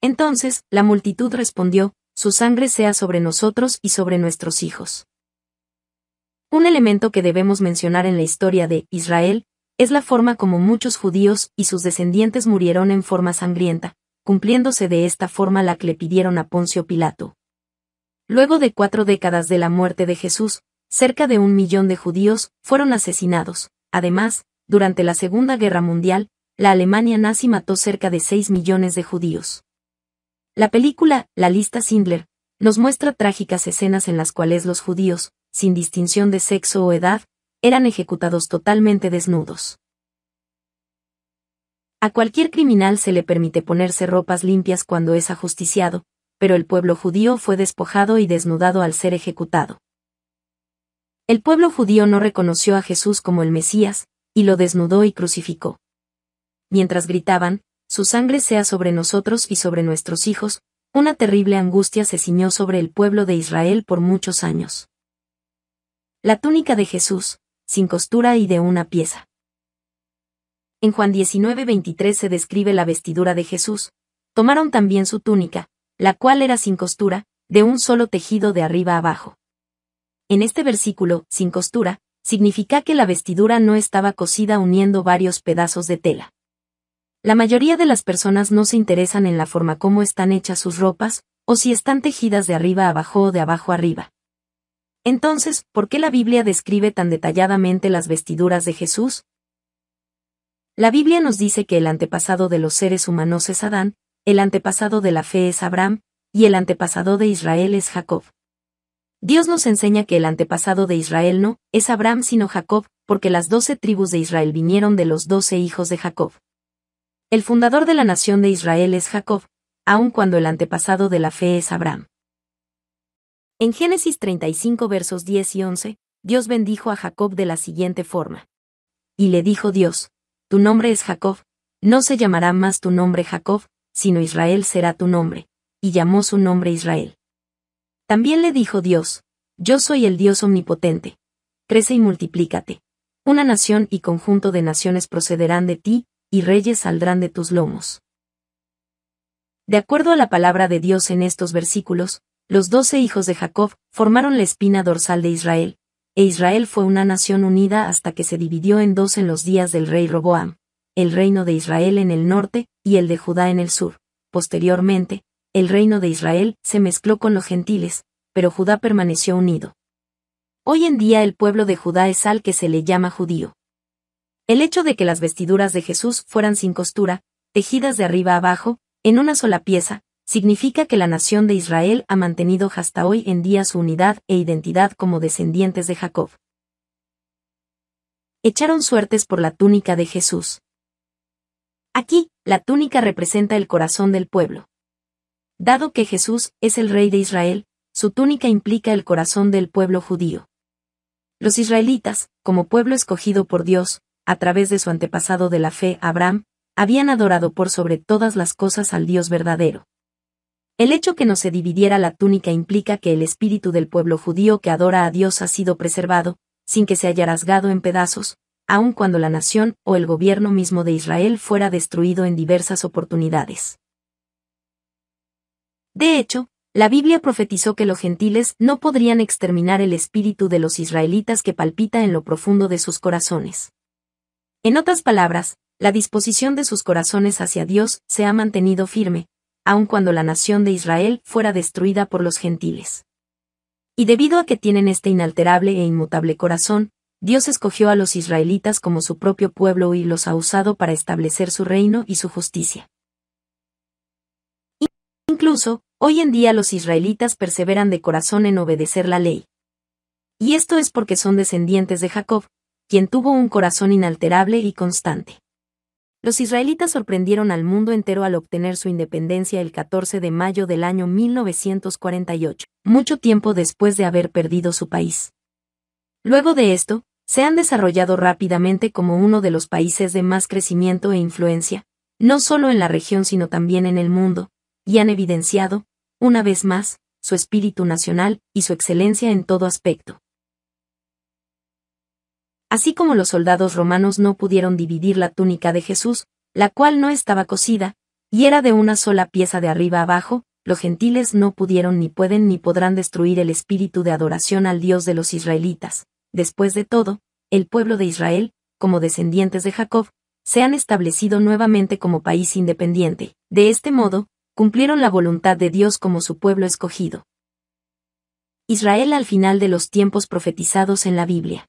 Entonces, la multitud respondió, Su sangre sea sobre nosotros y sobre nuestros hijos. Un elemento que debemos mencionar en la historia de Israel, es la forma como muchos judíos y sus descendientes murieron en forma sangrienta, cumpliéndose de esta forma la que le pidieron a Poncio Pilato. Luego de cuatro décadas de la muerte de Jesús, cerca de un millón de judíos fueron asesinados. Además, durante la Segunda Guerra Mundial, la Alemania nazi mató cerca de seis millones de judíos. La película, La lista Sindler, nos muestra trágicas escenas en las cuales los judíos, sin distinción de sexo o edad, eran ejecutados totalmente desnudos. A cualquier criminal se le permite ponerse ropas limpias cuando es ajusticiado, pero el pueblo judío fue despojado y desnudado al ser ejecutado. El pueblo judío no reconoció a Jesús como el Mesías, y lo desnudó y crucificó. Mientras gritaban, su sangre sea sobre nosotros y sobre nuestros hijos, una terrible angustia se ciñó sobre el pueblo de Israel por muchos años. La túnica de Jesús, sin costura y de una pieza. En Juan 19:23 se describe la vestidura de Jesús. Tomaron también su túnica, la cual era sin costura, de un solo tejido de arriba abajo. En este versículo, sin costura, significa que la vestidura no estaba cosida uniendo varios pedazos de tela. La mayoría de las personas no se interesan en la forma como están hechas sus ropas, o si están tejidas de arriba abajo o de abajo arriba. Entonces, ¿por qué la Biblia describe tan detalladamente las vestiduras de Jesús? La Biblia nos dice que el antepasado de los seres humanos es Adán, el antepasado de la fe es Abraham, y el antepasado de Israel es Jacob. Dios nos enseña que el antepasado de Israel no es Abraham sino Jacob, porque las doce tribus de Israel vinieron de los doce hijos de Jacob. El fundador de la nación de Israel es Jacob, aun cuando el antepasado de la fe es Abraham. En Génesis 35 versos 10 y 11, Dios bendijo a Jacob de la siguiente forma. Y le dijo Dios, Tu nombre es Jacob, no se llamará más tu nombre Jacob, sino Israel será tu nombre, y llamó su nombre Israel. También le dijo Dios, Yo soy el Dios omnipotente. Crece y multiplícate. Una nación y conjunto de naciones procederán de ti, y reyes saldrán de tus lomos. De acuerdo a la palabra de Dios en estos versículos, los doce hijos de Jacob formaron la espina dorsal de Israel, e Israel fue una nación unida hasta que se dividió en dos en los días del rey Roboam el reino de Israel en el norte y el de Judá en el sur. Posteriormente, el reino de Israel se mezcló con los gentiles, pero Judá permaneció unido. Hoy en día el pueblo de Judá es al que se le llama judío. El hecho de que las vestiduras de Jesús fueran sin costura, tejidas de arriba abajo, en una sola pieza, significa que la nación de Israel ha mantenido hasta hoy en día su unidad e identidad como descendientes de Jacob. Echaron suertes por la túnica de Jesús. Aquí, la túnica representa el corazón del pueblo. Dado que Jesús es el rey de Israel, su túnica implica el corazón del pueblo judío. Los israelitas, como pueblo escogido por Dios, a través de su antepasado de la fe, Abraham, habían adorado por sobre todas las cosas al Dios verdadero. El hecho que no se dividiera la túnica implica que el espíritu del pueblo judío que adora a Dios ha sido preservado, sin que se haya rasgado en pedazos, aun cuando la nación o el gobierno mismo de Israel fuera destruido en diversas oportunidades. De hecho, la Biblia profetizó que los gentiles no podrían exterminar el espíritu de los israelitas que palpita en lo profundo de sus corazones. En otras palabras, la disposición de sus corazones hacia Dios se ha mantenido firme, aun cuando la nación de Israel fuera destruida por los gentiles. Y debido a que tienen este inalterable e inmutable corazón, Dios escogió a los israelitas como su propio pueblo y los ha usado para establecer su reino y su justicia. Incluso, hoy en día los israelitas perseveran de corazón en obedecer la ley. Y esto es porque son descendientes de Jacob, quien tuvo un corazón inalterable y constante. Los israelitas sorprendieron al mundo entero al obtener su independencia el 14 de mayo del año 1948, mucho tiempo después de haber perdido su país. Luego de esto, se han desarrollado rápidamente como uno de los países de más crecimiento e influencia, no solo en la región sino también en el mundo, y han evidenciado, una vez más, su espíritu nacional y su excelencia en todo aspecto. Así como los soldados romanos no pudieron dividir la túnica de Jesús, la cual no estaba cosida, y era de una sola pieza de arriba abajo, los gentiles no pudieron ni pueden ni podrán destruir el espíritu de adoración al Dios de los israelitas, Después de todo, el pueblo de Israel, como descendientes de Jacob, se han establecido nuevamente como país independiente. De este modo, cumplieron la voluntad de Dios como su pueblo escogido. Israel al final de los tiempos profetizados en la Biblia.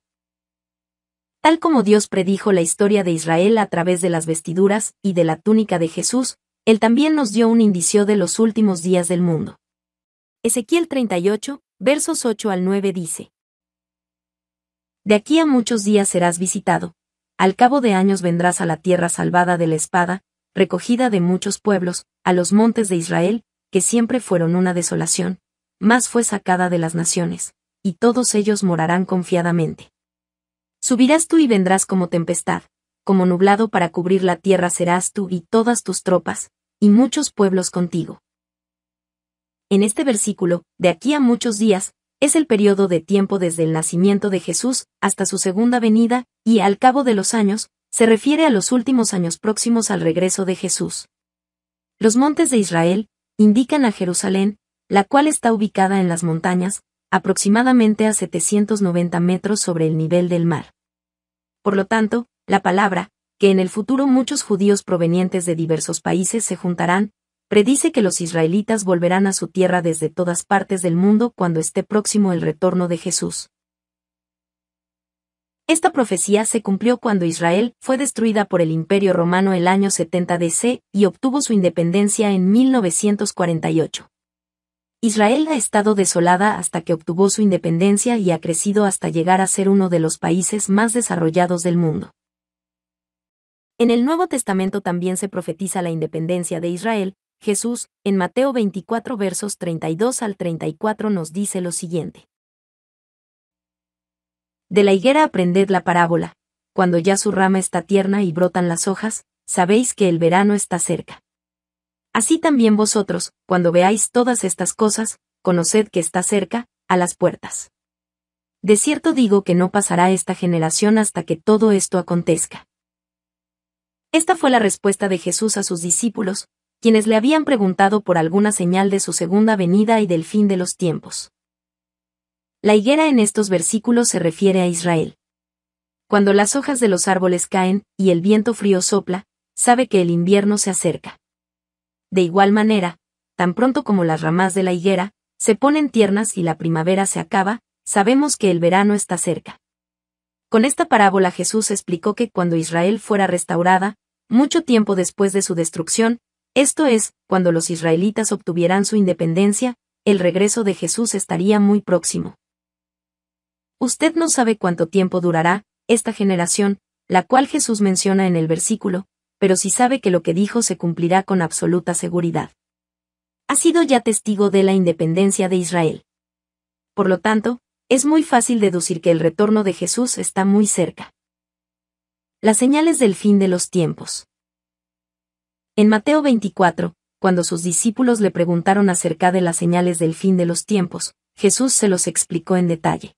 Tal como Dios predijo la historia de Israel a través de las vestiduras y de la túnica de Jesús, Él también nos dio un indicio de los últimos días del mundo. Ezequiel 38, versos 8 al 9 dice, de aquí a muchos días serás visitado. Al cabo de años vendrás a la tierra salvada de la espada, recogida de muchos pueblos, a los montes de Israel, que siempre fueron una desolación, más fue sacada de las naciones, y todos ellos morarán confiadamente. Subirás tú y vendrás como tempestad, como nublado para cubrir la tierra serás tú y todas tus tropas, y muchos pueblos contigo. En este versículo, de aquí a muchos días, es el periodo de tiempo desde el nacimiento de Jesús hasta su segunda venida, y al cabo de los años, se refiere a los últimos años próximos al regreso de Jesús. Los montes de Israel indican a Jerusalén, la cual está ubicada en las montañas, aproximadamente a 790 metros sobre el nivel del mar. Por lo tanto, la palabra, que en el futuro muchos judíos provenientes de diversos países se juntarán, predice que los israelitas volverán a su tierra desde todas partes del mundo cuando esté próximo el retorno de Jesús. Esta profecía se cumplió cuando Israel fue destruida por el Imperio Romano el año 70 DC y obtuvo su independencia en 1948. Israel ha estado desolada hasta que obtuvo su independencia y ha crecido hasta llegar a ser uno de los países más desarrollados del mundo. En el Nuevo Testamento también se profetiza la independencia de Israel, Jesús, en Mateo 24 versos 32 al 34 nos dice lo siguiente. De la higuera aprended la parábola. Cuando ya su rama está tierna y brotan las hojas, sabéis que el verano está cerca. Así también vosotros, cuando veáis todas estas cosas, conoced que está cerca, a las puertas. De cierto digo que no pasará esta generación hasta que todo esto acontezca. Esta fue la respuesta de Jesús a sus discípulos, quienes le habían preguntado por alguna señal de su segunda venida y del fin de los tiempos. La higuera en estos versículos se refiere a Israel. Cuando las hojas de los árboles caen, y el viento frío sopla, sabe que el invierno se acerca. De igual manera, tan pronto como las ramas de la higuera, se ponen tiernas y la primavera se acaba, sabemos que el verano está cerca. Con esta parábola Jesús explicó que cuando Israel fuera restaurada, mucho tiempo después de su destrucción, esto es, cuando los israelitas obtuvieran su independencia, el regreso de Jesús estaría muy próximo. Usted no sabe cuánto tiempo durará esta generación, la cual Jesús menciona en el versículo, pero sí sabe que lo que dijo se cumplirá con absoluta seguridad. Ha sido ya testigo de la independencia de Israel. Por lo tanto, es muy fácil deducir que el retorno de Jesús está muy cerca. Las señales del fin de los tiempos. En Mateo 24, cuando sus discípulos le preguntaron acerca de las señales del fin de los tiempos, Jesús se los explicó en detalle.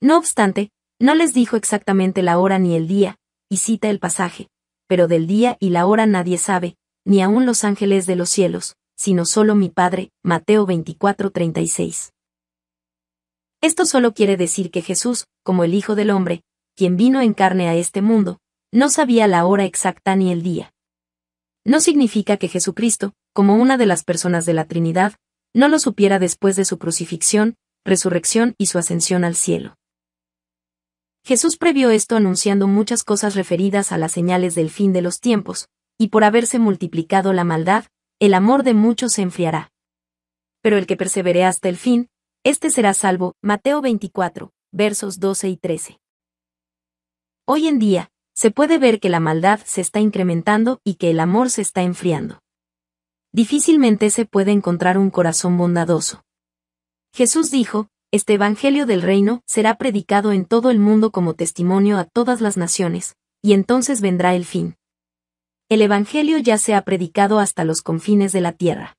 No obstante, no les dijo exactamente la hora ni el día, y cita el pasaje, pero del día y la hora nadie sabe, ni aun los ángeles de los cielos, sino solo mi Padre, Mateo 24:36. Esto solo quiere decir que Jesús, como el Hijo del Hombre, quien vino en carne a este mundo, no sabía la hora exacta ni el día no significa que Jesucristo, como una de las personas de la Trinidad, no lo supiera después de su crucifixión, resurrección y su ascensión al cielo. Jesús previó esto anunciando muchas cosas referidas a las señales del fin de los tiempos, y por haberse multiplicado la maldad, el amor de muchos se enfriará. Pero el que perseveré hasta el fin, este será salvo. Mateo 24, versos 12 y 13. Hoy en día, se puede ver que la maldad se está incrementando y que el amor se está enfriando. Difícilmente se puede encontrar un corazón bondadoso. Jesús dijo, Este Evangelio del Reino será predicado en todo el mundo como testimonio a todas las naciones, y entonces vendrá el fin. El Evangelio ya se ha predicado hasta los confines de la tierra.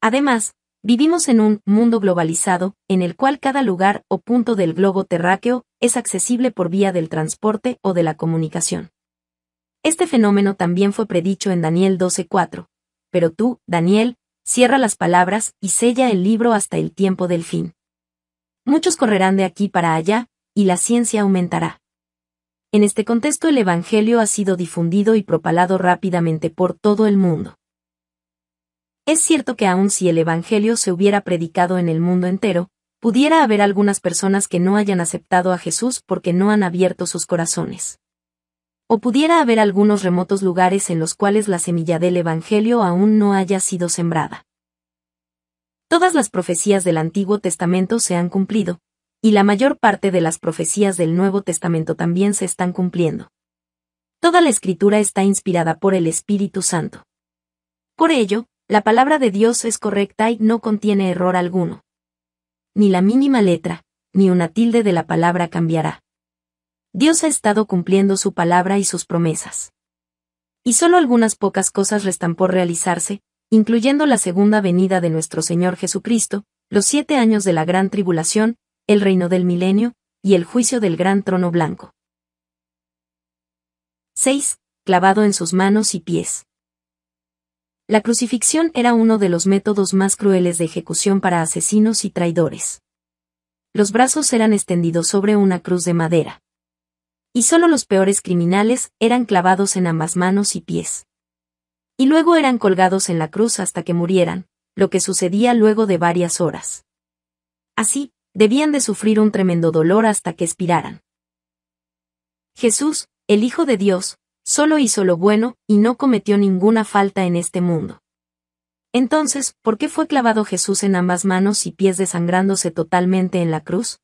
Además, Vivimos en un mundo globalizado, en el cual cada lugar o punto del globo terráqueo es accesible por vía del transporte o de la comunicación. Este fenómeno también fue predicho en Daniel 12:4. Pero tú, Daniel, cierra las palabras y sella el libro hasta el tiempo del fin. Muchos correrán de aquí para allá, y la ciencia aumentará. En este contexto el Evangelio ha sido difundido y propalado rápidamente por todo el mundo. Es cierto que aun si el Evangelio se hubiera predicado en el mundo entero, pudiera haber algunas personas que no hayan aceptado a Jesús porque no han abierto sus corazones. O pudiera haber algunos remotos lugares en los cuales la semilla del Evangelio aún no haya sido sembrada. Todas las profecías del Antiguo Testamento se han cumplido, y la mayor parte de las profecías del Nuevo Testamento también se están cumpliendo. Toda la escritura está inspirada por el Espíritu Santo. Por ello, la palabra de Dios es correcta y no contiene error alguno. Ni la mínima letra, ni una tilde de la palabra cambiará. Dios ha estado cumpliendo su palabra y sus promesas. Y solo algunas pocas cosas restan por realizarse, incluyendo la segunda venida de nuestro Señor Jesucristo, los siete años de la gran tribulación, el reino del milenio, y el juicio del gran trono blanco. 6. Clavado en sus manos y pies. La crucifixión era uno de los métodos más crueles de ejecución para asesinos y traidores. Los brazos eran extendidos sobre una cruz de madera. Y solo los peores criminales eran clavados en ambas manos y pies. Y luego eran colgados en la cruz hasta que murieran, lo que sucedía luego de varias horas. Así, debían de sufrir un tremendo dolor hasta que expiraran. Jesús, el Hijo de Dios, solo hizo lo bueno, y no cometió ninguna falta en este mundo. Entonces, ¿por qué fue clavado Jesús en ambas manos y pies desangrándose totalmente en la cruz?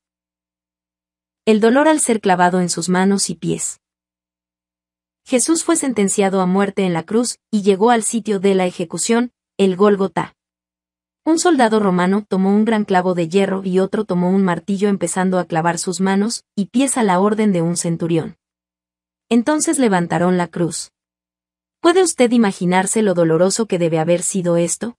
El dolor al ser clavado en sus manos y pies. Jesús fue sentenciado a muerte en la cruz, y llegó al sitio de la ejecución, el Gólgota. Un soldado romano tomó un gran clavo de hierro y otro tomó un martillo empezando a clavar sus manos y pies a la orden de un centurión. Entonces levantaron la cruz. ¿Puede usted imaginarse lo doloroso que debe haber sido esto?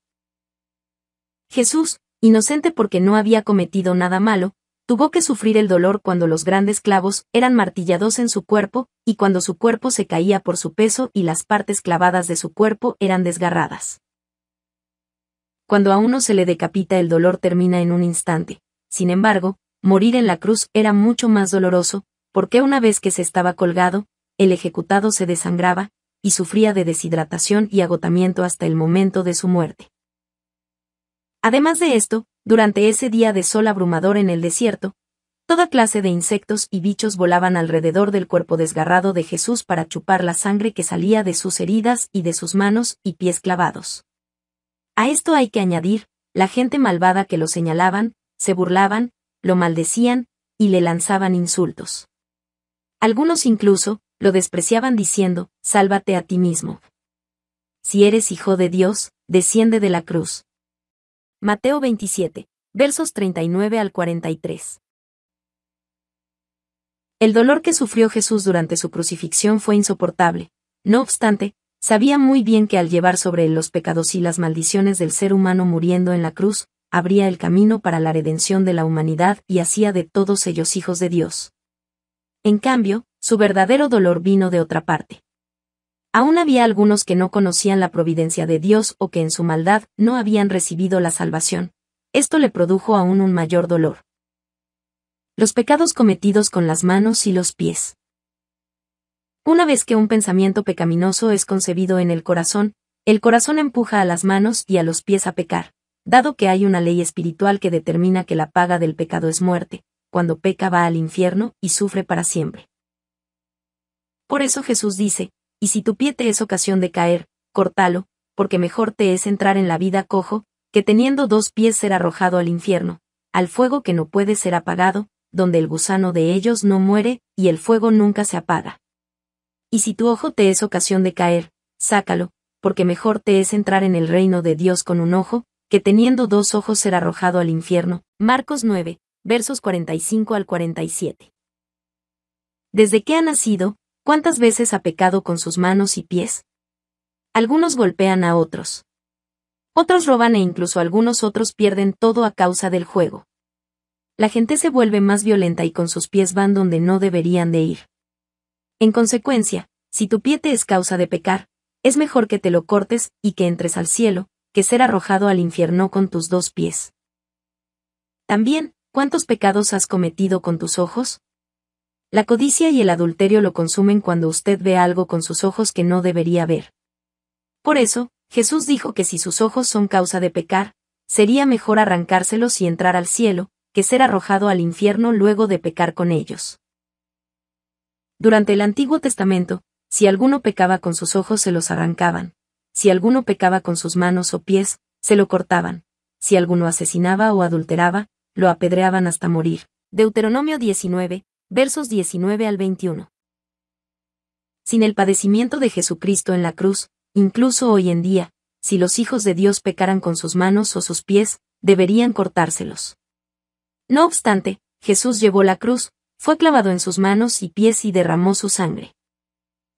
Jesús, inocente porque no había cometido nada malo, tuvo que sufrir el dolor cuando los grandes clavos eran martillados en su cuerpo, y cuando su cuerpo se caía por su peso y las partes clavadas de su cuerpo eran desgarradas. Cuando a uno se le decapita el dolor termina en un instante. Sin embargo, morir en la cruz era mucho más doloroso, porque una vez que se estaba colgado, el ejecutado se desangraba, y sufría de deshidratación y agotamiento hasta el momento de su muerte. Además de esto, durante ese día de sol abrumador en el desierto, toda clase de insectos y bichos volaban alrededor del cuerpo desgarrado de Jesús para chupar la sangre que salía de sus heridas y de sus manos y pies clavados. A esto hay que añadir, la gente malvada que lo señalaban, se burlaban, lo maldecían, y le lanzaban insultos. Algunos incluso, lo despreciaban diciendo, sálvate a ti mismo. Si eres hijo de Dios, desciende de la cruz. Mateo 27, versos 39 al 43. El dolor que sufrió Jesús durante su crucifixión fue insoportable. No obstante, sabía muy bien que al llevar sobre él los pecados y las maldiciones del ser humano muriendo en la cruz, abría el camino para la redención de la humanidad y hacía de todos ellos hijos de Dios. En cambio, su verdadero dolor vino de otra parte. Aún había algunos que no conocían la providencia de Dios o que en su maldad no habían recibido la salvación. Esto le produjo aún un mayor dolor. Los pecados cometidos con las manos y los pies. Una vez que un pensamiento pecaminoso es concebido en el corazón, el corazón empuja a las manos y a los pies a pecar, dado que hay una ley espiritual que determina que la paga del pecado es muerte, cuando peca va al infierno y sufre para siempre. Por eso Jesús dice, y si tu pie te es ocasión de caer, córtalo, porque mejor te es entrar en la vida cojo, que teniendo dos pies ser arrojado al infierno, al fuego que no puede ser apagado, donde el gusano de ellos no muere, y el fuego nunca se apaga. Y si tu ojo te es ocasión de caer, sácalo, porque mejor te es entrar en el reino de Dios con un ojo, que teniendo dos ojos ser arrojado al infierno. Marcos 9, versos 45 al 47. Desde que ha nacido, ¿Cuántas veces ha pecado con sus manos y pies? Algunos golpean a otros. Otros roban e incluso algunos otros pierden todo a causa del juego. La gente se vuelve más violenta y con sus pies van donde no deberían de ir. En consecuencia, si tu pie te es causa de pecar, es mejor que te lo cortes y que entres al cielo, que ser arrojado al infierno con tus dos pies. También, ¿cuántos pecados has cometido con tus ojos? La codicia y el adulterio lo consumen cuando usted ve algo con sus ojos que no debería ver. Por eso, Jesús dijo que si sus ojos son causa de pecar, sería mejor arrancárselos y entrar al cielo, que ser arrojado al infierno luego de pecar con ellos. Durante el Antiguo Testamento, si alguno pecaba con sus ojos se los arrancaban, si alguno pecaba con sus manos o pies, se lo cortaban, si alguno asesinaba o adulteraba, lo apedreaban hasta morir. Deuteronomio 19, versos 19 al 21. Sin el padecimiento de Jesucristo en la cruz, incluso hoy en día, si los hijos de Dios pecaran con sus manos o sus pies, deberían cortárselos. No obstante, Jesús llevó la cruz, fue clavado en sus manos y pies y derramó su sangre.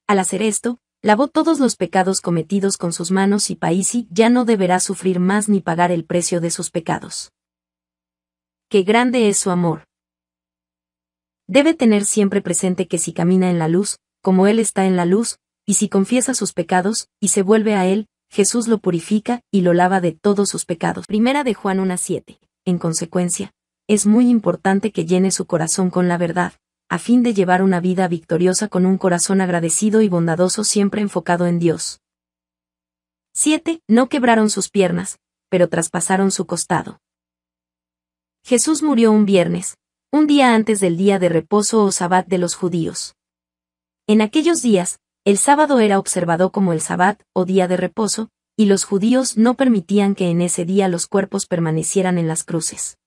Al hacer esto, lavó todos los pecados cometidos con sus manos y y ya no deberá sufrir más ni pagar el precio de sus pecados. ¡Qué grande es su amor! Debe tener siempre presente que si camina en la luz, como Él está en la luz, y si confiesa sus pecados, y se vuelve a Él, Jesús lo purifica y lo lava de todos sus pecados. Primera de Juan 1.7. En consecuencia, es muy importante que llene su corazón con la verdad, a fin de llevar una vida victoriosa con un corazón agradecido y bondadoso siempre enfocado en Dios. 7. No quebraron sus piernas, pero traspasaron su costado. Jesús murió un viernes, un día antes del día de reposo o sabbat de los judíos. En aquellos días, el sábado era observado como el sabbat o día de reposo, y los judíos no permitían que en ese día los cuerpos permanecieran en las cruces.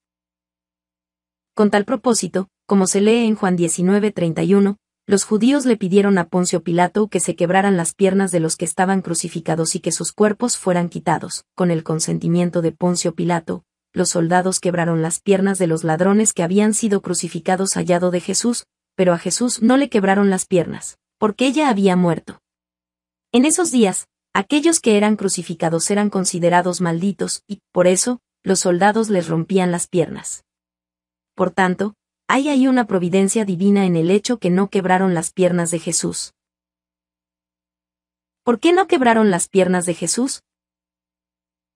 Con tal propósito, como se lee en Juan 19:31, los judíos le pidieron a Poncio Pilato que se quebraran las piernas de los que estaban crucificados y que sus cuerpos fueran quitados, con el consentimiento de Poncio Pilato, los soldados quebraron las piernas de los ladrones que habían sido crucificados hallado de Jesús, pero a Jesús no le quebraron las piernas, porque ella había muerto. En esos días, aquellos que eran crucificados eran considerados malditos, y, por eso, los soldados les rompían las piernas. Por tanto, hay ahí una providencia divina en el hecho que no quebraron las piernas de Jesús. ¿Por qué no quebraron las piernas de Jesús?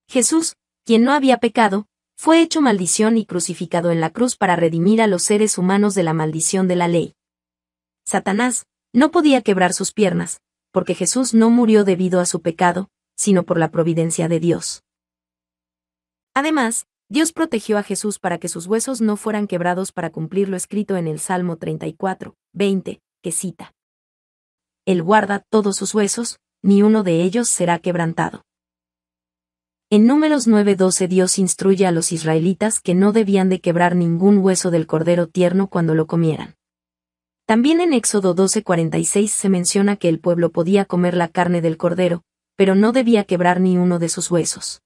Jesús, quien no había pecado, fue hecho maldición y crucificado en la cruz para redimir a los seres humanos de la maldición de la ley. Satanás no podía quebrar sus piernas, porque Jesús no murió debido a su pecado, sino por la providencia de Dios. Además, Dios protegió a Jesús para que sus huesos no fueran quebrados para cumplir lo escrito en el Salmo 34, 20, que cita. Él guarda todos sus huesos, ni uno de ellos será quebrantado. En números 9:12 Dios instruye a los israelitas que no debían de quebrar ningún hueso del cordero tierno cuando lo comieran. También en Éxodo 12:46 se menciona que el pueblo podía comer la carne del cordero, pero no debía quebrar ni uno de sus huesos.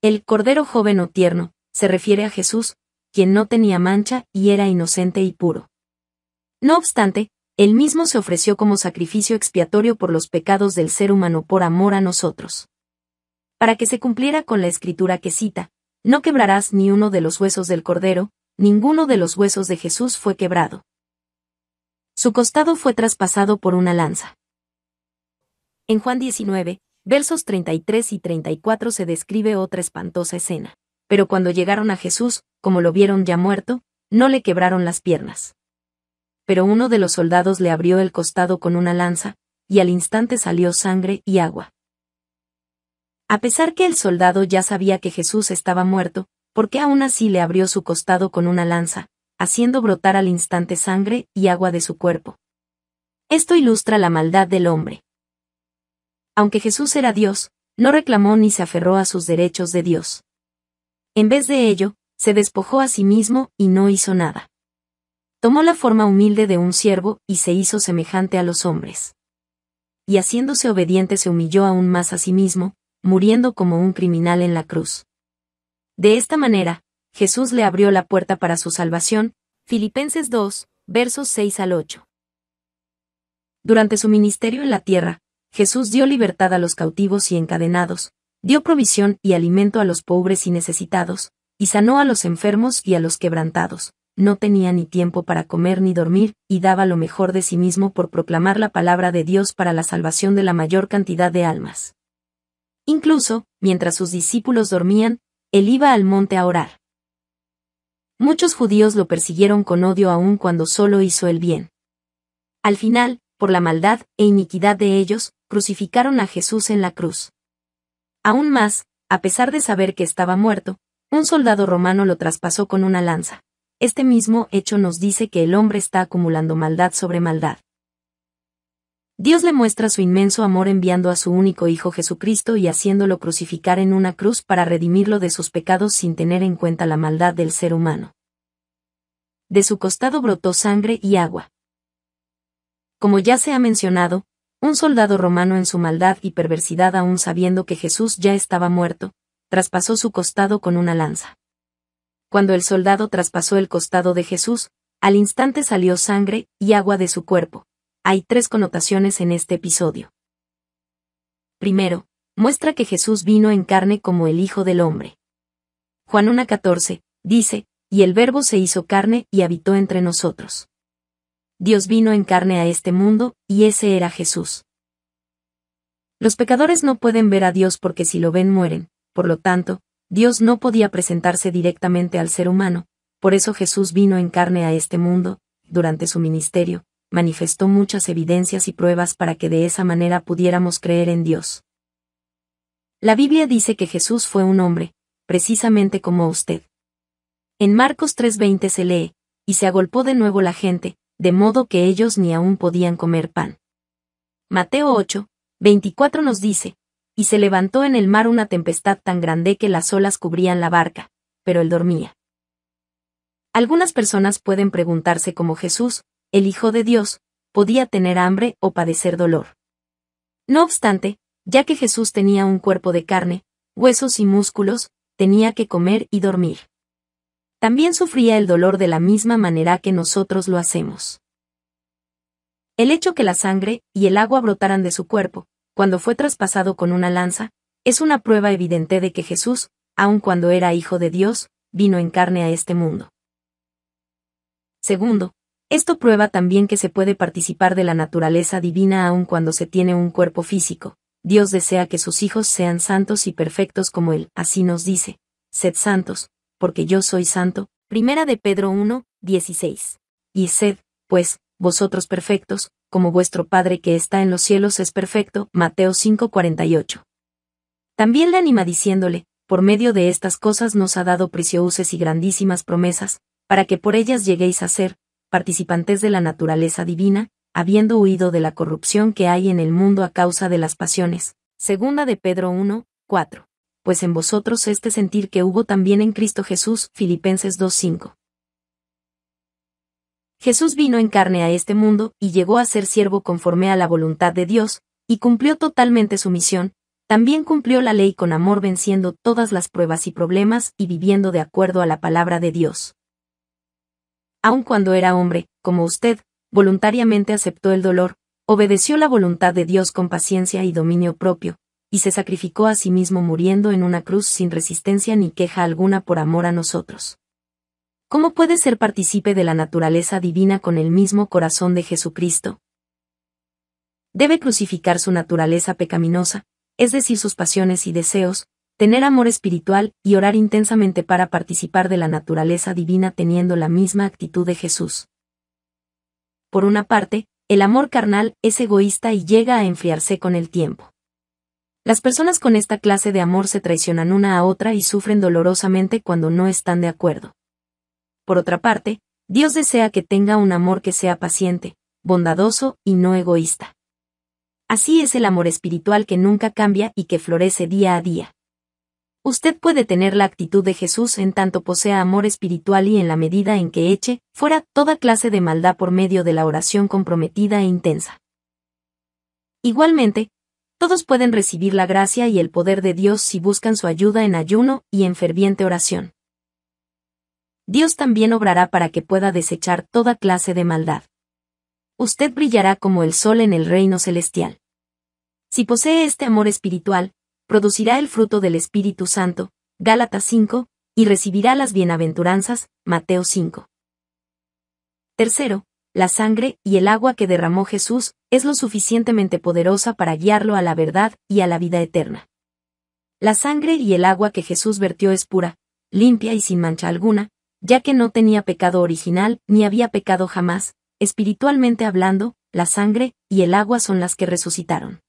El cordero joven o tierno, se refiere a Jesús, quien no tenía mancha y era inocente y puro. No obstante, él mismo se ofreció como sacrificio expiatorio por los pecados del ser humano por amor a nosotros para que se cumpliera con la escritura que cita, no quebrarás ni uno de los huesos del cordero, ninguno de los huesos de Jesús fue quebrado. Su costado fue traspasado por una lanza. En Juan 19, versos 33 y 34 se describe otra espantosa escena. Pero cuando llegaron a Jesús, como lo vieron ya muerto, no le quebraron las piernas. Pero uno de los soldados le abrió el costado con una lanza, y al instante salió sangre y agua. A pesar que el soldado ya sabía que Jesús estaba muerto, porque aún así le abrió su costado con una lanza, haciendo brotar al instante sangre y agua de su cuerpo. Esto ilustra la maldad del hombre. Aunque Jesús era Dios, no reclamó ni se aferró a sus derechos de Dios. En vez de ello, se despojó a sí mismo y no hizo nada. Tomó la forma humilde de un siervo y se hizo semejante a los hombres. Y haciéndose obediente se humilló aún más a sí mismo, muriendo como un criminal en la cruz. De esta manera, Jesús le abrió la puerta para su salvación, Filipenses 2, versos 6 al 8. Durante su ministerio en la tierra, Jesús dio libertad a los cautivos y encadenados, dio provisión y alimento a los pobres y necesitados, y sanó a los enfermos y a los quebrantados. No tenía ni tiempo para comer ni dormir, y daba lo mejor de sí mismo por proclamar la palabra de Dios para la salvación de la mayor cantidad de almas. Incluso, mientras sus discípulos dormían, él iba al monte a orar. Muchos judíos lo persiguieron con odio aún cuando solo hizo el bien. Al final, por la maldad e iniquidad de ellos, crucificaron a Jesús en la cruz. Aún más, a pesar de saber que estaba muerto, un soldado romano lo traspasó con una lanza. Este mismo hecho nos dice que el hombre está acumulando maldad sobre maldad. Dios le muestra su inmenso amor enviando a su único Hijo Jesucristo y haciéndolo crucificar en una cruz para redimirlo de sus pecados sin tener en cuenta la maldad del ser humano. De su costado brotó sangre y agua. Como ya se ha mencionado, un soldado romano en su maldad y perversidad aún sabiendo que Jesús ya estaba muerto, traspasó su costado con una lanza. Cuando el soldado traspasó el costado de Jesús, al instante salió sangre y agua de su cuerpo, hay tres connotaciones en este episodio. Primero, muestra que Jesús vino en carne como el Hijo del Hombre. Juan 1.14, dice, y el Verbo se hizo carne y habitó entre nosotros. Dios vino en carne a este mundo, y ese era Jesús. Los pecadores no pueden ver a Dios porque si lo ven mueren, por lo tanto, Dios no podía presentarse directamente al ser humano, por eso Jesús vino en carne a este mundo, durante su ministerio, manifestó muchas evidencias y pruebas para que de esa manera pudiéramos creer en Dios. La Biblia dice que Jesús fue un hombre, precisamente como usted. En Marcos 3:20 se lee, y se agolpó de nuevo la gente, de modo que ellos ni aún podían comer pan. Mateo 8, 24 nos dice, y se levantó en el mar una tempestad tan grande que las olas cubrían la barca, pero él dormía. Algunas personas pueden preguntarse cómo Jesús, el Hijo de Dios, podía tener hambre o padecer dolor. No obstante, ya que Jesús tenía un cuerpo de carne, huesos y músculos, tenía que comer y dormir. También sufría el dolor de la misma manera que nosotros lo hacemos. El hecho que la sangre y el agua brotaran de su cuerpo, cuando fue traspasado con una lanza, es una prueba evidente de que Jesús, aun cuando era hijo de Dios, vino en carne a este mundo. Segundo, esto prueba también que se puede participar de la naturaleza divina aun cuando se tiene un cuerpo físico. Dios desea que sus hijos sean santos y perfectos como Él, así nos dice, sed santos, porque yo soy santo. Primera de Pedro 1, 16. Y sed, pues, vosotros perfectos, como vuestro Padre que está en los cielos es perfecto. Mateo 5, 48. También le anima diciéndole, por medio de estas cosas nos ha dado preciosas y grandísimas promesas, para que por ellas lleguéis a ser, participantes de la naturaleza divina, habiendo huido de la corrupción que hay en el mundo a causa de las pasiones. Segunda de Pedro 1, 4. Pues en vosotros este sentir que hubo también en Cristo Jesús, Filipenses 2.5. Jesús vino en carne a este mundo y llegó a ser siervo conforme a la voluntad de Dios, y cumplió totalmente su misión, también cumplió la ley con amor venciendo todas las pruebas y problemas y viviendo de acuerdo a la palabra de Dios aun cuando era hombre, como usted, voluntariamente aceptó el dolor, obedeció la voluntad de Dios con paciencia y dominio propio, y se sacrificó a sí mismo muriendo en una cruz sin resistencia ni queja alguna por amor a nosotros. ¿Cómo puede ser partícipe de la naturaleza divina con el mismo corazón de Jesucristo? Debe crucificar su naturaleza pecaminosa, es decir, sus pasiones y deseos, tener amor espiritual y orar intensamente para participar de la naturaleza divina teniendo la misma actitud de Jesús. Por una parte, el amor carnal es egoísta y llega a enfriarse con el tiempo. Las personas con esta clase de amor se traicionan una a otra y sufren dolorosamente cuando no están de acuerdo. Por otra parte, Dios desea que tenga un amor que sea paciente, bondadoso y no egoísta. Así es el amor espiritual que nunca cambia y que florece día a día usted puede tener la actitud de Jesús en tanto posea amor espiritual y en la medida en que eche fuera toda clase de maldad por medio de la oración comprometida e intensa. Igualmente, todos pueden recibir la gracia y el poder de Dios si buscan su ayuda en ayuno y en ferviente oración. Dios también obrará para que pueda desechar toda clase de maldad. Usted brillará como el sol en el reino celestial. Si posee este amor espiritual, producirá el fruto del Espíritu Santo, Gálatas 5, y recibirá las bienaventuranzas, Mateo 5. Tercero, la sangre y el agua que derramó Jesús es lo suficientemente poderosa para guiarlo a la verdad y a la vida eterna. La sangre y el agua que Jesús vertió es pura, limpia y sin mancha alguna, ya que no tenía pecado original ni había pecado jamás, espiritualmente hablando, la sangre y el agua son las que resucitaron.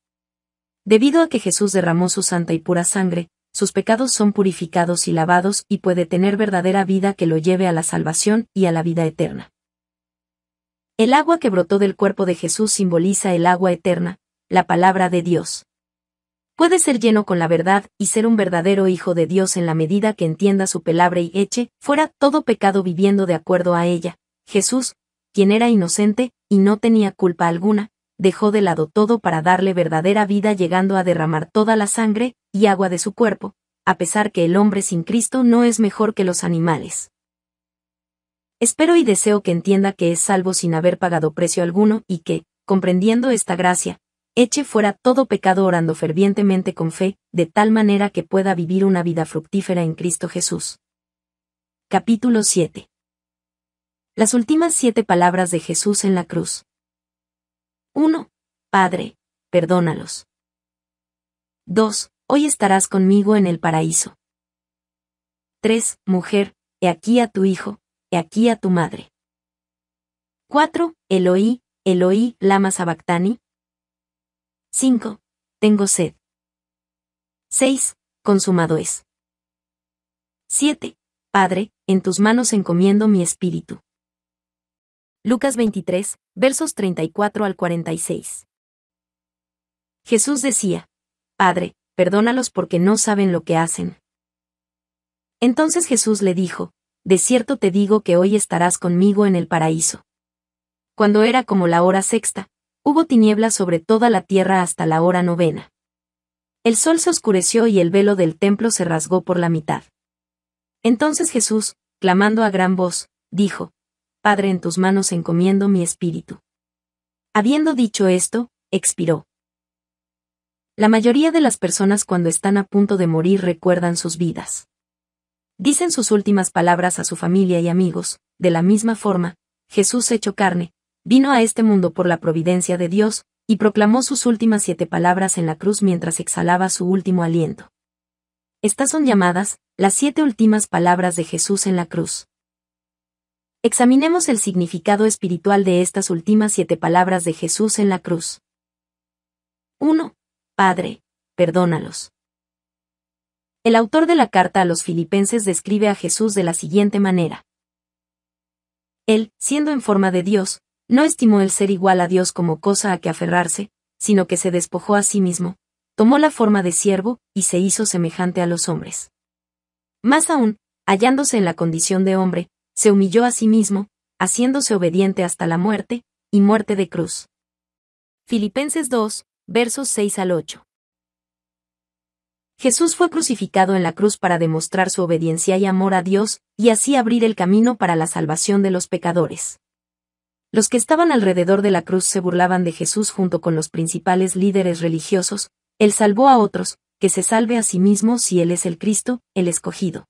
Debido a que Jesús derramó su santa y pura sangre, sus pecados son purificados y lavados y puede tener verdadera vida que lo lleve a la salvación y a la vida eterna. El agua que brotó del cuerpo de Jesús simboliza el agua eterna, la palabra de Dios. Puede ser lleno con la verdad y ser un verdadero hijo de Dios en la medida que entienda su palabra y eche fuera todo pecado viviendo de acuerdo a ella. Jesús, quien era inocente y no tenía culpa alguna, dejó de lado todo para darle verdadera vida llegando a derramar toda la sangre y agua de su cuerpo, a pesar que el hombre sin Cristo no es mejor que los animales. Espero y deseo que entienda que es salvo sin haber pagado precio alguno y que, comprendiendo esta gracia, eche fuera todo pecado orando fervientemente con fe, de tal manera que pueda vivir una vida fructífera en Cristo Jesús. Capítulo 7 Las últimas siete palabras de Jesús en la cruz 1. Padre, perdónalos. 2. Hoy estarás conmigo en el paraíso. 3. Mujer, he aquí a tu hijo, he aquí a tu madre. 4. Eloí, Eloí, lama sabactani. 5. Tengo sed. 6. Consumado es. 7. Padre, en tus manos encomiendo mi espíritu. Lucas 23, versos 34 al 46. Jesús decía, Padre, perdónalos porque no saben lo que hacen. Entonces Jesús le dijo, De cierto te digo que hoy estarás conmigo en el paraíso. Cuando era como la hora sexta, hubo tinieblas sobre toda la tierra hasta la hora novena. El sol se oscureció y el velo del templo se rasgó por la mitad. Entonces Jesús, clamando a gran voz, dijo, Padre, en tus manos encomiendo mi espíritu. Habiendo dicho esto, expiró. La mayoría de las personas cuando están a punto de morir recuerdan sus vidas. Dicen sus últimas palabras a su familia y amigos, de la misma forma, Jesús hecho carne, vino a este mundo por la providencia de Dios, y proclamó sus últimas siete palabras en la cruz mientras exhalaba su último aliento. Estas son llamadas, las siete últimas palabras de Jesús en la cruz. Examinemos el significado espiritual de estas últimas siete palabras de Jesús en la cruz. 1. Padre, perdónalos. El autor de la carta a los filipenses describe a Jesús de la siguiente manera. Él, siendo en forma de Dios, no estimó el ser igual a Dios como cosa a que aferrarse, sino que se despojó a sí mismo, tomó la forma de siervo, y se hizo semejante a los hombres. Más aún, hallándose en la condición de hombre, se humilló a sí mismo, haciéndose obediente hasta la muerte, y muerte de cruz. Filipenses 2, versos 6 al 8. Jesús fue crucificado en la cruz para demostrar su obediencia y amor a Dios, y así abrir el camino para la salvación de los pecadores. Los que estaban alrededor de la cruz se burlaban de Jesús junto con los principales líderes religiosos, Él salvó a otros, que se salve a sí mismo si Él es el Cristo, el escogido.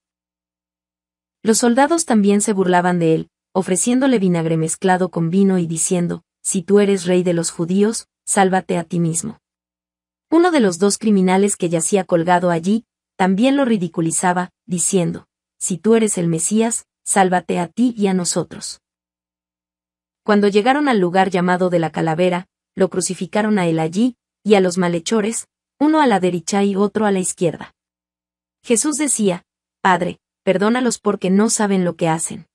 Los soldados también se burlaban de él, ofreciéndole vinagre mezclado con vino y diciendo, si tú eres rey de los judíos, sálvate a ti mismo. Uno de los dos criminales que yacía colgado allí, también lo ridiculizaba, diciendo, si tú eres el Mesías, sálvate a ti y a nosotros. Cuando llegaron al lugar llamado de la calavera, lo crucificaron a él allí, y a los malhechores, uno a la derecha y otro a la izquierda. Jesús decía, Padre, perdónalos porque no saben lo que hacen.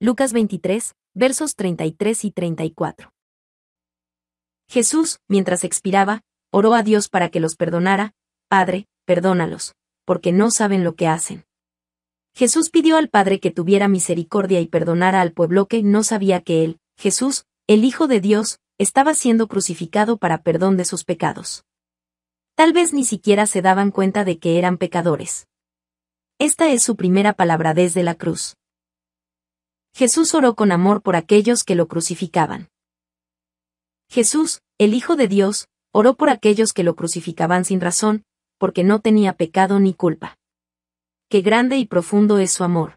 Lucas 23, versos 33 y 34. Jesús, mientras expiraba, oró a Dios para que los perdonara, Padre, perdónalos, porque no saben lo que hacen. Jesús pidió al Padre que tuviera misericordia y perdonara al pueblo que no sabía que Él, Jesús, el Hijo de Dios, estaba siendo crucificado para perdón de sus pecados. Tal vez ni siquiera se daban cuenta de que eran pecadores. Esta es su primera palabra desde la cruz. Jesús oró con amor por aquellos que lo crucificaban. Jesús, el Hijo de Dios, oró por aquellos que lo crucificaban sin razón, porque no tenía pecado ni culpa. Qué grande y profundo es su amor.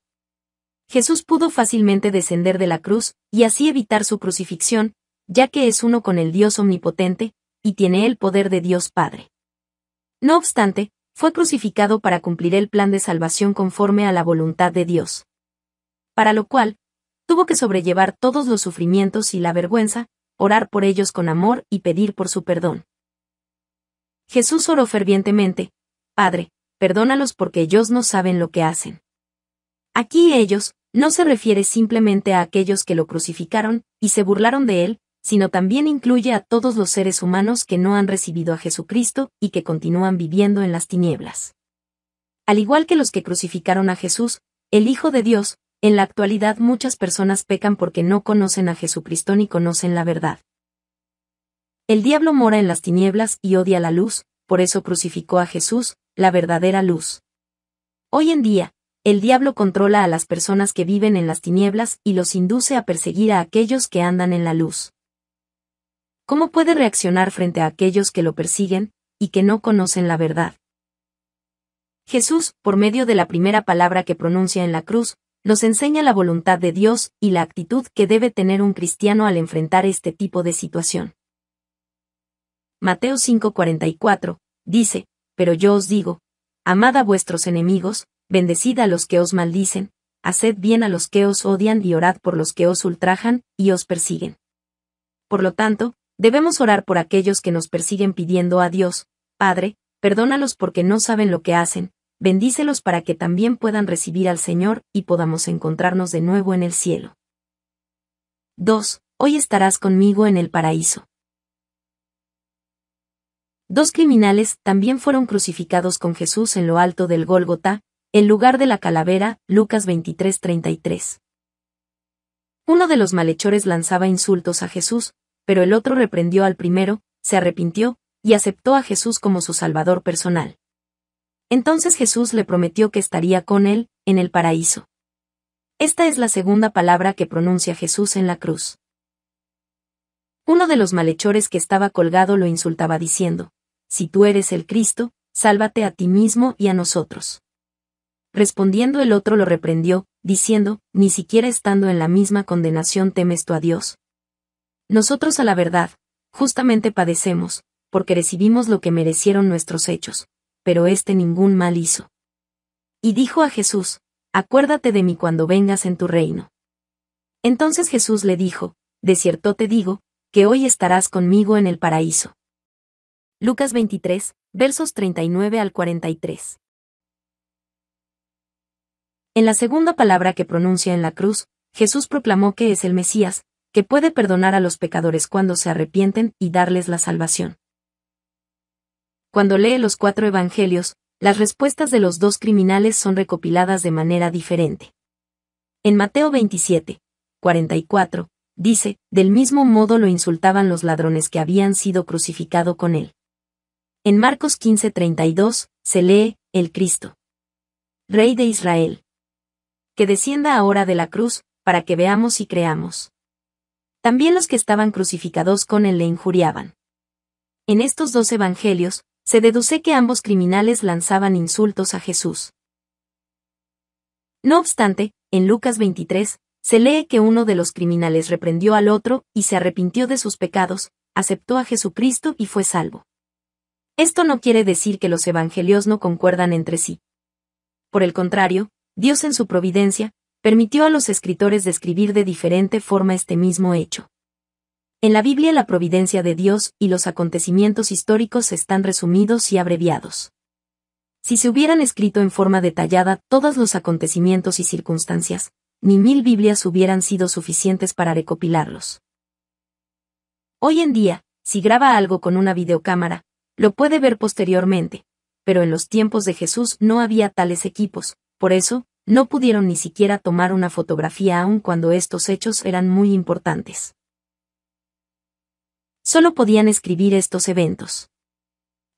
Jesús pudo fácilmente descender de la cruz, y así evitar su crucifixión, ya que es uno con el Dios omnipotente, y tiene el poder de Dios Padre. No obstante, fue crucificado para cumplir el plan de salvación conforme a la voluntad de Dios. Para lo cual, tuvo que sobrellevar todos los sufrimientos y la vergüenza, orar por ellos con amor y pedir por su perdón. Jesús oró fervientemente, Padre, perdónalos porque ellos no saben lo que hacen. Aquí ellos, no se refiere simplemente a aquellos que lo crucificaron y se burlaron de él, sino también incluye a todos los seres humanos que no han recibido a Jesucristo y que continúan viviendo en las tinieblas. Al igual que los que crucificaron a Jesús, el Hijo de Dios, en la actualidad muchas personas pecan porque no conocen a Jesucristo ni conocen la verdad. El diablo mora en las tinieblas y odia la luz, por eso crucificó a Jesús, la verdadera luz. Hoy en día, el diablo controla a las personas que viven en las tinieblas y los induce a perseguir a aquellos que andan en la luz. ¿Cómo puede reaccionar frente a aquellos que lo persiguen y que no conocen la verdad? Jesús, por medio de la primera palabra que pronuncia en la cruz, nos enseña la voluntad de Dios y la actitud que debe tener un cristiano al enfrentar este tipo de situación. Mateo 5:44 dice, Pero yo os digo, amad a vuestros enemigos, bendecid a los que os maldicen, haced bien a los que os odian y orad por los que os ultrajan y os persiguen. Por lo tanto, Debemos orar por aquellos que nos persiguen pidiendo a Dios, Padre, perdónalos porque no saben lo que hacen, bendícelos para que también puedan recibir al Señor y podamos encontrarnos de nuevo en el cielo. 2. Hoy estarás conmigo en el paraíso. Dos criminales también fueron crucificados con Jesús en lo alto del Gólgota, en lugar de la calavera, Lucas 23:33. Uno de los malhechores lanzaba insultos a Jesús, pero el otro reprendió al primero, se arrepintió, y aceptó a Jesús como su Salvador personal. Entonces Jesús le prometió que estaría con él, en el paraíso. Esta es la segunda palabra que pronuncia Jesús en la cruz. Uno de los malhechores que estaba colgado lo insultaba diciendo, Si tú eres el Cristo, sálvate a ti mismo y a nosotros. Respondiendo el otro lo reprendió, diciendo, Ni siquiera estando en la misma condenación temes tú a Dios, nosotros a la verdad, justamente padecemos, porque recibimos lo que merecieron nuestros hechos, pero este ningún mal hizo. Y dijo a Jesús, Acuérdate de mí cuando vengas en tu reino. Entonces Jesús le dijo, De cierto te digo, que hoy estarás conmigo en el paraíso. Lucas 23, versos 39 al 43. En la segunda palabra que pronuncia en la cruz, Jesús proclamó que es el Mesías, que puede perdonar a los pecadores cuando se arrepienten y darles la salvación. Cuando lee los cuatro evangelios, las respuestas de los dos criminales son recopiladas de manera diferente. En Mateo 27, 44, dice, del mismo modo lo insultaban los ladrones que habían sido crucificado con él. En Marcos 32, se lee, el Cristo. Rey de Israel. Que descienda ahora de la cruz, para que veamos y creamos. También los que estaban crucificados con él le injuriaban. En estos dos evangelios, se deduce que ambos criminales lanzaban insultos a Jesús. No obstante, en Lucas 23, se lee que uno de los criminales reprendió al otro y se arrepintió de sus pecados, aceptó a Jesucristo y fue salvo. Esto no quiere decir que los evangelios no concuerdan entre sí. Por el contrario, Dios en su providencia, permitió a los escritores describir de diferente forma este mismo hecho. En la Biblia la providencia de Dios y los acontecimientos históricos están resumidos y abreviados. Si se hubieran escrito en forma detallada todos los acontecimientos y circunstancias, ni mil Biblias hubieran sido suficientes para recopilarlos. Hoy en día, si graba algo con una videocámara, lo puede ver posteriormente, pero en los tiempos de Jesús no había tales equipos, por eso, no pudieron ni siquiera tomar una fotografía aun cuando estos hechos eran muy importantes. Solo podían escribir estos eventos.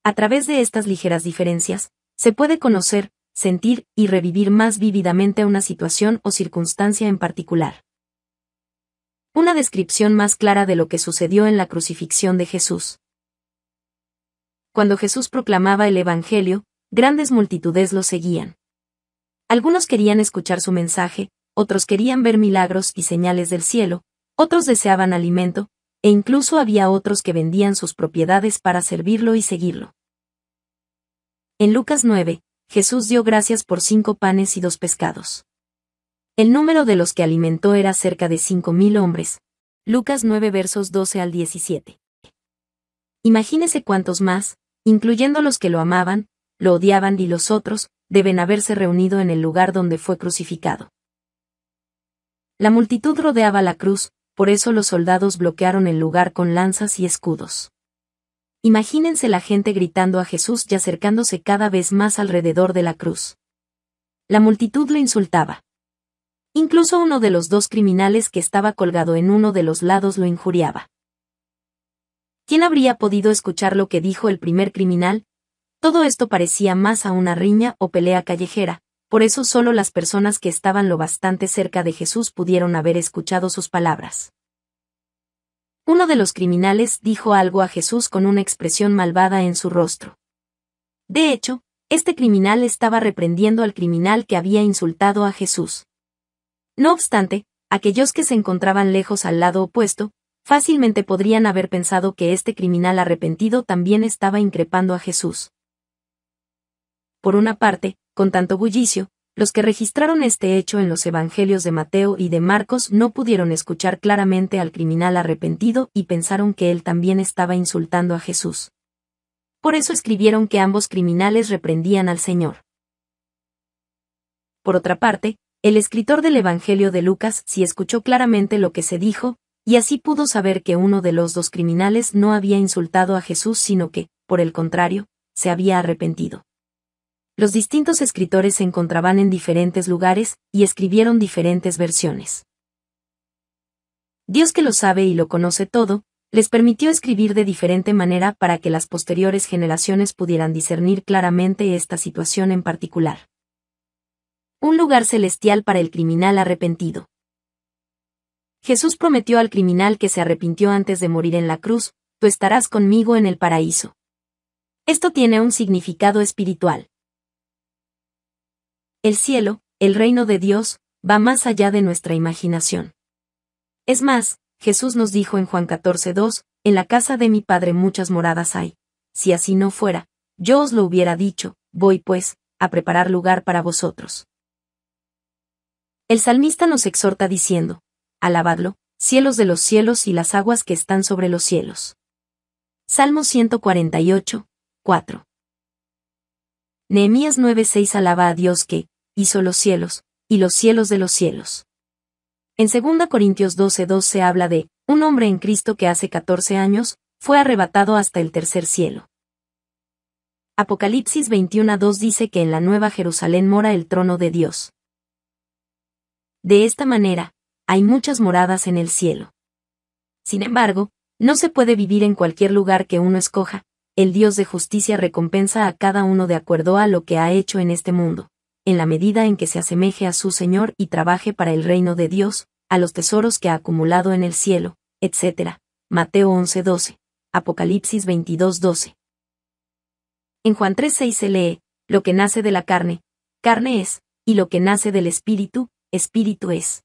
A través de estas ligeras diferencias, se puede conocer, sentir y revivir más vívidamente una situación o circunstancia en particular. Una descripción más clara de lo que sucedió en la crucifixión de Jesús. Cuando Jesús proclamaba el Evangelio, grandes multitudes lo seguían. Algunos querían escuchar su mensaje, otros querían ver milagros y señales del cielo, otros deseaban alimento, e incluso había otros que vendían sus propiedades para servirlo y seguirlo. En Lucas 9, Jesús dio gracias por cinco panes y dos pescados. El número de los que alimentó era cerca de cinco mil hombres. Lucas 9 versos 12 al 17. Imagínese cuántos más, incluyendo los que lo amaban, lo odiaban y los otros, deben haberse reunido en el lugar donde fue crucificado. La multitud rodeaba la cruz, por eso los soldados bloquearon el lugar con lanzas y escudos. Imagínense la gente gritando a Jesús y acercándose cada vez más alrededor de la cruz. La multitud lo insultaba. Incluso uno de los dos criminales que estaba colgado en uno de los lados lo injuriaba. ¿Quién habría podido escuchar lo que dijo el primer criminal, todo esto parecía más a una riña o pelea callejera, por eso solo las personas que estaban lo bastante cerca de Jesús pudieron haber escuchado sus palabras. Uno de los criminales dijo algo a Jesús con una expresión malvada en su rostro. De hecho, este criminal estaba reprendiendo al criminal que había insultado a Jesús. No obstante, aquellos que se encontraban lejos al lado opuesto, fácilmente podrían haber pensado que este criminal arrepentido también estaba increpando a Jesús por una parte, con tanto bullicio, los que registraron este hecho en los Evangelios de Mateo y de Marcos no pudieron escuchar claramente al criminal arrepentido y pensaron que él también estaba insultando a Jesús. Por eso escribieron que ambos criminales reprendían al Señor. Por otra parte, el escritor del Evangelio de Lucas sí escuchó claramente lo que se dijo, y así pudo saber que uno de los dos criminales no había insultado a Jesús sino que, por el contrario, se había arrepentido los distintos escritores se encontraban en diferentes lugares y escribieron diferentes versiones. Dios que lo sabe y lo conoce todo, les permitió escribir de diferente manera para que las posteriores generaciones pudieran discernir claramente esta situación en particular. Un lugar celestial para el criminal arrepentido. Jesús prometió al criminal que se arrepintió antes de morir en la cruz, tú estarás conmigo en el paraíso. Esto tiene un significado espiritual. El cielo, el reino de Dios, va más allá de nuestra imaginación. Es más, Jesús nos dijo en Juan 14:2, en la casa de mi Padre muchas moradas hay. Si así no fuera, yo os lo hubiera dicho, voy pues, a preparar lugar para vosotros. El salmista nos exhorta diciendo, Alabadlo, cielos de los cielos y las aguas que están sobre los cielos. Salmo 148, 4. Nehemías 9:6 alaba a Dios que, hizo los cielos, y los cielos de los cielos. En 2 Corintios 12:2 se habla de, un hombre en Cristo que hace 14 años, fue arrebatado hasta el tercer cielo. Apocalipsis 21:2 dice que en la Nueva Jerusalén mora el trono de Dios. De esta manera, hay muchas moradas en el cielo. Sin embargo, no se puede vivir en cualquier lugar que uno escoja, el Dios de justicia recompensa a cada uno de acuerdo a lo que ha hecho en este mundo en la medida en que se asemeje a su Señor y trabaje para el reino de Dios, a los tesoros que ha acumulado en el cielo, etc. Mateo 11:12, Apocalipsis 22:12. En Juan 3:6 se lee, lo que nace de la carne, carne es, y lo que nace del espíritu, espíritu es.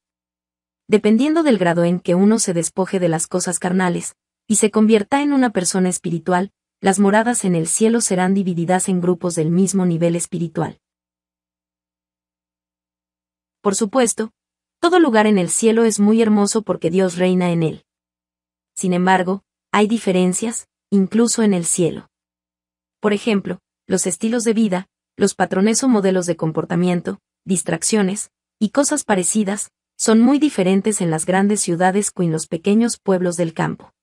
Dependiendo del grado en que uno se despoje de las cosas carnales, y se convierta en una persona espiritual, las moradas en el cielo serán divididas en grupos del mismo nivel espiritual. Por supuesto, todo lugar en el cielo es muy hermoso porque Dios reina en él. Sin embargo, hay diferencias, incluso en el cielo. Por ejemplo, los estilos de vida, los patrones o modelos de comportamiento, distracciones, y cosas parecidas, son muy diferentes en las grandes ciudades que en los pequeños pueblos del campo.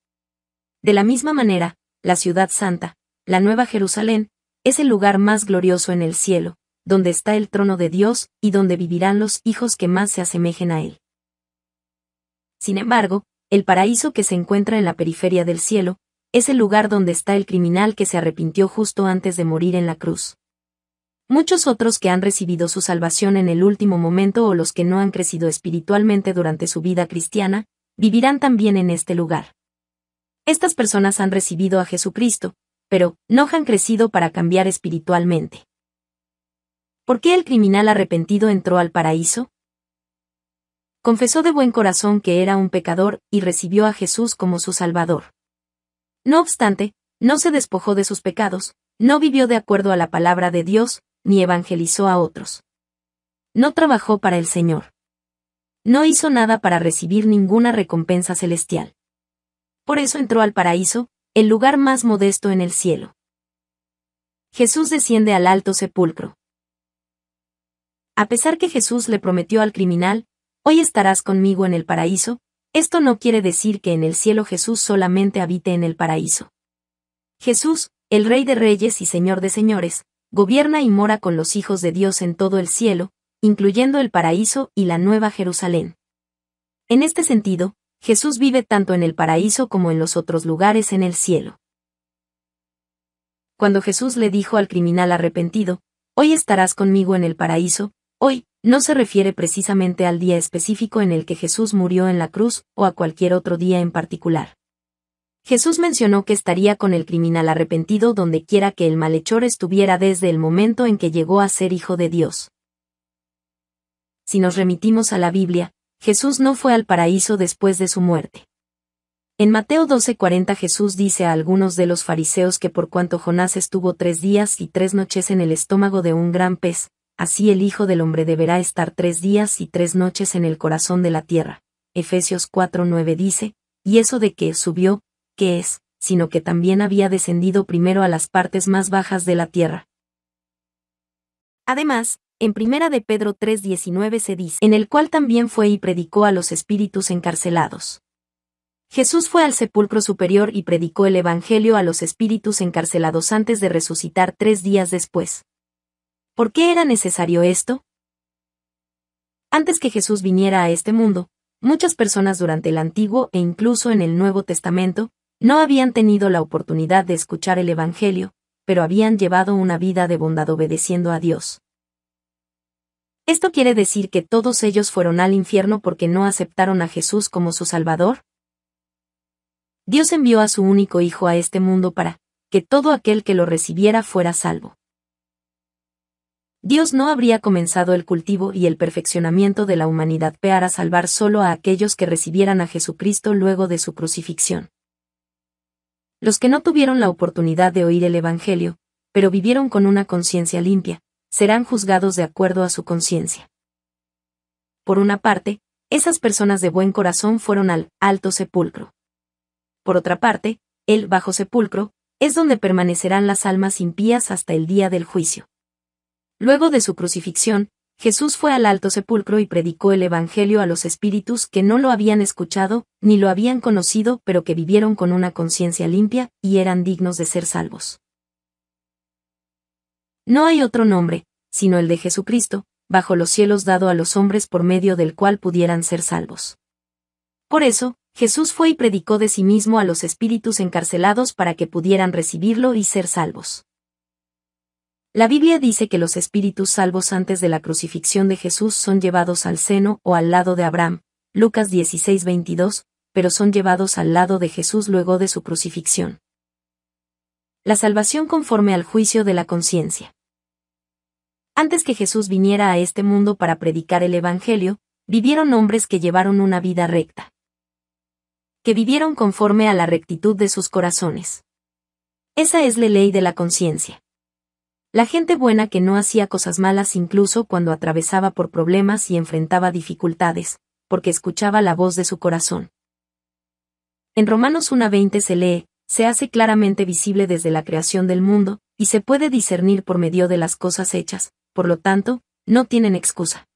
De la misma manera, la ciudad santa, la Nueva Jerusalén, es el lugar más glorioso en el cielo, donde está el trono de Dios, y donde vivirán los hijos que más se asemejen a Él. Sin embargo, el paraíso que se encuentra en la periferia del cielo, es el lugar donde está el criminal que se arrepintió justo antes de morir en la cruz. Muchos otros que han recibido su salvación en el último momento o los que no han crecido espiritualmente durante su vida cristiana, vivirán también en este lugar. Estas personas han recibido a Jesucristo, pero no han crecido para cambiar espiritualmente. ¿Por qué el criminal arrepentido entró al paraíso? Confesó de buen corazón que era un pecador y recibió a Jesús como su Salvador. No obstante, no se despojó de sus pecados, no vivió de acuerdo a la palabra de Dios, ni evangelizó a otros. No trabajó para el Señor. No hizo nada para recibir ninguna recompensa celestial. Por eso entró al paraíso, el lugar más modesto en el cielo. Jesús desciende al alto sepulcro. A pesar que Jesús le prometió al criminal, hoy estarás conmigo en el paraíso, esto no quiere decir que en el cielo Jesús solamente habite en el paraíso. Jesús, el Rey de Reyes y Señor de Señores, gobierna y mora con los hijos de Dios en todo el cielo, incluyendo el paraíso y la Nueva Jerusalén. En este sentido, Jesús vive tanto en el paraíso como en los otros lugares en el cielo. Cuando Jesús le dijo al criminal arrepentido, Hoy estarás conmigo en el paraíso, hoy, no se refiere precisamente al día específico en el que Jesús murió en la cruz o a cualquier otro día en particular. Jesús mencionó que estaría con el criminal arrepentido donde quiera que el malhechor estuviera desde el momento en que llegó a ser hijo de Dios. Si nos remitimos a la Biblia, Jesús no fue al paraíso después de su muerte. En Mateo 12:40 Jesús dice a algunos de los fariseos que por cuanto Jonás estuvo tres días y tres noches en el estómago de un gran pez, Así el Hijo del Hombre deberá estar tres días y tres noches en el corazón de la tierra. Efesios 4:9 dice, y eso de que subió, ¿qué es? sino que también había descendido primero a las partes más bajas de la tierra. Además, en Primera de Pedro 3:19 se dice, en el cual también fue y predicó a los espíritus encarcelados. Jesús fue al sepulcro superior y predicó el Evangelio a los espíritus encarcelados antes de resucitar tres días después. ¿Por qué era necesario esto? Antes que Jesús viniera a este mundo, muchas personas durante el Antiguo e incluso en el Nuevo Testamento no habían tenido la oportunidad de escuchar el Evangelio, pero habían llevado una vida de bondad obedeciendo a Dios. ¿Esto quiere decir que todos ellos fueron al infierno porque no aceptaron a Jesús como su Salvador? Dios envió a su único Hijo a este mundo para que todo aquel que lo recibiera fuera salvo. Dios no habría comenzado el cultivo y el perfeccionamiento de la humanidad para salvar solo a aquellos que recibieran a Jesucristo luego de su crucifixión. Los que no tuvieron la oportunidad de oír el Evangelio, pero vivieron con una conciencia limpia, serán juzgados de acuerdo a su conciencia. Por una parte, esas personas de buen corazón fueron al alto sepulcro. Por otra parte, el bajo sepulcro, es donde permanecerán las almas impías hasta el día del juicio. Luego de su crucifixión, Jesús fue al alto sepulcro y predicó el Evangelio a los espíritus que no lo habían escuchado, ni lo habían conocido, pero que vivieron con una conciencia limpia, y eran dignos de ser salvos. No hay otro nombre, sino el de Jesucristo, bajo los cielos dado a los hombres por medio del cual pudieran ser salvos. Por eso, Jesús fue y predicó de sí mismo a los espíritus encarcelados para que pudieran recibirlo y ser salvos. La Biblia dice que los espíritus salvos antes de la crucifixión de Jesús son llevados al seno o al lado de Abraham, Lucas 16-22, pero son llevados al lado de Jesús luego de su crucifixión. La salvación conforme al juicio de la conciencia. Antes que Jesús viniera a este mundo para predicar el Evangelio, vivieron hombres que llevaron una vida recta. Que vivieron conforme a la rectitud de sus corazones. Esa es la ley de la conciencia. La gente buena que no hacía cosas malas incluso cuando atravesaba por problemas y enfrentaba dificultades, porque escuchaba la voz de su corazón. En Romanos 1.20 se lee, se hace claramente visible desde la creación del mundo, y se puede discernir por medio de las cosas hechas, por lo tanto, no tienen excusa.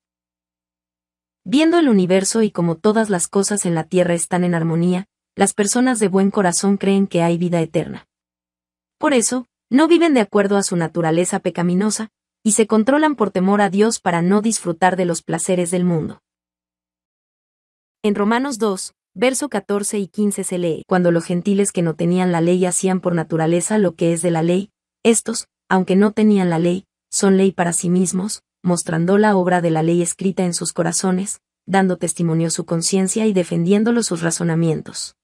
Viendo el universo y como todas las cosas en la Tierra están en armonía, las personas de buen corazón creen que hay vida eterna. Por eso, no viven de acuerdo a su naturaleza pecaminosa, y se controlan por temor a Dios para no disfrutar de los placeres del mundo. En Romanos 2, verso 14 y 15 se lee, cuando los gentiles que no tenían la ley hacían por naturaleza lo que es de la ley, estos, aunque no tenían la ley, son ley para sí mismos, mostrando la obra de la ley escrita en sus corazones, dando testimonio su conciencia y defendiéndolo sus razonamientos.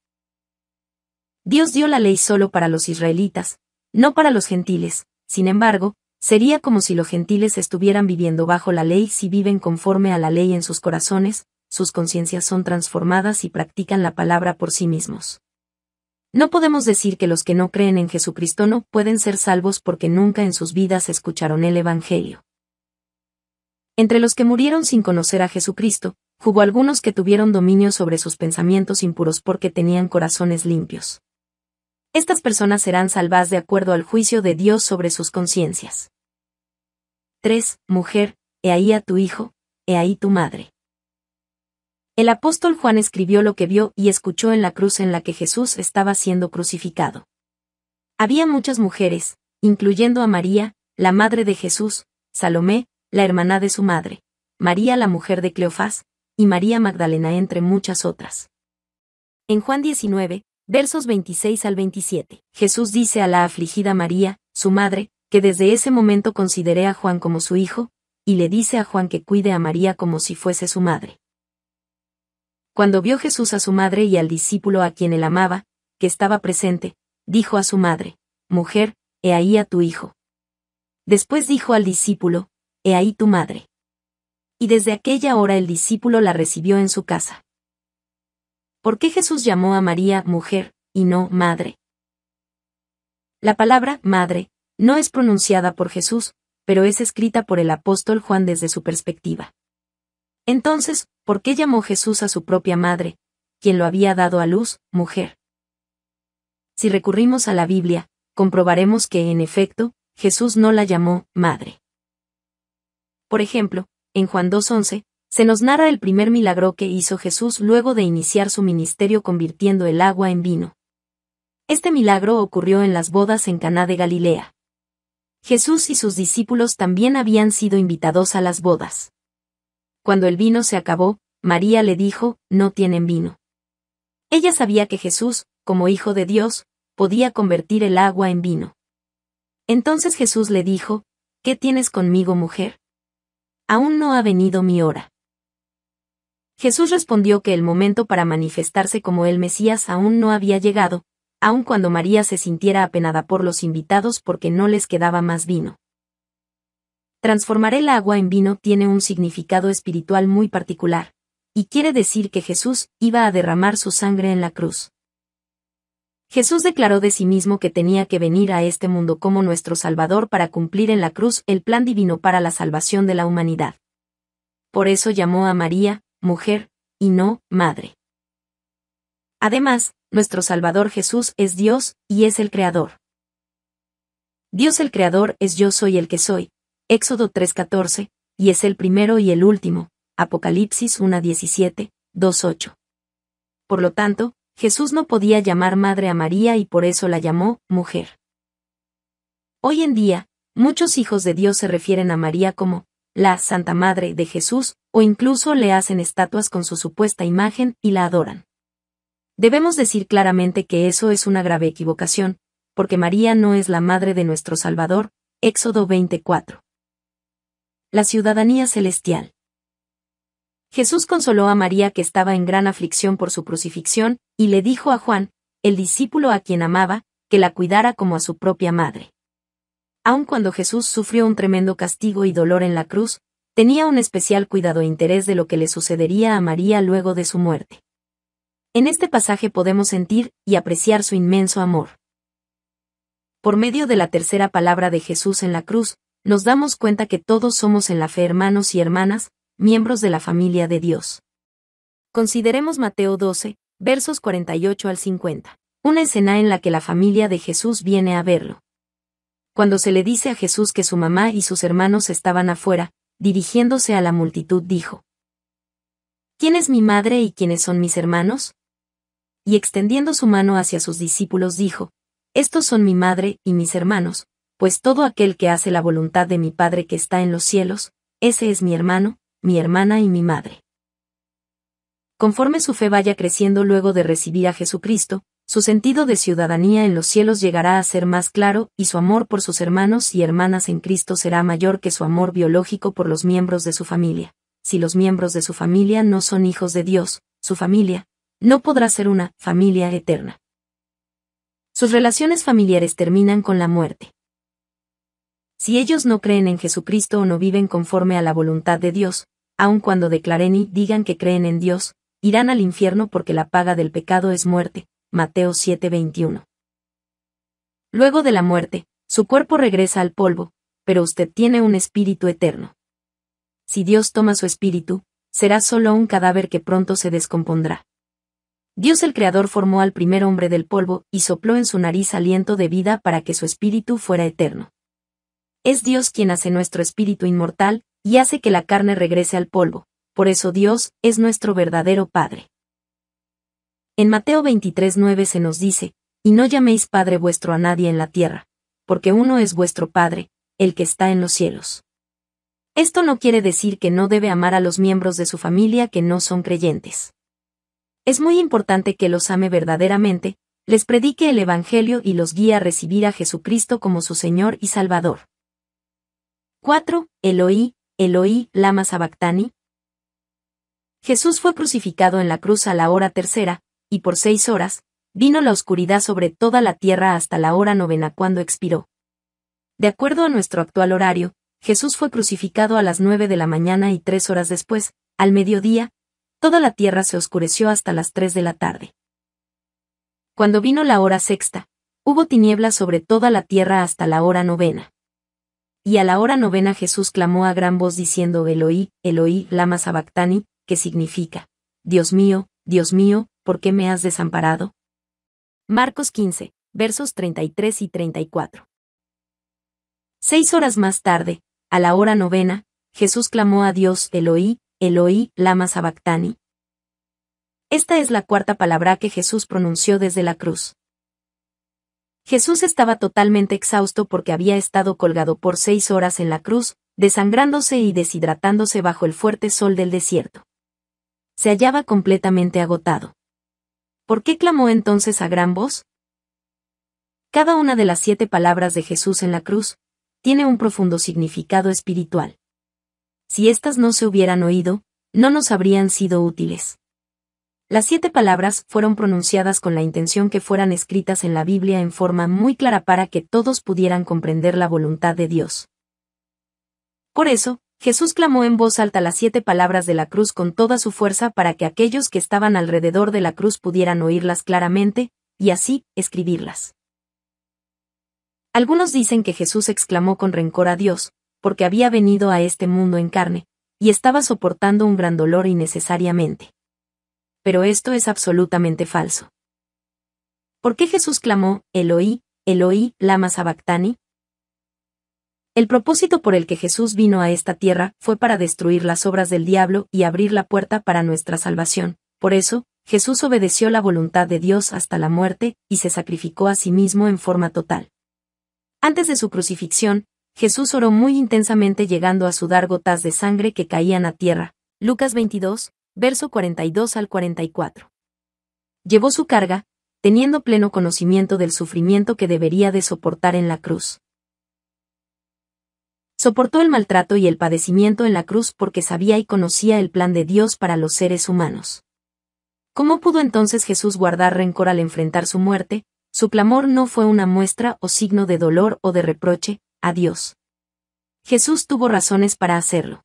Dios dio la ley solo para los israelitas, no para los gentiles, sin embargo, sería como si los gentiles estuvieran viviendo bajo la ley si viven conforme a la ley en sus corazones, sus conciencias son transformadas y practican la palabra por sí mismos. No podemos decir que los que no creen en Jesucristo no pueden ser salvos porque nunca en sus vidas escucharon el Evangelio. Entre los que murieron sin conocer a Jesucristo, hubo algunos que tuvieron dominio sobre sus pensamientos impuros porque tenían corazones limpios estas personas serán salvas de acuerdo al juicio de Dios sobre sus conciencias. 3. Mujer, he ahí a tu hijo, he ahí tu madre. El apóstol Juan escribió lo que vio y escuchó en la cruz en la que Jesús estaba siendo crucificado. Había muchas mujeres, incluyendo a María, la madre de Jesús, Salomé, la hermana de su madre, María la mujer de Cleofás, y María Magdalena entre muchas otras. En Juan 19, Versos 26 al 27. Jesús dice a la afligida María, su madre, que desde ese momento consideré a Juan como su hijo, y le dice a Juan que cuide a María como si fuese su madre. Cuando vio Jesús a su madre y al discípulo a quien él amaba, que estaba presente, dijo a su madre, Mujer, he ahí a tu hijo. Después dijo al discípulo, He ahí tu madre. Y desde aquella hora el discípulo la recibió en su casa. ¿Por qué Jesús llamó a María mujer, y no madre? La palabra madre no es pronunciada por Jesús, pero es escrita por el apóstol Juan desde su perspectiva. Entonces, ¿por qué llamó Jesús a su propia madre, quien lo había dado a luz, mujer? Si recurrimos a la Biblia, comprobaremos que, en efecto, Jesús no la llamó madre. Por ejemplo, en Juan 2.11, se nos narra el primer milagro que hizo Jesús luego de iniciar su ministerio convirtiendo el agua en vino. Este milagro ocurrió en las bodas en Caná de Galilea. Jesús y sus discípulos también habían sido invitados a las bodas. Cuando el vino se acabó, María le dijo, no tienen vino. Ella sabía que Jesús, como Hijo de Dios, podía convertir el agua en vino. Entonces Jesús le dijo, ¿Qué tienes conmigo, mujer? Aún no ha venido mi hora. Jesús respondió que el momento para manifestarse como el Mesías aún no había llegado, aun cuando María se sintiera apenada por los invitados porque no les quedaba más vino. Transformar el agua en vino tiene un significado espiritual muy particular, y quiere decir que Jesús iba a derramar su sangre en la cruz. Jesús declaró de sí mismo que tenía que venir a este mundo como nuestro Salvador para cumplir en la cruz el plan divino para la salvación de la humanidad. Por eso llamó a María, mujer, y no, madre. Además, nuestro Salvador Jesús es Dios, y es el Creador. Dios el Creador es yo soy el que soy, Éxodo 3.14, y es el primero y el último, Apocalipsis 1.17, 2.8. Por lo tanto, Jesús no podía llamar madre a María y por eso la llamó mujer. Hoy en día, muchos hijos de Dios se refieren a María como la Santa Madre de Jesús, o incluso le hacen estatuas con su supuesta imagen y la adoran. Debemos decir claramente que eso es una grave equivocación, porque María no es la madre de nuestro Salvador, Éxodo 24. La ciudadanía celestial. Jesús consoló a María que estaba en gran aflicción por su crucifixión, y le dijo a Juan, el discípulo a quien amaba, que la cuidara como a su propia madre aun cuando Jesús sufrió un tremendo castigo y dolor en la cruz, tenía un especial cuidado e interés de lo que le sucedería a María luego de su muerte. En este pasaje podemos sentir y apreciar su inmenso amor. Por medio de la tercera palabra de Jesús en la cruz, nos damos cuenta que todos somos en la fe hermanos y hermanas, miembros de la familia de Dios. Consideremos Mateo 12, versos 48 al 50, una escena en la que la familia de Jesús viene a verlo. Cuando se le dice a Jesús que su mamá y sus hermanos estaban afuera, dirigiéndose a la multitud dijo, ¿Quién es mi madre y quiénes son mis hermanos? Y extendiendo su mano hacia sus discípulos dijo, Estos son mi madre y mis hermanos, pues todo aquel que hace la voluntad de mi Padre que está en los cielos, ese es mi hermano, mi hermana y mi madre. Conforme su fe vaya creciendo luego de recibir a Jesucristo, su sentido de ciudadanía en los cielos llegará a ser más claro, y su amor por sus hermanos y hermanas en Cristo será mayor que su amor biológico por los miembros de su familia. Si los miembros de su familia no son hijos de Dios, su familia, no podrá ser una familia eterna. Sus relaciones familiares terminan con la muerte. Si ellos no creen en Jesucristo o no viven conforme a la voluntad de Dios, aun cuando declaren y digan que creen en Dios, irán al infierno porque la paga del pecado es muerte, Mateo 7:21. Luego de la muerte, su cuerpo regresa al polvo, pero usted tiene un espíritu eterno. Si Dios toma su espíritu, será solo un cadáver que pronto se descompondrá. Dios el Creador formó al primer hombre del polvo y sopló en su nariz aliento de vida para que su espíritu fuera eterno. Es Dios quien hace nuestro espíritu inmortal y hace que la carne regrese al polvo, por eso Dios es nuestro verdadero Padre. En Mateo 23:9 se nos dice, y no llaméis Padre vuestro a nadie en la tierra, porque uno es vuestro Padre, el que está en los cielos. Esto no quiere decir que no debe amar a los miembros de su familia que no son creyentes. Es muy importante que los ame verdaderamente, les predique el Evangelio y los guíe a recibir a Jesucristo como su Señor y Salvador. 4. Eloí, Eloí, Lama Sabactani. Jesús fue crucificado en la cruz a la hora tercera, y por seis horas, vino la oscuridad sobre toda la tierra hasta la hora novena cuando expiró. De acuerdo a nuestro actual horario, Jesús fue crucificado a las nueve de la mañana y tres horas después, al mediodía, toda la tierra se oscureció hasta las tres de la tarde. Cuando vino la hora sexta, hubo tinieblas sobre toda la tierra hasta la hora novena. Y a la hora novena Jesús clamó a gran voz diciendo Eloí, Eloí, lama sabactani, que significa, Dios mío, Dios mío, ¿por qué me has desamparado? Marcos 15, versos 33 y 34. Seis horas más tarde, a la hora novena, Jesús clamó a Dios, Eloí, Eloí, lama sabactani. Esta es la cuarta palabra que Jesús pronunció desde la cruz. Jesús estaba totalmente exhausto porque había estado colgado por seis horas en la cruz, desangrándose y deshidratándose bajo el fuerte sol del desierto. Se hallaba completamente agotado. ¿Por qué clamó entonces a gran voz? Cada una de las siete palabras de Jesús en la cruz tiene un profundo significado espiritual. Si éstas no se hubieran oído, no nos habrían sido útiles. Las siete palabras fueron pronunciadas con la intención que fueran escritas en la Biblia en forma muy clara para que todos pudieran comprender la voluntad de Dios. Por eso, Jesús clamó en voz alta las siete palabras de la cruz con toda su fuerza para que aquellos que estaban alrededor de la cruz pudieran oírlas claramente, y así, escribirlas. Algunos dicen que Jesús exclamó con rencor a Dios, porque había venido a este mundo en carne, y estaba soportando un gran dolor innecesariamente. Pero esto es absolutamente falso. ¿Por qué Jesús clamó, Eloí, Eloí, lama sabactani? El propósito por el que Jesús vino a esta tierra fue para destruir las obras del diablo y abrir la puerta para nuestra salvación. Por eso, Jesús obedeció la voluntad de Dios hasta la muerte y se sacrificó a sí mismo en forma total. Antes de su crucifixión, Jesús oró muy intensamente llegando a sudar gotas de sangre que caían a tierra. Lucas 22, verso 42 al 44. Llevó su carga, teniendo pleno conocimiento del sufrimiento que debería de soportar en la cruz. Soportó el maltrato y el padecimiento en la cruz porque sabía y conocía el plan de Dios para los seres humanos. ¿Cómo pudo entonces Jesús guardar rencor al enfrentar su muerte? Su clamor no fue una muestra o signo de dolor o de reproche, a Dios. Jesús tuvo razones para hacerlo.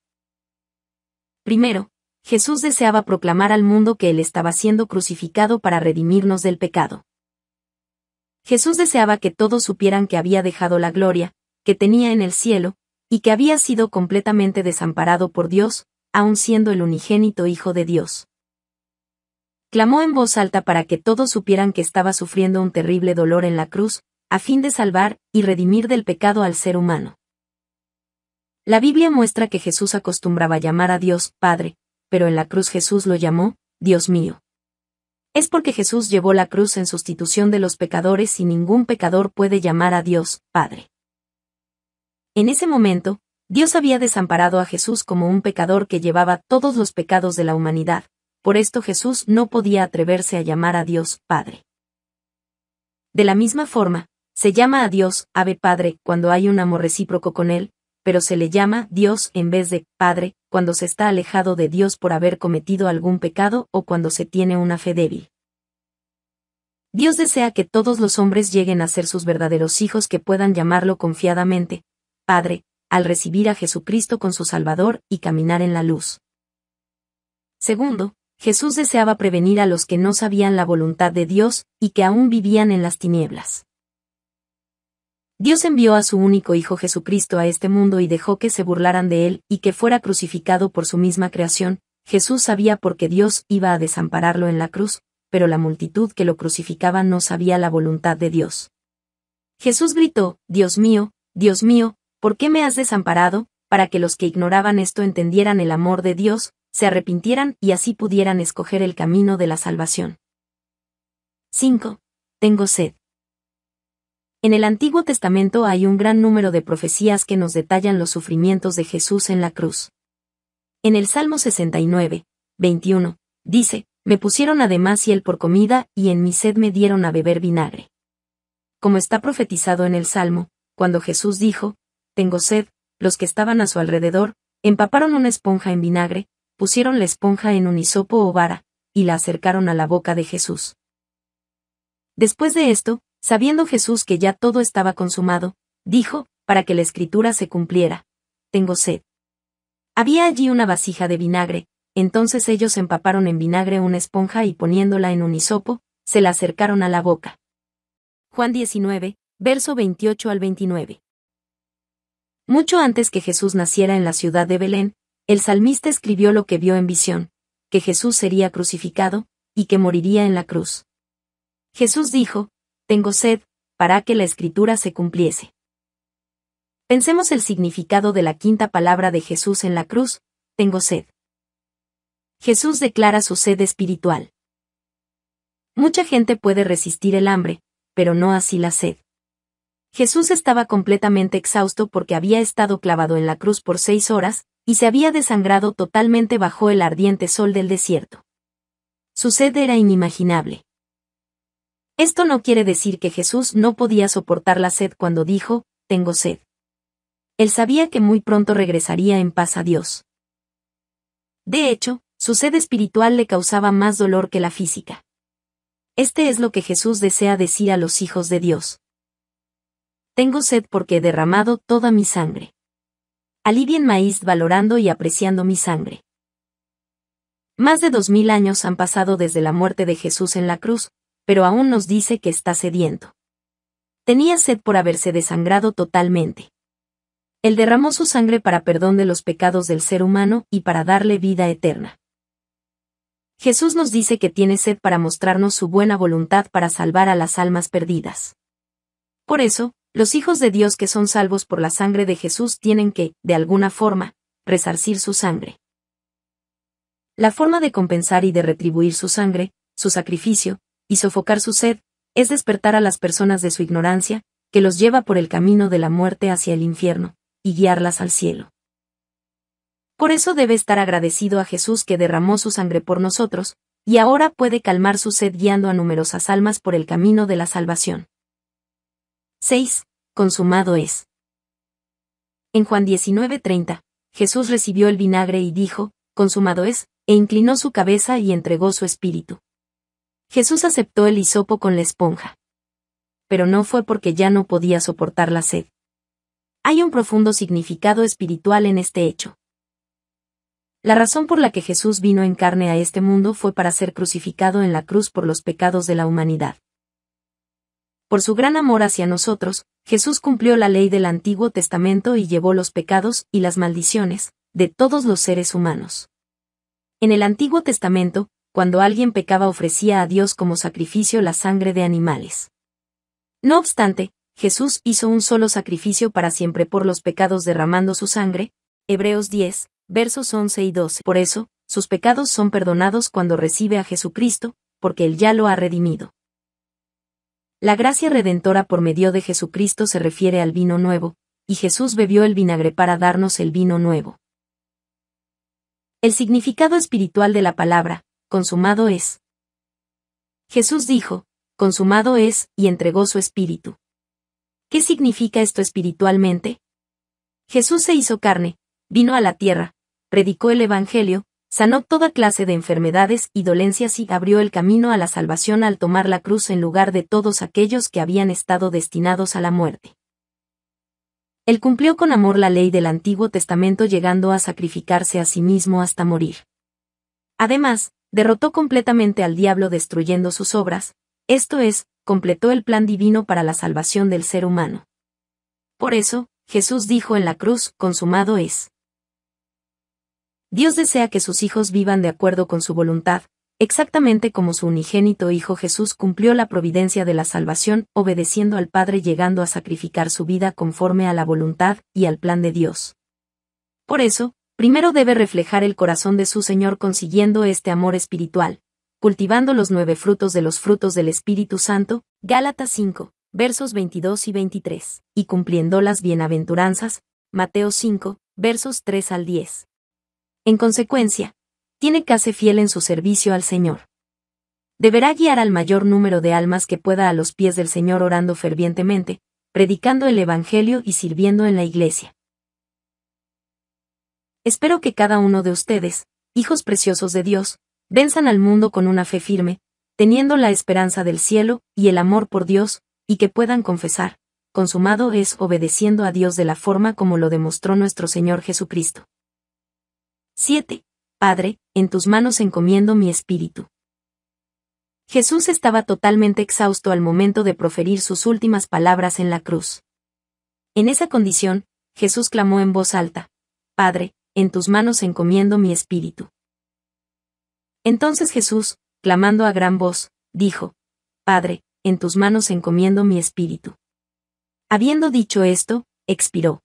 Primero, Jesús deseaba proclamar al mundo que Él estaba siendo crucificado para redimirnos del pecado. Jesús deseaba que todos supieran que había dejado la gloria, que tenía en el cielo, y que había sido completamente desamparado por Dios, aun siendo el unigénito Hijo de Dios. Clamó en voz alta para que todos supieran que estaba sufriendo un terrible dolor en la cruz, a fin de salvar y redimir del pecado al ser humano. La Biblia muestra que Jesús acostumbraba llamar a Dios Padre, pero en la cruz Jesús lo llamó Dios mío. Es porque Jesús llevó la cruz en sustitución de los pecadores y ningún pecador puede llamar a Dios Padre. En ese momento, Dios había desamparado a Jesús como un pecador que llevaba todos los pecados de la humanidad, por esto Jesús no podía atreverse a llamar a Dios Padre. De la misma forma, se llama a Dios Ave Padre cuando hay un amor recíproco con Él, pero se le llama Dios en vez de Padre cuando se está alejado de Dios por haber cometido algún pecado o cuando se tiene una fe débil. Dios desea que todos los hombres lleguen a ser sus verdaderos hijos que puedan llamarlo confiadamente, Padre, al recibir a Jesucristo con su Salvador y caminar en la luz. Segundo, Jesús deseaba prevenir a los que no sabían la voluntad de Dios y que aún vivían en las tinieblas. Dios envió a su único Hijo Jesucristo a este mundo y dejó que se burlaran de él y que fuera crucificado por su misma creación, Jesús sabía por qué Dios iba a desampararlo en la cruz, pero la multitud que lo crucificaba no sabía la voluntad de Dios. Jesús gritó, Dios mío, Dios mío, ¿Por qué me has desamparado? Para que los que ignoraban esto entendieran el amor de Dios, se arrepintieran y así pudieran escoger el camino de la salvación. 5. Tengo sed. En el Antiguo Testamento hay un gran número de profecías que nos detallan los sufrimientos de Jesús en la cruz. En el Salmo 69, 21, dice, Me pusieron además hiel por comida y en mi sed me dieron a beber vinagre. Como está profetizado en el Salmo, cuando Jesús dijo, tengo sed, los que estaban a su alrededor, empaparon una esponja en vinagre, pusieron la esponja en un hisopo o vara, y la acercaron a la boca de Jesús. Después de esto, sabiendo Jesús que ya todo estaba consumado, dijo, para que la escritura se cumpliera, tengo sed. Había allí una vasija de vinagre, entonces ellos empaparon en vinagre una esponja y poniéndola en un hisopo, se la acercaron a la boca. Juan 19, verso 28 al 29. Mucho antes que Jesús naciera en la ciudad de Belén, el salmista escribió lo que vio en visión, que Jesús sería crucificado, y que moriría en la cruz. Jesús dijo, Tengo sed, para que la escritura se cumpliese. Pensemos el significado de la quinta palabra de Jesús en la cruz, Tengo sed. Jesús declara su sed espiritual. Mucha gente puede resistir el hambre, pero no así la sed. Jesús estaba completamente exhausto porque había estado clavado en la cruz por seis horas, y se había desangrado totalmente bajo el ardiente sol del desierto. Su sed era inimaginable. Esto no quiere decir que Jesús no podía soportar la sed cuando dijo, tengo sed. Él sabía que muy pronto regresaría en paz a Dios. De hecho, su sed espiritual le causaba más dolor que la física. Este es lo que Jesús desea decir a los hijos de Dios. Tengo sed porque he derramado toda mi sangre. Alivien maíz valorando y apreciando mi sangre. Más de dos mil años han pasado desde la muerte de Jesús en la cruz, pero aún nos dice que está sediento. Tenía sed por haberse desangrado totalmente. Él derramó su sangre para perdón de los pecados del ser humano y para darle vida eterna. Jesús nos dice que tiene sed para mostrarnos su buena voluntad para salvar a las almas perdidas. Por eso, los hijos de Dios que son salvos por la sangre de Jesús tienen que, de alguna forma, resarcir su sangre. La forma de compensar y de retribuir su sangre, su sacrificio, y sofocar su sed, es despertar a las personas de su ignorancia, que los lleva por el camino de la muerte hacia el infierno, y guiarlas al cielo. Por eso debe estar agradecido a Jesús que derramó su sangre por nosotros, y ahora puede calmar su sed guiando a numerosas almas por el camino de la salvación. 6 consumado es. En Juan 19:30, Jesús recibió el vinagre y dijo, consumado es, e inclinó su cabeza y entregó su espíritu. Jesús aceptó el hisopo con la esponja. Pero no fue porque ya no podía soportar la sed. Hay un profundo significado espiritual en este hecho. La razón por la que Jesús vino en carne a este mundo fue para ser crucificado en la cruz por los pecados de la humanidad. Por su gran amor hacia nosotros, Jesús cumplió la ley del Antiguo Testamento y llevó los pecados y las maldiciones de todos los seres humanos. En el Antiguo Testamento, cuando alguien pecaba ofrecía a Dios como sacrificio la sangre de animales. No obstante, Jesús hizo un solo sacrificio para siempre por los pecados derramando su sangre, Hebreos 10, versos 11 y 12. Por eso, sus pecados son perdonados cuando recibe a Jesucristo, porque Él ya lo ha redimido. La gracia redentora por medio de Jesucristo se refiere al vino nuevo, y Jesús bebió el vinagre para darnos el vino nuevo. El significado espiritual de la palabra, consumado es. Jesús dijo, consumado es, y entregó su espíritu. ¿Qué significa esto espiritualmente? Jesús se hizo carne, vino a la tierra, predicó el Evangelio, sanó toda clase de enfermedades y dolencias y abrió el camino a la salvación al tomar la cruz en lugar de todos aquellos que habían estado destinados a la muerte. Él cumplió con amor la ley del Antiguo Testamento llegando a sacrificarse a sí mismo hasta morir. Además, derrotó completamente al diablo destruyendo sus obras, esto es, completó el plan divino para la salvación del ser humano. Por eso, Jesús dijo en la cruz, consumado es. Dios desea que sus hijos vivan de acuerdo con su voluntad, exactamente como su unigénito Hijo Jesús cumplió la providencia de la salvación, obedeciendo al Padre llegando a sacrificar su vida conforme a la voluntad y al plan de Dios. Por eso, primero debe reflejar el corazón de su Señor consiguiendo este amor espiritual, cultivando los nueve frutos de los frutos del Espíritu Santo, Gálatas 5, versos 22 y 23, y cumpliendo las bienaventuranzas, Mateo 5, versos 3 al 10. En consecuencia, tiene que hacer fiel en su servicio al Señor. Deberá guiar al mayor número de almas que pueda a los pies del Señor orando fervientemente, predicando el Evangelio y sirviendo en la Iglesia. Espero que cada uno de ustedes, hijos preciosos de Dios, venzan al mundo con una fe firme, teniendo la esperanza del cielo y el amor por Dios, y que puedan confesar, consumado es obedeciendo a Dios de la forma como lo demostró nuestro Señor Jesucristo. 7. Padre, en tus manos encomiendo mi espíritu. Jesús estaba totalmente exhausto al momento de proferir sus últimas palabras en la cruz. En esa condición, Jesús clamó en voz alta, Padre, en tus manos encomiendo mi espíritu. Entonces Jesús, clamando a gran voz, dijo, Padre, en tus manos encomiendo mi espíritu. Habiendo dicho esto, expiró.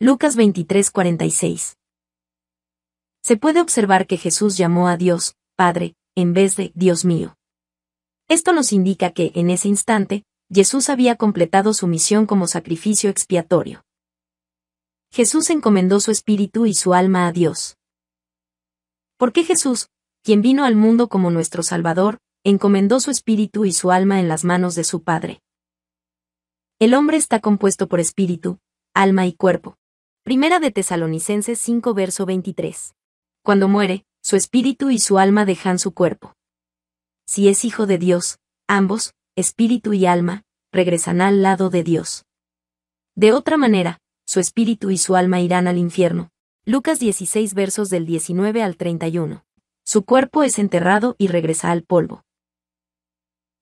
Lucas 23:46 se puede observar que Jesús llamó a Dios, Padre, en vez de Dios mío. Esto nos indica que, en ese instante, Jesús había completado su misión como sacrificio expiatorio. Jesús encomendó su espíritu y su alma a Dios. ¿Por qué Jesús, quien vino al mundo como nuestro Salvador, encomendó su espíritu y su alma en las manos de su Padre? El hombre está compuesto por espíritu, alma y cuerpo. Primera de Tesalonicenses 5 verso 23. Cuando muere, su espíritu y su alma dejan su cuerpo. Si es hijo de Dios, ambos, espíritu y alma, regresan al lado de Dios. De otra manera, su espíritu y su alma irán al infierno. Lucas 16 versos del 19 al 31. Su cuerpo es enterrado y regresa al polvo.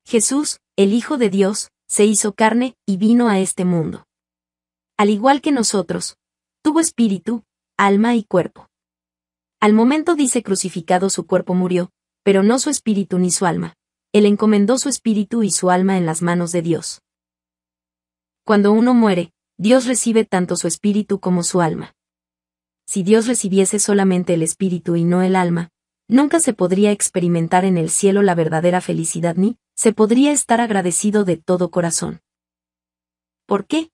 Jesús, el Hijo de Dios, se hizo carne y vino a este mundo. Al igual que nosotros, tuvo espíritu, alma y cuerpo. Al momento dice crucificado su cuerpo murió, pero no su espíritu ni su alma. Él encomendó su espíritu y su alma en las manos de Dios. Cuando uno muere, Dios recibe tanto su espíritu como su alma. Si Dios recibiese solamente el espíritu y no el alma, nunca se podría experimentar en el cielo la verdadera felicidad ni se podría estar agradecido de todo corazón. ¿Por qué?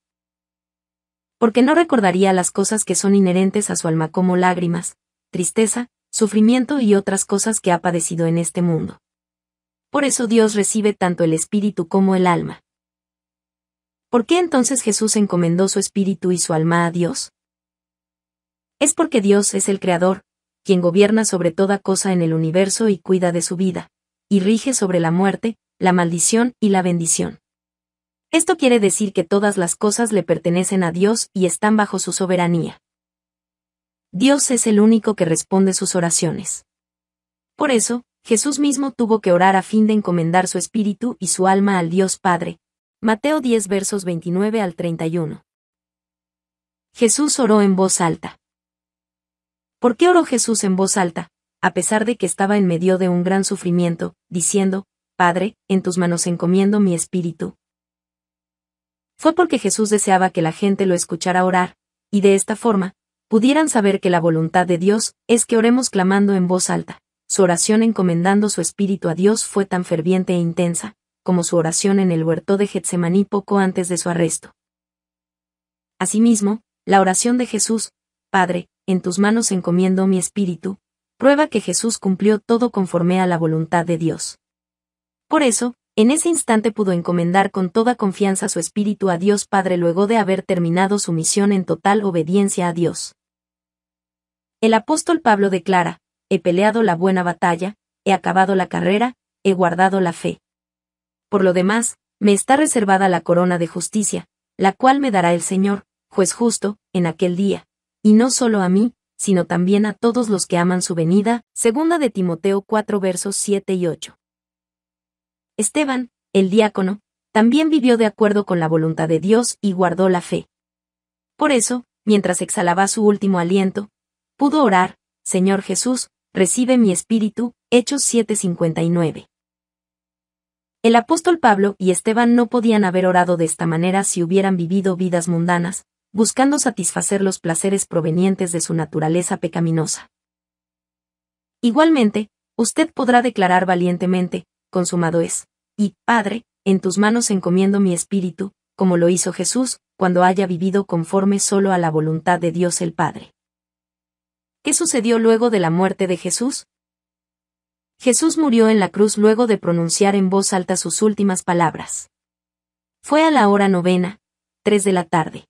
Porque no recordaría las cosas que son inherentes a su alma como lágrimas, tristeza, sufrimiento y otras cosas que ha padecido en este mundo. Por eso Dios recibe tanto el espíritu como el alma. ¿Por qué entonces Jesús encomendó su espíritu y su alma a Dios? Es porque Dios es el Creador, quien gobierna sobre toda cosa en el universo y cuida de su vida, y rige sobre la muerte, la maldición y la bendición. Esto quiere decir que todas las cosas le pertenecen a Dios y están bajo su soberanía. Dios es el único que responde sus oraciones. Por eso, Jesús mismo tuvo que orar a fin de encomendar su espíritu y su alma al Dios Padre. Mateo 10 versos 29 al 31. Jesús oró en voz alta. ¿Por qué oró Jesús en voz alta, a pesar de que estaba en medio de un gran sufrimiento, diciendo, Padre, en tus manos encomiendo mi espíritu? Fue porque Jesús deseaba que la gente lo escuchara orar, y de esta forma, pudieran saber que la voluntad de Dios es que oremos clamando en voz alta. Su oración encomendando su espíritu a Dios fue tan ferviente e intensa, como su oración en el huerto de Getsemaní poco antes de su arresto. Asimismo, la oración de Jesús, Padre, en tus manos encomiendo mi espíritu, prueba que Jesús cumplió todo conforme a la voluntad de Dios. Por eso, en ese instante pudo encomendar con toda confianza su espíritu a Dios Padre luego de haber terminado su misión en total obediencia a Dios. El apóstol Pablo declara, he peleado la buena batalla, he acabado la carrera, he guardado la fe. Por lo demás, me está reservada la corona de justicia, la cual me dará el Señor, juez justo, en aquel día, y no solo a mí, sino también a todos los que aman su venida, segunda de Timoteo 4 versos 7 y 8. Esteban, el diácono, también vivió de acuerdo con la voluntad de Dios y guardó la fe. Por eso, mientras exhalaba su último aliento, Pudo orar, Señor Jesús, recibe mi espíritu, Hechos 7:59. El apóstol Pablo y Esteban no podían haber orado de esta manera si hubieran vivido vidas mundanas, buscando satisfacer los placeres provenientes de su naturaleza pecaminosa. Igualmente, usted podrá declarar valientemente, consumado es, y, Padre, en tus manos encomiendo mi espíritu, como lo hizo Jesús, cuando haya vivido conforme solo a la voluntad de Dios el Padre. ¿Qué sucedió luego de la muerte de Jesús? Jesús murió en la cruz luego de pronunciar en voz alta sus últimas palabras. Fue a la hora novena, tres de la tarde.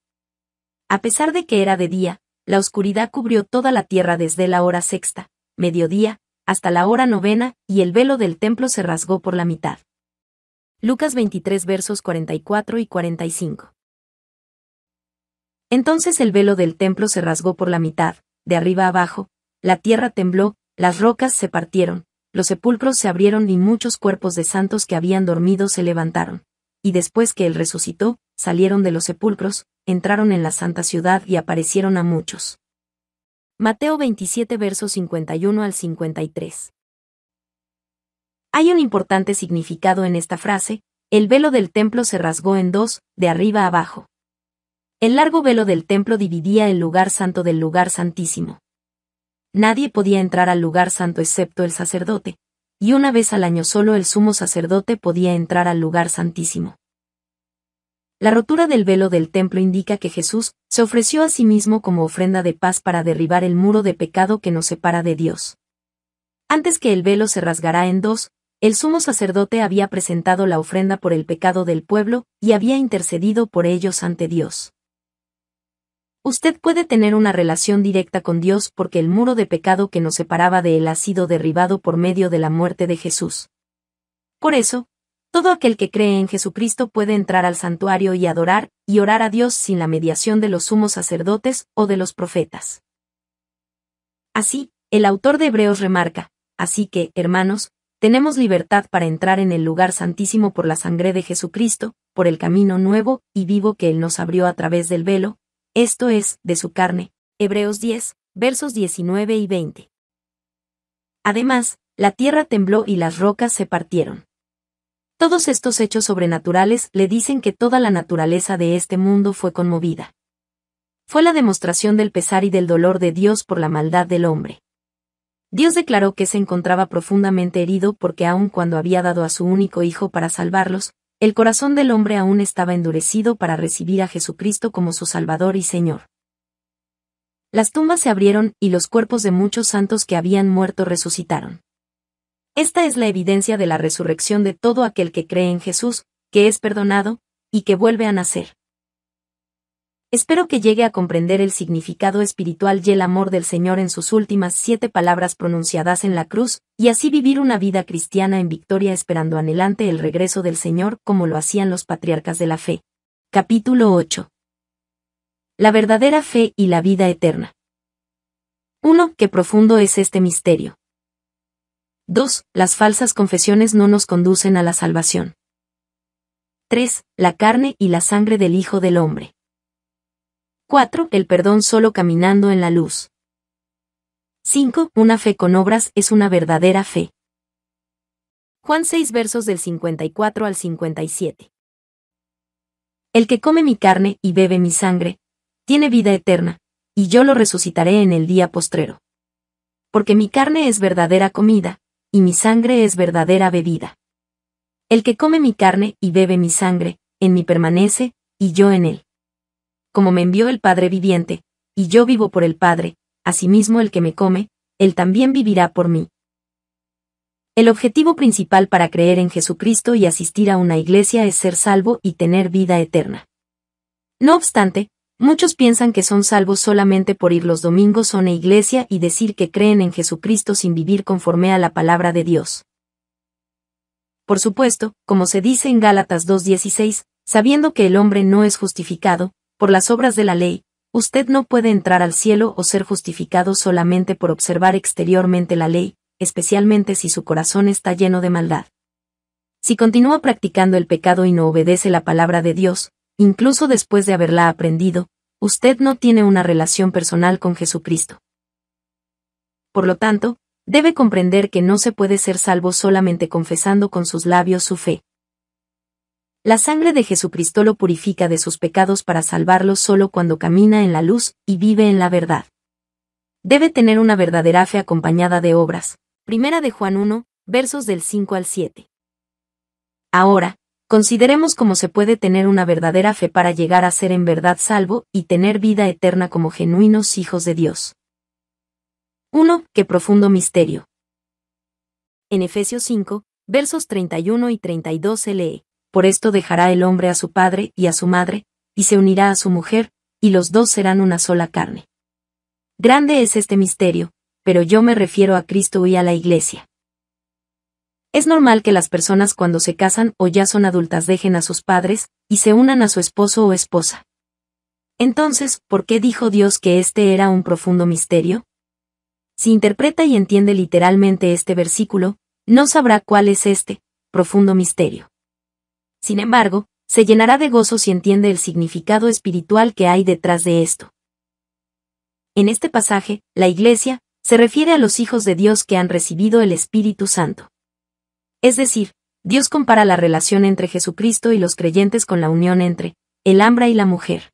A pesar de que era de día, la oscuridad cubrió toda la tierra desde la hora sexta, mediodía, hasta la hora novena, y el velo del templo se rasgó por la mitad. Lucas 23 versos 44 y 45. Entonces el velo del templo se rasgó por la mitad, de arriba abajo, la tierra tembló, las rocas se partieron, los sepulcros se abrieron y muchos cuerpos de santos que habían dormido se levantaron. Y después que él resucitó, salieron de los sepulcros, entraron en la santa ciudad y aparecieron a muchos. Mateo 27 versos 51 al 53. Hay un importante significado en esta frase, el velo del templo se rasgó en dos, de arriba abajo. El largo velo del templo dividía el lugar santo del lugar santísimo. Nadie podía entrar al lugar santo excepto el sacerdote, y una vez al año solo el sumo sacerdote podía entrar al lugar santísimo. La rotura del velo del templo indica que Jesús se ofreció a sí mismo como ofrenda de paz para derribar el muro de pecado que nos separa de Dios. Antes que el velo se rasgará en dos, el sumo sacerdote había presentado la ofrenda por el pecado del pueblo y había intercedido por ellos ante Dios usted puede tener una relación directa con Dios porque el muro de pecado que nos separaba de Él ha sido derribado por medio de la muerte de Jesús. Por eso, todo aquel que cree en Jesucristo puede entrar al santuario y adorar y orar a Dios sin la mediación de los sumos sacerdotes o de los profetas. Así, el autor de Hebreos remarca, así que, hermanos, tenemos libertad para entrar en el lugar santísimo por la sangre de Jesucristo, por el camino nuevo y vivo que Él nos abrió a través del velo, esto es, de su carne. Hebreos 10, versos 19 y 20. Además, la tierra tembló y las rocas se partieron. Todos estos hechos sobrenaturales le dicen que toda la naturaleza de este mundo fue conmovida. Fue la demostración del pesar y del dolor de Dios por la maldad del hombre. Dios declaró que se encontraba profundamente herido porque aun cuando había dado a su único hijo para salvarlos, el corazón del hombre aún estaba endurecido para recibir a Jesucristo como su Salvador y Señor. Las tumbas se abrieron y los cuerpos de muchos santos que habían muerto resucitaron. Esta es la evidencia de la resurrección de todo aquel que cree en Jesús, que es perdonado, y que vuelve a nacer. Espero que llegue a comprender el significado espiritual y el amor del Señor en sus últimas siete palabras pronunciadas en la cruz, y así vivir una vida cristiana en victoria esperando anhelante el regreso del Señor como lo hacían los patriarcas de la fe. Capítulo 8. La verdadera fe y la vida eterna. 1. Qué profundo es este misterio. 2. Las falsas confesiones no nos conducen a la salvación. 3. La carne y la sangre del Hijo del Hombre. 4. El perdón solo caminando en la luz. 5. Una fe con obras es una verdadera fe. Juan 6 versos del 54 al 57. El que come mi carne y bebe mi sangre, tiene vida eterna, y yo lo resucitaré en el día postrero. Porque mi carne es verdadera comida, y mi sangre es verdadera bebida. El que come mi carne y bebe mi sangre, en mí permanece, y yo en él como me envió el Padre viviente, y yo vivo por el Padre, asimismo el que me come, él también vivirá por mí. El objetivo principal para creer en Jesucristo y asistir a una iglesia es ser salvo y tener vida eterna. No obstante, muchos piensan que son salvos solamente por ir los domingos a una iglesia y decir que creen en Jesucristo sin vivir conforme a la palabra de Dios. Por supuesto, como se dice en Gálatas 2.16, sabiendo que el hombre no es justificado, por las obras de la ley, usted no puede entrar al cielo o ser justificado solamente por observar exteriormente la ley, especialmente si su corazón está lleno de maldad. Si continúa practicando el pecado y no obedece la palabra de Dios, incluso después de haberla aprendido, usted no tiene una relación personal con Jesucristo. Por lo tanto, debe comprender que no se puede ser salvo solamente confesando con sus labios su fe. La sangre de Jesucristo lo purifica de sus pecados para salvarlo solo cuando camina en la luz y vive en la verdad. Debe tener una verdadera fe acompañada de obras. Primera de Juan 1, versos del 5 al 7. Ahora, consideremos cómo se puede tener una verdadera fe para llegar a ser en verdad salvo y tener vida eterna como genuinos hijos de Dios. 1. Qué profundo misterio. En Efesios 5, versos 31 y 32 se lee por esto dejará el hombre a su padre y a su madre, y se unirá a su mujer, y los dos serán una sola carne. Grande es este misterio, pero yo me refiero a Cristo y a la Iglesia. Es normal que las personas cuando se casan o ya son adultas dejen a sus padres, y se unan a su esposo o esposa. Entonces, ¿por qué dijo Dios que este era un profundo misterio? Si interpreta y entiende literalmente este versículo, no sabrá cuál es este, profundo misterio. Sin embargo, se llenará de gozo si entiende el significado espiritual que hay detrás de esto. En este pasaje, la Iglesia se refiere a los hijos de Dios que han recibido el Espíritu Santo. Es decir, Dios compara la relación entre Jesucristo y los creyentes con la unión entre el hambre y la mujer.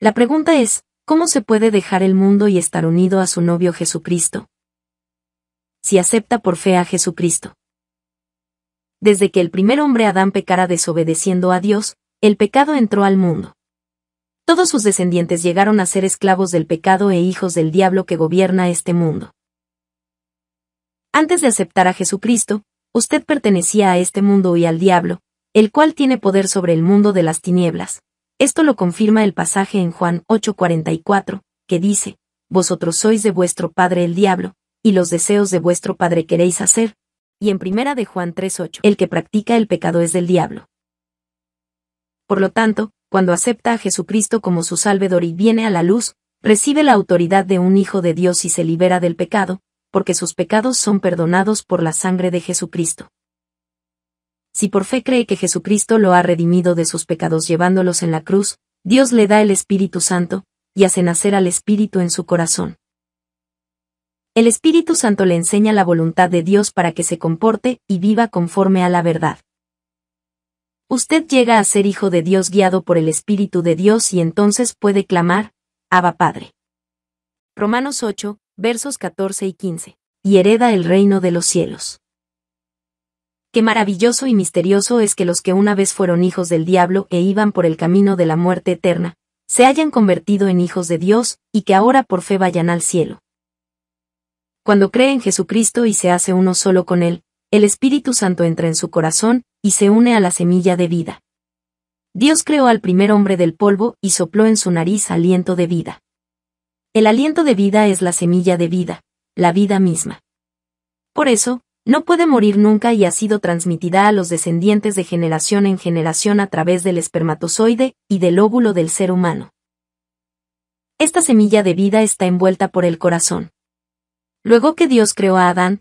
La pregunta es, ¿cómo se puede dejar el mundo y estar unido a su novio Jesucristo? Si acepta por fe a Jesucristo desde que el primer hombre Adán pecara desobedeciendo a Dios, el pecado entró al mundo. Todos sus descendientes llegaron a ser esclavos del pecado e hijos del diablo que gobierna este mundo. Antes de aceptar a Jesucristo, usted pertenecía a este mundo y al diablo, el cual tiene poder sobre el mundo de las tinieblas. Esto lo confirma el pasaje en Juan 8:44, que dice, Vosotros sois de vuestro padre el diablo, y los deseos de vuestro padre queréis hacer, y en primera de Juan 3.8, el que practica el pecado es del diablo. Por lo tanto, cuando acepta a Jesucristo como su Salvador y viene a la luz, recibe la autoridad de un Hijo de Dios y se libera del pecado, porque sus pecados son perdonados por la sangre de Jesucristo. Si por fe cree que Jesucristo lo ha redimido de sus pecados llevándolos en la cruz, Dios le da el Espíritu Santo, y hace nacer al Espíritu en su corazón. El Espíritu Santo le enseña la voluntad de Dios para que se comporte y viva conforme a la verdad. Usted llega a ser hijo de Dios guiado por el Espíritu de Dios y entonces puede clamar, Abba Padre. Romanos 8, versos 14 y 15. Y hereda el reino de los cielos. Qué maravilloso y misterioso es que los que una vez fueron hijos del diablo e iban por el camino de la muerte eterna, se hayan convertido en hijos de Dios, y que ahora por fe vayan al cielo. Cuando cree en Jesucristo y se hace uno solo con Él, el Espíritu Santo entra en su corazón y se une a la semilla de vida. Dios creó al primer hombre del polvo y sopló en su nariz aliento de vida. El aliento de vida es la semilla de vida, la vida misma. Por eso, no puede morir nunca y ha sido transmitida a los descendientes de generación en generación a través del espermatozoide y del óvulo del ser humano. Esta semilla de vida está envuelta por el corazón. Luego que Dios creó a Adán,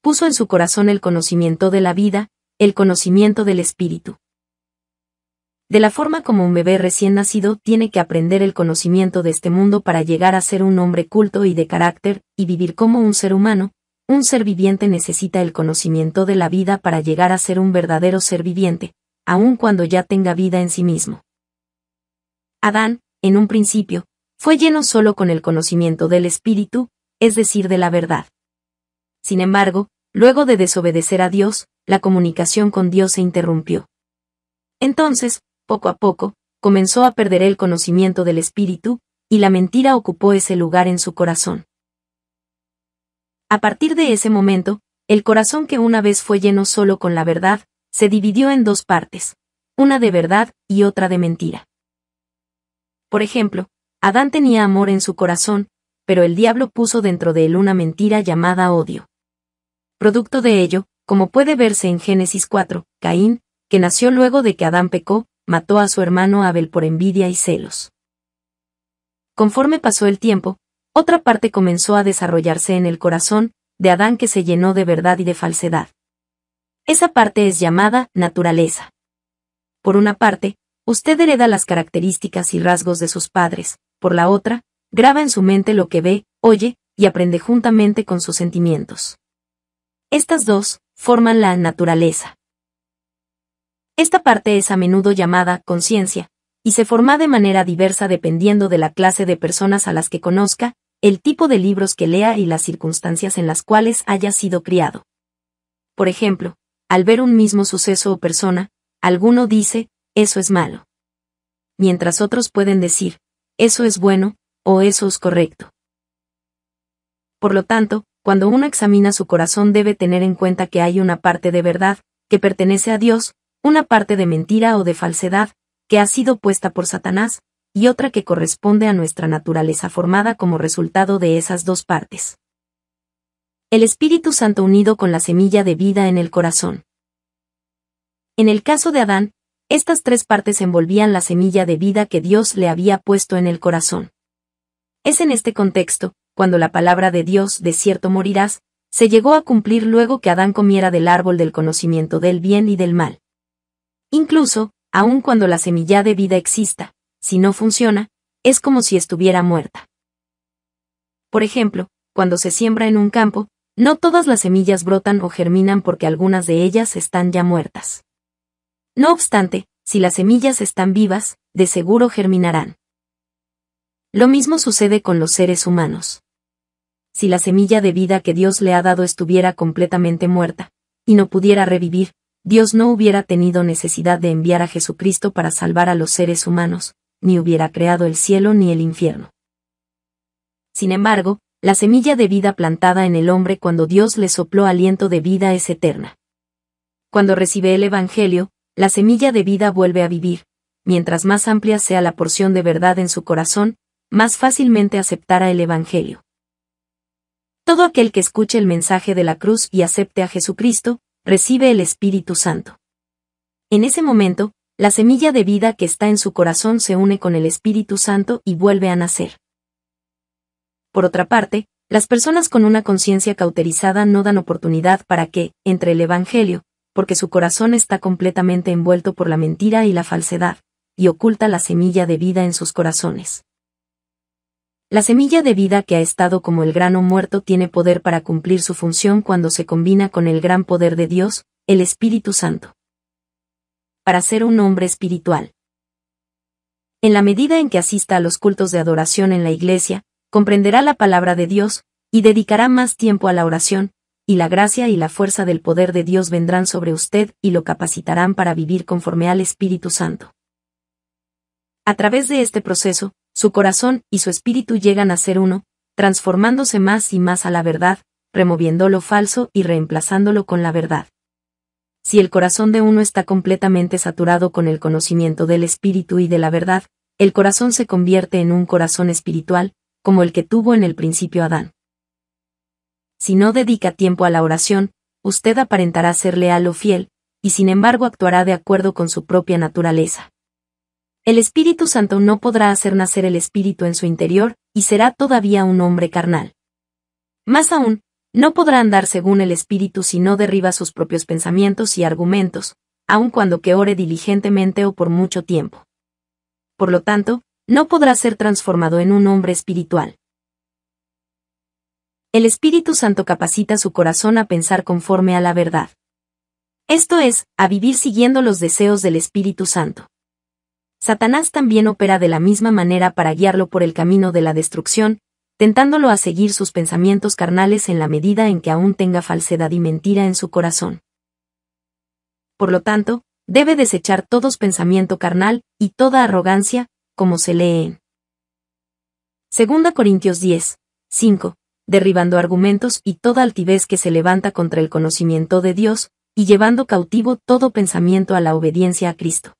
puso en su corazón el conocimiento de la vida, el conocimiento del espíritu. De la forma como un bebé recién nacido tiene que aprender el conocimiento de este mundo para llegar a ser un hombre culto y de carácter, y vivir como un ser humano, un ser viviente necesita el conocimiento de la vida para llegar a ser un verdadero ser viviente, aun cuando ya tenga vida en sí mismo. Adán, en un principio, fue lleno solo con el conocimiento del espíritu, es decir, de la verdad. Sin embargo, luego de desobedecer a Dios, la comunicación con Dios se interrumpió. Entonces, poco a poco, comenzó a perder el conocimiento del Espíritu, y la mentira ocupó ese lugar en su corazón. A partir de ese momento, el corazón que una vez fue lleno solo con la verdad, se dividió en dos partes, una de verdad y otra de mentira. Por ejemplo, Adán tenía amor en su corazón, pero el diablo puso dentro de él una mentira llamada odio. Producto de ello, como puede verse en Génesis 4, Caín, que nació luego de que Adán pecó, mató a su hermano Abel por envidia y celos. Conforme pasó el tiempo, otra parte comenzó a desarrollarse en el corazón, de Adán que se llenó de verdad y de falsedad. Esa parte es llamada naturaleza. Por una parte, usted hereda las características y rasgos de sus padres, por la otra, graba en su mente lo que ve, oye, y aprende juntamente con sus sentimientos. Estas dos forman la naturaleza. Esta parte es a menudo llamada conciencia, y se forma de manera diversa dependiendo de la clase de personas a las que conozca, el tipo de libros que lea y las circunstancias en las cuales haya sido criado. Por ejemplo, al ver un mismo suceso o persona, alguno dice, eso es malo. Mientras otros pueden decir, eso es bueno, o eso es correcto. Por lo tanto, cuando uno examina su corazón debe tener en cuenta que hay una parte de verdad, que pertenece a Dios, una parte de mentira o de falsedad, que ha sido puesta por Satanás, y otra que corresponde a nuestra naturaleza formada como resultado de esas dos partes. El Espíritu Santo unido con la semilla de vida en el corazón. En el caso de Adán, estas tres partes envolvían la semilla de vida que Dios le había puesto en el corazón. Es en este contexto, cuando la palabra de Dios, de cierto morirás, se llegó a cumplir luego que Adán comiera del árbol del conocimiento del bien y del mal. Incluso, aun cuando la semilla de vida exista, si no funciona, es como si estuviera muerta. Por ejemplo, cuando se siembra en un campo, no todas las semillas brotan o germinan porque algunas de ellas están ya muertas. No obstante, si las semillas están vivas, de seguro germinarán. Lo mismo sucede con los seres humanos. Si la semilla de vida que Dios le ha dado estuviera completamente muerta, y no pudiera revivir, Dios no hubiera tenido necesidad de enviar a Jesucristo para salvar a los seres humanos, ni hubiera creado el cielo ni el infierno. Sin embargo, la semilla de vida plantada en el hombre cuando Dios le sopló aliento de vida es eterna. Cuando recibe el Evangelio, la semilla de vida vuelve a vivir, mientras más amplia sea la porción de verdad en su corazón, más fácilmente aceptará el Evangelio. Todo aquel que escuche el mensaje de la cruz y acepte a Jesucristo, recibe el Espíritu Santo. En ese momento, la semilla de vida que está en su corazón se une con el Espíritu Santo y vuelve a nacer. Por otra parte, las personas con una conciencia cauterizada no dan oportunidad para que, entre el Evangelio, porque su corazón está completamente envuelto por la mentira y la falsedad, y oculta la semilla de vida en sus corazones. La semilla de vida que ha estado como el grano muerto tiene poder para cumplir su función cuando se combina con el gran poder de Dios, el Espíritu Santo. Para ser un hombre espiritual. En la medida en que asista a los cultos de adoración en la iglesia, comprenderá la palabra de Dios, y dedicará más tiempo a la oración, y la gracia y la fuerza del poder de Dios vendrán sobre usted y lo capacitarán para vivir conforme al Espíritu Santo. A través de este proceso, su corazón y su espíritu llegan a ser uno, transformándose más y más a la verdad, removiendo lo falso y reemplazándolo con la verdad. Si el corazón de uno está completamente saturado con el conocimiento del espíritu y de la verdad, el corazón se convierte en un corazón espiritual, como el que tuvo en el principio Adán. Si no dedica tiempo a la oración, usted aparentará ser leal o fiel, y sin embargo actuará de acuerdo con su propia naturaleza. El Espíritu Santo no podrá hacer nacer el Espíritu en su interior, y será todavía un hombre carnal. Más aún, no podrá andar según el Espíritu si no derriba sus propios pensamientos y argumentos, aun cuando que ore diligentemente o por mucho tiempo. Por lo tanto, no podrá ser transformado en un hombre espiritual. El Espíritu Santo capacita su corazón a pensar conforme a la verdad. Esto es, a vivir siguiendo los deseos del Espíritu Santo. Satanás también opera de la misma manera para guiarlo por el camino de la destrucción, tentándolo a seguir sus pensamientos carnales en la medida en que aún tenga falsedad y mentira en su corazón. Por lo tanto, debe desechar todos pensamiento carnal y toda arrogancia, como se lee en 2 Corintios 10, 5, derribando argumentos y toda altivez que se levanta contra el conocimiento de Dios, y llevando cautivo todo pensamiento a la obediencia a Cristo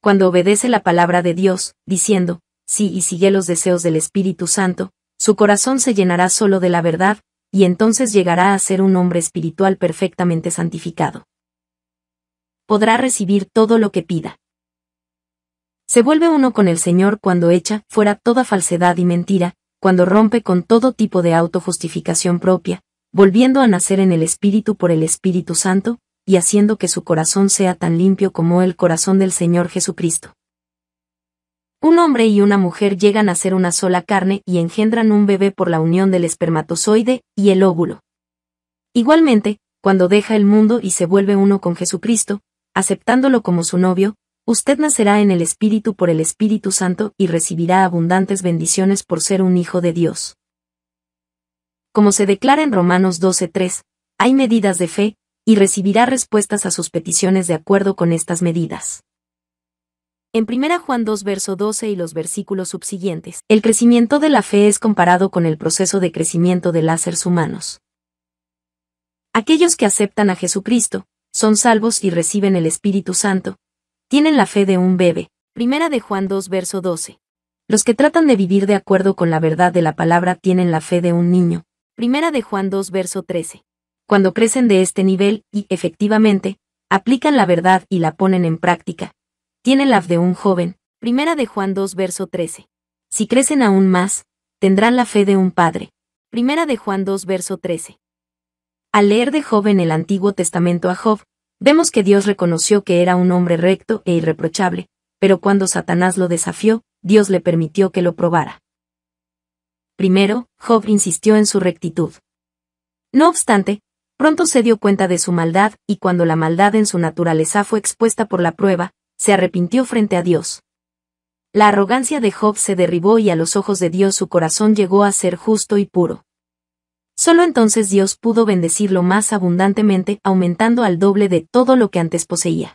cuando obedece la palabra de Dios, diciendo, sí y sigue los deseos del Espíritu Santo, su corazón se llenará solo de la verdad, y entonces llegará a ser un hombre espiritual perfectamente santificado. Podrá recibir todo lo que pida. Se vuelve uno con el Señor cuando echa fuera toda falsedad y mentira, cuando rompe con todo tipo de autojustificación propia, volviendo a nacer en el Espíritu por el Espíritu Santo, y haciendo que su corazón sea tan limpio como el corazón del Señor Jesucristo. Un hombre y una mujer llegan a ser una sola carne y engendran un bebé por la unión del espermatozoide y el óvulo. Igualmente, cuando deja el mundo y se vuelve uno con Jesucristo, aceptándolo como su novio, usted nacerá en el Espíritu por el Espíritu Santo y recibirá abundantes bendiciones por ser un hijo de Dios. Como se declara en Romanos 12.3, hay medidas de fe, y recibirá respuestas a sus peticiones de acuerdo con estas medidas. En 1 Juan 2 verso 12 y los versículos subsiguientes, el crecimiento de la fe es comparado con el proceso de crecimiento de láseres humanos. Aquellos que aceptan a Jesucristo, son salvos y reciben el Espíritu Santo, tienen la fe de un bebé. 1 de Juan 2 verso 12. Los que tratan de vivir de acuerdo con la verdad de la palabra tienen la fe de un niño. 1 de Juan 2 verso 13 cuando crecen de este nivel y, efectivamente, aplican la verdad y la ponen en práctica. Tienen la fe de un joven. Primera de Juan 2 verso 13. Si crecen aún más, tendrán la fe de un padre. Primera de Juan 2 verso 13. Al leer de joven el Antiguo Testamento a Job, vemos que Dios reconoció que era un hombre recto e irreprochable, pero cuando Satanás lo desafió, Dios le permitió que lo probara. Primero, Job insistió en su rectitud. No obstante, Pronto se dio cuenta de su maldad, y cuando la maldad en su naturaleza fue expuesta por la prueba, se arrepintió frente a Dios. La arrogancia de Job se derribó y a los ojos de Dios su corazón llegó a ser justo y puro. Solo entonces Dios pudo bendecirlo más abundantemente, aumentando al doble de todo lo que antes poseía.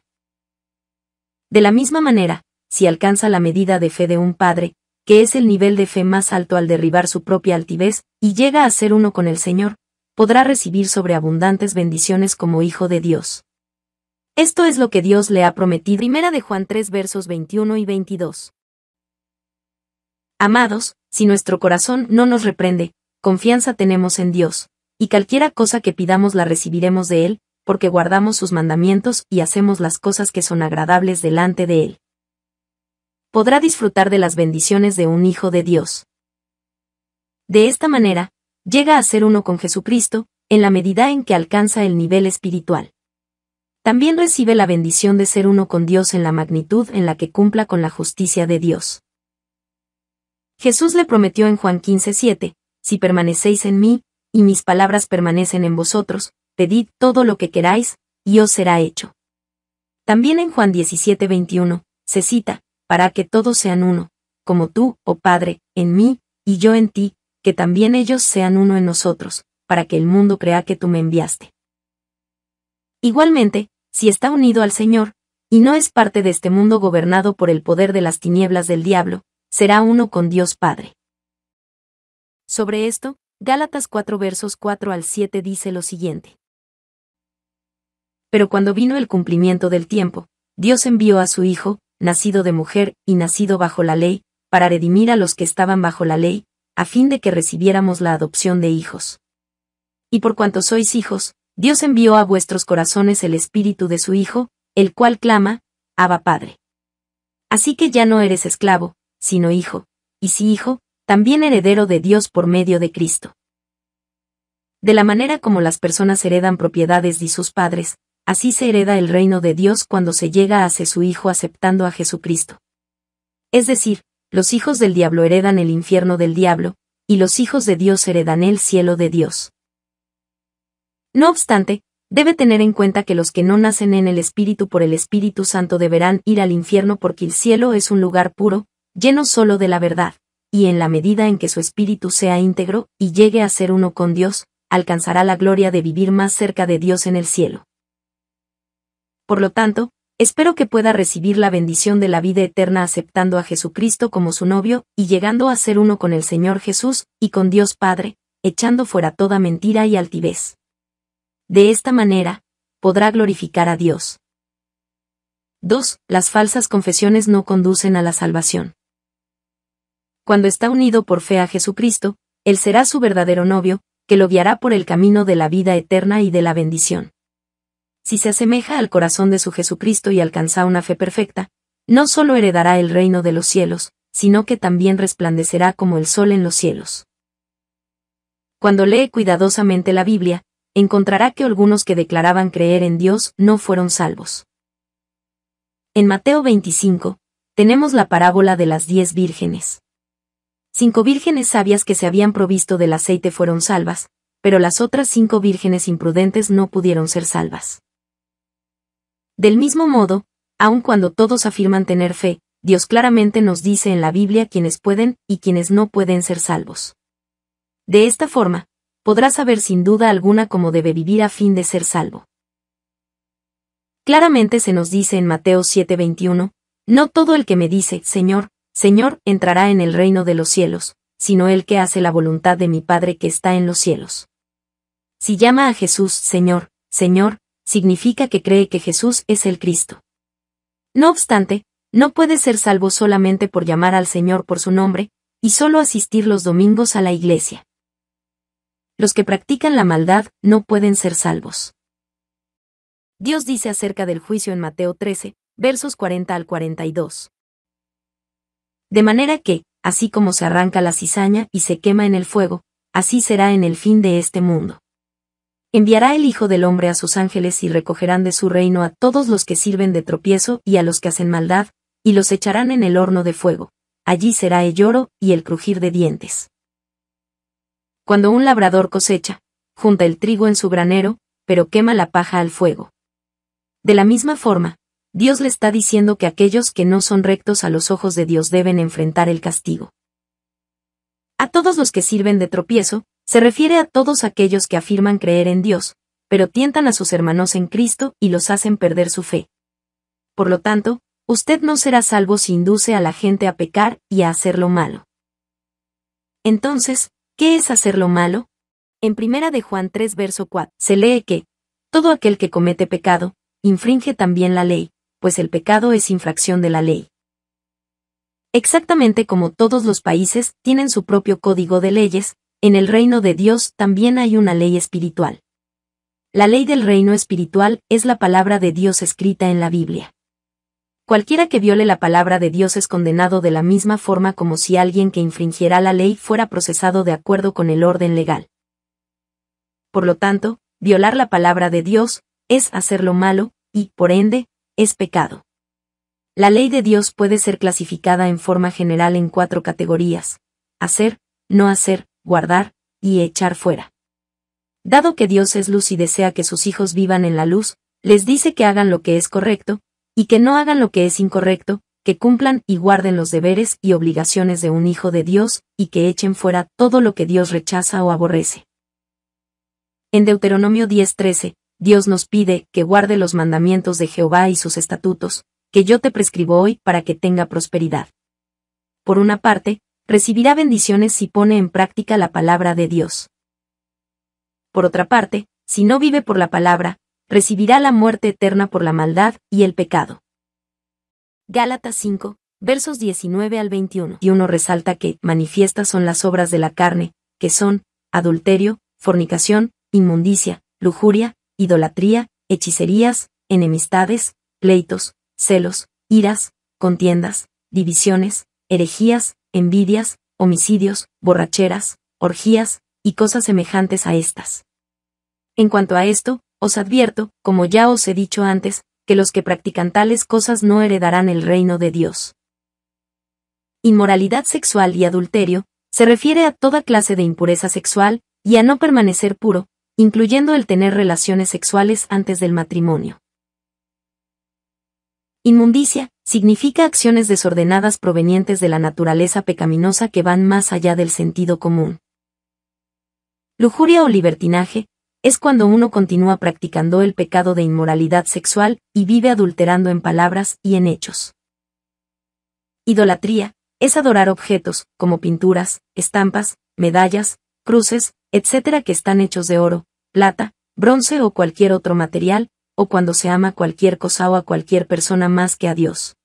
De la misma manera, si alcanza la medida de fe de un padre, que es el nivel de fe más alto al derribar su propia altivez, y llega a ser uno con el Señor, podrá recibir sobreabundantes bendiciones como hijo de Dios. Esto es lo que Dios le ha prometido. Primera de Juan 3 versos 21 y 22. Amados, si nuestro corazón no nos reprende, confianza tenemos en Dios, y cualquiera cosa que pidamos la recibiremos de Él, porque guardamos sus mandamientos y hacemos las cosas que son agradables delante de Él. Podrá disfrutar de las bendiciones de un Hijo de Dios. De esta manera, llega a ser uno con Jesucristo, en la medida en que alcanza el nivel espiritual. También recibe la bendición de ser uno con Dios en la magnitud en la que cumpla con la justicia de Dios. Jesús le prometió en Juan 15:7, Si permanecéis en mí, y mis palabras permanecen en vosotros, pedid todo lo que queráis, y os será hecho. También en Juan 17:21, se cita, para que todos sean uno, como tú, oh Padre, en mí, y yo en ti, que también ellos sean uno en nosotros, para que el mundo crea que tú me enviaste. Igualmente, si está unido al Señor, y no es parte de este mundo gobernado por el poder de las tinieblas del diablo, será uno con Dios Padre. Sobre esto, Gálatas 4 versos 4 al 7 dice lo siguiente. Pero cuando vino el cumplimiento del tiempo, Dios envió a su Hijo, nacido de mujer y nacido bajo la ley, para redimir a los que estaban bajo la ley, a fin de que recibiéramos la adopción de hijos. Y por cuanto sois hijos, Dios envió a vuestros corazones el espíritu de su Hijo, el cual clama, Abba Padre. Así que ya no eres esclavo, sino hijo, y si hijo, también heredero de Dios por medio de Cristo. De la manera como las personas heredan propiedades de sus padres, así se hereda el reino de Dios cuando se llega hacia su Hijo aceptando a Jesucristo. Es decir, los hijos del diablo heredan el infierno del diablo, y los hijos de Dios heredan el cielo de Dios. No obstante, debe tener en cuenta que los que no nacen en el Espíritu por el Espíritu Santo deberán ir al infierno porque el cielo es un lugar puro, lleno solo de la verdad, y en la medida en que su espíritu sea íntegro y llegue a ser uno con Dios, alcanzará la gloria de vivir más cerca de Dios en el cielo. Por lo tanto, Espero que pueda recibir la bendición de la vida eterna aceptando a Jesucristo como su novio, y llegando a ser uno con el Señor Jesús, y con Dios Padre, echando fuera toda mentira y altivez. De esta manera, podrá glorificar a Dios. 2. Las falsas confesiones no conducen a la salvación. Cuando está unido por fe a Jesucristo, Él será su verdadero novio, que lo guiará por el camino de la vida eterna y de la bendición si se asemeja al corazón de su Jesucristo y alcanza una fe perfecta, no solo heredará el reino de los cielos, sino que también resplandecerá como el sol en los cielos. Cuando lee cuidadosamente la Biblia, encontrará que algunos que declaraban creer en Dios no fueron salvos. En Mateo 25, tenemos la parábola de las diez vírgenes. Cinco vírgenes sabias que se habían provisto del aceite fueron salvas, pero las otras cinco vírgenes imprudentes no pudieron ser salvas. Del mismo modo, aun cuando todos afirman tener fe, Dios claramente nos dice en la Biblia quienes pueden y quienes no pueden ser salvos. De esta forma, podrás saber sin duda alguna cómo debe vivir a fin de ser salvo. Claramente se nos dice en Mateo 7:21, No todo el que me dice, Señor, Señor, entrará en el reino de los cielos, sino el que hace la voluntad de mi Padre que está en los cielos. Si llama a Jesús Señor, Señor, significa que cree que Jesús es el Cristo. No obstante, no puede ser salvo solamente por llamar al Señor por su nombre, y solo asistir los domingos a la iglesia. Los que practican la maldad no pueden ser salvos. Dios dice acerca del juicio en Mateo 13, versos 40 al 42. De manera que, así como se arranca la cizaña y se quema en el fuego, así será en el fin de este mundo enviará el Hijo del Hombre a sus ángeles y recogerán de su reino a todos los que sirven de tropiezo y a los que hacen maldad, y los echarán en el horno de fuego. Allí será el lloro y el crujir de dientes. Cuando un labrador cosecha, junta el trigo en su granero, pero quema la paja al fuego. De la misma forma, Dios le está diciendo que aquellos que no son rectos a los ojos de Dios deben enfrentar el castigo. A todos los que sirven de tropiezo, se refiere a todos aquellos que afirman creer en Dios, pero tientan a sus hermanos en Cristo y los hacen perder su fe. Por lo tanto, usted no será salvo si induce a la gente a pecar y a hacer lo malo. Entonces, ¿qué es hacer lo malo? En primera de Juan 3 verso 4 se lee que, todo aquel que comete pecado, infringe también la ley, pues el pecado es infracción de la ley. Exactamente como todos los países tienen su propio código de leyes, en el reino de Dios también hay una ley espiritual. La ley del reino espiritual es la palabra de Dios escrita en la Biblia. Cualquiera que viole la palabra de Dios es condenado de la misma forma como si alguien que infringiera la ley fuera procesado de acuerdo con el orden legal. Por lo tanto, violar la palabra de Dios es hacer lo malo, y, por ende, es pecado. La ley de Dios puede ser clasificada en forma general en cuatro categorías. Hacer, no hacer, guardar y echar fuera. Dado que Dios es luz y desea que sus hijos vivan en la luz, les dice que hagan lo que es correcto, y que no hagan lo que es incorrecto, que cumplan y guarden los deberes y obligaciones de un hijo de Dios, y que echen fuera todo lo que Dios rechaza o aborrece. En Deuteronomio 10:13, Dios nos pide que guarde los mandamientos de Jehová y sus estatutos, que yo te prescribo hoy para que tenga prosperidad. Por una parte, recibirá bendiciones si pone en práctica la palabra de Dios. Por otra parte, si no vive por la palabra, recibirá la muerte eterna por la maldad y el pecado. Gálatas 5, versos 19 al 21. Y uno resalta que manifiestas son las obras de la carne, que son adulterio, fornicación, inmundicia, lujuria, idolatría, hechicerías, enemistades, pleitos, celos, iras, contiendas, divisiones, herejías, envidias, homicidios, borracheras, orgías, y cosas semejantes a estas. En cuanto a esto, os advierto, como ya os he dicho antes, que los que practican tales cosas no heredarán el reino de Dios. Inmoralidad sexual y adulterio, se refiere a toda clase de impureza sexual, y a no permanecer puro, incluyendo el tener relaciones sexuales antes del matrimonio. Inmundicia, significa acciones desordenadas provenientes de la naturaleza pecaminosa que van más allá del sentido común. Lujuria o libertinaje, es cuando uno continúa practicando el pecado de inmoralidad sexual y vive adulterando en palabras y en hechos. Idolatría, es adorar objetos, como pinturas, estampas, medallas, cruces, etcétera, que están hechos de oro, plata, bronce o cualquier otro material, o cuando se ama cualquier cosa o a cualquier persona más que a Dios.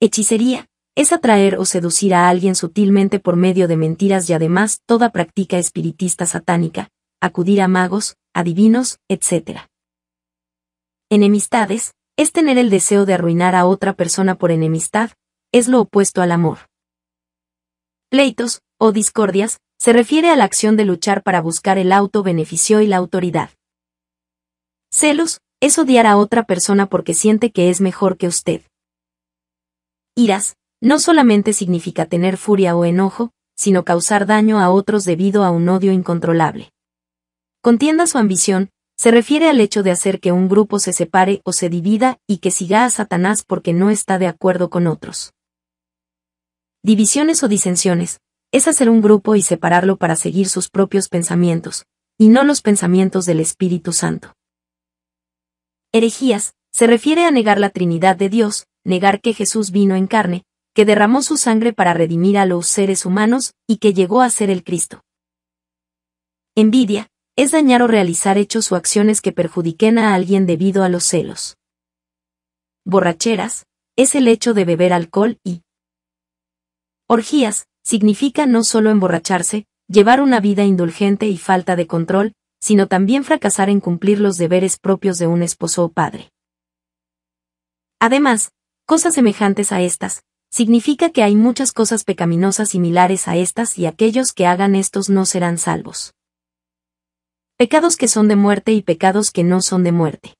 Hechicería, es atraer o seducir a alguien sutilmente por medio de mentiras y además toda práctica espiritista satánica, acudir a magos, adivinos, etc. Enemistades, es tener el deseo de arruinar a otra persona por enemistad, es lo opuesto al amor. Pleitos, o discordias, se refiere a la acción de luchar para buscar el auto beneficio y la autoridad. Celos, es odiar a otra persona porque siente que es mejor que usted. Iras, no solamente significa tener furia o enojo, sino causar daño a otros debido a un odio incontrolable. Contienda su ambición, se refiere al hecho de hacer que un grupo se separe o se divida y que siga a Satanás porque no está de acuerdo con otros. Divisiones o disensiones, es hacer un grupo y separarlo para seguir sus propios pensamientos, y no los pensamientos del Espíritu Santo. Herejías, se refiere a negar la Trinidad de Dios, negar que Jesús vino en carne, que derramó su sangre para redimir a los seres humanos y que llegó a ser el Cristo. Envidia, es dañar o realizar hechos o acciones que perjudiquen a alguien debido a los celos. Borracheras, es el hecho de beber alcohol y orgías, significa no solo emborracharse, llevar una vida indulgente y falta de control, sino también fracasar en cumplir los deberes propios de un esposo o padre. Además, cosas semejantes a estas, significa que hay muchas cosas pecaminosas similares a estas y aquellos que hagan estos no serán salvos. Pecados que son de muerte y pecados que no son de muerte.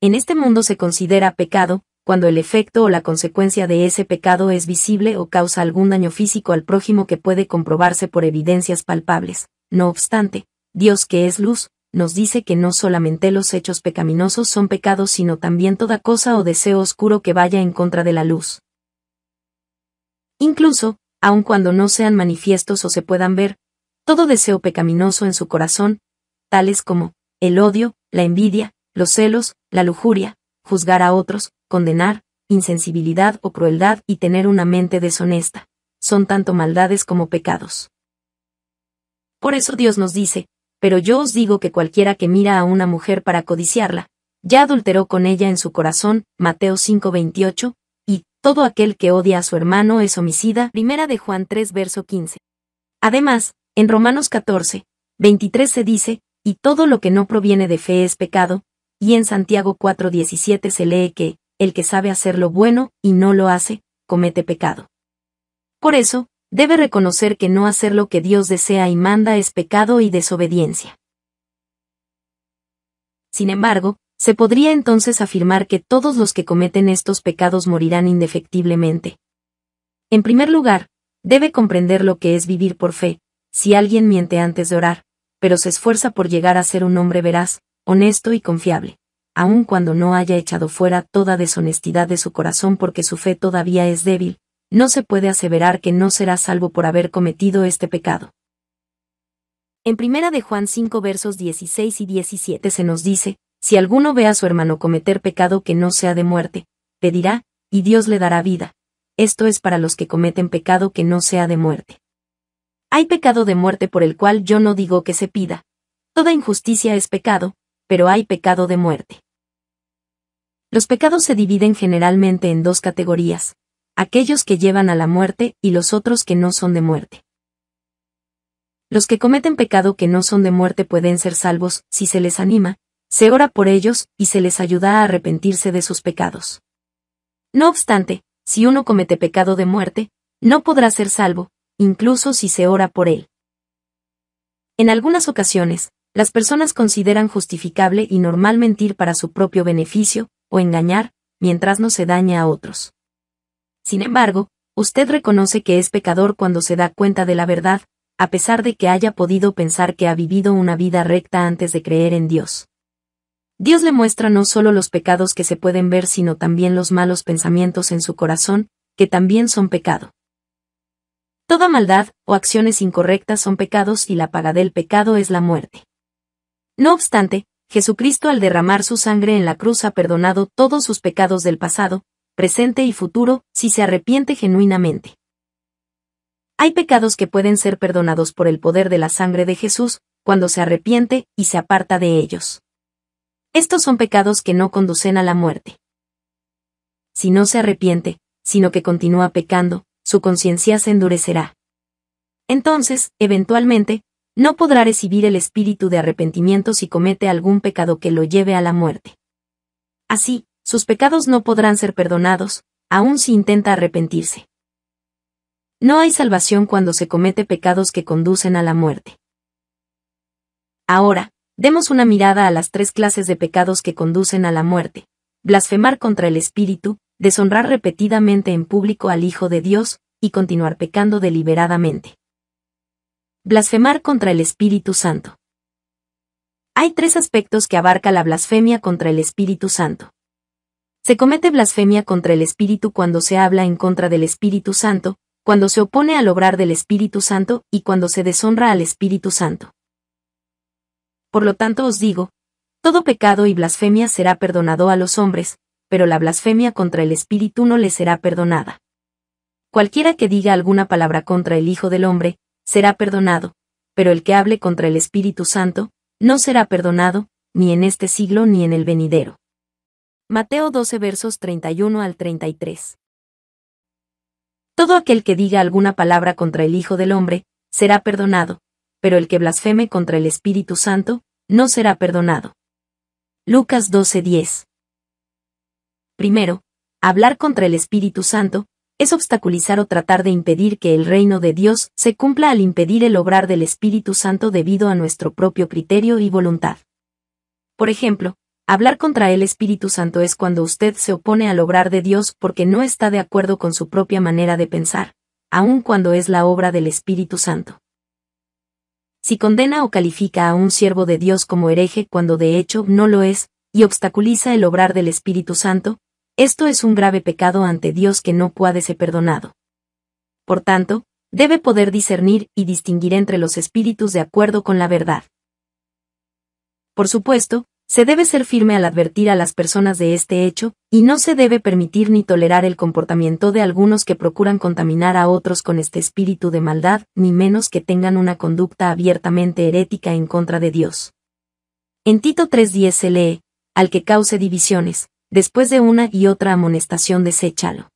En este mundo se considera pecado, cuando el efecto o la consecuencia de ese pecado es visible o causa algún daño físico al prójimo que puede comprobarse por evidencias palpables. No obstante, Dios que es luz, nos dice que no solamente los hechos pecaminosos son pecados, sino también toda cosa o deseo oscuro que vaya en contra de la luz. Incluso, aun cuando no sean manifiestos o se puedan ver, todo deseo pecaminoso en su corazón, tales como el odio, la envidia, los celos, la lujuria, juzgar a otros, condenar, insensibilidad o crueldad y tener una mente deshonesta, son tanto maldades como pecados. Por eso Dios nos dice, pero yo os digo que cualquiera que mira a una mujer para codiciarla, ya adulteró con ella en su corazón, Mateo 5:28, y todo aquel que odia a su hermano es homicida, primera de Juan 3 verso 15. Además, en Romanos 14, 23 se dice, y todo lo que no proviene de fe es pecado, y en Santiago 4:17 se lee que, el que sabe hacer lo bueno y no lo hace, comete pecado. Por eso, debe reconocer que no hacer lo que Dios desea y manda es pecado y desobediencia. Sin embargo, se podría entonces afirmar que todos los que cometen estos pecados morirán indefectiblemente. En primer lugar, debe comprender lo que es vivir por fe, si alguien miente antes de orar, pero se esfuerza por llegar a ser un hombre veraz, honesto y confiable, aun cuando no haya echado fuera toda deshonestidad de su corazón porque su fe todavía es débil, no se puede aseverar que no será salvo por haber cometido este pecado. En primera de Juan 5 versos 16 y 17 se nos dice, si alguno ve a su hermano cometer pecado que no sea de muerte, pedirá, y Dios le dará vida. Esto es para los que cometen pecado que no sea de muerte. Hay pecado de muerte por el cual yo no digo que se pida. Toda injusticia es pecado, pero hay pecado de muerte. Los pecados se dividen generalmente en dos categorías, aquellos que llevan a la muerte y los otros que no son de muerte. Los que cometen pecado que no son de muerte pueden ser salvos si se les anima, se ora por ellos y se les ayuda a arrepentirse de sus pecados. No obstante, si uno comete pecado de muerte, no podrá ser salvo, incluso si se ora por él. En algunas ocasiones, las personas consideran justificable y normal mentir para su propio beneficio, o engañar, mientras no se daña a otros. Sin embargo, usted reconoce que es pecador cuando se da cuenta de la verdad, a pesar de que haya podido pensar que ha vivido una vida recta antes de creer en Dios. Dios le muestra no solo los pecados que se pueden ver, sino también los malos pensamientos en su corazón, que también son pecado. Toda maldad o acciones incorrectas son pecados y la paga del pecado es la muerte. No obstante, Jesucristo al derramar su sangre en la cruz ha perdonado todos sus pecados del pasado, presente y futuro, si se arrepiente genuinamente. Hay pecados que pueden ser perdonados por el poder de la sangre de Jesús, cuando se arrepiente y se aparta de ellos. Estos son pecados que no conducen a la muerte. Si no se arrepiente, sino que continúa pecando, su conciencia se endurecerá. Entonces, eventualmente, no podrá recibir el espíritu de arrepentimiento si comete algún pecado que lo lleve a la muerte. Así, sus pecados no podrán ser perdonados, aun si intenta arrepentirse. No hay salvación cuando se comete pecados que conducen a la muerte. Ahora, demos una mirada a las tres clases de pecados que conducen a la muerte. Blasfemar contra el Espíritu, deshonrar repetidamente en público al Hijo de Dios, y continuar pecando deliberadamente. Blasfemar contra el Espíritu Santo. Hay tres aspectos que abarca la blasfemia contra el Espíritu Santo. Se comete blasfemia contra el Espíritu cuando se habla en contra del Espíritu Santo, cuando se opone al obrar del Espíritu Santo y cuando se deshonra al Espíritu Santo. Por lo tanto os digo, todo pecado y blasfemia será perdonado a los hombres, pero la blasfemia contra el Espíritu no le será perdonada. Cualquiera que diga alguna palabra contra el Hijo del Hombre, será perdonado, pero el que hable contra el Espíritu Santo, no será perdonado, ni en este siglo ni en el venidero. Mateo 12 versos 31 al 33. Todo aquel que diga alguna palabra contra el Hijo del Hombre, será perdonado, pero el que blasfeme contra el Espíritu Santo, no será perdonado. Lucas 12:10. Primero, hablar contra el Espíritu Santo, es obstaculizar o tratar de impedir que el reino de Dios se cumpla al impedir el obrar del Espíritu Santo debido a nuestro propio criterio y voluntad. Por ejemplo, Hablar contra el Espíritu Santo es cuando usted se opone al obrar de Dios porque no está de acuerdo con su propia manera de pensar, aun cuando es la obra del Espíritu Santo. Si condena o califica a un siervo de Dios como hereje cuando de hecho no lo es, y obstaculiza el obrar del Espíritu Santo, esto es un grave pecado ante Dios que no puede ser perdonado. Por tanto, debe poder discernir y distinguir entre los espíritus de acuerdo con la verdad. Por supuesto, se debe ser firme al advertir a las personas de este hecho, y no se debe permitir ni tolerar el comportamiento de algunos que procuran contaminar a otros con este espíritu de maldad, ni menos que tengan una conducta abiertamente herética en contra de Dios. En Tito 3.10 se lee, al que cause divisiones, después de una y otra amonestación deséchalo.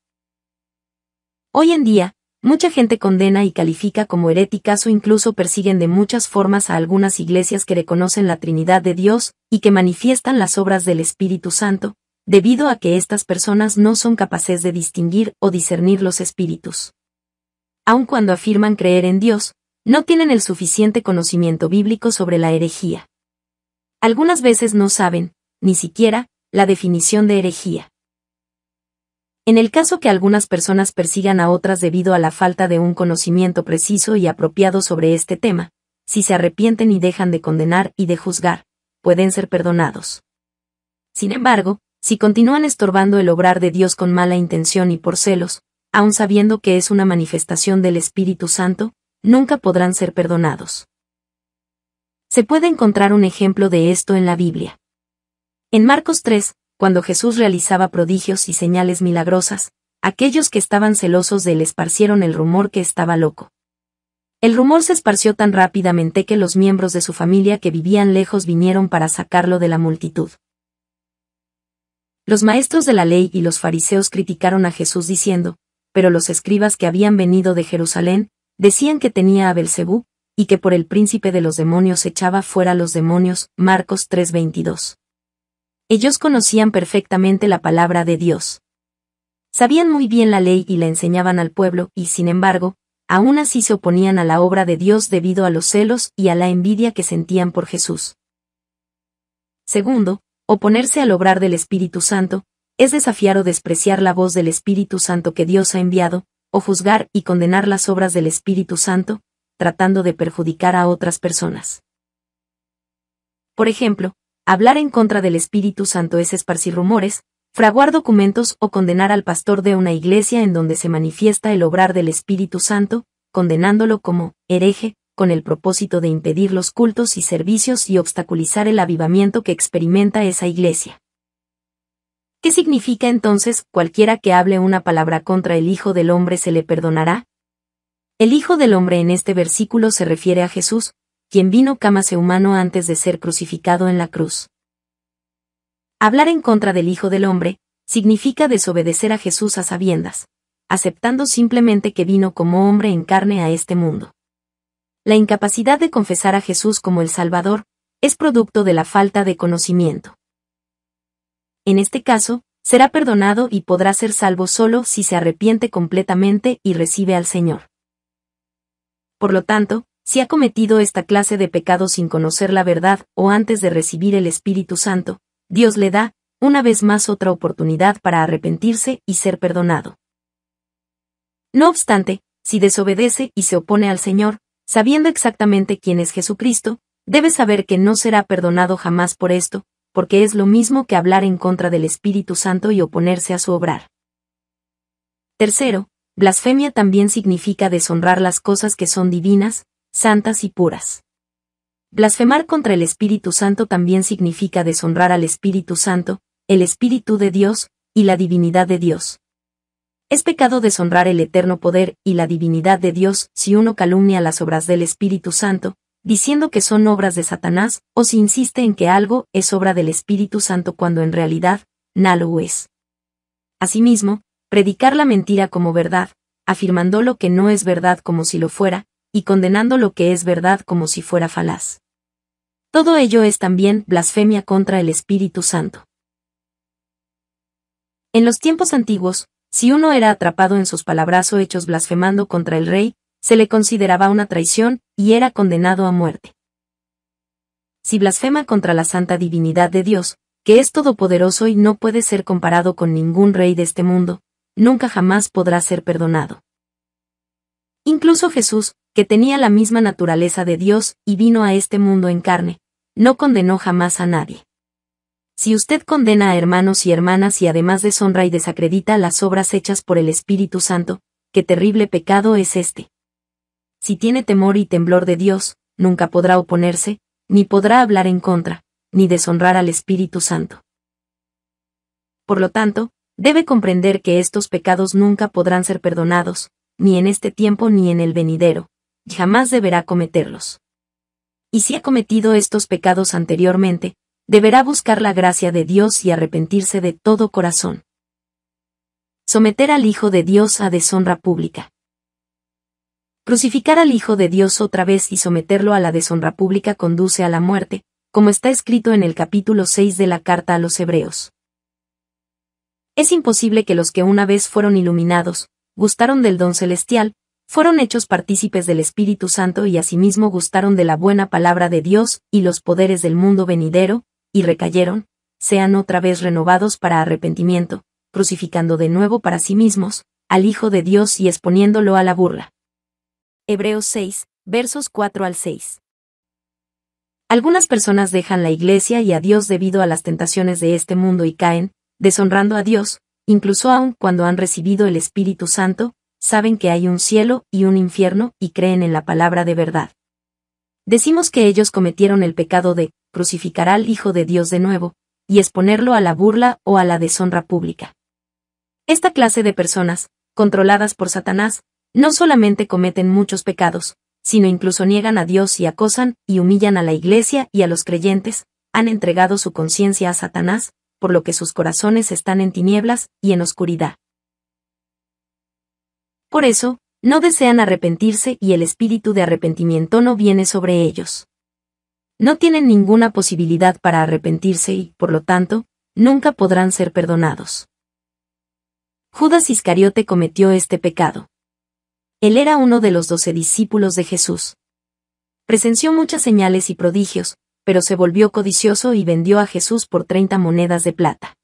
Hoy en día, Mucha gente condena y califica como heréticas o incluso persiguen de muchas formas a algunas iglesias que reconocen la Trinidad de Dios y que manifiestan las obras del Espíritu Santo, debido a que estas personas no son capaces de distinguir o discernir los espíritus. Aun cuando afirman creer en Dios, no tienen el suficiente conocimiento bíblico sobre la herejía. Algunas veces no saben, ni siquiera, la definición de herejía. En el caso que algunas personas persigan a otras debido a la falta de un conocimiento preciso y apropiado sobre este tema, si se arrepienten y dejan de condenar y de juzgar, pueden ser perdonados. Sin embargo, si continúan estorbando el obrar de Dios con mala intención y por celos, aun sabiendo que es una manifestación del Espíritu Santo, nunca podrán ser perdonados. Se puede encontrar un ejemplo de esto en la Biblia. En Marcos 3, cuando Jesús realizaba prodigios y señales milagrosas, aquellos que estaban celosos de él esparcieron el rumor que estaba loco. El rumor se esparció tan rápidamente que los miembros de su familia que vivían lejos vinieron para sacarlo de la multitud. Los maestros de la ley y los fariseos criticaron a Jesús diciendo, pero los escribas que habían venido de Jerusalén, decían que tenía a Belcebú, y que por el príncipe de los demonios echaba fuera a los demonios. Marcos 3:22. Ellos conocían perfectamente la palabra de Dios. Sabían muy bien la ley y la enseñaban al pueblo, y sin embargo, aún así se oponían a la obra de Dios debido a los celos y a la envidia que sentían por Jesús. Segundo, oponerse al obrar del Espíritu Santo, es desafiar o despreciar la voz del Espíritu Santo que Dios ha enviado, o juzgar y condenar las obras del Espíritu Santo, tratando de perjudicar a otras personas. Por ejemplo, hablar en contra del Espíritu Santo es esparcir rumores, fraguar documentos o condenar al pastor de una iglesia en donde se manifiesta el obrar del Espíritu Santo, condenándolo como hereje, con el propósito de impedir los cultos y servicios y obstaculizar el avivamiento que experimenta esa iglesia. ¿Qué significa entonces cualquiera que hable una palabra contra el Hijo del Hombre se le perdonará? El Hijo del Hombre en este versículo se refiere a Jesús, quien vino cámase humano antes de ser crucificado en la cruz. Hablar en contra del Hijo del Hombre, significa desobedecer a Jesús a sabiendas, aceptando simplemente que vino como hombre en carne a este mundo. La incapacidad de confesar a Jesús como el Salvador, es producto de la falta de conocimiento. En este caso, será perdonado y podrá ser salvo solo si se arrepiente completamente y recibe al Señor. Por lo tanto, si ha cometido esta clase de pecado sin conocer la verdad o antes de recibir el Espíritu Santo, Dios le da, una vez más, otra oportunidad para arrepentirse y ser perdonado. No obstante, si desobedece y se opone al Señor, sabiendo exactamente quién es Jesucristo, debe saber que no será perdonado jamás por esto, porque es lo mismo que hablar en contra del Espíritu Santo y oponerse a su obrar. Tercero, blasfemia también significa deshonrar las cosas que son divinas, santas y puras. Blasfemar contra el Espíritu Santo también significa deshonrar al Espíritu Santo, el Espíritu de Dios, y la divinidad de Dios. Es pecado deshonrar el eterno poder y la divinidad de Dios si uno calumnia las obras del Espíritu Santo, diciendo que son obras de Satanás, o si insiste en que algo es obra del Espíritu Santo cuando en realidad, no lo es. Asimismo, predicar la mentira como verdad, afirmando lo que no es verdad como si lo fuera, y condenando lo que es verdad como si fuera falaz. Todo ello es también blasfemia contra el Espíritu Santo. En los tiempos antiguos, si uno era atrapado en sus palabras o hechos blasfemando contra el rey, se le consideraba una traición y era condenado a muerte. Si blasfema contra la santa divinidad de Dios, que es todopoderoso y no puede ser comparado con ningún rey de este mundo, nunca jamás podrá ser perdonado. Incluso Jesús, que tenía la misma naturaleza de Dios y vino a este mundo en carne, no condenó jamás a nadie. Si usted condena a hermanos y hermanas y además deshonra y desacredita las obras hechas por el Espíritu Santo, qué terrible pecado es este. Si tiene temor y temblor de Dios, nunca podrá oponerse, ni podrá hablar en contra, ni deshonrar al Espíritu Santo. Por lo tanto, debe comprender que estos pecados nunca podrán ser perdonados, ni en este tiempo ni en el venidero, jamás deberá cometerlos. Y si ha cometido estos pecados anteriormente, deberá buscar la gracia de Dios y arrepentirse de todo corazón. Someter al Hijo de Dios a deshonra pública. Crucificar al Hijo de Dios otra vez y someterlo a la deshonra pública conduce a la muerte, como está escrito en el capítulo 6 de la carta a los Hebreos. Es imposible que los que una vez fueron iluminados, gustaron del don celestial, fueron hechos partícipes del Espíritu Santo y asimismo gustaron de la buena palabra de Dios y los poderes del mundo venidero, y recayeron, sean otra vez renovados para arrepentimiento, crucificando de nuevo para sí mismos, al Hijo de Dios y exponiéndolo a la burla. Hebreos 6, versos 4 al 6. Algunas personas dejan la iglesia y a Dios debido a las tentaciones de este mundo y caen, deshonrando a Dios, incluso aun cuando han recibido el Espíritu Santo, saben que hay un cielo y un infierno y creen en la palabra de verdad. Decimos que ellos cometieron el pecado de crucificar al Hijo de Dios de nuevo, y exponerlo a la burla o a la deshonra pública. Esta clase de personas, controladas por Satanás, no solamente cometen muchos pecados, sino incluso niegan a Dios y acosan y humillan a la Iglesia y a los creyentes, han entregado su conciencia a Satanás, por lo que sus corazones están en tinieblas y en oscuridad. Por eso, no desean arrepentirse y el espíritu de arrepentimiento no viene sobre ellos. No tienen ninguna posibilidad para arrepentirse y, por lo tanto, nunca podrán ser perdonados. Judas Iscariote cometió este pecado. Él era uno de los doce discípulos de Jesús. Presenció muchas señales y prodigios, pero se volvió codicioso y vendió a Jesús por treinta monedas de plata.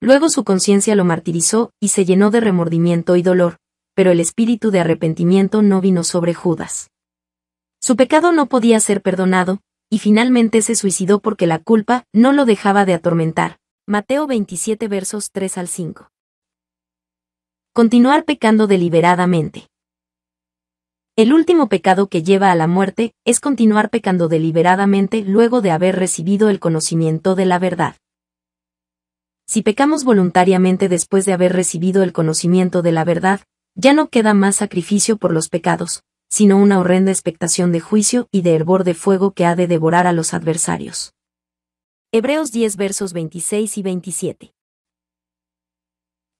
Luego su conciencia lo martirizó y se llenó de remordimiento y dolor, pero el espíritu de arrepentimiento no vino sobre Judas. Su pecado no podía ser perdonado, y finalmente se suicidó porque la culpa no lo dejaba de atormentar. Mateo 27 versos 3 al 5. Continuar pecando deliberadamente. El último pecado que lleva a la muerte es continuar pecando deliberadamente luego de haber recibido el conocimiento de la verdad. Si pecamos voluntariamente después de haber recibido el conocimiento de la verdad, ya no queda más sacrificio por los pecados, sino una horrenda expectación de juicio y de hervor de fuego que ha de devorar a los adversarios. Hebreos 10 versos 26 y 27.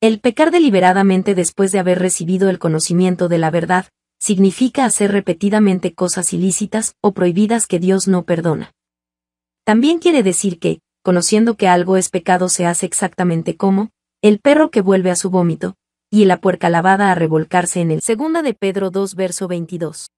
El pecar deliberadamente después de haber recibido el conocimiento de la verdad, significa hacer repetidamente cosas ilícitas o prohibidas que Dios no perdona. También quiere decir que, conociendo que algo es pecado se hace exactamente como, el perro que vuelve a su vómito, y la puerca lavada a revolcarse en el segunda de Pedro 2 verso 22.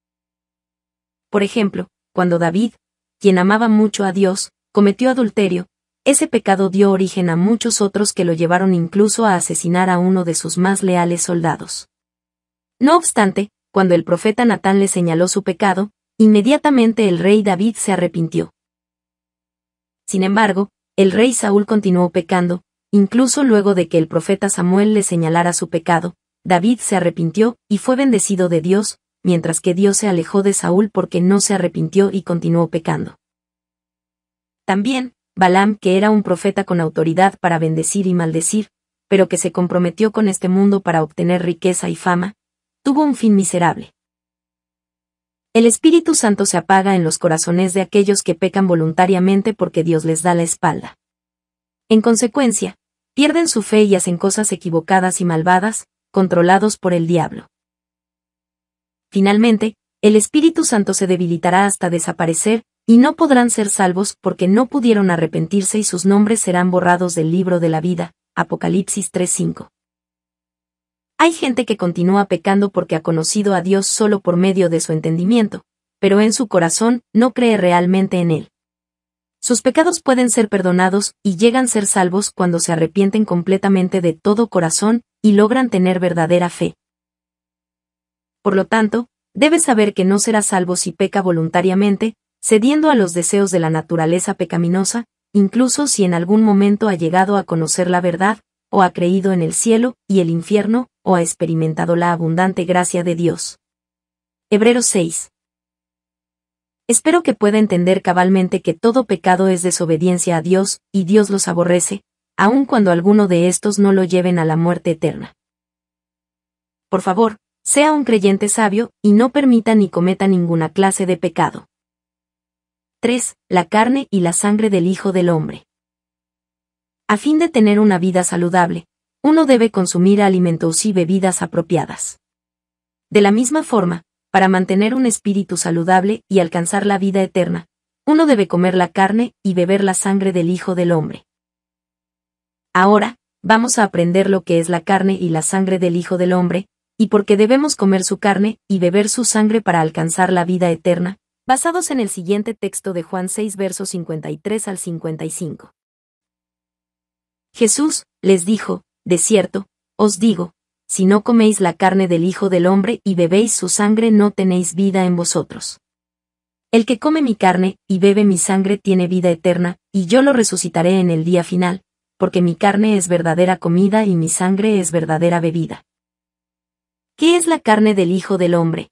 Por ejemplo, cuando David, quien amaba mucho a Dios, cometió adulterio, ese pecado dio origen a muchos otros que lo llevaron incluso a asesinar a uno de sus más leales soldados. No obstante, cuando el profeta Natán le señaló su pecado, inmediatamente el rey David se arrepintió. Sin embargo, el rey Saúl continuó pecando, Incluso luego de que el profeta Samuel le señalara su pecado, David se arrepintió y fue bendecido de Dios, mientras que Dios se alejó de Saúl porque no se arrepintió y continuó pecando. También, Balaam, que era un profeta con autoridad para bendecir y maldecir, pero que se comprometió con este mundo para obtener riqueza y fama, tuvo un fin miserable. El Espíritu Santo se apaga en los corazones de aquellos que pecan voluntariamente porque Dios les da la espalda. En consecuencia, pierden su fe y hacen cosas equivocadas y malvadas, controlados por el diablo. Finalmente, el Espíritu Santo se debilitará hasta desaparecer, y no podrán ser salvos porque no pudieron arrepentirse y sus nombres serán borrados del libro de la vida. Apocalipsis 3:5. Hay gente que continúa pecando porque ha conocido a Dios solo por medio de su entendimiento, pero en su corazón no cree realmente en Él. Sus pecados pueden ser perdonados y llegan a ser salvos cuando se arrepienten completamente de todo corazón y logran tener verdadera fe. Por lo tanto, debes saber que no será salvo si peca voluntariamente, cediendo a los deseos de la naturaleza pecaminosa, incluso si en algún momento ha llegado a conocer la verdad, o ha creído en el cielo y el infierno, o ha experimentado la abundante gracia de Dios. Hebreos 6. Espero que pueda entender cabalmente que todo pecado es desobediencia a Dios, y Dios los aborrece, aun cuando alguno de estos no lo lleven a la muerte eterna. Por favor, sea un creyente sabio, y no permita ni cometa ninguna clase de pecado. 3. La carne y la sangre del Hijo del Hombre. A fin de tener una vida saludable, uno debe consumir alimentos y bebidas apropiadas. De la misma forma, para mantener un espíritu saludable y alcanzar la vida eterna, uno debe comer la carne y beber la sangre del Hijo del Hombre. Ahora, vamos a aprender lo que es la carne y la sangre del Hijo del Hombre, y por qué debemos comer su carne y beber su sangre para alcanzar la vida eterna, basados en el siguiente texto de Juan 6 versos 53 al 55. Jesús les dijo, de cierto, os digo, si no coméis la carne del Hijo del Hombre y bebéis su sangre no tenéis vida en vosotros. El que come mi carne y bebe mi sangre tiene vida eterna, y yo lo resucitaré en el día final, porque mi carne es verdadera comida y mi sangre es verdadera bebida. ¿Qué es la carne del Hijo del Hombre?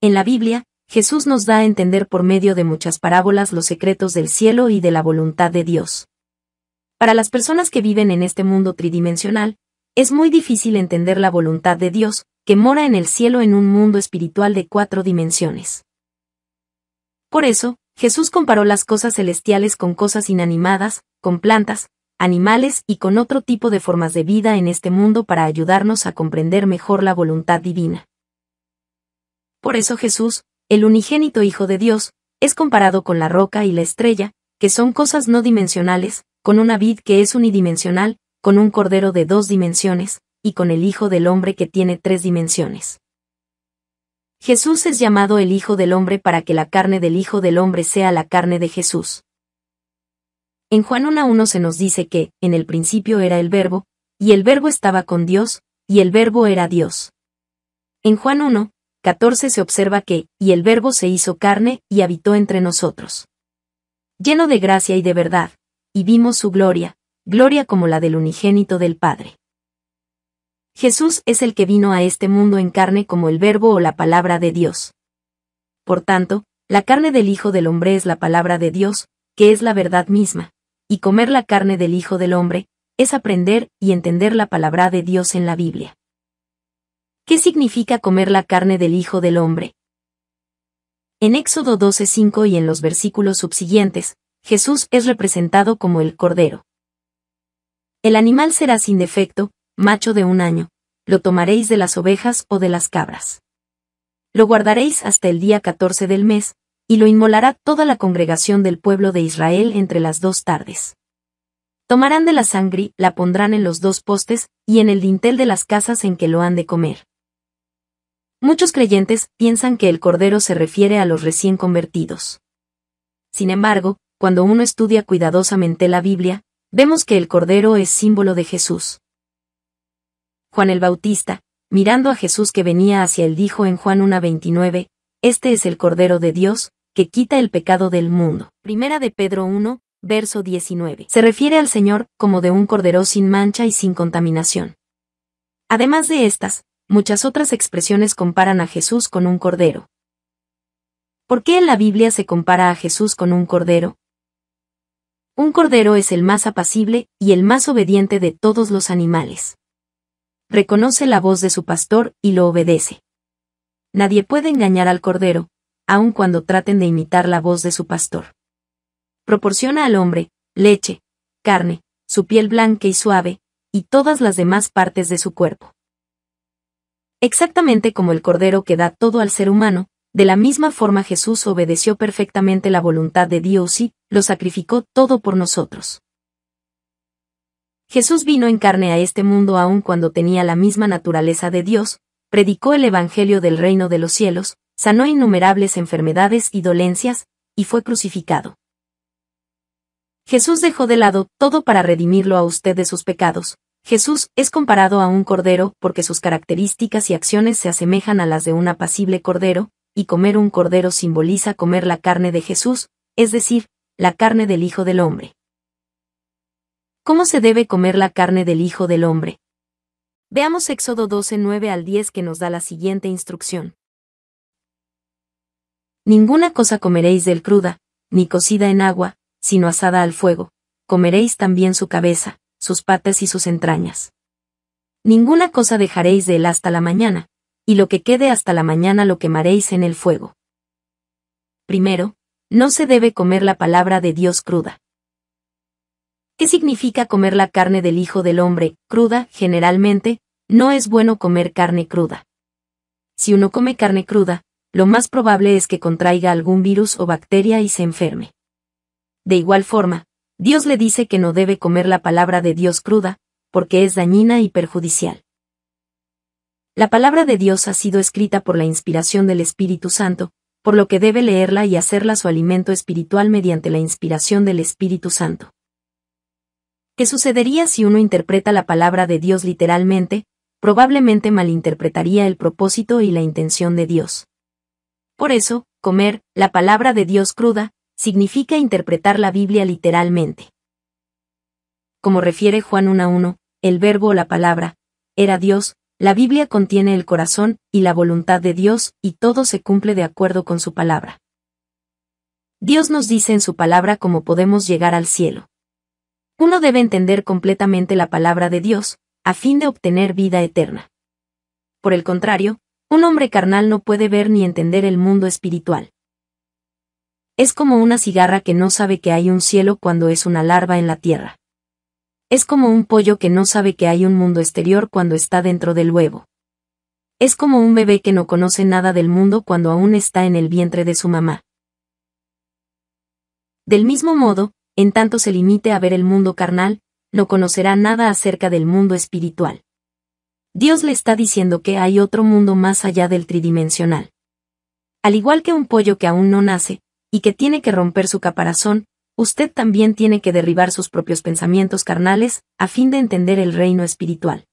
En la Biblia, Jesús nos da a entender por medio de muchas parábolas los secretos del cielo y de la voluntad de Dios. Para las personas que viven en este mundo tridimensional, es muy difícil entender la voluntad de Dios, que mora en el cielo en un mundo espiritual de cuatro dimensiones. Por eso, Jesús comparó las cosas celestiales con cosas inanimadas, con plantas, animales y con otro tipo de formas de vida en este mundo para ayudarnos a comprender mejor la voluntad divina. Por eso Jesús, el unigénito Hijo de Dios, es comparado con la roca y la estrella, que son cosas no dimensionales, con una vid que es unidimensional, con un cordero de dos dimensiones, y con el Hijo del Hombre que tiene tres dimensiones. Jesús es llamado el Hijo del Hombre para que la carne del Hijo del Hombre sea la carne de Jesús. En Juan 1.1 se nos dice que, en el principio era el Verbo, y el Verbo estaba con Dios, y el Verbo era Dios. En Juan 1, 14 se observa que, y el Verbo se hizo carne, y habitó entre nosotros. Lleno de gracia y de verdad, y vimos su gloria, gloria como la del unigénito del Padre. Jesús es el que vino a este mundo en carne como el Verbo o la palabra de Dios. Por tanto, la carne del Hijo del Hombre es la palabra de Dios, que es la verdad misma, y comer la carne del Hijo del Hombre, es aprender y entender la palabra de Dios en la Biblia. ¿Qué significa comer la carne del Hijo del Hombre? En Éxodo 12:5 y en los versículos subsiguientes, Jesús es representado como el Cordero. El animal será sin defecto, macho de un año, lo tomaréis de las ovejas o de las cabras. Lo guardaréis hasta el día 14 del mes, y lo inmolará toda la congregación del pueblo de Israel entre las dos tardes. Tomarán de la sangre, la pondrán en los dos postes y en el dintel de las casas en que lo han de comer. Muchos creyentes piensan que el cordero se refiere a los recién convertidos. Sin embargo, cuando uno estudia cuidadosamente la Biblia, vemos que el Cordero es símbolo de Jesús. Juan el Bautista, mirando a Jesús que venía hacia él, dijo en Juan 1.29, Este es el Cordero de Dios, que quita el pecado del mundo. Primera de Pedro 1, verso 19. Se refiere al Señor como de un Cordero sin mancha y sin contaminación. Además de estas, muchas otras expresiones comparan a Jesús con un Cordero. ¿Por qué en la Biblia se compara a Jesús con un Cordero? Un cordero es el más apacible y el más obediente de todos los animales. Reconoce la voz de su pastor y lo obedece. Nadie puede engañar al cordero, aun cuando traten de imitar la voz de su pastor. Proporciona al hombre leche, carne, su piel blanca y suave, y todas las demás partes de su cuerpo. Exactamente como el cordero que da todo al ser humano, de la misma forma Jesús obedeció perfectamente la voluntad de Dios y, lo sacrificó todo por nosotros. Jesús vino en carne a este mundo aun cuando tenía la misma naturaleza de Dios, predicó el Evangelio del reino de los cielos, sanó innumerables enfermedades y dolencias, y fue crucificado. Jesús dejó de lado todo para redimirlo a usted de sus pecados. Jesús es comparado a un cordero porque sus características y acciones se asemejan a las de un apacible cordero, y comer un cordero simboliza comer la carne de Jesús, es decir, la carne del Hijo del Hombre. ¿Cómo se debe comer la carne del Hijo del Hombre? Veamos Éxodo 12, 9 al 10 que nos da la siguiente instrucción. Ninguna cosa comeréis del cruda, ni cocida en agua, sino asada al fuego, comeréis también su cabeza, sus patas y sus entrañas. Ninguna cosa dejaréis de él hasta la mañana, y lo que quede hasta la mañana lo quemaréis en el fuego. Primero, no se debe comer la palabra de Dios cruda. ¿Qué significa comer la carne del Hijo del Hombre, cruda? Generalmente, no es bueno comer carne cruda. Si uno come carne cruda, lo más probable es que contraiga algún virus o bacteria y se enferme. De igual forma, Dios le dice que no debe comer la palabra de Dios cruda, porque es dañina y perjudicial. La palabra de Dios ha sido escrita por la inspiración del Espíritu Santo, por lo que debe leerla y hacerla su alimento espiritual mediante la inspiración del Espíritu Santo. ¿Qué sucedería si uno interpreta la palabra de Dios literalmente? Probablemente malinterpretaría el propósito y la intención de Dios. Por eso, comer, la palabra de Dios cruda, significa interpretar la Biblia literalmente. Como refiere Juan 1.1, el verbo o la palabra, era Dios, la Biblia contiene el corazón y la voluntad de Dios, y todo se cumple de acuerdo con su palabra. Dios nos dice en su palabra cómo podemos llegar al cielo. Uno debe entender completamente la palabra de Dios, a fin de obtener vida eterna. Por el contrario, un hombre carnal no puede ver ni entender el mundo espiritual. Es como una cigarra que no sabe que hay un cielo cuando es una larva en la tierra. Es como un pollo que no sabe que hay un mundo exterior cuando está dentro del huevo. Es como un bebé que no conoce nada del mundo cuando aún está en el vientre de su mamá. Del mismo modo, en tanto se limite a ver el mundo carnal, no conocerá nada acerca del mundo espiritual. Dios le está diciendo que hay otro mundo más allá del tridimensional. Al igual que un pollo que aún no nace, y que tiene que romper su caparazón, usted también tiene que derribar sus propios pensamientos carnales a fin de entender el reino espiritual.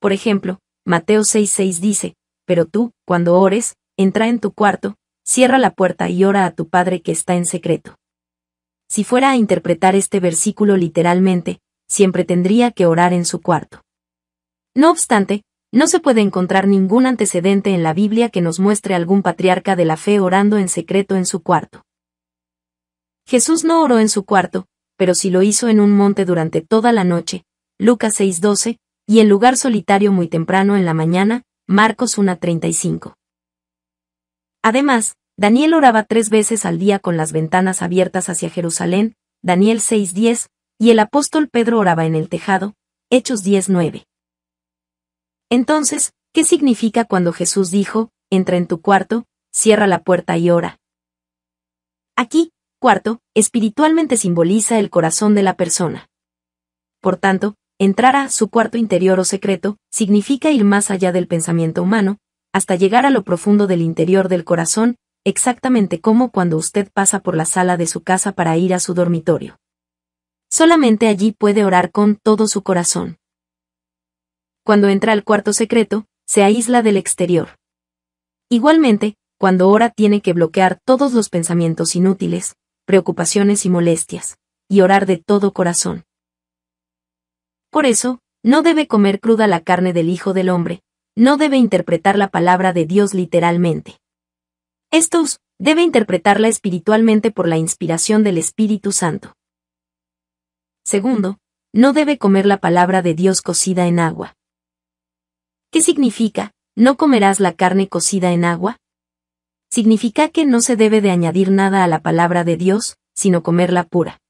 Por ejemplo, Mateo 6:6 dice, Pero tú, cuando ores, entra en tu cuarto, cierra la puerta y ora a tu Padre que está en secreto. Si fuera a interpretar este versículo literalmente, siempre tendría que orar en su cuarto. No obstante, no se puede encontrar ningún antecedente en la Biblia que nos muestre algún patriarca de la fe orando en secreto en su cuarto. Jesús no oró en su cuarto, pero sí lo hizo en un monte durante toda la noche, Lucas 6:12, y en lugar solitario muy temprano en la mañana, Marcos 1:35. Además, Daniel oraba tres veces al día con las ventanas abiertas hacia Jerusalén, Daniel 6:10, y el apóstol Pedro oraba en el tejado, Hechos 10:9. Entonces, ¿qué significa cuando Jesús dijo, entra en tu cuarto, cierra la puerta y ora? Aquí, Cuarto, espiritualmente simboliza el corazón de la persona. Por tanto, entrar a su cuarto interior o secreto significa ir más allá del pensamiento humano, hasta llegar a lo profundo del interior del corazón, exactamente como cuando usted pasa por la sala de su casa para ir a su dormitorio. Solamente allí puede orar con todo su corazón. Cuando entra al cuarto secreto, se aísla del exterior. Igualmente, cuando ora tiene que bloquear todos los pensamientos inútiles, preocupaciones y molestias, y orar de todo corazón. Por eso, no debe comer cruda la carne del Hijo del Hombre, no debe interpretar la palabra de Dios literalmente. Estos, debe interpretarla espiritualmente por la inspiración del Espíritu Santo. Segundo, no debe comer la palabra de Dios cocida en agua. ¿Qué significa, no comerás la carne cocida en agua? significa que no se debe de añadir nada a la palabra de Dios, sino comerla pura.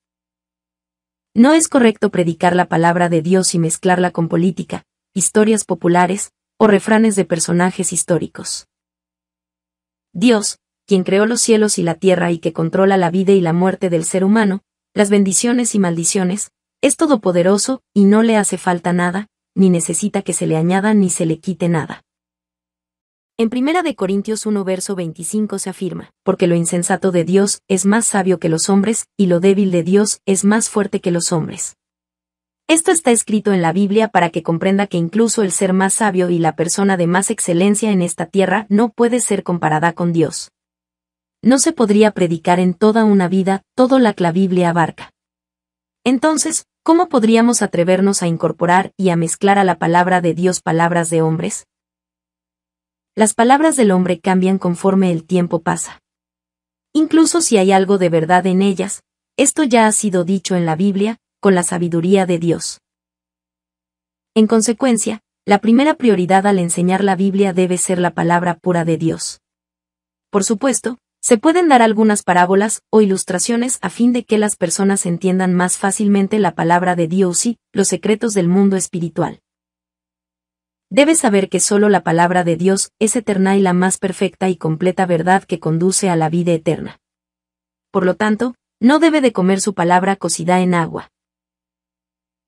No es correcto predicar la palabra de Dios y mezclarla con política, historias populares, o refranes de personajes históricos. Dios, quien creó los cielos y la tierra y que controla la vida y la muerte del ser humano, las bendiciones y maldiciones, es todopoderoso, y no le hace falta nada, ni necesita que se le añada ni se le quite nada. En 1 Corintios 1 verso 25 se afirma, porque lo insensato de Dios es más sabio que los hombres, y lo débil de Dios es más fuerte que los hombres. Esto está escrito en la Biblia para que comprenda que incluso el ser más sabio y la persona de más excelencia en esta tierra no puede ser comparada con Dios. No se podría predicar en toda una vida todo la que la Biblia abarca. Entonces, ¿cómo podríamos atrevernos a incorporar y a mezclar a la palabra de Dios palabras de hombres? las palabras del hombre cambian conforme el tiempo pasa. Incluso si hay algo de verdad en ellas, esto ya ha sido dicho en la Biblia, con la sabiduría de Dios. En consecuencia, la primera prioridad al enseñar la Biblia debe ser la palabra pura de Dios. Por supuesto, se pueden dar algunas parábolas o ilustraciones a fin de que las personas entiendan más fácilmente la palabra de Dios y los secretos del mundo espiritual. Debe saber que solo la palabra de Dios es eterna y la más perfecta y completa verdad que conduce a la vida eterna. Por lo tanto, no debe de comer su palabra cocida en agua.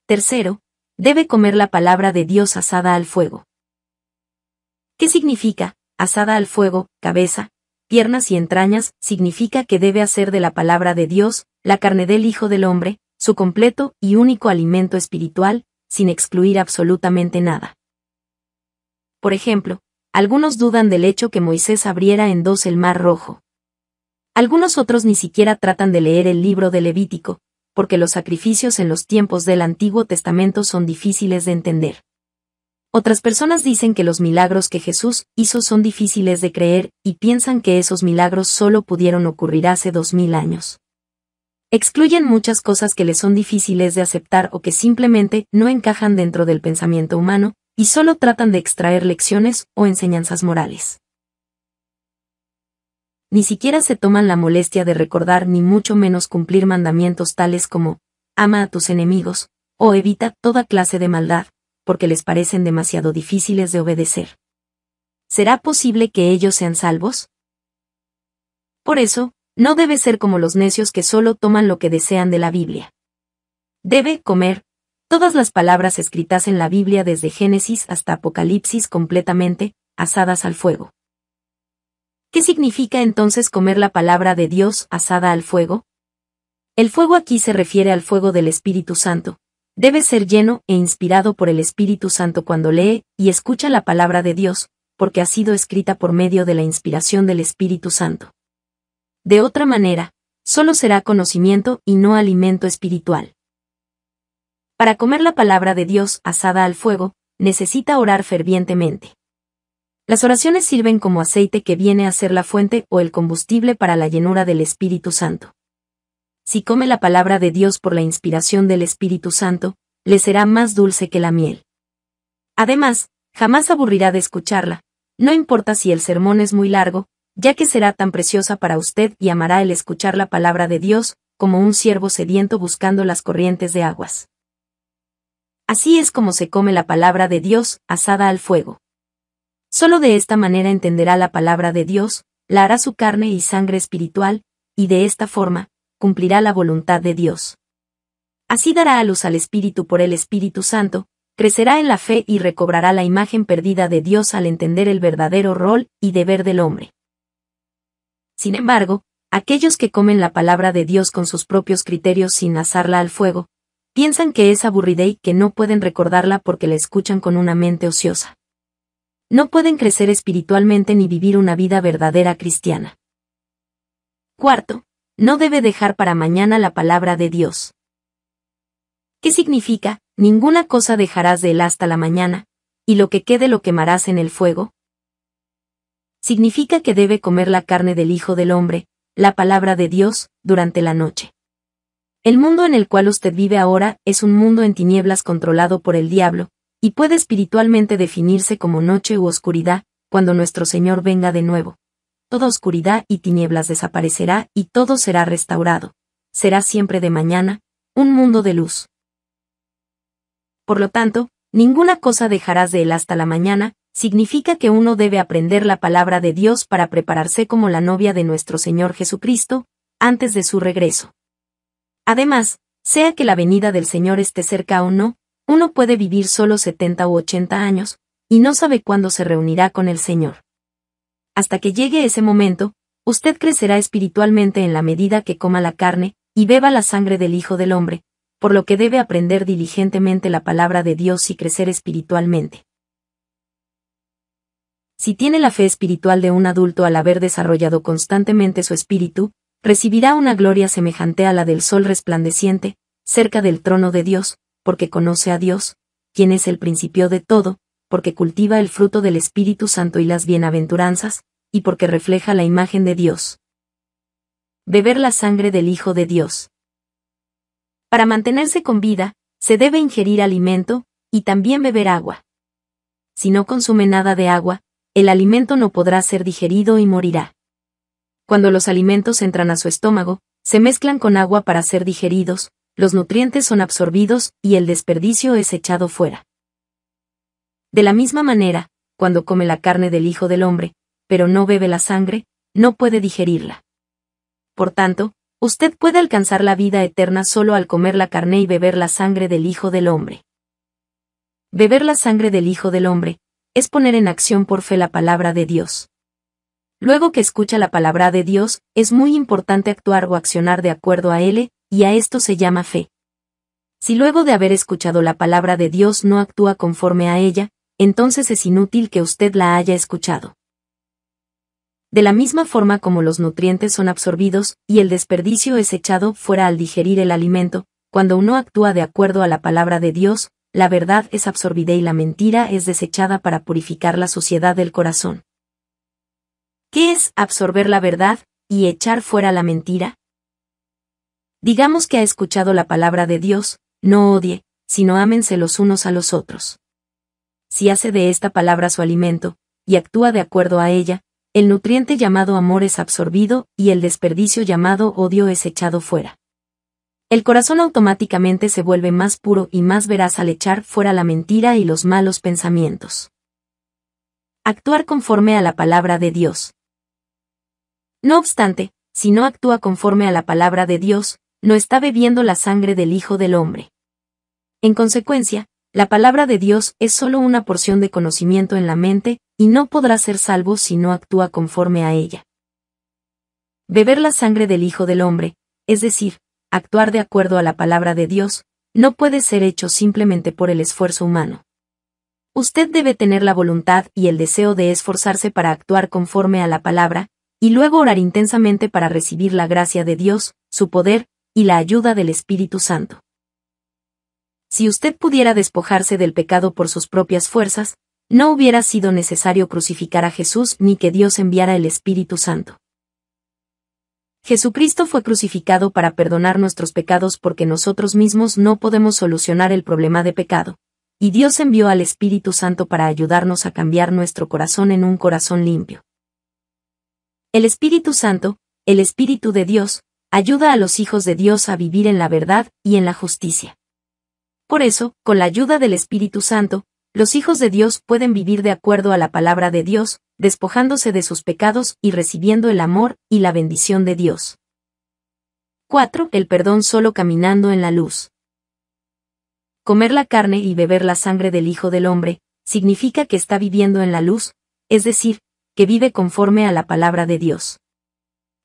Tercero, debe comer la palabra de Dios asada al fuego. ¿Qué significa, asada al fuego, cabeza, piernas y entrañas? Significa que debe hacer de la palabra de Dios, la carne del Hijo del Hombre, su completo y único alimento espiritual, sin excluir absolutamente nada. Por ejemplo, algunos dudan del hecho que Moisés abriera en dos el mar rojo. Algunos otros ni siquiera tratan de leer el libro de Levítico, porque los sacrificios en los tiempos del Antiguo Testamento son difíciles de entender. Otras personas dicen que los milagros que Jesús hizo son difíciles de creer y piensan que esos milagros solo pudieron ocurrir hace dos mil años. Excluyen muchas cosas que les son difíciles de aceptar o que simplemente no encajan dentro del pensamiento humano, y solo tratan de extraer lecciones o enseñanzas morales. Ni siquiera se toman la molestia de recordar ni mucho menos cumplir mandamientos tales como, ama a tus enemigos, o evita toda clase de maldad, porque les parecen demasiado difíciles de obedecer. ¿Será posible que ellos sean salvos? Por eso, no debe ser como los necios que solo toman lo que desean de la Biblia. Debe comer, Todas las palabras escritas en la Biblia desde Génesis hasta Apocalipsis completamente, asadas al fuego. ¿Qué significa entonces comer la palabra de Dios asada al fuego? El fuego aquí se refiere al fuego del Espíritu Santo. Debe ser lleno e inspirado por el Espíritu Santo cuando lee y escucha la palabra de Dios, porque ha sido escrita por medio de la inspiración del Espíritu Santo. De otra manera, solo será conocimiento y no alimento espiritual. Para comer la palabra de Dios asada al fuego, necesita orar fervientemente. Las oraciones sirven como aceite que viene a ser la fuente o el combustible para la llenura del Espíritu Santo. Si come la palabra de Dios por la inspiración del Espíritu Santo, le será más dulce que la miel. Además, jamás aburrirá de escucharla, no importa si el sermón es muy largo, ya que será tan preciosa para usted y amará el escuchar la palabra de Dios, como un siervo sediento buscando las corrientes de aguas. Así es como se come la palabra de Dios, asada al fuego. Solo de esta manera entenderá la palabra de Dios, la hará su carne y sangre espiritual, y de esta forma, cumplirá la voluntad de Dios. Así dará a luz al Espíritu por el Espíritu Santo, crecerá en la fe y recobrará la imagen perdida de Dios al entender el verdadero rol y deber del hombre. Sin embargo, aquellos que comen la palabra de Dios con sus propios criterios sin asarla al fuego, Piensan que es aburrida y que no pueden recordarla porque la escuchan con una mente ociosa. No pueden crecer espiritualmente ni vivir una vida verdadera cristiana. Cuarto, no debe dejar para mañana la palabra de Dios. ¿Qué significa? Ninguna cosa dejarás de él hasta la mañana, y lo que quede lo quemarás en el fuego. Significa que debe comer la carne del Hijo del Hombre, la palabra de Dios, durante la noche. El mundo en el cual usted vive ahora es un mundo en tinieblas controlado por el diablo, y puede espiritualmente definirse como noche u oscuridad, cuando nuestro Señor venga de nuevo. Toda oscuridad y tinieblas desaparecerá y todo será restaurado. Será siempre de mañana, un mundo de luz. Por lo tanto, ninguna cosa dejarás de él hasta la mañana, significa que uno debe aprender la palabra de Dios para prepararse como la novia de nuestro Señor Jesucristo, antes de su regreso. Además, sea que la venida del Señor esté cerca o no, uno puede vivir solo 70 u 80 años, y no sabe cuándo se reunirá con el Señor. Hasta que llegue ese momento, usted crecerá espiritualmente en la medida que coma la carne y beba la sangre del Hijo del Hombre, por lo que debe aprender diligentemente la palabra de Dios y crecer espiritualmente. Si tiene la fe espiritual de un adulto al haber desarrollado constantemente su espíritu, recibirá una gloria semejante a la del sol resplandeciente, cerca del trono de Dios, porque conoce a Dios, quien es el principio de todo, porque cultiva el fruto del Espíritu Santo y las bienaventuranzas, y porque refleja la imagen de Dios. Beber la sangre del Hijo de Dios. Para mantenerse con vida, se debe ingerir alimento, y también beber agua. Si no consume nada de agua, el alimento no podrá ser digerido y morirá cuando los alimentos entran a su estómago, se mezclan con agua para ser digeridos, los nutrientes son absorbidos y el desperdicio es echado fuera. De la misma manera, cuando come la carne del Hijo del Hombre, pero no bebe la sangre, no puede digerirla. Por tanto, usted puede alcanzar la vida eterna solo al comer la carne y beber la sangre del Hijo del Hombre. Beber la sangre del Hijo del Hombre, es poner en acción por fe la palabra de Dios. Luego que escucha la palabra de Dios, es muy importante actuar o accionar de acuerdo a Él, y a esto se llama fe. Si luego de haber escuchado la palabra de Dios no actúa conforme a ella, entonces es inútil que usted la haya escuchado. De la misma forma como los nutrientes son absorbidos y el desperdicio es echado fuera al digerir el alimento, cuando uno actúa de acuerdo a la palabra de Dios, la verdad es absorbida y la mentira es desechada para purificar la suciedad del corazón. ¿Qué es absorber la verdad y echar fuera la mentira? Digamos que ha escuchado la palabra de Dios, no odie, sino ámense los unos a los otros. Si hace de esta palabra su alimento, y actúa de acuerdo a ella, el nutriente llamado amor es absorbido y el desperdicio llamado odio es echado fuera. El corazón automáticamente se vuelve más puro y más veraz al echar fuera la mentira y los malos pensamientos. Actuar conforme a la palabra de Dios no obstante, si no actúa conforme a la palabra de Dios, no está bebiendo la sangre del Hijo del Hombre. En consecuencia, la palabra de Dios es solo una porción de conocimiento en la mente, y no podrá ser salvo si no actúa conforme a ella. Beber la sangre del Hijo del Hombre, es decir, actuar de acuerdo a la palabra de Dios, no puede ser hecho simplemente por el esfuerzo humano. Usted debe tener la voluntad y el deseo de esforzarse para actuar conforme a la palabra, y luego orar intensamente para recibir la gracia de Dios, su poder, y la ayuda del Espíritu Santo. Si usted pudiera despojarse del pecado por sus propias fuerzas, no hubiera sido necesario crucificar a Jesús ni que Dios enviara el Espíritu Santo. Jesucristo fue crucificado para perdonar nuestros pecados porque nosotros mismos no podemos solucionar el problema de pecado, y Dios envió al Espíritu Santo para ayudarnos a cambiar nuestro corazón en un corazón limpio. El Espíritu Santo, el Espíritu de Dios, ayuda a los hijos de Dios a vivir en la verdad y en la justicia. Por eso, con la ayuda del Espíritu Santo, los hijos de Dios pueden vivir de acuerdo a la palabra de Dios, despojándose de sus pecados y recibiendo el amor y la bendición de Dios. 4. El perdón solo caminando en la luz. Comer la carne y beber la sangre del Hijo del Hombre, significa que está viviendo en la luz, es decir, que vive conforme a la palabra de Dios.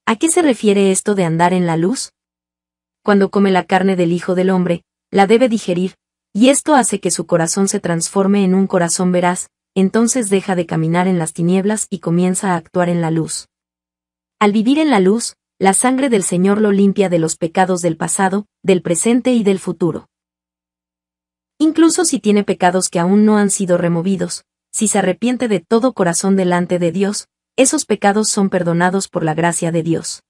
¿A qué se refiere esto de andar en la luz? Cuando come la carne del Hijo del Hombre, la debe digerir, y esto hace que su corazón se transforme en un corazón veraz, entonces deja de caminar en las tinieblas y comienza a actuar en la luz. Al vivir en la luz, la sangre del Señor lo limpia de los pecados del pasado, del presente y del futuro. Incluso si tiene pecados que aún no han sido removidos, si se arrepiente de todo corazón delante de Dios, esos pecados son perdonados por la gracia de Dios.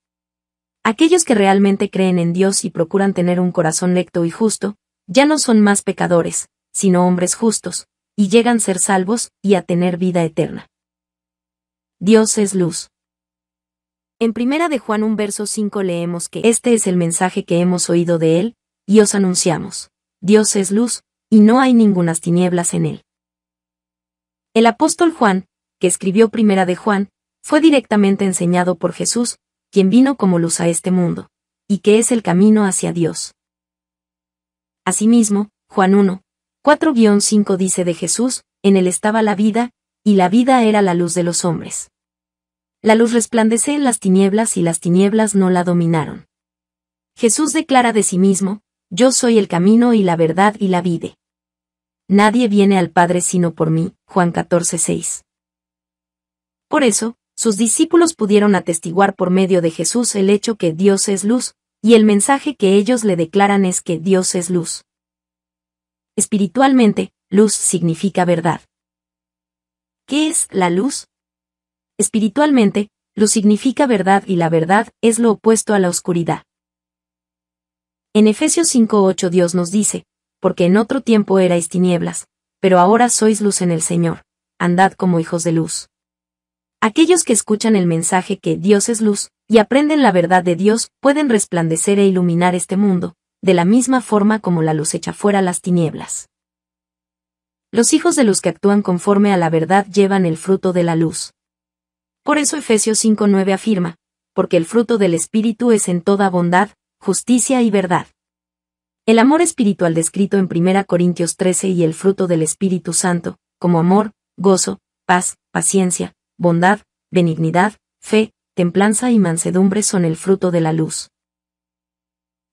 Aquellos que realmente creen en Dios y procuran tener un corazón lecto y justo, ya no son más pecadores, sino hombres justos, y llegan a ser salvos y a tener vida eterna. Dios es luz. En primera de Juan 1 verso 5 leemos que este es el mensaje que hemos oído de él, y os anunciamos. Dios es luz, y no hay ningunas tinieblas en él. El apóstol Juan, que escribió Primera de Juan, fue directamente enseñado por Jesús, quien vino como luz a este mundo, y que es el camino hacia Dios. Asimismo, Juan 1, 4-5 dice de Jesús, en él estaba la vida, y la vida era la luz de los hombres. La luz resplandece en las tinieblas y las tinieblas no la dominaron. Jesús declara de sí mismo, Yo soy el camino y la verdad y la vida. Nadie viene al Padre sino por mí. Juan 14:6. Por eso, sus discípulos pudieron atestiguar por medio de Jesús el hecho que Dios es luz, y el mensaje que ellos le declaran es que Dios es luz. Espiritualmente, luz significa verdad. ¿Qué es la luz? Espiritualmente, luz significa verdad y la verdad es lo opuesto a la oscuridad. En Efesios 5.8 Dios nos dice, porque en otro tiempo erais tinieblas, pero ahora sois luz en el Señor, andad como hijos de luz. Aquellos que escuchan el mensaje que Dios es luz, y aprenden la verdad de Dios, pueden resplandecer e iluminar este mundo, de la misma forma como la luz echa fuera las tinieblas. Los hijos de luz que actúan conforme a la verdad llevan el fruto de la luz. Por eso Efesios 5.9 afirma, porque el fruto del Espíritu es en toda bondad, justicia y verdad. El amor espiritual descrito en 1 Corintios 13 y el fruto del Espíritu Santo, como amor, gozo, paz, paciencia, bondad, benignidad, fe, templanza y mansedumbre son el fruto de la luz.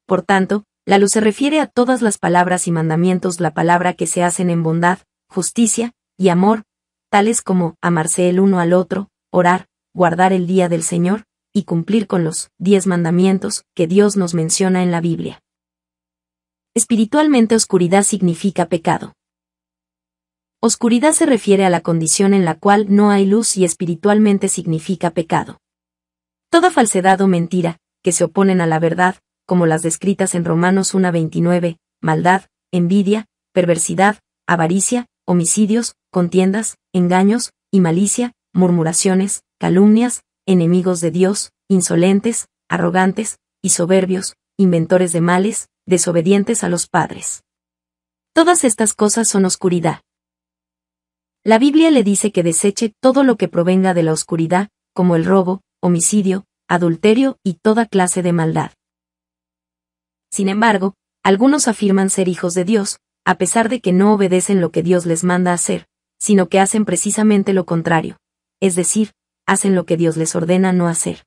Por tanto, la luz se refiere a todas las palabras y mandamientos, la palabra que se hacen en bondad, justicia y amor, tales como amarse el uno al otro, orar, guardar el día del Señor, y cumplir con los diez mandamientos que Dios nos menciona en la Biblia. Espiritualmente oscuridad significa pecado. Oscuridad se refiere a la condición en la cual no hay luz y espiritualmente significa pecado. Toda falsedad o mentira, que se oponen a la verdad, como las descritas en Romanos 1.29, maldad, envidia, perversidad, avaricia, homicidios, contiendas, engaños, y malicia, murmuraciones, calumnias, enemigos de Dios, insolentes, arrogantes, y soberbios, inventores de males, desobedientes a los padres. Todas estas cosas son oscuridad. La Biblia le dice que deseche todo lo que provenga de la oscuridad, como el robo, homicidio, adulterio y toda clase de maldad. Sin embargo, algunos afirman ser hijos de Dios, a pesar de que no obedecen lo que Dios les manda hacer, sino que hacen precisamente lo contrario, es decir, hacen lo que Dios les ordena no hacer.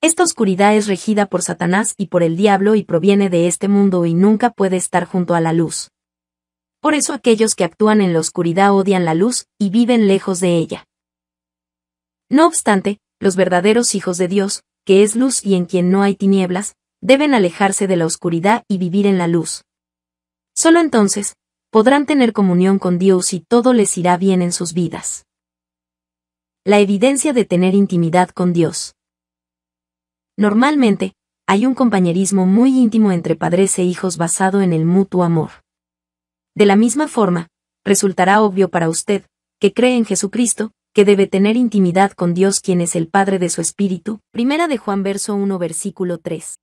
Esta oscuridad es regida por Satanás y por el diablo y proviene de este mundo y nunca puede estar junto a la luz. Por eso aquellos que actúan en la oscuridad odian la luz y viven lejos de ella. No obstante, los verdaderos hijos de Dios, que es luz y en quien no hay tinieblas, deben alejarse de la oscuridad y vivir en la luz. Solo entonces, podrán tener comunión con Dios y todo les irá bien en sus vidas. La evidencia de tener intimidad con Dios. Normalmente, hay un compañerismo muy íntimo entre padres e hijos basado en el mutuo amor. De la misma forma, resultará obvio para usted, que cree en Jesucristo, que debe tener intimidad con Dios quien es el Padre de su Espíritu, primera de Juan verso 1 versículo 3.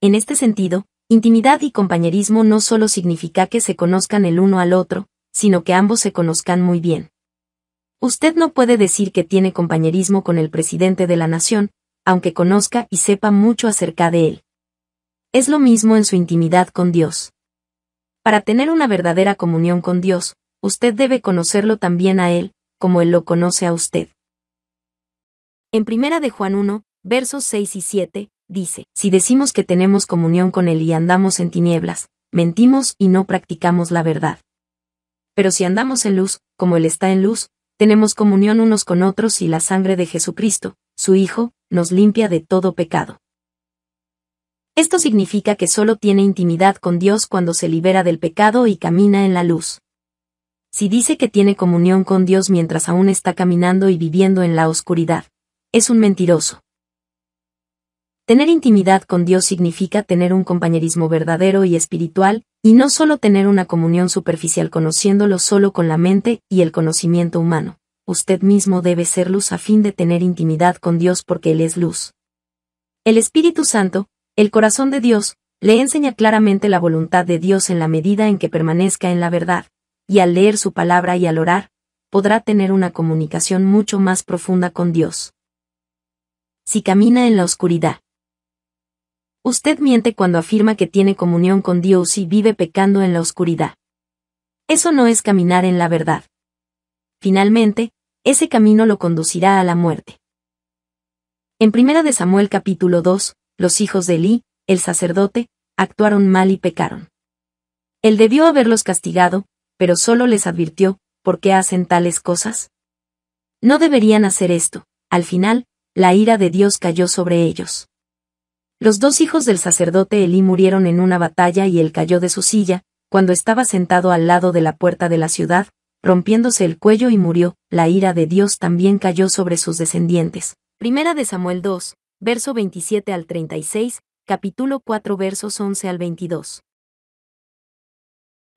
En este sentido, intimidad y compañerismo no solo significa que se conozcan el uno al otro, sino que ambos se conozcan muy bien. Usted no puede decir que tiene compañerismo con el presidente de la nación, aunque conozca y sepa mucho acerca de Él. Es lo mismo en su intimidad con Dios. Para tener una verdadera comunión con Dios, usted debe conocerlo también a Él, como Él lo conoce a usted. En primera de Juan 1, versos 6 y 7, dice, Si decimos que tenemos comunión con Él y andamos en tinieblas, mentimos y no practicamos la verdad. Pero si andamos en luz, como Él está en luz, tenemos comunión unos con otros y la sangre de Jesucristo, su Hijo, nos limpia de todo pecado. Esto significa que solo tiene intimidad con Dios cuando se libera del pecado y camina en la luz. Si dice que tiene comunión con Dios mientras aún está caminando y viviendo en la oscuridad, es un mentiroso. Tener intimidad con Dios significa tener un compañerismo verdadero y espiritual, y no solo tener una comunión superficial conociéndolo solo con la mente y el conocimiento humano usted mismo debe ser luz a fin de tener intimidad con Dios porque Él es luz. El Espíritu Santo, el corazón de Dios, le enseña claramente la voluntad de Dios en la medida en que permanezca en la verdad, y al leer su palabra y al orar, podrá tener una comunicación mucho más profunda con Dios. Si camina en la oscuridad. Usted miente cuando afirma que tiene comunión con Dios y vive pecando en la oscuridad. Eso no es caminar en la verdad. Finalmente, ese camino lo conducirá a la muerte. En primera de Samuel capítulo 2, los hijos de Elí, el sacerdote, actuaron mal y pecaron. Él debió haberlos castigado, pero solo les advirtió, ¿por qué hacen tales cosas? No deberían hacer esto. Al final, la ira de Dios cayó sobre ellos. Los dos hijos del sacerdote Elí murieron en una batalla y él cayó de su silla, cuando estaba sentado al lado de la puerta de la ciudad, rompiéndose el cuello y murió, la ira de Dios también cayó sobre sus descendientes. Primera de Samuel 2, verso 27 al 36, capítulo 4 versos 11 al 22.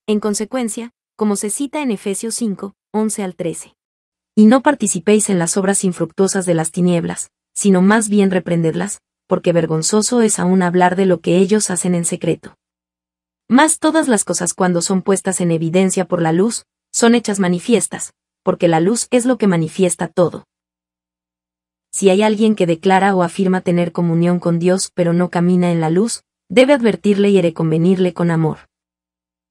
En consecuencia, como se cita en Efesios 5, 11 al 13. Y no participéis en las obras infructuosas de las tinieblas, sino más bien reprendedlas, porque vergonzoso es aún hablar de lo que ellos hacen en secreto. Más todas las cosas cuando son puestas en evidencia por la luz, son hechas manifiestas, porque la luz es lo que manifiesta todo. Si hay alguien que declara o afirma tener comunión con Dios pero no camina en la luz, debe advertirle y reconvenirle con amor.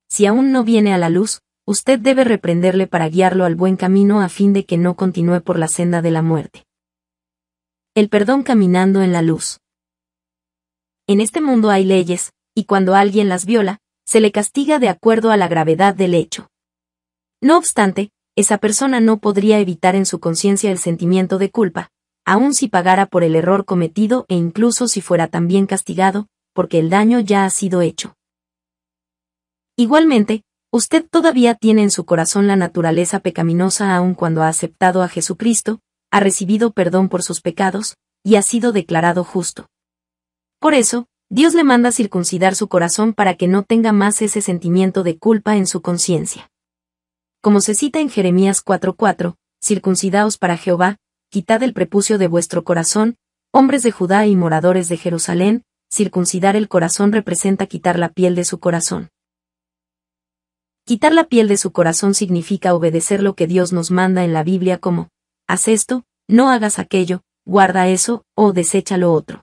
Si aún no viene a la luz, usted debe reprenderle para guiarlo al buen camino a fin de que no continúe por la senda de la muerte. El perdón caminando en la luz. En este mundo hay leyes, y cuando alguien las viola, se le castiga de acuerdo a la gravedad del hecho. No obstante, esa persona no podría evitar en su conciencia el sentimiento de culpa, aun si pagara por el error cometido e incluso si fuera también castigado, porque el daño ya ha sido hecho. Igualmente, usted todavía tiene en su corazón la naturaleza pecaminosa aun cuando ha aceptado a Jesucristo, ha recibido perdón por sus pecados, y ha sido declarado justo. Por eso, Dios le manda circuncidar su corazón para que no tenga más ese sentimiento de culpa en su conciencia como se cita en Jeremías 4:4, circuncidaos para Jehová, quitad el prepucio de vuestro corazón, hombres de Judá y moradores de Jerusalén, circuncidar el corazón representa quitar la piel de su corazón. Quitar la piel de su corazón significa obedecer lo que Dios nos manda en la Biblia como, haz esto, no hagas aquello, guarda eso, o desecha lo otro.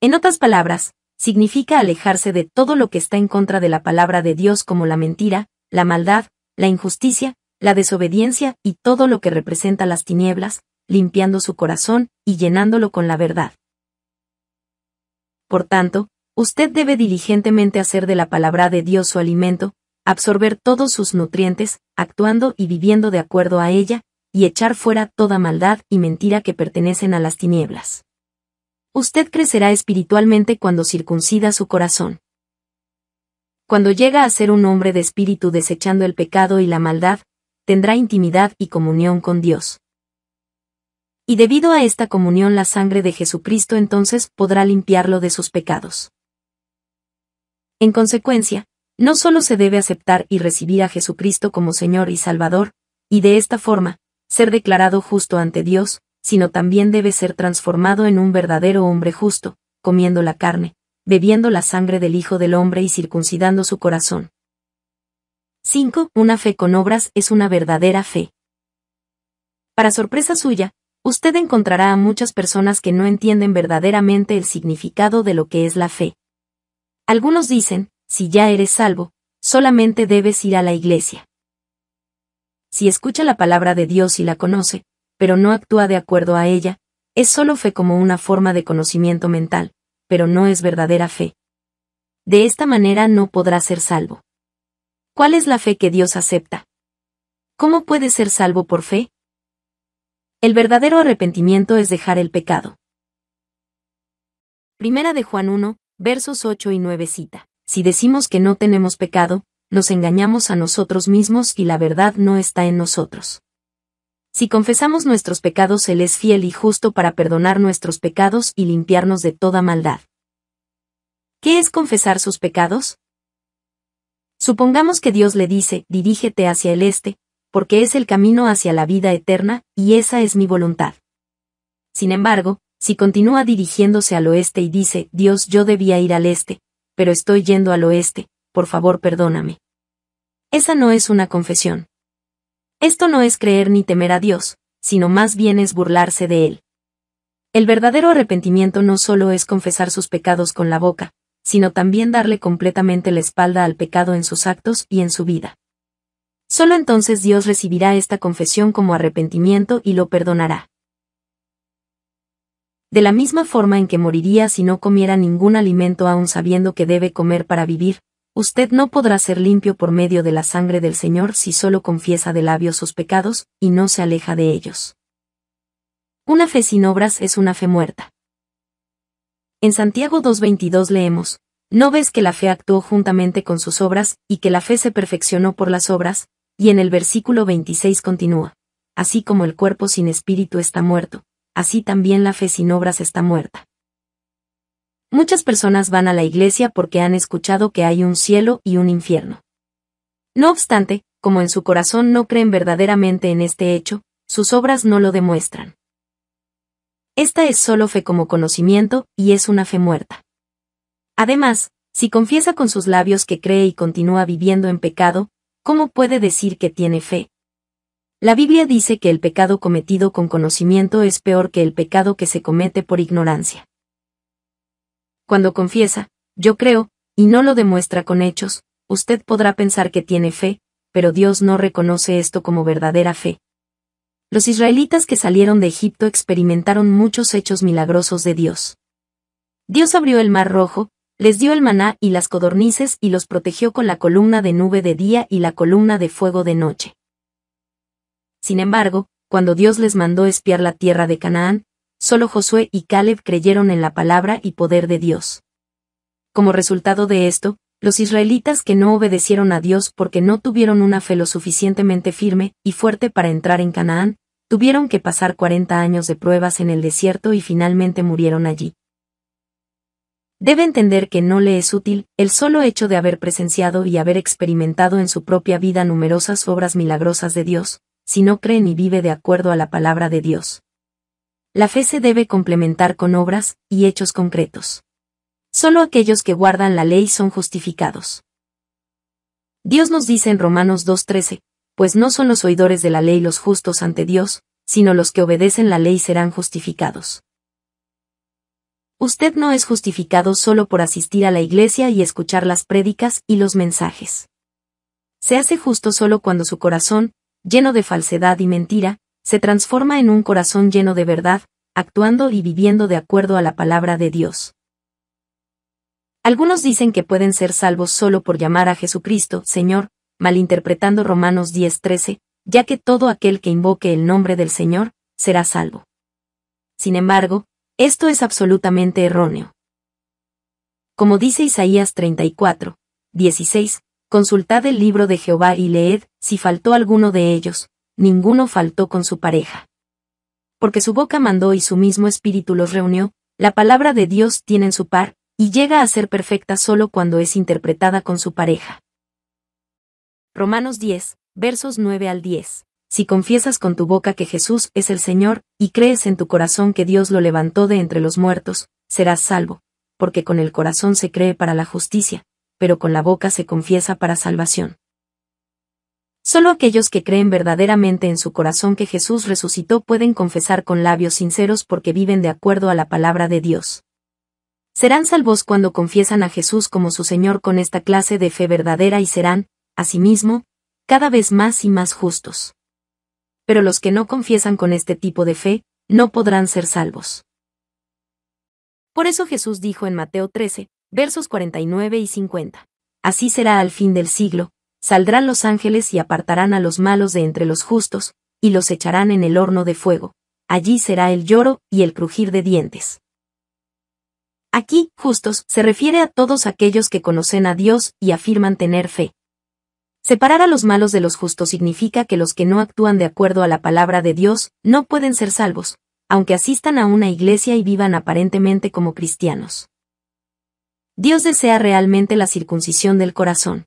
En otras palabras, significa alejarse de todo lo que está en contra de la palabra de Dios como la mentira, la maldad, la injusticia, la desobediencia y todo lo que representa las tinieblas, limpiando su corazón y llenándolo con la verdad. Por tanto, usted debe diligentemente hacer de la palabra de Dios su alimento, absorber todos sus nutrientes, actuando y viviendo de acuerdo a ella, y echar fuera toda maldad y mentira que pertenecen a las tinieblas. Usted crecerá espiritualmente cuando circuncida su corazón. Cuando llega a ser un hombre de espíritu desechando el pecado y la maldad, tendrá intimidad y comunión con Dios. Y debido a esta comunión la sangre de Jesucristo entonces podrá limpiarlo de sus pecados. En consecuencia, no solo se debe aceptar y recibir a Jesucristo como Señor y Salvador, y de esta forma, ser declarado justo ante Dios, sino también debe ser transformado en un verdadero hombre justo, comiendo la carne, bebiendo la sangre del Hijo del Hombre y circuncidando su corazón. 5. Una fe con obras es una verdadera fe. Para sorpresa suya, usted encontrará a muchas personas que no entienden verdaderamente el significado de lo que es la fe. Algunos dicen, si ya eres salvo, solamente debes ir a la iglesia. Si escucha la palabra de Dios y la conoce, pero no actúa de acuerdo a ella, es solo fe como una forma de conocimiento mental, pero no es verdadera fe. De esta manera no podrá ser salvo. ¿Cuál es la fe que Dios acepta? ¿Cómo puede ser salvo por fe? El verdadero arrepentimiento es dejar el pecado. Primera de Juan 1, versos 8 y 9 cita. Si decimos que no tenemos pecado, nos engañamos a nosotros mismos y la verdad no está en nosotros. Si confesamos nuestros pecados, Él es fiel y justo para perdonar nuestros pecados y limpiarnos de toda maldad. ¿Qué es confesar sus pecados? Supongamos que Dios le dice, dirígete hacia el este, porque es el camino hacia la vida eterna, y esa es mi voluntad. Sin embargo, si continúa dirigiéndose al oeste y dice, Dios, yo debía ir al este, pero estoy yendo al oeste, por favor perdóname. Esa no es una confesión. Esto no es creer ni temer a Dios, sino más bien es burlarse de Él. El verdadero arrepentimiento no solo es confesar sus pecados con la boca, sino también darle completamente la espalda al pecado en sus actos y en su vida. Solo entonces Dios recibirá esta confesión como arrepentimiento y lo perdonará. De la misma forma en que moriría si no comiera ningún alimento aún sabiendo que debe comer para vivir, Usted no podrá ser limpio por medio de la sangre del Señor si solo confiesa de labios sus pecados y no se aleja de ellos. Una fe sin obras es una fe muerta. En Santiago 2.22 leemos, ¿no ves que la fe actuó juntamente con sus obras y que la fe se perfeccionó por las obras? Y en el versículo 26 continúa, así como el cuerpo sin espíritu está muerto, así también la fe sin obras está muerta. Muchas personas van a la iglesia porque han escuchado que hay un cielo y un infierno. No obstante, como en su corazón no creen verdaderamente en este hecho, sus obras no lo demuestran. Esta es solo fe como conocimiento, y es una fe muerta. Además, si confiesa con sus labios que cree y continúa viviendo en pecado, ¿cómo puede decir que tiene fe? La Biblia dice que el pecado cometido con conocimiento es peor que el pecado que se comete por ignorancia. Cuando confiesa, yo creo, y no lo demuestra con hechos, usted podrá pensar que tiene fe, pero Dios no reconoce esto como verdadera fe. Los israelitas que salieron de Egipto experimentaron muchos hechos milagrosos de Dios. Dios abrió el mar rojo, les dio el maná y las codornices y los protegió con la columna de nube de día y la columna de fuego de noche. Sin embargo, cuando Dios les mandó espiar la tierra de Canaán, solo Josué y Caleb creyeron en la palabra y poder de Dios. Como resultado de esto, los israelitas que no obedecieron a Dios porque no tuvieron una fe lo suficientemente firme y fuerte para entrar en Canaán, tuvieron que pasar 40 años de pruebas en el desierto y finalmente murieron allí. Debe entender que no le es útil el solo hecho de haber presenciado y haber experimentado en su propia vida numerosas obras milagrosas de Dios, si no cree ni vive de acuerdo a la palabra de Dios. La fe se debe complementar con obras y hechos concretos. Solo aquellos que guardan la ley son justificados. Dios nos dice en Romanos 2.13, pues no son los oidores de la ley los justos ante Dios, sino los que obedecen la ley serán justificados. Usted no es justificado solo por asistir a la iglesia y escuchar las prédicas y los mensajes. Se hace justo solo cuando su corazón, lleno de falsedad y mentira, se transforma en un corazón lleno de verdad, actuando y viviendo de acuerdo a la palabra de Dios. Algunos dicen que pueden ser salvos solo por llamar a Jesucristo, Señor, malinterpretando Romanos 10:13, ya que todo aquel que invoque el nombre del Señor, será salvo. Sin embargo, esto es absolutamente erróneo. Como dice Isaías 34, 16, consultad el libro de Jehová y leed, si faltó alguno de ellos, ninguno faltó con su pareja. Porque su boca mandó y su mismo espíritu los reunió, la palabra de Dios tiene en su par, y llega a ser perfecta solo cuando es interpretada con su pareja. Romanos 10, versos 9 al 10. Si confiesas con tu boca que Jesús es el Señor, y crees en tu corazón que Dios lo levantó de entre los muertos, serás salvo, porque con el corazón se cree para la justicia, pero con la boca se confiesa para salvación. Solo aquellos que creen verdaderamente en su corazón que Jesús resucitó pueden confesar con labios sinceros porque viven de acuerdo a la palabra de Dios. Serán salvos cuando confiesan a Jesús como su Señor con esta clase de fe verdadera y serán, asimismo, cada vez más y más justos. Pero los que no confiesan con este tipo de fe, no podrán ser salvos. Por eso Jesús dijo en Mateo 13, versos 49 y 50, Así será al fin del siglo, saldrán los ángeles y apartarán a los malos de entre los justos, y los echarán en el horno de fuego. Allí será el lloro y el crujir de dientes. Aquí, justos, se refiere a todos aquellos que conocen a Dios y afirman tener fe. Separar a los malos de los justos significa que los que no actúan de acuerdo a la palabra de Dios no pueden ser salvos, aunque asistan a una iglesia y vivan aparentemente como cristianos. Dios desea realmente la circuncisión del corazón.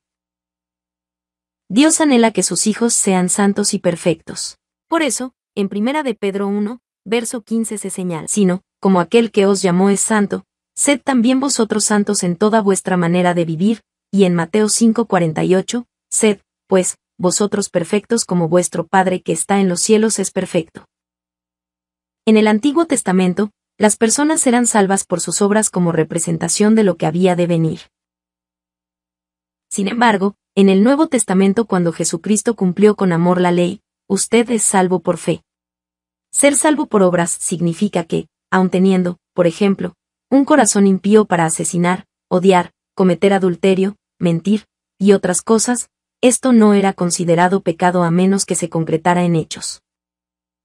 Dios anhela que sus hijos sean santos y perfectos. Por eso, en Primera de Pedro 1, verso 15 se señala, sino, como aquel que os llamó es santo, sed también vosotros santos en toda vuestra manera de vivir, y en Mateo 48, sed, pues, vosotros perfectos como vuestro Padre que está en los cielos es perfecto. En el Antiguo Testamento, las personas eran salvas por sus obras como representación de lo que había de venir. Sin embargo, en el Nuevo Testamento cuando Jesucristo cumplió con amor la ley, usted es salvo por fe. Ser salvo por obras significa que, aun teniendo, por ejemplo, un corazón impío para asesinar, odiar, cometer adulterio, mentir, y otras cosas, esto no era considerado pecado a menos que se concretara en hechos.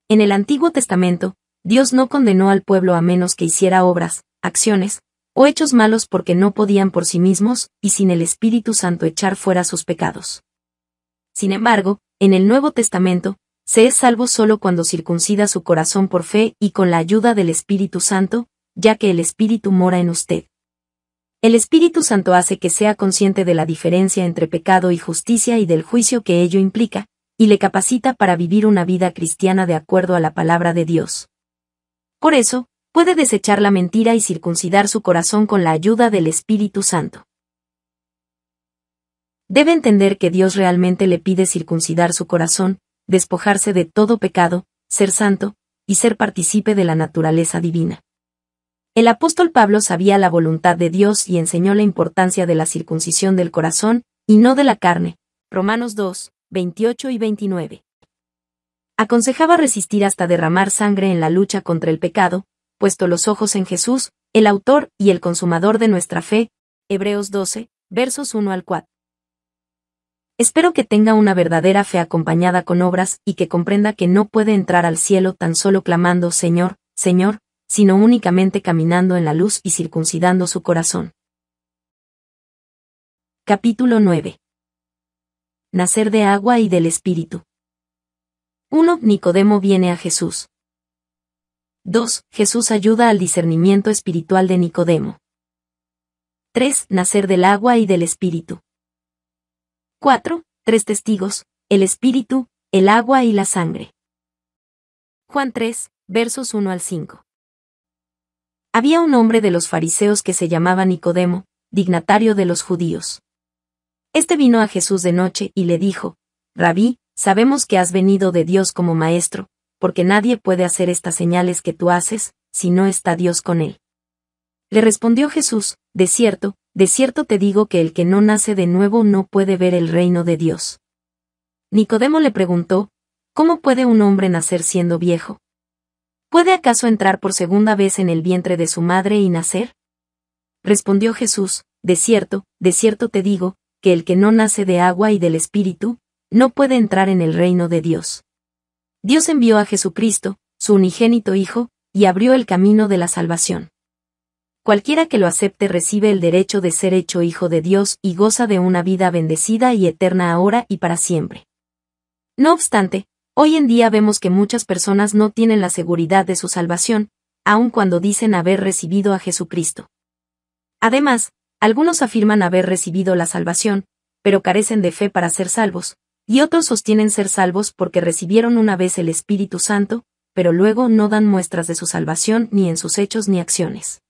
En el Antiguo Testamento, Dios no condenó al pueblo a menos que hiciera obras, acciones, o hechos malos porque no podían por sí mismos, y sin el Espíritu Santo echar fuera sus pecados. Sin embargo, en el Nuevo Testamento, se es salvo solo cuando circuncida su corazón por fe y con la ayuda del Espíritu Santo, ya que el Espíritu mora en usted. El Espíritu Santo hace que sea consciente de la diferencia entre pecado y justicia y del juicio que ello implica, y le capacita para vivir una vida cristiana de acuerdo a la palabra de Dios. Por eso, puede desechar la mentira y circuncidar su corazón con la ayuda del Espíritu Santo. Debe entender que Dios realmente le pide circuncidar su corazón, despojarse de todo pecado, ser santo, y ser partícipe de la naturaleza divina. El apóstol Pablo sabía la voluntad de Dios y enseñó la importancia de la circuncisión del corazón, y no de la carne. Romanos 2, 28 y 29. Aconsejaba resistir hasta derramar sangre en la lucha contra el pecado, puesto los ojos en Jesús, el autor y el consumador de nuestra fe. Hebreos 12, versos 1 al 4. Espero que tenga una verdadera fe acompañada con obras y que comprenda que no puede entrar al cielo tan solo clamando Señor, Señor, sino únicamente caminando en la luz y circuncidando su corazón. Capítulo 9. Nacer de agua y del Espíritu. Un Nicodemo viene a Jesús. 2. Jesús ayuda al discernimiento espiritual de Nicodemo. 3. Nacer del agua y del espíritu. 4. Tres testigos, el espíritu, el agua y la sangre. Juan 3, versos 1 al 5. Había un hombre de los fariseos que se llamaba Nicodemo, dignatario de los judíos. Este vino a Jesús de noche y le dijo, Rabí, sabemos que has venido de Dios como maestro, porque nadie puede hacer estas señales que tú haces, si no está Dios con él. Le respondió Jesús, De cierto, de cierto te digo que el que no nace de nuevo no puede ver el reino de Dios. Nicodemo le preguntó, ¿Cómo puede un hombre nacer siendo viejo? ¿Puede acaso entrar por segunda vez en el vientre de su madre y nacer? Respondió Jesús, De cierto, de cierto te digo, que el que no nace de agua y del Espíritu, no puede entrar en el reino de Dios. Dios envió a Jesucristo, su unigénito Hijo, y abrió el camino de la salvación. Cualquiera que lo acepte recibe el derecho de ser hecho hijo de Dios y goza de una vida bendecida y eterna ahora y para siempre. No obstante, hoy en día vemos que muchas personas no tienen la seguridad de su salvación, aun cuando dicen haber recibido a Jesucristo. Además, algunos afirman haber recibido la salvación, pero carecen de fe para ser salvos, y otros sostienen ser salvos porque recibieron una vez el Espíritu Santo, pero luego no dan muestras de su salvación ni en sus hechos ni acciones.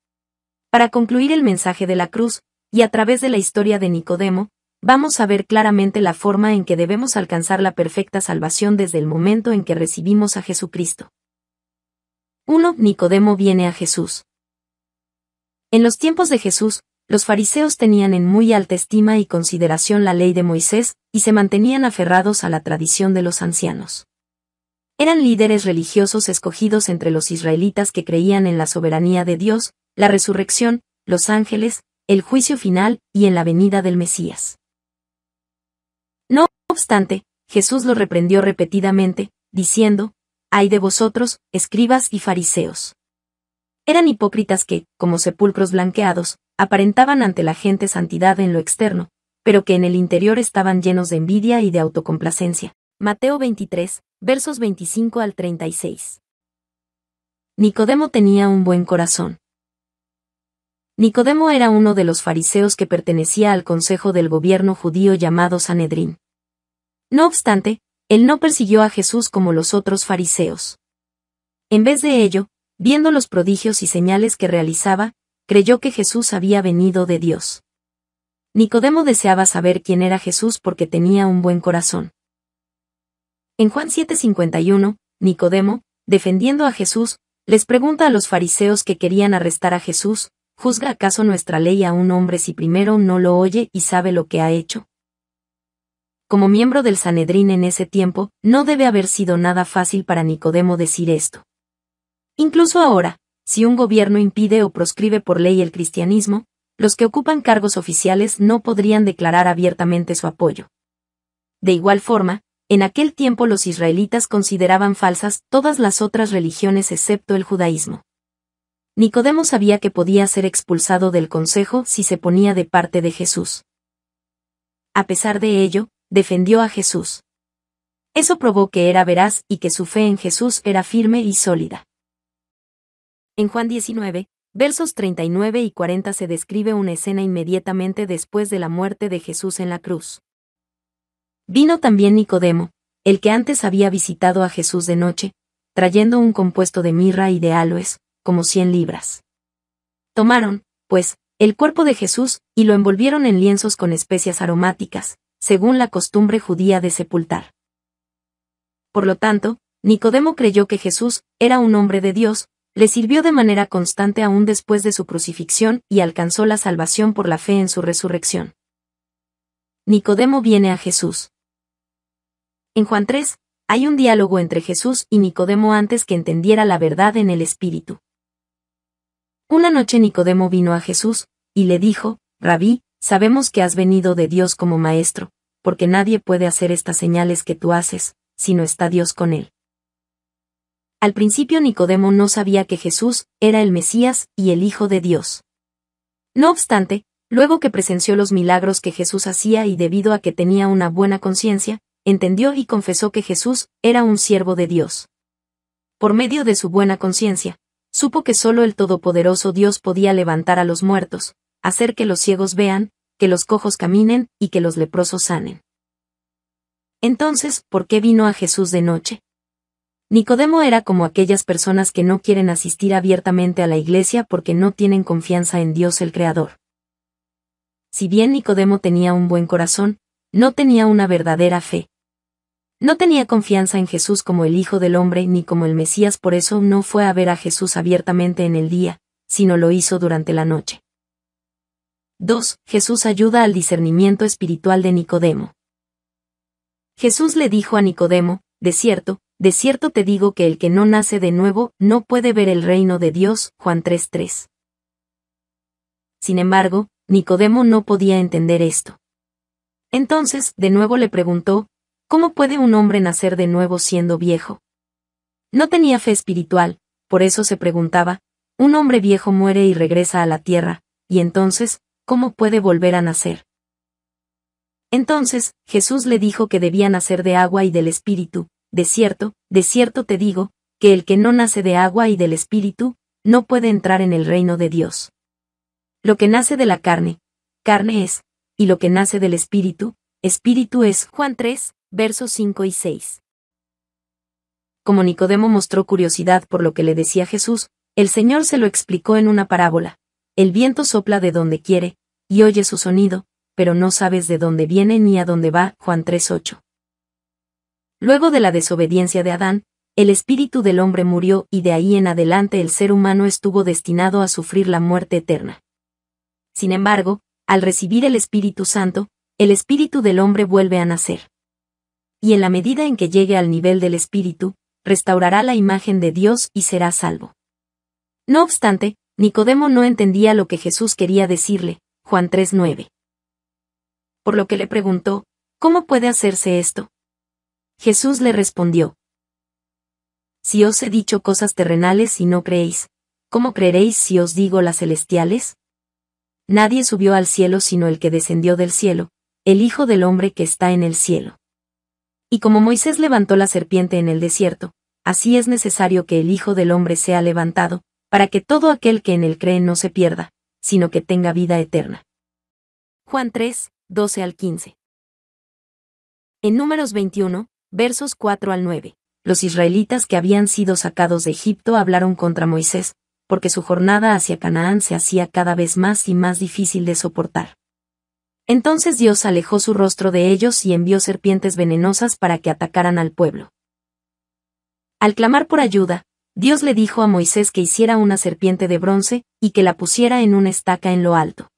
Para concluir el mensaje de la cruz, y a través de la historia de Nicodemo, vamos a ver claramente la forma en que debemos alcanzar la perfecta salvación desde el momento en que recibimos a Jesucristo. 1. Nicodemo viene a Jesús. En los tiempos de Jesús, los fariseos tenían en muy alta estima y consideración la ley de Moisés, y se mantenían aferrados a la tradición de los ancianos. Eran líderes religiosos escogidos entre los israelitas que creían en la soberanía de Dios, la resurrección, los ángeles, el juicio final y en la venida del Mesías. No obstante, Jesús lo reprendió repetidamente, diciendo, Ay de vosotros, escribas y fariseos. Eran hipócritas que, como sepulcros blanqueados, aparentaban ante la gente santidad en lo externo, pero que en el interior estaban llenos de envidia y de autocomplacencia. Mateo 23, versos 25 al 36. Nicodemo tenía un buen corazón. Nicodemo era uno de los fariseos que pertenecía al consejo del gobierno judío llamado Sanedrín. No obstante, él no persiguió a Jesús como los otros fariseos. En vez de ello, viendo los prodigios y señales que realizaba, creyó que Jesús había venido de Dios. Nicodemo deseaba saber quién era Jesús porque tenía un buen corazón. En Juan 7:51, Nicodemo, defendiendo a Jesús, les pregunta a los fariseos que querían arrestar a Jesús, ¿juzga acaso nuestra ley a un hombre si primero no lo oye y sabe lo que ha hecho? Como miembro del Sanedrín en ese tiempo, no debe haber sido nada fácil para Nicodemo decir esto. Incluso ahora, si un gobierno impide o proscribe por ley el cristianismo, los que ocupan cargos oficiales no podrían declarar abiertamente su apoyo. De igual forma, en aquel tiempo los israelitas consideraban falsas todas las otras religiones excepto el judaísmo. Nicodemo sabía que podía ser expulsado del consejo si se ponía de parte de Jesús. A pesar de ello, defendió a Jesús. Eso probó que era veraz y que su fe en Jesús era firme y sólida. En Juan 19, versos 39 y 40 se describe una escena inmediatamente después de la muerte de Jesús en la cruz. Vino también Nicodemo, el que antes había visitado a Jesús de noche, trayendo un compuesto de mirra y de aloes, como cien libras. Tomaron, pues, el cuerpo de Jesús y lo envolvieron en lienzos con especias aromáticas, según la costumbre judía de sepultar. Por lo tanto, Nicodemo creyó que Jesús era un hombre de Dios, le sirvió de manera constante aún después de su crucifixión y alcanzó la salvación por la fe en su resurrección. Nicodemo viene a Jesús. En Juan 3, hay un diálogo entre Jesús y Nicodemo antes que entendiera la verdad en el Espíritu. Una noche Nicodemo vino a Jesús, y le dijo, Rabí, sabemos que has venido de Dios como maestro, porque nadie puede hacer estas señales que tú haces, si no está Dios con él. Al principio Nicodemo no sabía que Jesús era el Mesías y el Hijo de Dios. No obstante, luego que presenció los milagros que Jesús hacía y debido a que tenía una buena conciencia, entendió y confesó que Jesús era un siervo de Dios. Por medio de su buena conciencia, supo que solo el Todopoderoso Dios podía levantar a los muertos, hacer que los ciegos vean, que los cojos caminen y que los leprosos sanen. Entonces, ¿por qué vino a Jesús de noche? Nicodemo era como aquellas personas que no quieren asistir abiertamente a la iglesia porque no tienen confianza en Dios el Creador. Si bien Nicodemo tenía un buen corazón, no tenía una verdadera fe. No tenía confianza en Jesús como el Hijo del Hombre ni como el Mesías, por eso no fue a ver a Jesús abiertamente en el día, sino lo hizo durante la noche. 2. Jesús ayuda al discernimiento espiritual de Nicodemo. Jesús le dijo a Nicodemo, de cierto, de cierto te digo que el que no nace de nuevo no puede ver el reino de Dios. Juan 3:3. Sin embargo, Nicodemo no podía entender esto. Entonces, de nuevo le preguntó, ¿cómo puede un hombre nacer de nuevo siendo viejo? No tenía fe espiritual, por eso se preguntaba, un hombre viejo muere y regresa a la tierra, y entonces, ¿cómo puede volver a nacer? Entonces, Jesús le dijo que debía nacer de agua y del Espíritu, de cierto, de cierto te digo, que el que no nace de agua y del Espíritu, no puede entrar en el reino de Dios. Lo que nace de la carne, carne es, y lo que nace del Espíritu, Espíritu es Juan 3, versos 5 y 6. Como Nicodemo mostró curiosidad por lo que le decía Jesús, el Señor se lo explicó en una parábola. El viento sopla de donde quiere, y oye su sonido, pero no sabes de dónde viene ni a dónde va, Juan 8. Luego de la desobediencia de Adán, el espíritu del hombre murió y de ahí en adelante el ser humano estuvo destinado a sufrir la muerte eterna. Sin embargo, al recibir el Espíritu Santo, el espíritu del hombre vuelve a nacer. Y en la medida en que llegue al nivel del espíritu, restaurará la imagen de Dios y será salvo. No obstante, Nicodemo no entendía lo que Jesús quería decirle, Juan 3.9. Por lo que le preguntó, ¿cómo puede hacerse esto? Jesús le respondió. Si os he dicho cosas terrenales y no creéis, ¿cómo creeréis si os digo las celestiales? Nadie subió al cielo sino el que descendió del cielo, el Hijo del Hombre que está en el cielo. Y como Moisés levantó la serpiente en el desierto, así es necesario que el Hijo del Hombre sea levantado, para que todo aquel que en él cree no se pierda, sino que tenga vida eterna. Juan 3, 12 al 15. En números 21, versos 4 al 9. Los israelitas que habían sido sacados de Egipto hablaron contra Moisés, porque su jornada hacia Canaán se hacía cada vez más y más difícil de soportar. Entonces Dios alejó su rostro de ellos y envió serpientes venenosas para que atacaran al pueblo. Al clamar por ayuda, Dios le dijo a Moisés que hiciera una serpiente de bronce, y que la pusiera en una estaca en lo alto.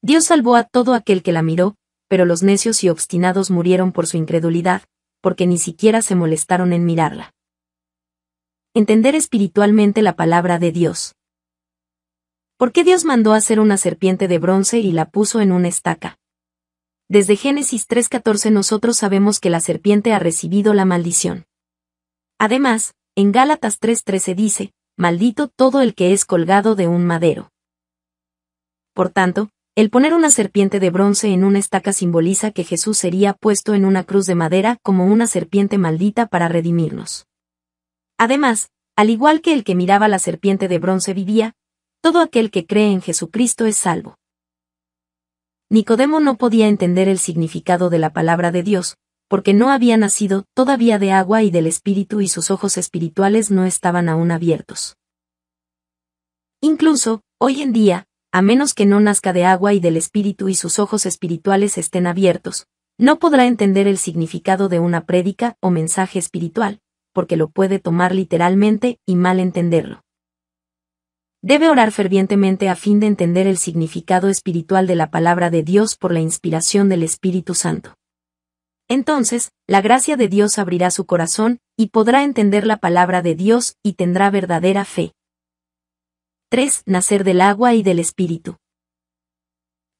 Dios salvó a todo aquel que la miró, pero los necios y obstinados murieron por su incredulidad, porque ni siquiera se molestaron en mirarla. Entender espiritualmente la palabra de Dios. ¿Por qué Dios mandó hacer una serpiente de bronce y la puso en una estaca? Desde Génesis 3.14 nosotros sabemos que la serpiente ha recibido la maldición. Además, en Gálatas 3.13 dice, Maldito todo el que es colgado de un madero. Por tanto, el poner una serpiente de bronce en una estaca simboliza que Jesús sería puesto en una cruz de madera como una serpiente maldita para redimirnos. Además, al igual que el que miraba la serpiente de bronce vivía, todo aquel que cree en Jesucristo es salvo. Nicodemo no podía entender el significado de la palabra de Dios, porque no había nacido todavía de agua y del Espíritu y sus ojos espirituales no estaban aún abiertos. Incluso, hoy en día, a menos que no nazca de agua y del espíritu y sus ojos espirituales estén abiertos, no podrá entender el significado de una prédica o mensaje espiritual, porque lo puede tomar literalmente y mal entenderlo. Debe orar fervientemente a fin de entender el significado espiritual de la palabra de Dios por la inspiración del Espíritu Santo. Entonces, la gracia de Dios abrirá su corazón, y podrá entender la palabra de Dios y tendrá verdadera fe. 3. Nacer del agua y del Espíritu.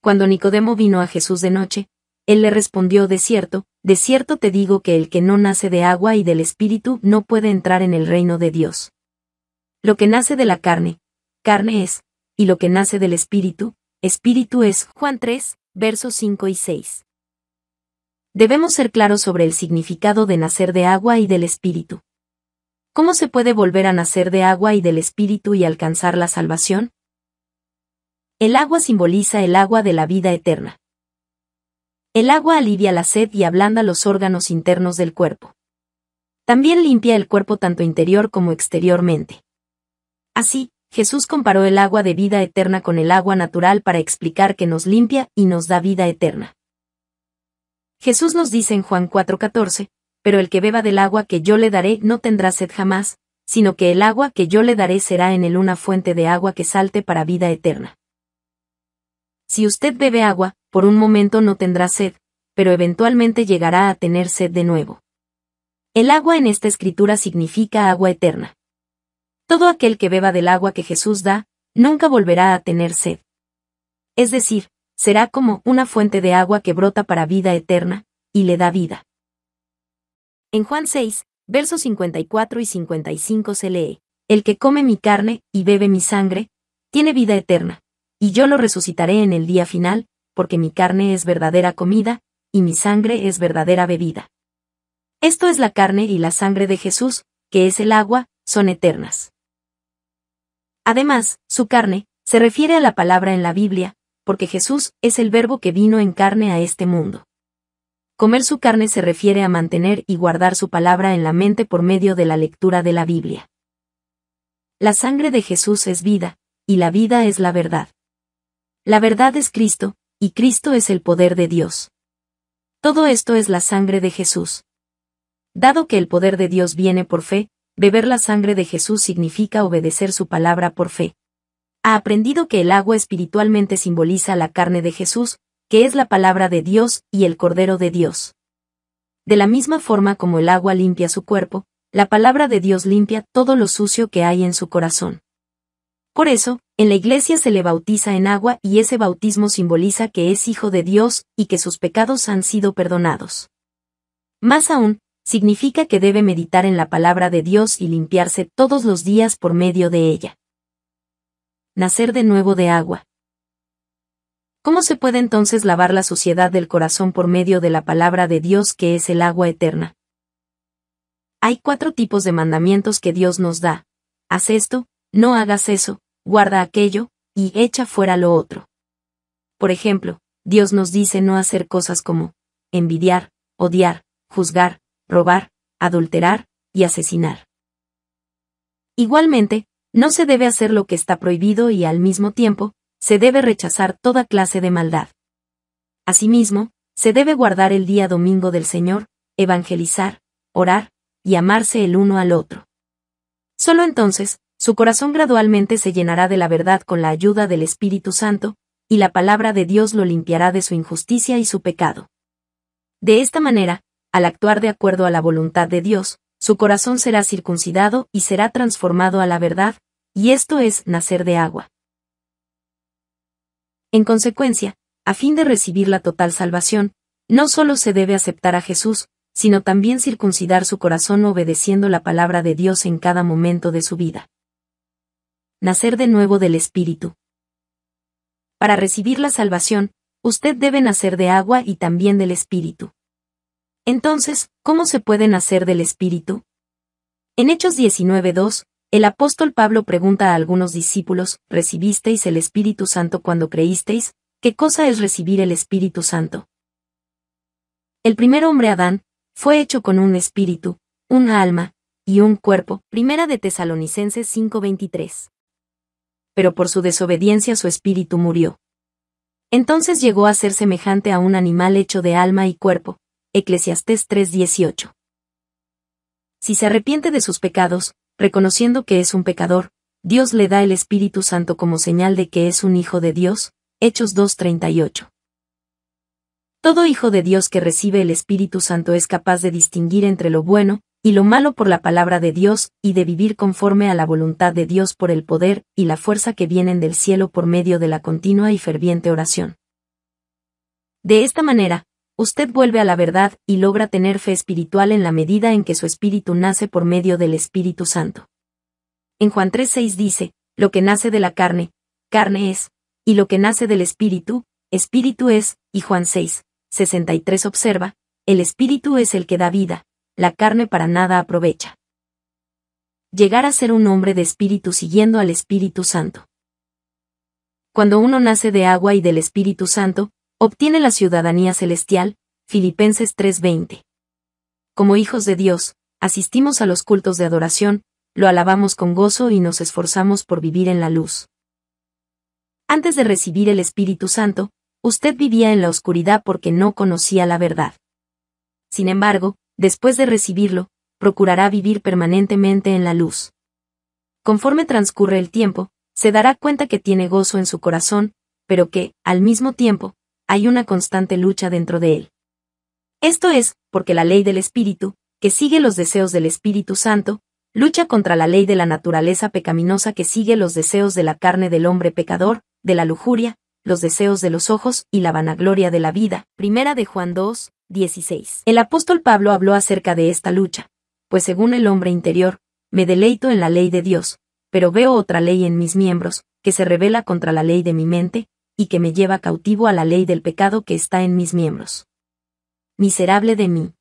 Cuando Nicodemo vino a Jesús de noche, él le respondió, de cierto, de cierto te digo que el que no nace de agua y del Espíritu no puede entrar en el reino de Dios. Lo que nace de la carne, carne es, y lo que nace del Espíritu, Espíritu es. Juan 3, versos 5 y 6. Debemos ser claros sobre el significado de nacer de agua y del Espíritu. ¿Cómo se puede volver a nacer de agua y del espíritu y alcanzar la salvación? El agua simboliza el agua de la vida eterna. El agua alivia la sed y ablanda los órganos internos del cuerpo. También limpia el cuerpo tanto interior como exteriormente. Así, Jesús comparó el agua de vida eterna con el agua natural para explicar que nos limpia y nos da vida eterna. Jesús nos dice en Juan 4:14, pero el que beba del agua que yo le daré no tendrá sed jamás, sino que el agua que yo le daré será en él una fuente de agua que salte para vida eterna. Si usted bebe agua, por un momento no tendrá sed, pero eventualmente llegará a tener sed de nuevo. El agua en esta escritura significa agua eterna. Todo aquel que beba del agua que Jesús da, nunca volverá a tener sed. Es decir, será como una fuente de agua que brota para vida eterna, y le da vida. En Juan 6, versos 54 y 55 se lee, El que come mi carne y bebe mi sangre, tiene vida eterna, y yo lo resucitaré en el día final, porque mi carne es verdadera comida, y mi sangre es verdadera bebida. Esto es la carne y la sangre de Jesús, que es el agua, son eternas. Además, su carne, se refiere a la palabra en la Biblia, porque Jesús es el verbo que vino en carne a este mundo. Comer su carne se refiere a mantener y guardar su palabra en la mente por medio de la lectura de la Biblia. La sangre de Jesús es vida, y la vida es la verdad. La verdad es Cristo, y Cristo es el poder de Dios. Todo esto es la sangre de Jesús. Dado que el poder de Dios viene por fe, beber la sangre de Jesús significa obedecer su palabra por fe. Ha aprendido que el agua espiritualmente simboliza la carne de Jesús, que es la palabra de Dios y el Cordero de Dios. De la misma forma como el agua limpia su cuerpo, la palabra de Dios limpia todo lo sucio que hay en su corazón. Por eso, en la iglesia se le bautiza en agua y ese bautismo simboliza que es hijo de Dios y que sus pecados han sido perdonados. Más aún, significa que debe meditar en la palabra de Dios y limpiarse todos los días por medio de ella. Nacer de nuevo de agua. ¿Cómo se puede entonces lavar la suciedad del corazón por medio de la palabra de Dios que es el agua eterna? Hay cuatro tipos de mandamientos que Dios nos da. Haz esto, no hagas eso, guarda aquello, y echa fuera lo otro. Por ejemplo, Dios nos dice no hacer cosas como envidiar, odiar, juzgar, robar, adulterar, y asesinar. Igualmente, no se debe hacer lo que está prohibido y al mismo tiempo, se debe rechazar toda clase de maldad. Asimismo, se debe guardar el día domingo del Señor, evangelizar, orar, y amarse el uno al otro. Solo entonces, su corazón gradualmente se llenará de la verdad con la ayuda del Espíritu Santo, y la palabra de Dios lo limpiará de su injusticia y su pecado. De esta manera, al actuar de acuerdo a la voluntad de Dios, su corazón será circuncidado y será transformado a la verdad, y esto es nacer de agua. En consecuencia, a fin de recibir la total salvación, no solo se debe aceptar a Jesús, sino también circuncidar su corazón obedeciendo la palabra de Dios en cada momento de su vida. Nacer de nuevo del Espíritu. Para recibir la salvación, usted debe nacer de agua y también del Espíritu. Entonces, ¿cómo se puede nacer del Espíritu? En Hechos 19.2, el apóstol Pablo pregunta a algunos discípulos, ¿recibisteis el Espíritu Santo cuando creísteis? ¿Qué cosa es recibir el Espíritu Santo? El primer hombre Adán, fue hecho con un espíritu, un alma, y un cuerpo, primera de Tesalonicenses 5:23. Pero por su desobediencia su espíritu murió. Entonces llegó a ser semejante a un animal hecho de alma y cuerpo, Eclesiastés 3:18. Si se arrepiente de sus pecados, reconociendo que es un pecador, Dios le da el Espíritu Santo como señal de que es un hijo de Dios, Hechos 2.38. Todo hijo de Dios que recibe el Espíritu Santo es capaz de distinguir entre lo bueno y lo malo por la palabra de Dios y de vivir conforme a la voluntad de Dios por el poder y la fuerza que vienen del cielo por medio de la continua y ferviente oración. De esta manera, usted vuelve a la verdad y logra tener fe espiritual en la medida en que su espíritu nace por medio del Espíritu Santo. En Juan 3:6 dice, lo que nace de la carne, carne es, y lo que nace del espíritu, espíritu es, y Juan 6, 63 observa, el espíritu es el que da vida, la carne para nada aprovecha. Llegar a ser un hombre de espíritu siguiendo al Espíritu Santo. Cuando uno nace de agua y del Espíritu Santo, obtiene la ciudadanía celestial, Filipenses 3:20. Como hijos de Dios, asistimos a los cultos de adoración, lo alabamos con gozo y nos esforzamos por vivir en la luz. Antes de recibir el Espíritu Santo, usted vivía en la oscuridad porque no conocía la verdad. Sin embargo, después de recibirlo, procurará vivir permanentemente en la luz. Conforme transcurre el tiempo, se dará cuenta que tiene gozo en su corazón, pero que, al mismo tiempo, hay una constante lucha dentro de él. Esto es, porque la ley del Espíritu, que sigue los deseos del Espíritu Santo, lucha contra la ley de la naturaleza pecaminosa que sigue los deseos de la carne del hombre pecador, de la lujuria, los deseos de los ojos y la vanagloria de la vida. Primera de Juan 2, 16. El apóstol Pablo habló acerca de esta lucha, pues según el hombre interior, me deleito en la ley de Dios, pero veo otra ley en mis miembros, que se revela contra la ley de mi mente, y que me lleva cautivo a la ley del pecado que está en mis miembros. Miserable de mí.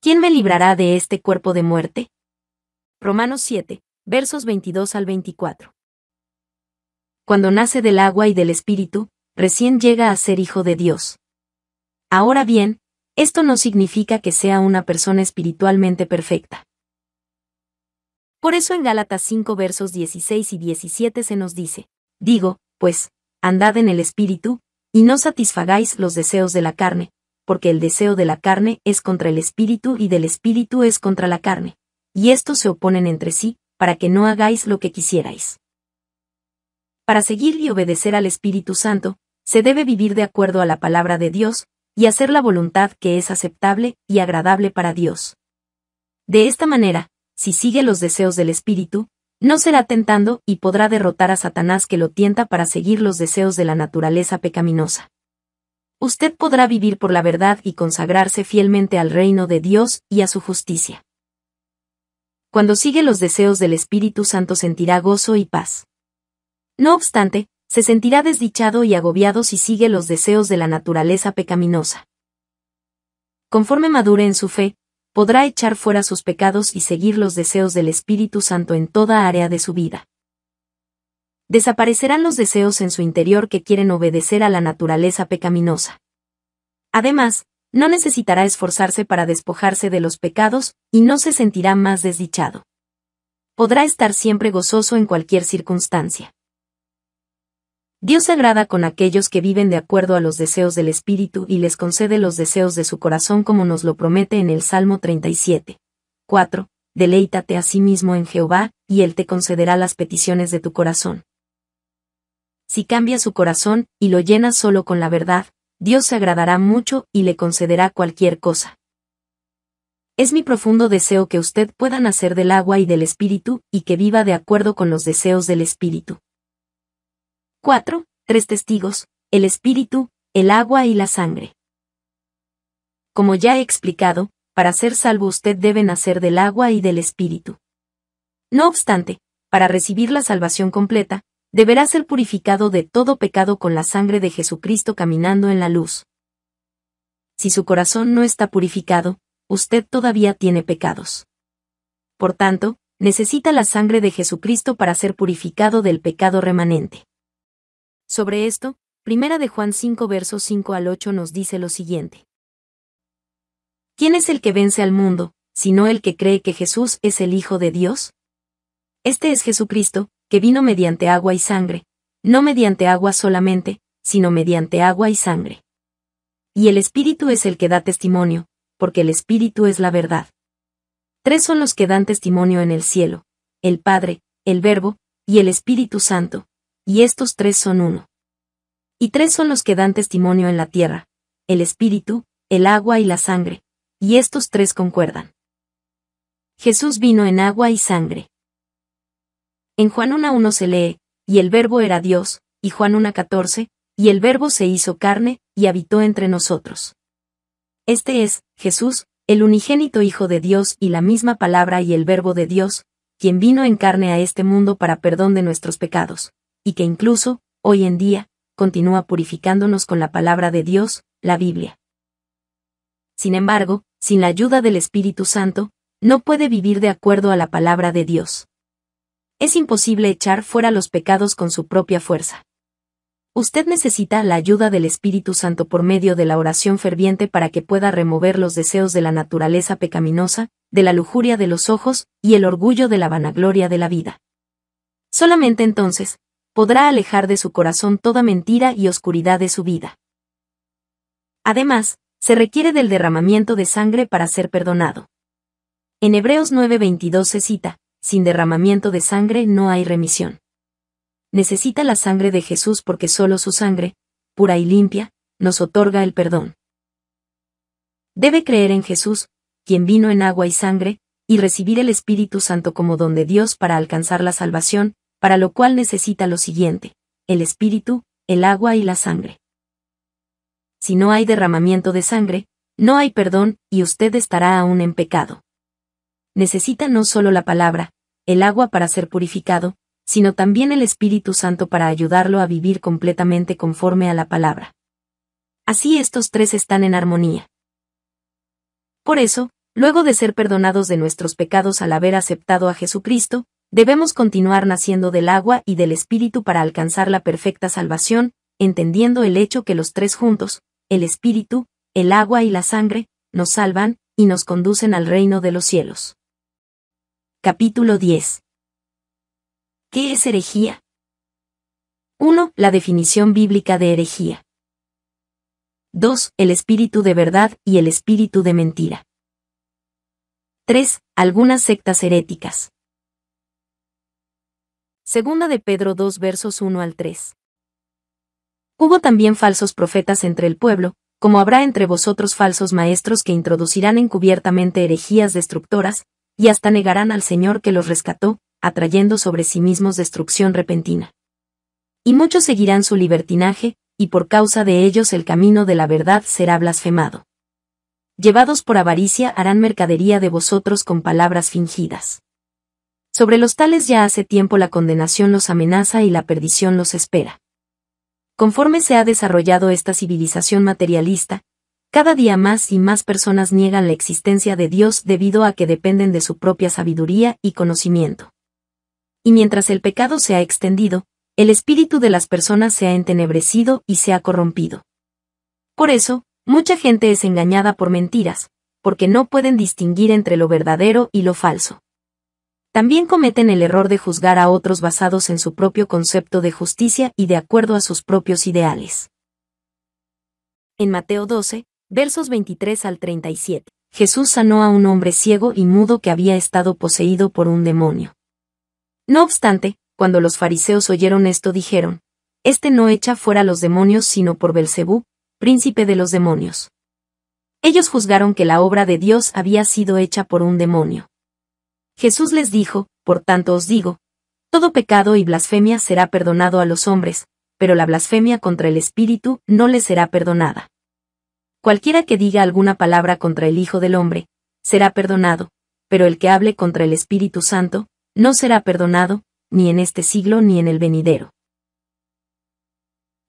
¿Quién me librará de este cuerpo de muerte? Romanos 7, versos 22 al 24. Cuando nace del agua y del Espíritu, recién llega a ser hijo de Dios. Ahora bien, esto no significa que sea una persona espiritualmente perfecta. Por eso en Gálatas 5 versos 16 y 17 se nos dice, digo, pues, andad en el Espíritu, y no satisfagáis los deseos de la carne, porque el deseo de la carne es contra el Espíritu y del Espíritu es contra la carne, y estos se oponen entre sí, para que no hagáis lo que quisierais. Para seguir y obedecer al Espíritu Santo, se debe vivir de acuerdo a la palabra de Dios, y hacer la voluntad que es aceptable y agradable para Dios. De esta manera, si sigue los deseos del Espíritu, no será tentando y podrá derrotar a Satanás que lo tienta para seguir los deseos de la naturaleza pecaminosa. Usted podrá vivir por la verdad y consagrarse fielmente al reino de Dios y a su justicia. Cuando sigue los deseos del Espíritu Santo sentirá gozo y paz. No obstante, se sentirá desdichado y agobiado si sigue los deseos de la naturaleza pecaminosa. Conforme madure en su fe, podrá echar fuera sus pecados y seguir los deseos del Espíritu Santo en toda área de su vida. Desaparecerán los deseos en su interior que quieren obedecer a la naturaleza pecaminosa. Además, no necesitará esforzarse para despojarse de los pecados, y no se sentirá más desdichado. Podrá estar siempre gozoso en cualquier circunstancia. Dios se agrada con aquellos que viven de acuerdo a los deseos del Espíritu y les concede los deseos de su corazón como nos lo promete en el Salmo 37. 4. Deleítate a sí mismo en Jehová, y Él te concederá las peticiones de tu corazón. Si cambia su corazón, y lo llenas solo con la verdad, Dios se agradará mucho y le concederá cualquier cosa. Es mi profundo deseo que usted pueda nacer del agua y del Espíritu, y que viva de acuerdo con los deseos del Espíritu. 4. Tres testigos, el espíritu, el agua y la sangre. Como ya he explicado, para ser salvo usted debe nacer del agua y del espíritu. No obstante, para recibir la salvación completa, deberá ser purificado de todo pecado con la sangre de Jesucristo caminando en la luz. Si su corazón no está purificado, usted todavía tiene pecados. Por tanto, necesita la sangre de Jesucristo para ser purificado del pecado remanente. Sobre esto, Primera de Juan 5 versos 5 al 8 nos dice lo siguiente. ¿Quién es el que vence al mundo, sino el que cree que Jesús es el Hijo de Dios? Este es Jesucristo, que vino mediante agua y sangre, no mediante agua solamente, sino mediante agua y sangre. Y el Espíritu es el que da testimonio, porque el Espíritu es la verdad. Tres son los que dan testimonio en el cielo, el Padre, el Verbo, y el Espíritu Santo, y estos tres son uno. Y tres son los que dan testimonio en la tierra, el espíritu, el agua y la sangre, y estos tres concuerdan. Jesús vino en agua y sangre. En Juan 1.1 se lee, y el verbo era Dios, y Juan 1.14, y el verbo se hizo carne, y habitó entre nosotros. Este es, Jesús, el unigénito Hijo de Dios y la misma palabra y el verbo de Dios, quien vino en carne a este mundo para perdón de nuestros pecados, y que incluso, hoy en día, continúa purificándonos con la palabra de Dios, la Biblia. Sin embargo, sin la ayuda del Espíritu Santo, no puede vivir de acuerdo a la palabra de Dios. Es imposible echar fuera los pecados con su propia fuerza. Usted necesita la ayuda del Espíritu Santo por medio de la oración ferviente para que pueda remover los deseos de la naturaleza pecaminosa, de la lujuria de los ojos y el orgullo de la vanagloria de la vida. Solamente entonces, podrá alejar de su corazón toda mentira y oscuridad de su vida. Además, se requiere del derramamiento de sangre para ser perdonado. En Hebreos 9:22 se cita, sin derramamiento de sangre no hay remisión. Necesita la sangre de Jesús porque solo su sangre, pura y limpia, nos otorga el perdón. Debe creer en Jesús, quien vino en agua y sangre, y recibir el Espíritu Santo como don de Dios para alcanzar la salvación, para lo cual necesita lo siguiente, el espíritu, el agua y la sangre. Si no hay derramamiento de sangre, no hay perdón, y usted estará aún en pecado. Necesita no solo la palabra, el agua para ser purificado, sino también el Espíritu Santo para ayudarlo a vivir completamente conforme a la palabra. Así estos tres están en armonía. Por eso, luego de ser perdonados de nuestros pecados al haber aceptado a Jesucristo, Debemos continuar naciendo del agua y del Espíritu para alcanzar la perfecta salvación, entendiendo el hecho que los tres juntos, el Espíritu, el agua y la sangre, nos salvan, y nos conducen al reino de los cielos. Capítulo 10. ¿Qué es herejía? 1. La definición bíblica de herejía. 2. El espíritu de verdad y el espíritu de mentira. 3. Algunas sectas heréticas. Segunda de Pedro 2 versos 1 al 3. Hubo también falsos profetas entre el pueblo, como habrá entre vosotros falsos maestros que introducirán encubiertamente herejías destructoras, y hasta negarán al Señor que los rescató, atrayendo sobre sí mismos destrucción repentina. Y muchos seguirán su libertinaje, y por causa de ellos el camino de la verdad será blasfemado. Llevados por avaricia harán mercadería de vosotros con palabras fingidas. Sobre los tales ya hace tiempo la condenación los amenaza y la perdición los espera. Conforme se ha desarrollado esta civilización materialista, cada día más y más personas niegan la existencia de Dios debido a que dependen de su propia sabiduría y conocimiento. Y mientras el pecado se ha extendido, el espíritu de las personas se ha entenebrecido y se ha corrompido. Por eso, mucha gente es engañada por mentiras, porque no pueden distinguir entre lo verdadero y lo falso. También cometen el error de juzgar a otros basados en su propio concepto de justicia y de acuerdo a sus propios ideales. En Mateo 12, versos 23 al 37, Jesús sanó a un hombre ciego y mudo que había estado poseído por un demonio. No obstante, cuando los fariseos oyeron esto dijeron, Este no echa fuera los demonios sino por Belcebú, príncipe de los demonios. Ellos juzgaron que la obra de Dios había sido hecha por un demonio. Jesús les dijo, por tanto os digo, todo pecado y blasfemia será perdonado a los hombres, pero la blasfemia contra el Espíritu no les será perdonada. Cualquiera que diga alguna palabra contra el Hijo del Hombre, será perdonado, pero el que hable contra el Espíritu Santo, no será perdonado, ni en este siglo ni en el venidero.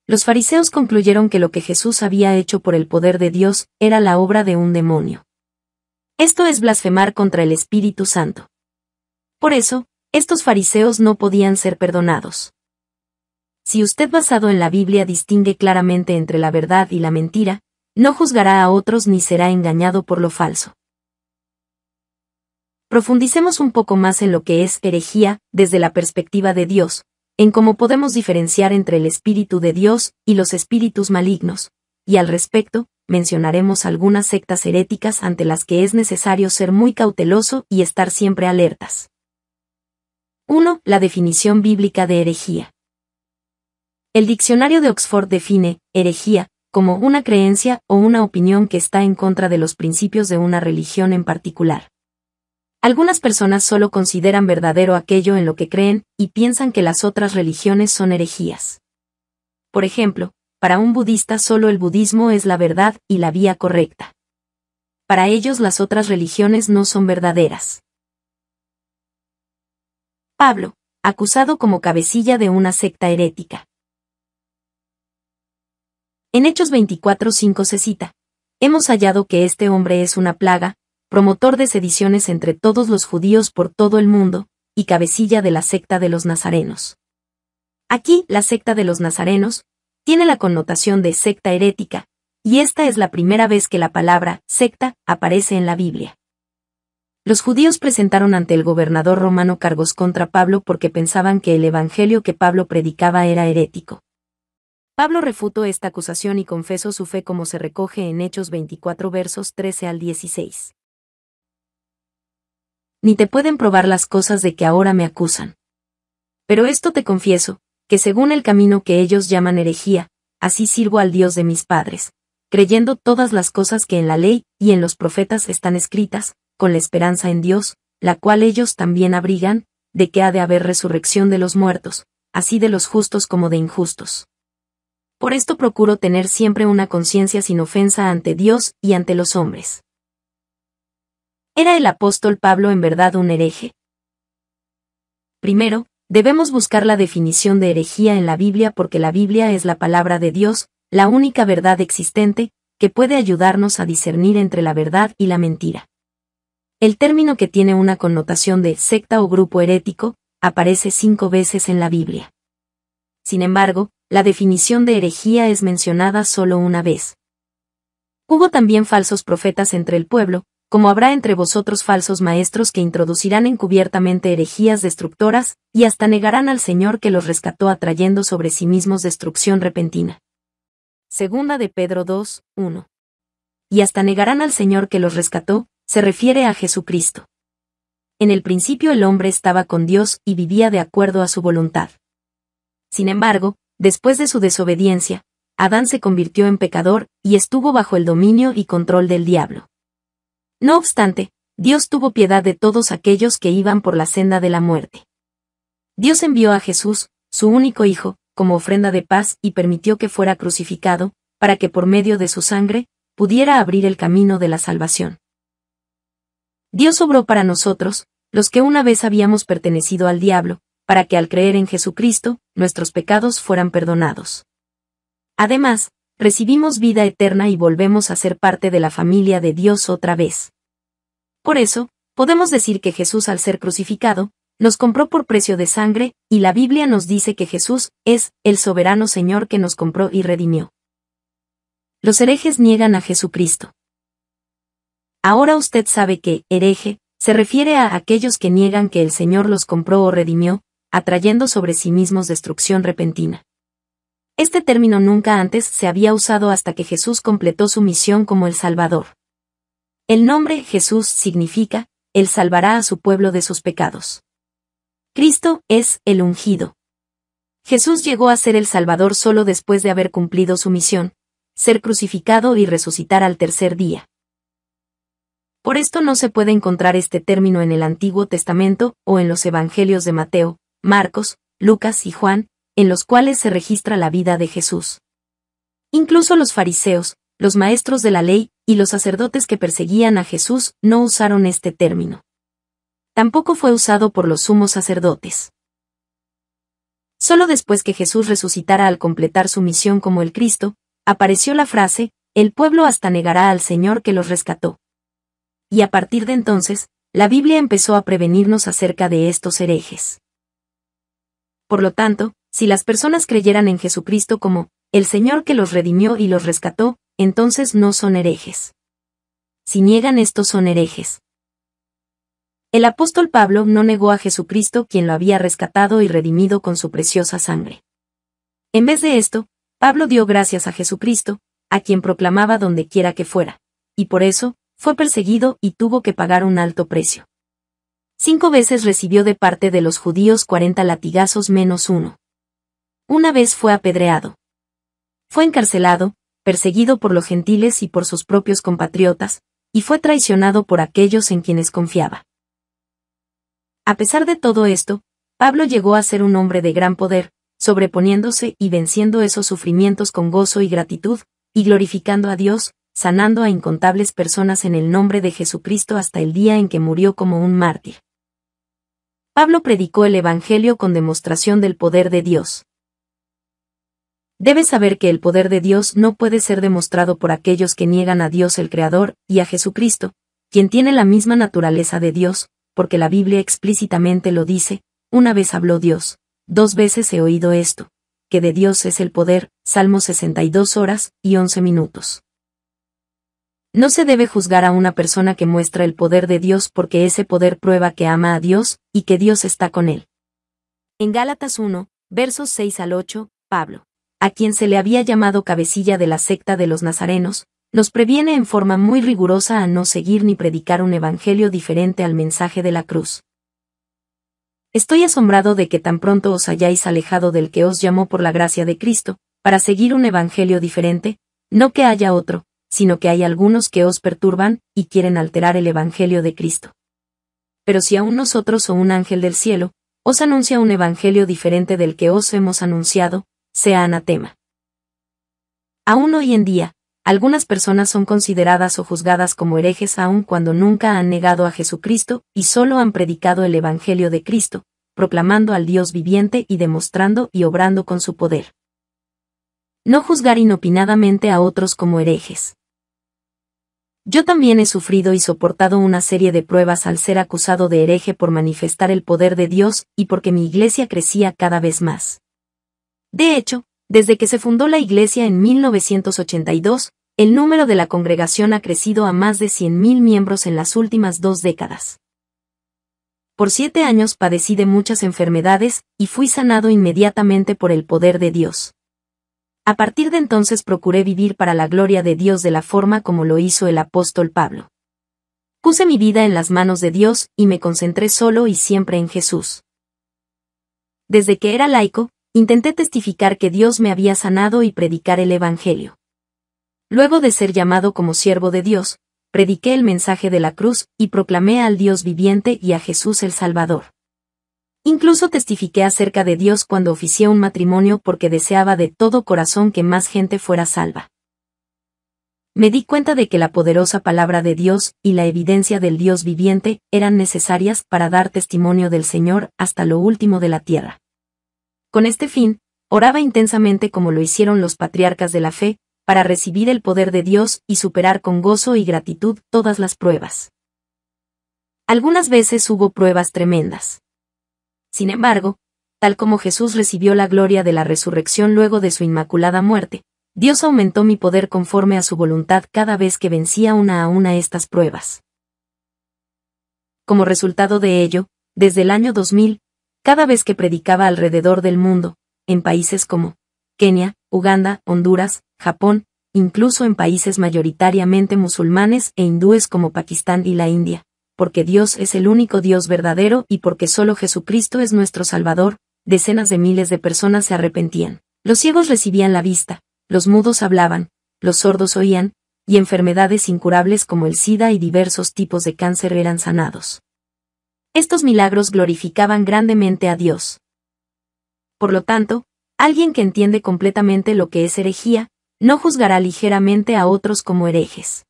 Los fariseos concluyeron que lo que Jesús había hecho por el poder de Dios era la obra de un demonio. Esto es blasfemar contra el Espíritu Santo. Por eso, estos fariseos no podían ser perdonados. Si usted basado en la Biblia distingue claramente entre la verdad y la mentira, no juzgará a otros ni será engañado por lo falso. Profundicemos un poco más en lo que es herejía desde la perspectiva de Dios, en cómo podemos diferenciar entre el Espíritu de Dios y los espíritus malignos, y al respecto, mencionaremos algunas sectas heréticas ante las que es necesario ser muy cauteloso y estar siempre alertas. 1. La definición bíblica de herejía. El diccionario de Oxford define herejía como una creencia o una opinión que está en contra de los principios de una religión en particular. Algunas personas solo consideran verdadero aquello en lo que creen y piensan que las otras religiones son herejías. Por ejemplo, para un budista solo el budismo es la verdad y la vía correcta. Para ellos las otras religiones no son verdaderas. Pablo, acusado como cabecilla de una secta herética. En Hechos 24.5 se cita, Hemos hallado que este hombre es una plaga, promotor de sediciones entre todos los judíos por todo el mundo, y cabecilla de la secta de los nazarenos. Aquí, la secta de los nazarenos, tiene la connotación de secta herética, y esta es la primera vez que la palabra secta aparece en la Biblia. Los judíos presentaron ante el gobernador romano cargos contra Pablo porque pensaban que el evangelio que Pablo predicaba era herético. Pablo refutó esta acusación y confesó su fe como se recoge en Hechos 24 versos 13 al 16. Ni te pueden probar las cosas de que ahora me acusan. Pero esto te confieso, que según el camino que ellos llaman herejía, así sirvo al Dios de mis padres, creyendo todas las cosas que en la ley y en los profetas están escritas, con la esperanza en Dios, la cual ellos también abrigan, de que ha de haber resurrección de los muertos, así de los justos como de injustos. Por esto procuro tener siempre una conciencia sin ofensa ante Dios y ante los hombres. ¿Era el apóstol Pablo en verdad un hereje? Primero, debemos buscar la definición de herejía en la Biblia porque la Biblia es la palabra de Dios, la única verdad existente, que puede ayudarnos a discernir entre la verdad y la mentira. El término que tiene una connotación de secta o grupo herético aparece cinco veces en la Biblia. Sin embargo, la definición de herejía es mencionada solo una vez. Hubo también falsos profetas entre el pueblo, como habrá entre vosotros falsos maestros que introducirán encubiertamente herejías destructoras, y hasta negarán al Señor que los rescató atrayendo sobre sí mismos destrucción repentina. Segunda de Pedro 2, 1. Y hasta negarán al Señor que los rescató, se refiere a Jesucristo. En el principio el hombre estaba con Dios y vivía de acuerdo a su voluntad. Sin embargo, después de su desobediencia, Adán se convirtió en pecador y estuvo bajo el dominio y control del diablo. No obstante, Dios tuvo piedad de todos aquellos que iban por la senda de la muerte. Dios envió a Jesús, su único Hijo, como ofrenda de paz y permitió que fuera crucificado, para que por medio de su sangre, pudiera abrir el camino de la salvación. Dios obró para nosotros, los que una vez habíamos pertenecido al diablo, para que al creer en Jesucristo, nuestros pecados fueran perdonados. Además, recibimos vida eterna y volvemos a ser parte de la familia de Dios otra vez. Por eso, podemos decir que Jesús al ser crucificado, nos compró por precio de sangre, y la Biblia nos dice que Jesús es el soberano Señor que nos compró y redimió. Los herejes niegan a Jesucristo. Ahora usted sabe que, hereje, se refiere a aquellos que niegan que el Señor los compró o redimió, atrayendo sobre sí mismos destrucción repentina. Este término nunca antes se había usado hasta que Jesús completó su misión como el Salvador. El nombre Jesús significa, Él salvará a su pueblo de sus pecados. Cristo es el ungido. Jesús llegó a ser el Salvador solo después de haber cumplido su misión, ser crucificado y resucitar al tercer día. Por esto no se puede encontrar este término en el Antiguo Testamento o en los Evangelios de Mateo, Marcos, Lucas y Juan, en los cuales se registra la vida de Jesús. Incluso los fariseos, los maestros de la ley y los sacerdotes que perseguían a Jesús no usaron este término. Tampoco fue usado por los sumos sacerdotes. Solo después que Jesús resucitara al completar su misión como el Cristo, apareció la frase, el pueblo hasta negará al Señor que los rescató y a partir de entonces, la Biblia empezó a prevenirnos acerca de estos herejes. Por lo tanto, si las personas creyeran en Jesucristo como el Señor que los redimió y los rescató, entonces no son herejes. Si niegan esto son herejes. El apóstol Pablo no negó a Jesucristo quien lo había rescatado y redimido con su preciosa sangre. En vez de esto, Pablo dio gracias a Jesucristo, a quien proclamaba donde quiera que fuera, y por eso, fue perseguido y tuvo que pagar un alto precio. Cinco veces recibió de parte de los judíos 40 latigazos menos uno. Una vez fue apedreado. Fue encarcelado, perseguido por los gentiles y por sus propios compatriotas, y fue traicionado por aquellos en quienes confiaba. A pesar de todo esto, Pablo llegó a ser un hombre de gran poder, sobreponiéndose y venciendo esos sufrimientos con gozo y gratitud, y glorificando a Dios, sanando a incontables personas en el nombre de Jesucristo hasta el día en que murió como un mártir. Pablo predicó el Evangelio con demostración del poder de Dios. Debes saber que el poder de Dios no puede ser demostrado por aquellos que niegan a Dios el Creador y a Jesucristo, quien tiene la misma naturaleza de Dios, porque la Biblia explícitamente lo dice, una vez habló Dios, dos veces he oído esto, que de Dios es el poder, Salmo 62 horas y 11 minutos. No se debe juzgar a una persona que muestra el poder de Dios porque ese poder prueba que ama a Dios y que Dios está con él. En Gálatas 1, versos 6 al 8, Pablo, a quien se le había llamado cabecilla de la secta de los nazarenos, nos previene en forma muy rigurosa a no seguir ni predicar un evangelio diferente al mensaje de la cruz. Estoy asombrado de que tan pronto os hayáis alejado del que os llamó por la gracia de Cristo, para seguir un evangelio diferente, no que haya otro, sino que hay algunos que os perturban y quieren alterar el Evangelio de Cristo. Pero si aún nosotros o un ángel del cielo, os anuncia un Evangelio diferente del que os hemos anunciado, sea anatema. Aún hoy en día, algunas personas son consideradas o juzgadas como herejes aun cuando nunca han negado a Jesucristo y solo han predicado el Evangelio de Cristo, proclamando al Dios viviente y demostrando y obrando con su poder. No juzgar inopinadamente a otros como herejes. Yo también he sufrido y soportado una serie de pruebas al ser acusado de hereje por manifestar el poder de Dios y porque mi iglesia crecía cada vez más. De hecho, desde que se fundó la iglesia en 1982, el número de la congregación ha crecido a más de 100.000 miembros en las últimas dos décadas. Por siete años padecí de muchas enfermedades y fui sanado inmediatamente por el poder de Dios. A partir de entonces procuré vivir para la gloria de Dios de la forma como lo hizo el apóstol Pablo. Puse mi vida en las manos de Dios y me concentré solo y siempre en Jesús. Desde que era laico, intenté testificar que Dios me había sanado y predicar el Evangelio. Luego de ser llamado como siervo de Dios, prediqué el mensaje de la cruz y proclamé al Dios viviente y a Jesús el Salvador. Incluso testifiqué acerca de Dios cuando oficié un matrimonio porque deseaba de todo corazón que más gente fuera salva. Me di cuenta de que la poderosa palabra de Dios y la evidencia del Dios viviente eran necesarias para dar testimonio del Señor hasta lo último de la tierra. Con este fin, oraba intensamente como lo hicieron los patriarcas de la fe, para recibir el poder de Dios y superar con gozo y gratitud todas las pruebas. Algunas veces hubo pruebas tremendas. Sin embargo, tal como Jesús recibió la gloria de la resurrección luego de su inmaculada muerte, Dios aumentó mi poder conforme a su voluntad cada vez que vencía una a una estas pruebas. Como resultado de ello, desde el año 2000, cada vez que predicaba alrededor del mundo, en países como Kenia, Uganda, Honduras, Japón, incluso en países mayoritariamente musulmanes e hindúes como Pakistán y la India, porque Dios es el único Dios verdadero y porque solo Jesucristo es nuestro Salvador, decenas de miles de personas se arrepentían. Los ciegos recibían la vista, los mudos hablaban, los sordos oían, y enfermedades incurables como el SIDA y diversos tipos de cáncer eran sanados. Estos milagros glorificaban grandemente a Dios. Por lo tanto, alguien que entiende completamente lo que es herejía, no juzgará ligeramente a otros como herejes.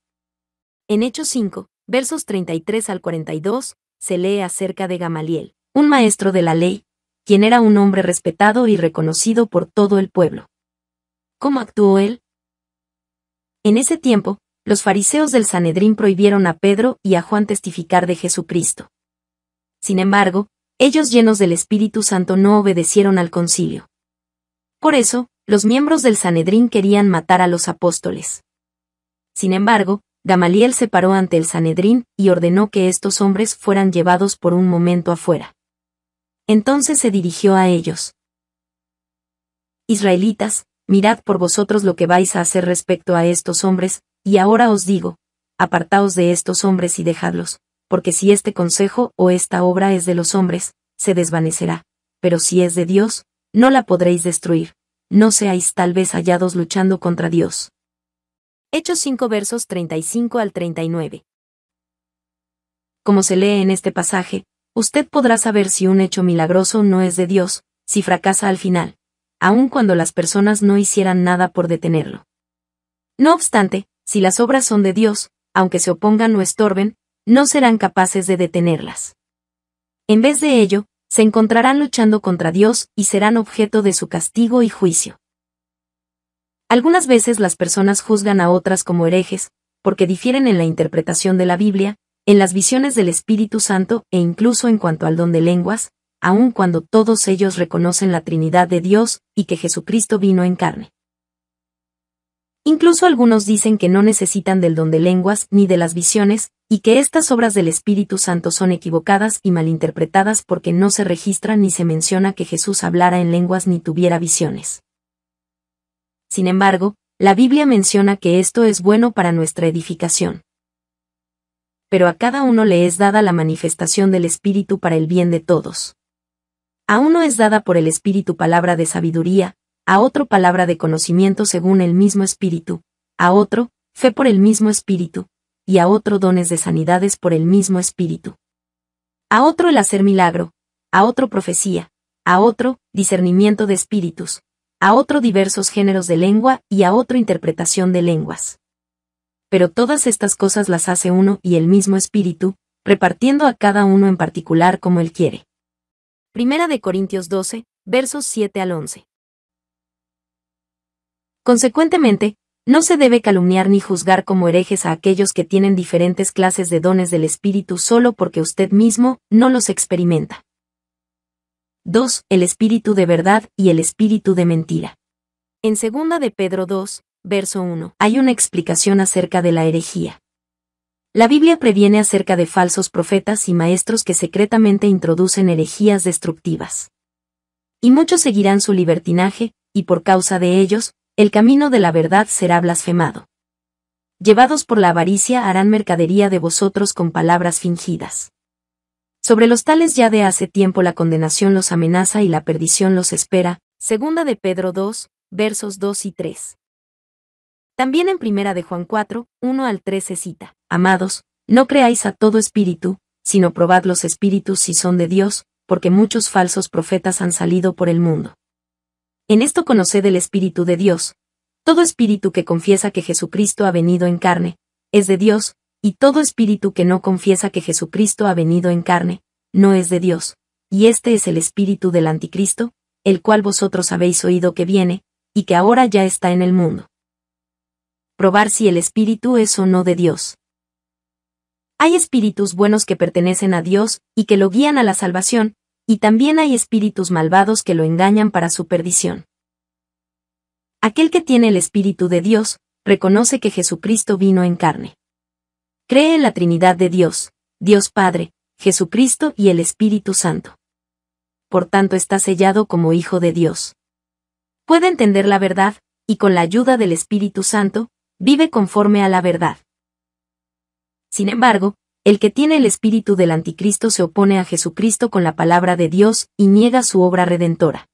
En Hechos 5, versos 33 al 42, se lee acerca de Gamaliel, un maestro de la ley, quien era un hombre respetado y reconocido por todo el pueblo. ¿Cómo actuó él? En ese tiempo, los fariseos del Sanedrín prohibieron a Pedro y a Juan testificar de Jesucristo. Sin embargo, ellos llenos del Espíritu Santo no obedecieron al concilio. Por eso, los miembros del Sanedrín querían matar a los apóstoles. Sin embargo, Gamaliel se paró ante el Sanedrín y ordenó que estos hombres fueran llevados por un momento afuera. Entonces se dirigió a ellos. Israelitas, mirad por vosotros lo que vais a hacer respecto a estos hombres, y ahora os digo, apartaos de estos hombres y dejadlos, porque si este consejo o esta obra es de los hombres, se desvanecerá, pero si es de Dios, no la podréis destruir, no seáis tal vez hallados luchando contra Dios. Hechos 5 versos 35 al 39. Como se lee en este pasaje, usted podrá saber si un hecho milagroso no es de Dios, si fracasa al final, aun cuando las personas no hicieran nada por detenerlo. No obstante, si las obras son de Dios, aunque se opongan o estorben, no serán capaces de detenerlas. En vez de ello, se encontrarán luchando contra Dios y serán objeto de su castigo y juicio. Algunas veces las personas juzgan a otras como herejes, porque difieren en la interpretación de la Biblia, en las visiones del Espíritu Santo e incluso en cuanto al don de lenguas, aun cuando todos ellos reconocen la Trinidad de Dios y que Jesucristo vino en carne. Incluso algunos dicen que no necesitan del don de lenguas ni de las visiones, y que estas obras del Espíritu Santo son equivocadas y malinterpretadas porque no se registra ni se menciona que Jesús hablara en lenguas ni tuviera visiones. Sin embargo, la Biblia menciona que esto es bueno para nuestra edificación. Pero a cada uno le es dada la manifestación del Espíritu para el bien de todos. A uno es dada por el Espíritu palabra de sabiduría, a otro palabra de conocimiento según el mismo Espíritu, a otro, fe por el mismo Espíritu, y a otro dones de sanidades por el mismo Espíritu. A otro el hacer milagro, a otro profecía, a otro discernimiento de espíritus, a otro diversos géneros de lengua y a otra interpretación de lenguas. Pero todas estas cosas las hace uno y el mismo espíritu, repartiendo a cada uno en particular como él quiere. Primera de Corintios 12, versos 7 al 11. Consecuentemente, no se debe calumniar ni juzgar como herejes a aquellos que tienen diferentes clases de dones del espíritu solo porque usted mismo no los experimenta. 2. El espíritu de verdad y el espíritu de mentira. En 2 de Pedro 2, verso 1, hay una explicación acerca de la herejía. La Biblia previene acerca de falsos profetas y maestros que secretamente introducen herejías destructivas. Y muchos seguirán su libertinaje, y por causa de ellos, el camino de la verdad será blasfemado. Llevados por la avaricia harán mercadería de vosotros con palabras fingidas. Sobre los tales ya de hace tiempo la condenación los amenaza y la perdición los espera, segunda de Pedro 2, versos 2 y 3. También en primera de Juan 4, 1 al 3 se cita, Amados, no creáis a todo espíritu, sino probad los espíritus si son de Dios, porque muchos falsos profetas han salido por el mundo. En esto conoced el Espíritu de Dios. Todo espíritu que confiesa que Jesucristo ha venido en carne, es de Dios, y todo espíritu que no confiesa que Jesucristo ha venido en carne, no es de Dios, y este es el espíritu del anticristo, el cual vosotros habéis oído que viene, y que ahora ya está en el mundo. Probar si el espíritu es o no de Dios. Hay espíritus buenos que pertenecen a Dios, y que lo guían a la salvación, y también hay espíritus malvados que lo engañan para su perdición. Aquel que tiene el espíritu de Dios, reconoce que Jesucristo vino en carne. Cree en la Trinidad de Dios, Dios Padre, Jesucristo y el Espíritu Santo. Por tanto está sellado como Hijo de Dios. Puede entender la verdad, y con la ayuda del Espíritu Santo, vive conforme a la verdad. Sin embargo, el que tiene el espíritu del anticristo se opone a Jesucristo con la palabra de Dios y niega su obra redentora.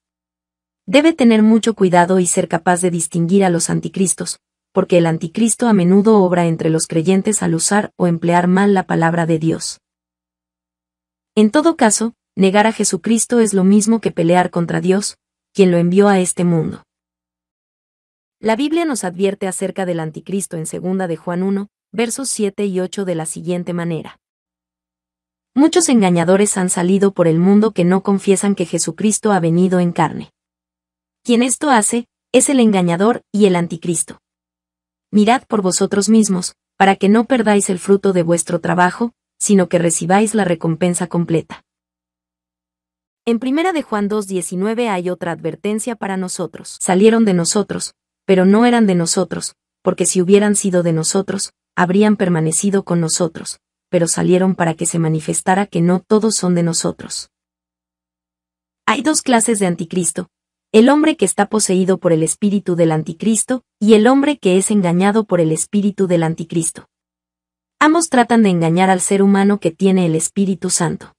Debe tener mucho cuidado y ser capaz de distinguir a los anticristos, porque el anticristo a menudo obra entre los creyentes al usar o emplear mal la palabra de Dios. En todo caso, negar a Jesucristo es lo mismo que pelear contra Dios, quien lo envió a este mundo. La Biblia nos advierte acerca del anticristo en 2 de Juan 1, versos 7 y 8 de la siguiente manera. Muchos engañadores han salido por el mundo que no confiesan que Jesucristo ha venido en carne. Quien esto hace, es el engañador y el anticristo mirad por vosotros mismos, para que no perdáis el fruto de vuestro trabajo, sino que recibáis la recompensa completa. En primera de Juan 2.19 hay otra advertencia para nosotros. Salieron de nosotros, pero no eran de nosotros, porque si hubieran sido de nosotros, habrían permanecido con nosotros, pero salieron para que se manifestara que no todos son de nosotros. Hay dos clases de anticristo, el hombre que está poseído por el espíritu del anticristo, y el hombre que es engañado por el espíritu del anticristo. Ambos tratan de engañar al ser humano que tiene el Espíritu Santo.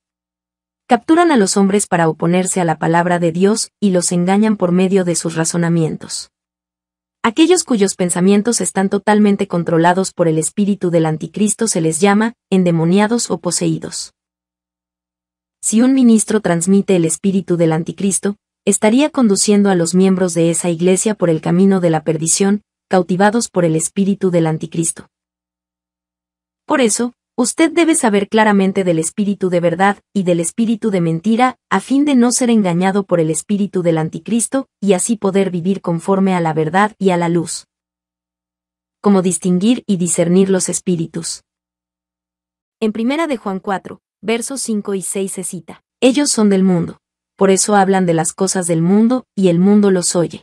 Capturan a los hombres para oponerse a la palabra de Dios y los engañan por medio de sus razonamientos. Aquellos cuyos pensamientos están totalmente controlados por el espíritu del anticristo se les llama endemoniados o poseídos. Si un ministro transmite el espíritu del anticristo, estaría conduciendo a los miembros de esa iglesia por el camino de la perdición, cautivados por el espíritu del anticristo. Por eso, usted debe saber claramente del espíritu de verdad y del espíritu de mentira, a fin de no ser engañado por el espíritu del anticristo, y así poder vivir conforme a la verdad y a la luz. Como distinguir y discernir los espíritus. En primera de Juan 4, versos 5 y 6 se cita, Ellos son del mundo, por eso hablan de las cosas del mundo, y el mundo los oye.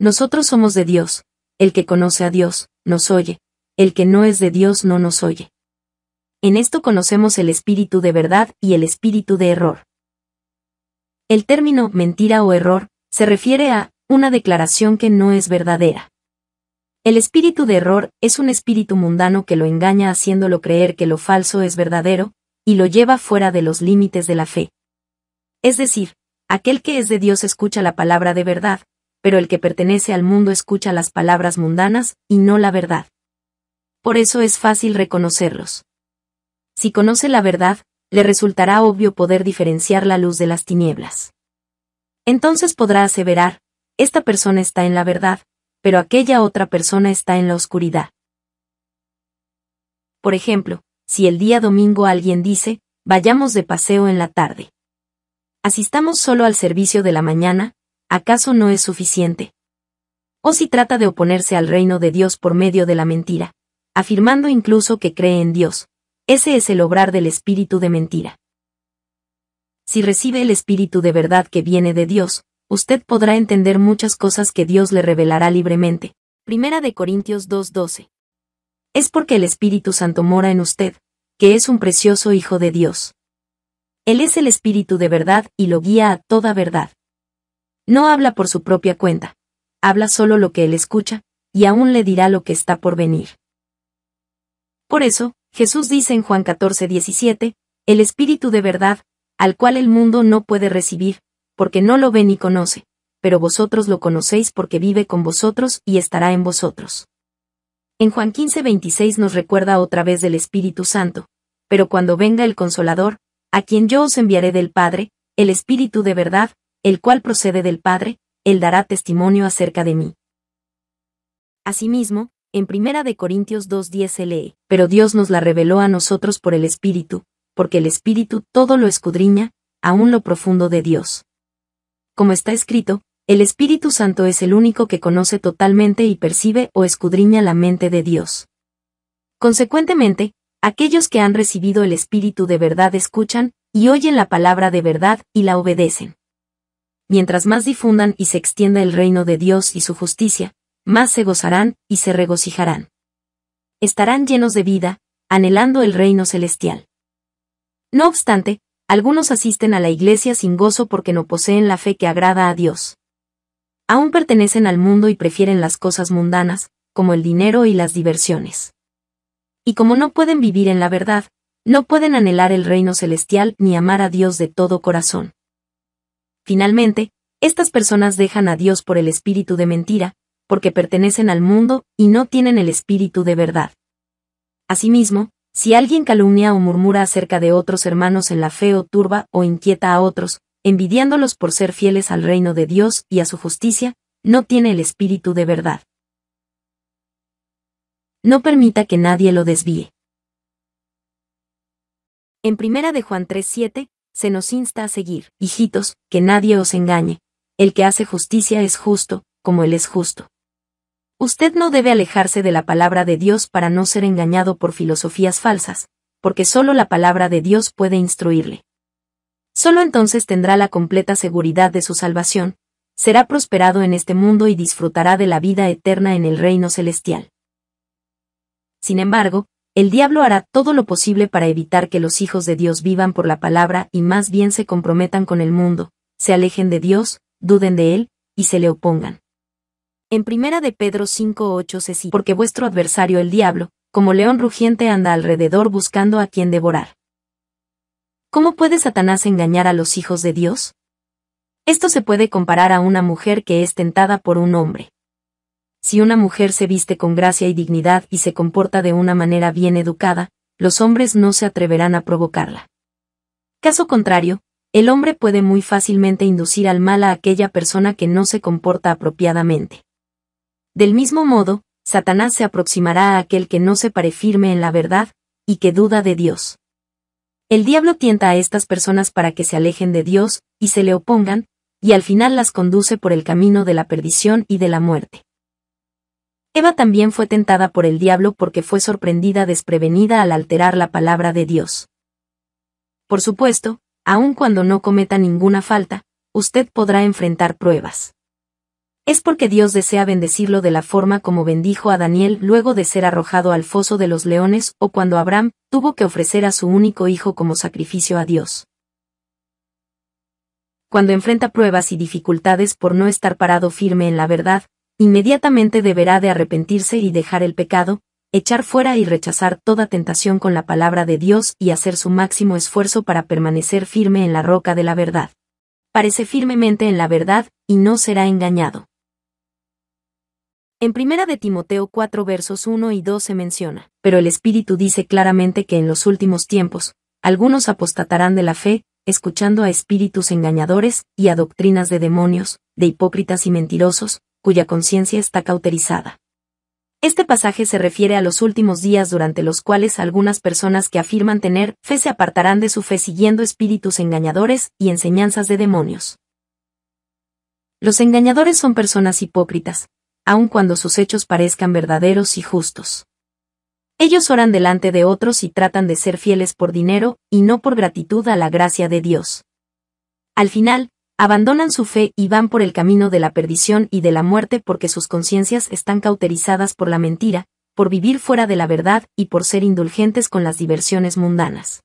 Nosotros somos de Dios, el que conoce a Dios, nos oye, el que no es de Dios no nos oye. En esto conocemos el espíritu de verdad y el espíritu de error. El término mentira o error se refiere a una declaración que no es verdadera. El espíritu de error es un espíritu mundano que lo engaña haciéndolo creer que lo falso es verdadero, y lo lleva fuera de los límites de la fe. Es decir, aquel que es de Dios escucha la palabra de verdad, pero el que pertenece al mundo escucha las palabras mundanas y no la verdad. Por eso es fácil reconocerlos. Si conoce la verdad, le resultará obvio poder diferenciar la luz de las tinieblas. Entonces podrá aseverar, esta persona está en la verdad, pero aquella otra persona está en la oscuridad. Por ejemplo, si el día domingo alguien dice, vayamos de paseo en la tarde asistamos solo al servicio de la mañana, ¿acaso no es suficiente? O si trata de oponerse al reino de Dios por medio de la mentira, afirmando incluso que cree en Dios, ese es el obrar del espíritu de mentira. Si recibe el espíritu de verdad que viene de Dios, usted podrá entender muchas cosas que Dios le revelará libremente. Primera de Corintios 2:12. Es porque el Espíritu Santo mora en usted, que es un precioso Hijo de Dios. Él es el Espíritu de verdad y lo guía a toda verdad. No habla por su propia cuenta, habla solo lo que él escucha, y aún le dirá lo que está por venir. Por eso, Jesús dice en Juan 14, 17, el Espíritu de verdad, al cual el mundo no puede recibir, porque no lo ve ni conoce, pero vosotros lo conocéis porque vive con vosotros y estará en vosotros. En Juan 15, 26 nos recuerda otra vez del Espíritu Santo, pero cuando venga el Consolador, a quien yo os enviaré del Padre, el Espíritu de verdad, el cual procede del Padre, él dará testimonio acerca de mí. Asimismo, en 1 Corintios 2:10 se lee, pero Dios nos la reveló a nosotros por el Espíritu, porque el Espíritu todo lo escudriña, aun lo profundo de Dios. Como está escrito, el Espíritu Santo es el único que conoce totalmente y percibe o escudriña la mente de Dios. Consecuentemente, Aquellos que han recibido el Espíritu de verdad escuchan, y oyen la palabra de verdad, y la obedecen. Mientras más difundan y se extienda el reino de Dios y su justicia, más se gozarán y se regocijarán. Estarán llenos de vida, anhelando el reino celestial. No obstante, algunos asisten a la iglesia sin gozo porque no poseen la fe que agrada a Dios. Aún pertenecen al mundo y prefieren las cosas mundanas, como el dinero y las diversiones y como no pueden vivir en la verdad, no pueden anhelar el reino celestial ni amar a Dios de todo corazón. Finalmente, estas personas dejan a Dios por el espíritu de mentira, porque pertenecen al mundo y no tienen el espíritu de verdad. Asimismo, si alguien calumnia o murmura acerca de otros hermanos en la fe o turba o inquieta a otros, envidiándolos por ser fieles al reino de Dios y a su justicia, no tiene el espíritu de verdad no permita que nadie lo desvíe. En primera de Juan 3:7, se nos insta a seguir, hijitos, que nadie os engañe. El que hace justicia es justo, como él es justo. Usted no debe alejarse de la palabra de Dios para no ser engañado por filosofías falsas, porque solo la palabra de Dios puede instruirle. Solo entonces tendrá la completa seguridad de su salvación, será prosperado en este mundo y disfrutará de la vida eterna en el reino celestial. Sin embargo, el diablo hará todo lo posible para evitar que los hijos de Dios vivan por la palabra y más bien se comprometan con el mundo, se alejen de Dios, duden de Él, y se le opongan. En primera de Pedro 5.8 se cita, porque vuestro adversario el diablo, como león rugiente anda alrededor buscando a quien devorar. ¿Cómo puede Satanás engañar a los hijos de Dios? Esto se puede comparar a una mujer que es tentada por un hombre. Si una mujer se viste con gracia y dignidad y se comporta de una manera bien educada, los hombres no se atreverán a provocarla. Caso contrario, el hombre puede muy fácilmente inducir al mal a aquella persona que no se comporta apropiadamente. Del mismo modo, Satanás se aproximará a aquel que no se pare firme en la verdad, y que duda de Dios. El diablo tienta a estas personas para que se alejen de Dios, y se le opongan, y al final las conduce por el camino de la perdición y de la muerte. Eva también fue tentada por el diablo porque fue sorprendida desprevenida al alterar la palabra de Dios. Por supuesto, aun cuando no cometa ninguna falta, usted podrá enfrentar pruebas. Es porque Dios desea bendecirlo de la forma como bendijo a Daniel luego de ser arrojado al foso de los leones o cuando Abraham tuvo que ofrecer a su único hijo como sacrificio a Dios. Cuando enfrenta pruebas y dificultades por no estar parado firme en la verdad, inmediatamente deberá de arrepentirse y dejar el pecado, echar fuera y rechazar toda tentación con la palabra de Dios y hacer su máximo esfuerzo para permanecer firme en la roca de la verdad. Parece firmemente en la verdad, y no será engañado. En primera de Timoteo 4 versos 1 y 2 se menciona, pero el Espíritu dice claramente que en los últimos tiempos, algunos apostatarán de la fe, escuchando a espíritus engañadores y a doctrinas de demonios, de hipócritas y mentirosos, cuya conciencia está cauterizada. Este pasaje se refiere a los últimos días durante los cuales algunas personas que afirman tener fe se apartarán de su fe siguiendo espíritus engañadores y enseñanzas de demonios. Los engañadores son personas hipócritas, aun cuando sus hechos parezcan verdaderos y justos. Ellos oran delante de otros y tratan de ser fieles por dinero, y no por gratitud a la gracia de Dios. Al final, abandonan su fe y van por el camino de la perdición y de la muerte porque sus conciencias están cauterizadas por la mentira, por vivir fuera de la verdad y por ser indulgentes con las diversiones mundanas.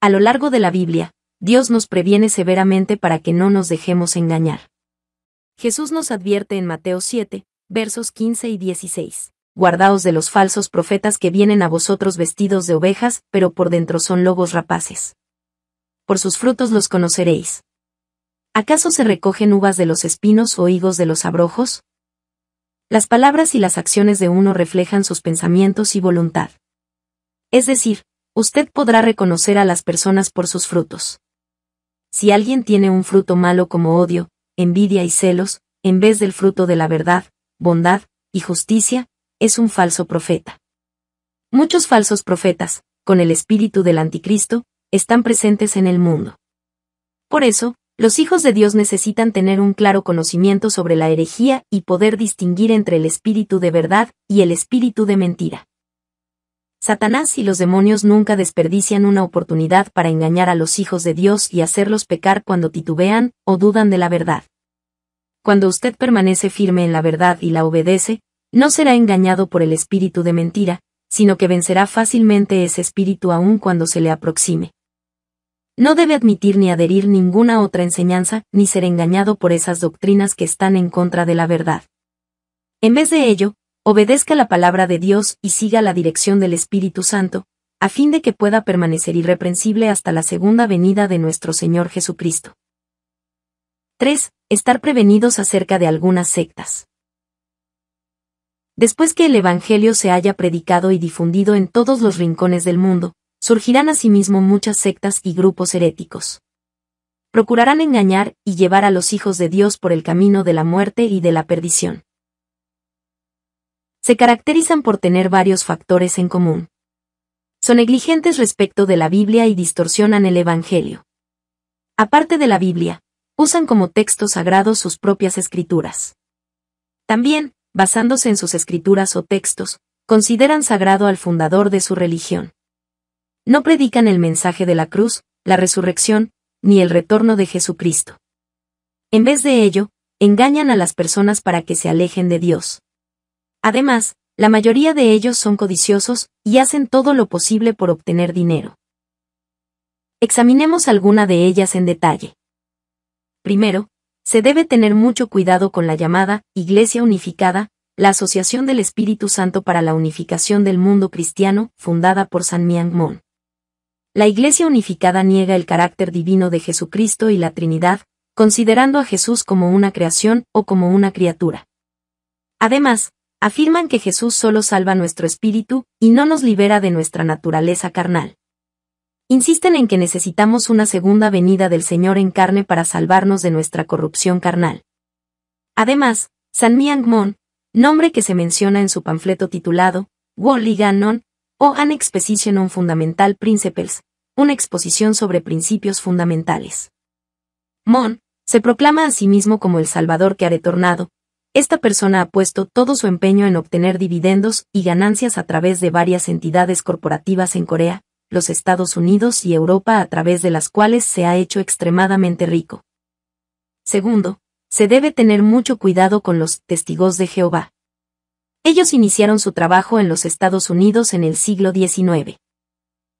A lo largo de la Biblia, Dios nos previene severamente para que no nos dejemos engañar. Jesús nos advierte en Mateo 7, versos 15 y 16. Guardaos de los falsos profetas que vienen a vosotros vestidos de ovejas, pero por dentro son lobos rapaces por sus frutos los conoceréis. ¿Acaso se recogen uvas de los espinos o higos de los abrojos? Las palabras y las acciones de uno reflejan sus pensamientos y voluntad. Es decir, usted podrá reconocer a las personas por sus frutos. Si alguien tiene un fruto malo como odio, envidia y celos, en vez del fruto de la verdad, bondad y justicia, es un falso profeta. Muchos falsos profetas, con el espíritu del anticristo, están presentes en el mundo. Por eso, los hijos de Dios necesitan tener un claro conocimiento sobre la herejía y poder distinguir entre el espíritu de verdad y el espíritu de mentira. Satanás y los demonios nunca desperdician una oportunidad para engañar a los hijos de Dios y hacerlos pecar cuando titubean o dudan de la verdad. Cuando usted permanece firme en la verdad y la obedece, no será engañado por el espíritu de mentira, sino que vencerá fácilmente ese espíritu aún cuando se le aproxime no debe admitir ni adherir ninguna otra enseñanza, ni ser engañado por esas doctrinas que están en contra de la verdad. En vez de ello, obedezca la palabra de Dios y siga la dirección del Espíritu Santo, a fin de que pueda permanecer irreprensible hasta la segunda venida de nuestro Señor Jesucristo. 3. Estar prevenidos acerca de algunas sectas. Después que el Evangelio se haya predicado y difundido en todos los rincones del mundo, surgirán asimismo muchas sectas y grupos heréticos. Procurarán engañar y llevar a los hijos de Dios por el camino de la muerte y de la perdición. Se caracterizan por tener varios factores en común. Son negligentes respecto de la Biblia y distorsionan el Evangelio. Aparte de la Biblia, usan como texto sagrado sus propias escrituras. También, basándose en sus escrituras o textos, consideran sagrado al fundador de su religión no predican el mensaje de la cruz, la resurrección, ni el retorno de Jesucristo. En vez de ello, engañan a las personas para que se alejen de Dios. Además, la mayoría de ellos son codiciosos y hacen todo lo posible por obtener dinero. Examinemos alguna de ellas en detalle. Primero, se debe tener mucho cuidado con la llamada Iglesia Unificada, la Asociación del Espíritu Santo para la Unificación del Mundo Cristiano, fundada por San Miang Mon. La Iglesia unificada niega el carácter divino de Jesucristo y la Trinidad, considerando a Jesús como una creación o como una criatura. Además, afirman que Jesús solo salva nuestro espíritu y no nos libera de nuestra naturaleza carnal. Insisten en que necesitamos una segunda venida del Señor en carne para salvarnos de nuestra corrupción carnal. Además, San nombre que se menciona en su panfleto titulado Ganon, o An Exposition on Fundamental Principles, una exposición sobre principios fundamentales. Mon se proclama a sí mismo como el salvador que ha retornado. Esta persona ha puesto todo su empeño en obtener dividendos y ganancias a través de varias entidades corporativas en Corea, los Estados Unidos y Europa a través de las cuales se ha hecho extremadamente rico. Segundo, se debe tener mucho cuidado con los testigos de Jehová. Ellos iniciaron su trabajo en los Estados Unidos en el siglo XIX.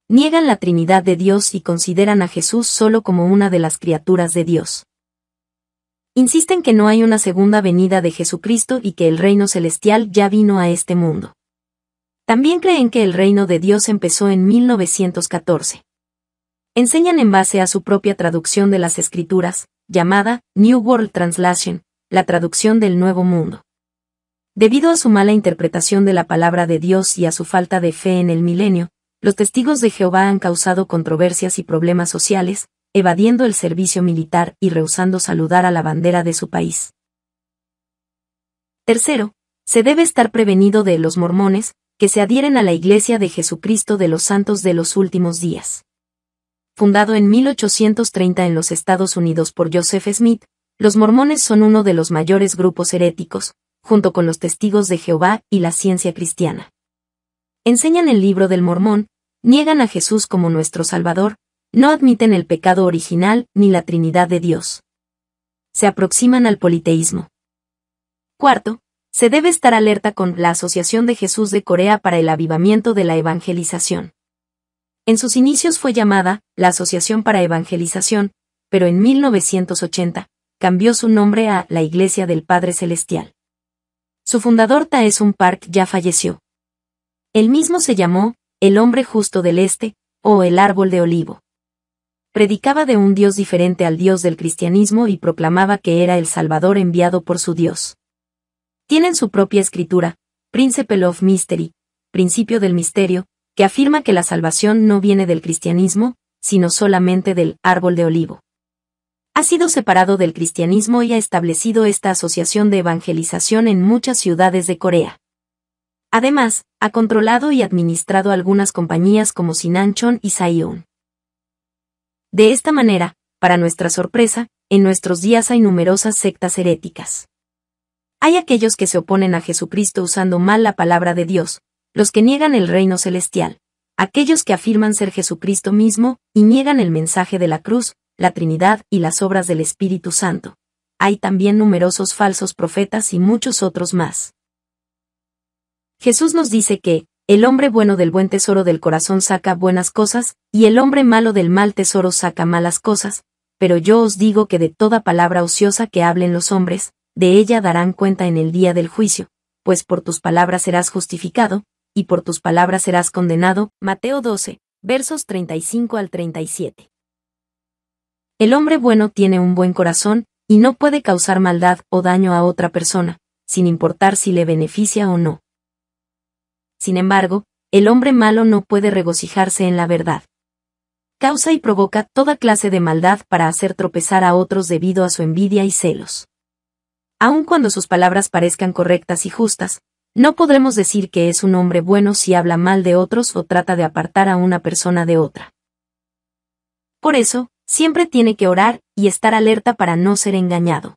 Niegan la Trinidad de Dios y consideran a Jesús solo como una de las criaturas de Dios. Insisten que no hay una segunda venida de Jesucristo y que el reino celestial ya vino a este mundo. También creen que el reino de Dios empezó en 1914. Enseñan en base a su propia traducción de las escrituras, llamada New World Translation, la traducción del Nuevo Mundo. Debido a su mala interpretación de la palabra de Dios y a su falta de fe en el milenio, los testigos de Jehová han causado controversias y problemas sociales, evadiendo el servicio militar y rehusando saludar a la bandera de su país. Tercero, se debe estar prevenido de los mormones, que se adhieren a la Iglesia de Jesucristo de los Santos de los Últimos Días. Fundado en 1830 en los Estados Unidos por Joseph Smith, los mormones son uno de los mayores grupos heréticos, junto con los testigos de Jehová y la ciencia cristiana. Enseñan el libro del Mormón, niegan a Jesús como nuestro Salvador, no admiten el pecado original ni la Trinidad de Dios. Se aproximan al politeísmo. Cuarto, se debe estar alerta con la Asociación de Jesús de Corea para el Avivamiento de la Evangelización. En sus inicios fue llamada la Asociación para Evangelización, pero en 1980 cambió su nombre a la Iglesia del Padre Celestial. Su fundador Taesun Park ya falleció. El mismo se llamó El hombre justo del Este o El árbol de olivo. Predicaba de un Dios diferente al Dios del cristianismo y proclamaba que era el Salvador enviado por su Dios. Tienen su propia escritura, Principle of Mystery, Principio del Misterio, que afirma que la salvación no viene del cristianismo, sino solamente del árbol de olivo ha sido separado del cristianismo y ha establecido esta asociación de evangelización en muchas ciudades de Corea. Además, ha controlado y administrado algunas compañías como Sinanchon y Sion. De esta manera, para nuestra sorpresa, en nuestros días hay numerosas sectas heréticas. Hay aquellos que se oponen a Jesucristo usando mal la palabra de Dios, los que niegan el reino celestial, aquellos que afirman ser Jesucristo mismo y niegan el mensaje de la cruz, la Trinidad y las obras del Espíritu Santo. Hay también numerosos falsos profetas y muchos otros más. Jesús nos dice que, el hombre bueno del buen tesoro del corazón saca buenas cosas, y el hombre malo del mal tesoro saca malas cosas, pero yo os digo que de toda palabra ociosa que hablen los hombres, de ella darán cuenta en el día del juicio, pues por tus palabras serás justificado, y por tus palabras serás condenado. Mateo 12, versos 35 al 37. El hombre bueno tiene un buen corazón, y no puede causar maldad o daño a otra persona, sin importar si le beneficia o no. Sin embargo, el hombre malo no puede regocijarse en la verdad. Causa y provoca toda clase de maldad para hacer tropezar a otros debido a su envidia y celos. Aun cuando sus palabras parezcan correctas y justas, no podremos decir que es un hombre bueno si habla mal de otros o trata de apartar a una persona de otra. Por eso, siempre tiene que orar y estar alerta para no ser engañado.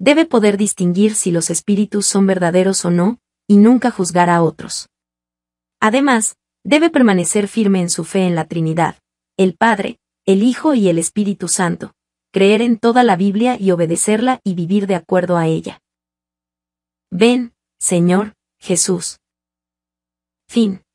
Debe poder distinguir si los espíritus son verdaderos o no, y nunca juzgar a otros. Además, debe permanecer firme en su fe en la Trinidad, el Padre, el Hijo y el Espíritu Santo, creer en toda la Biblia y obedecerla y vivir de acuerdo a ella. Ven, Señor, Jesús. Fin.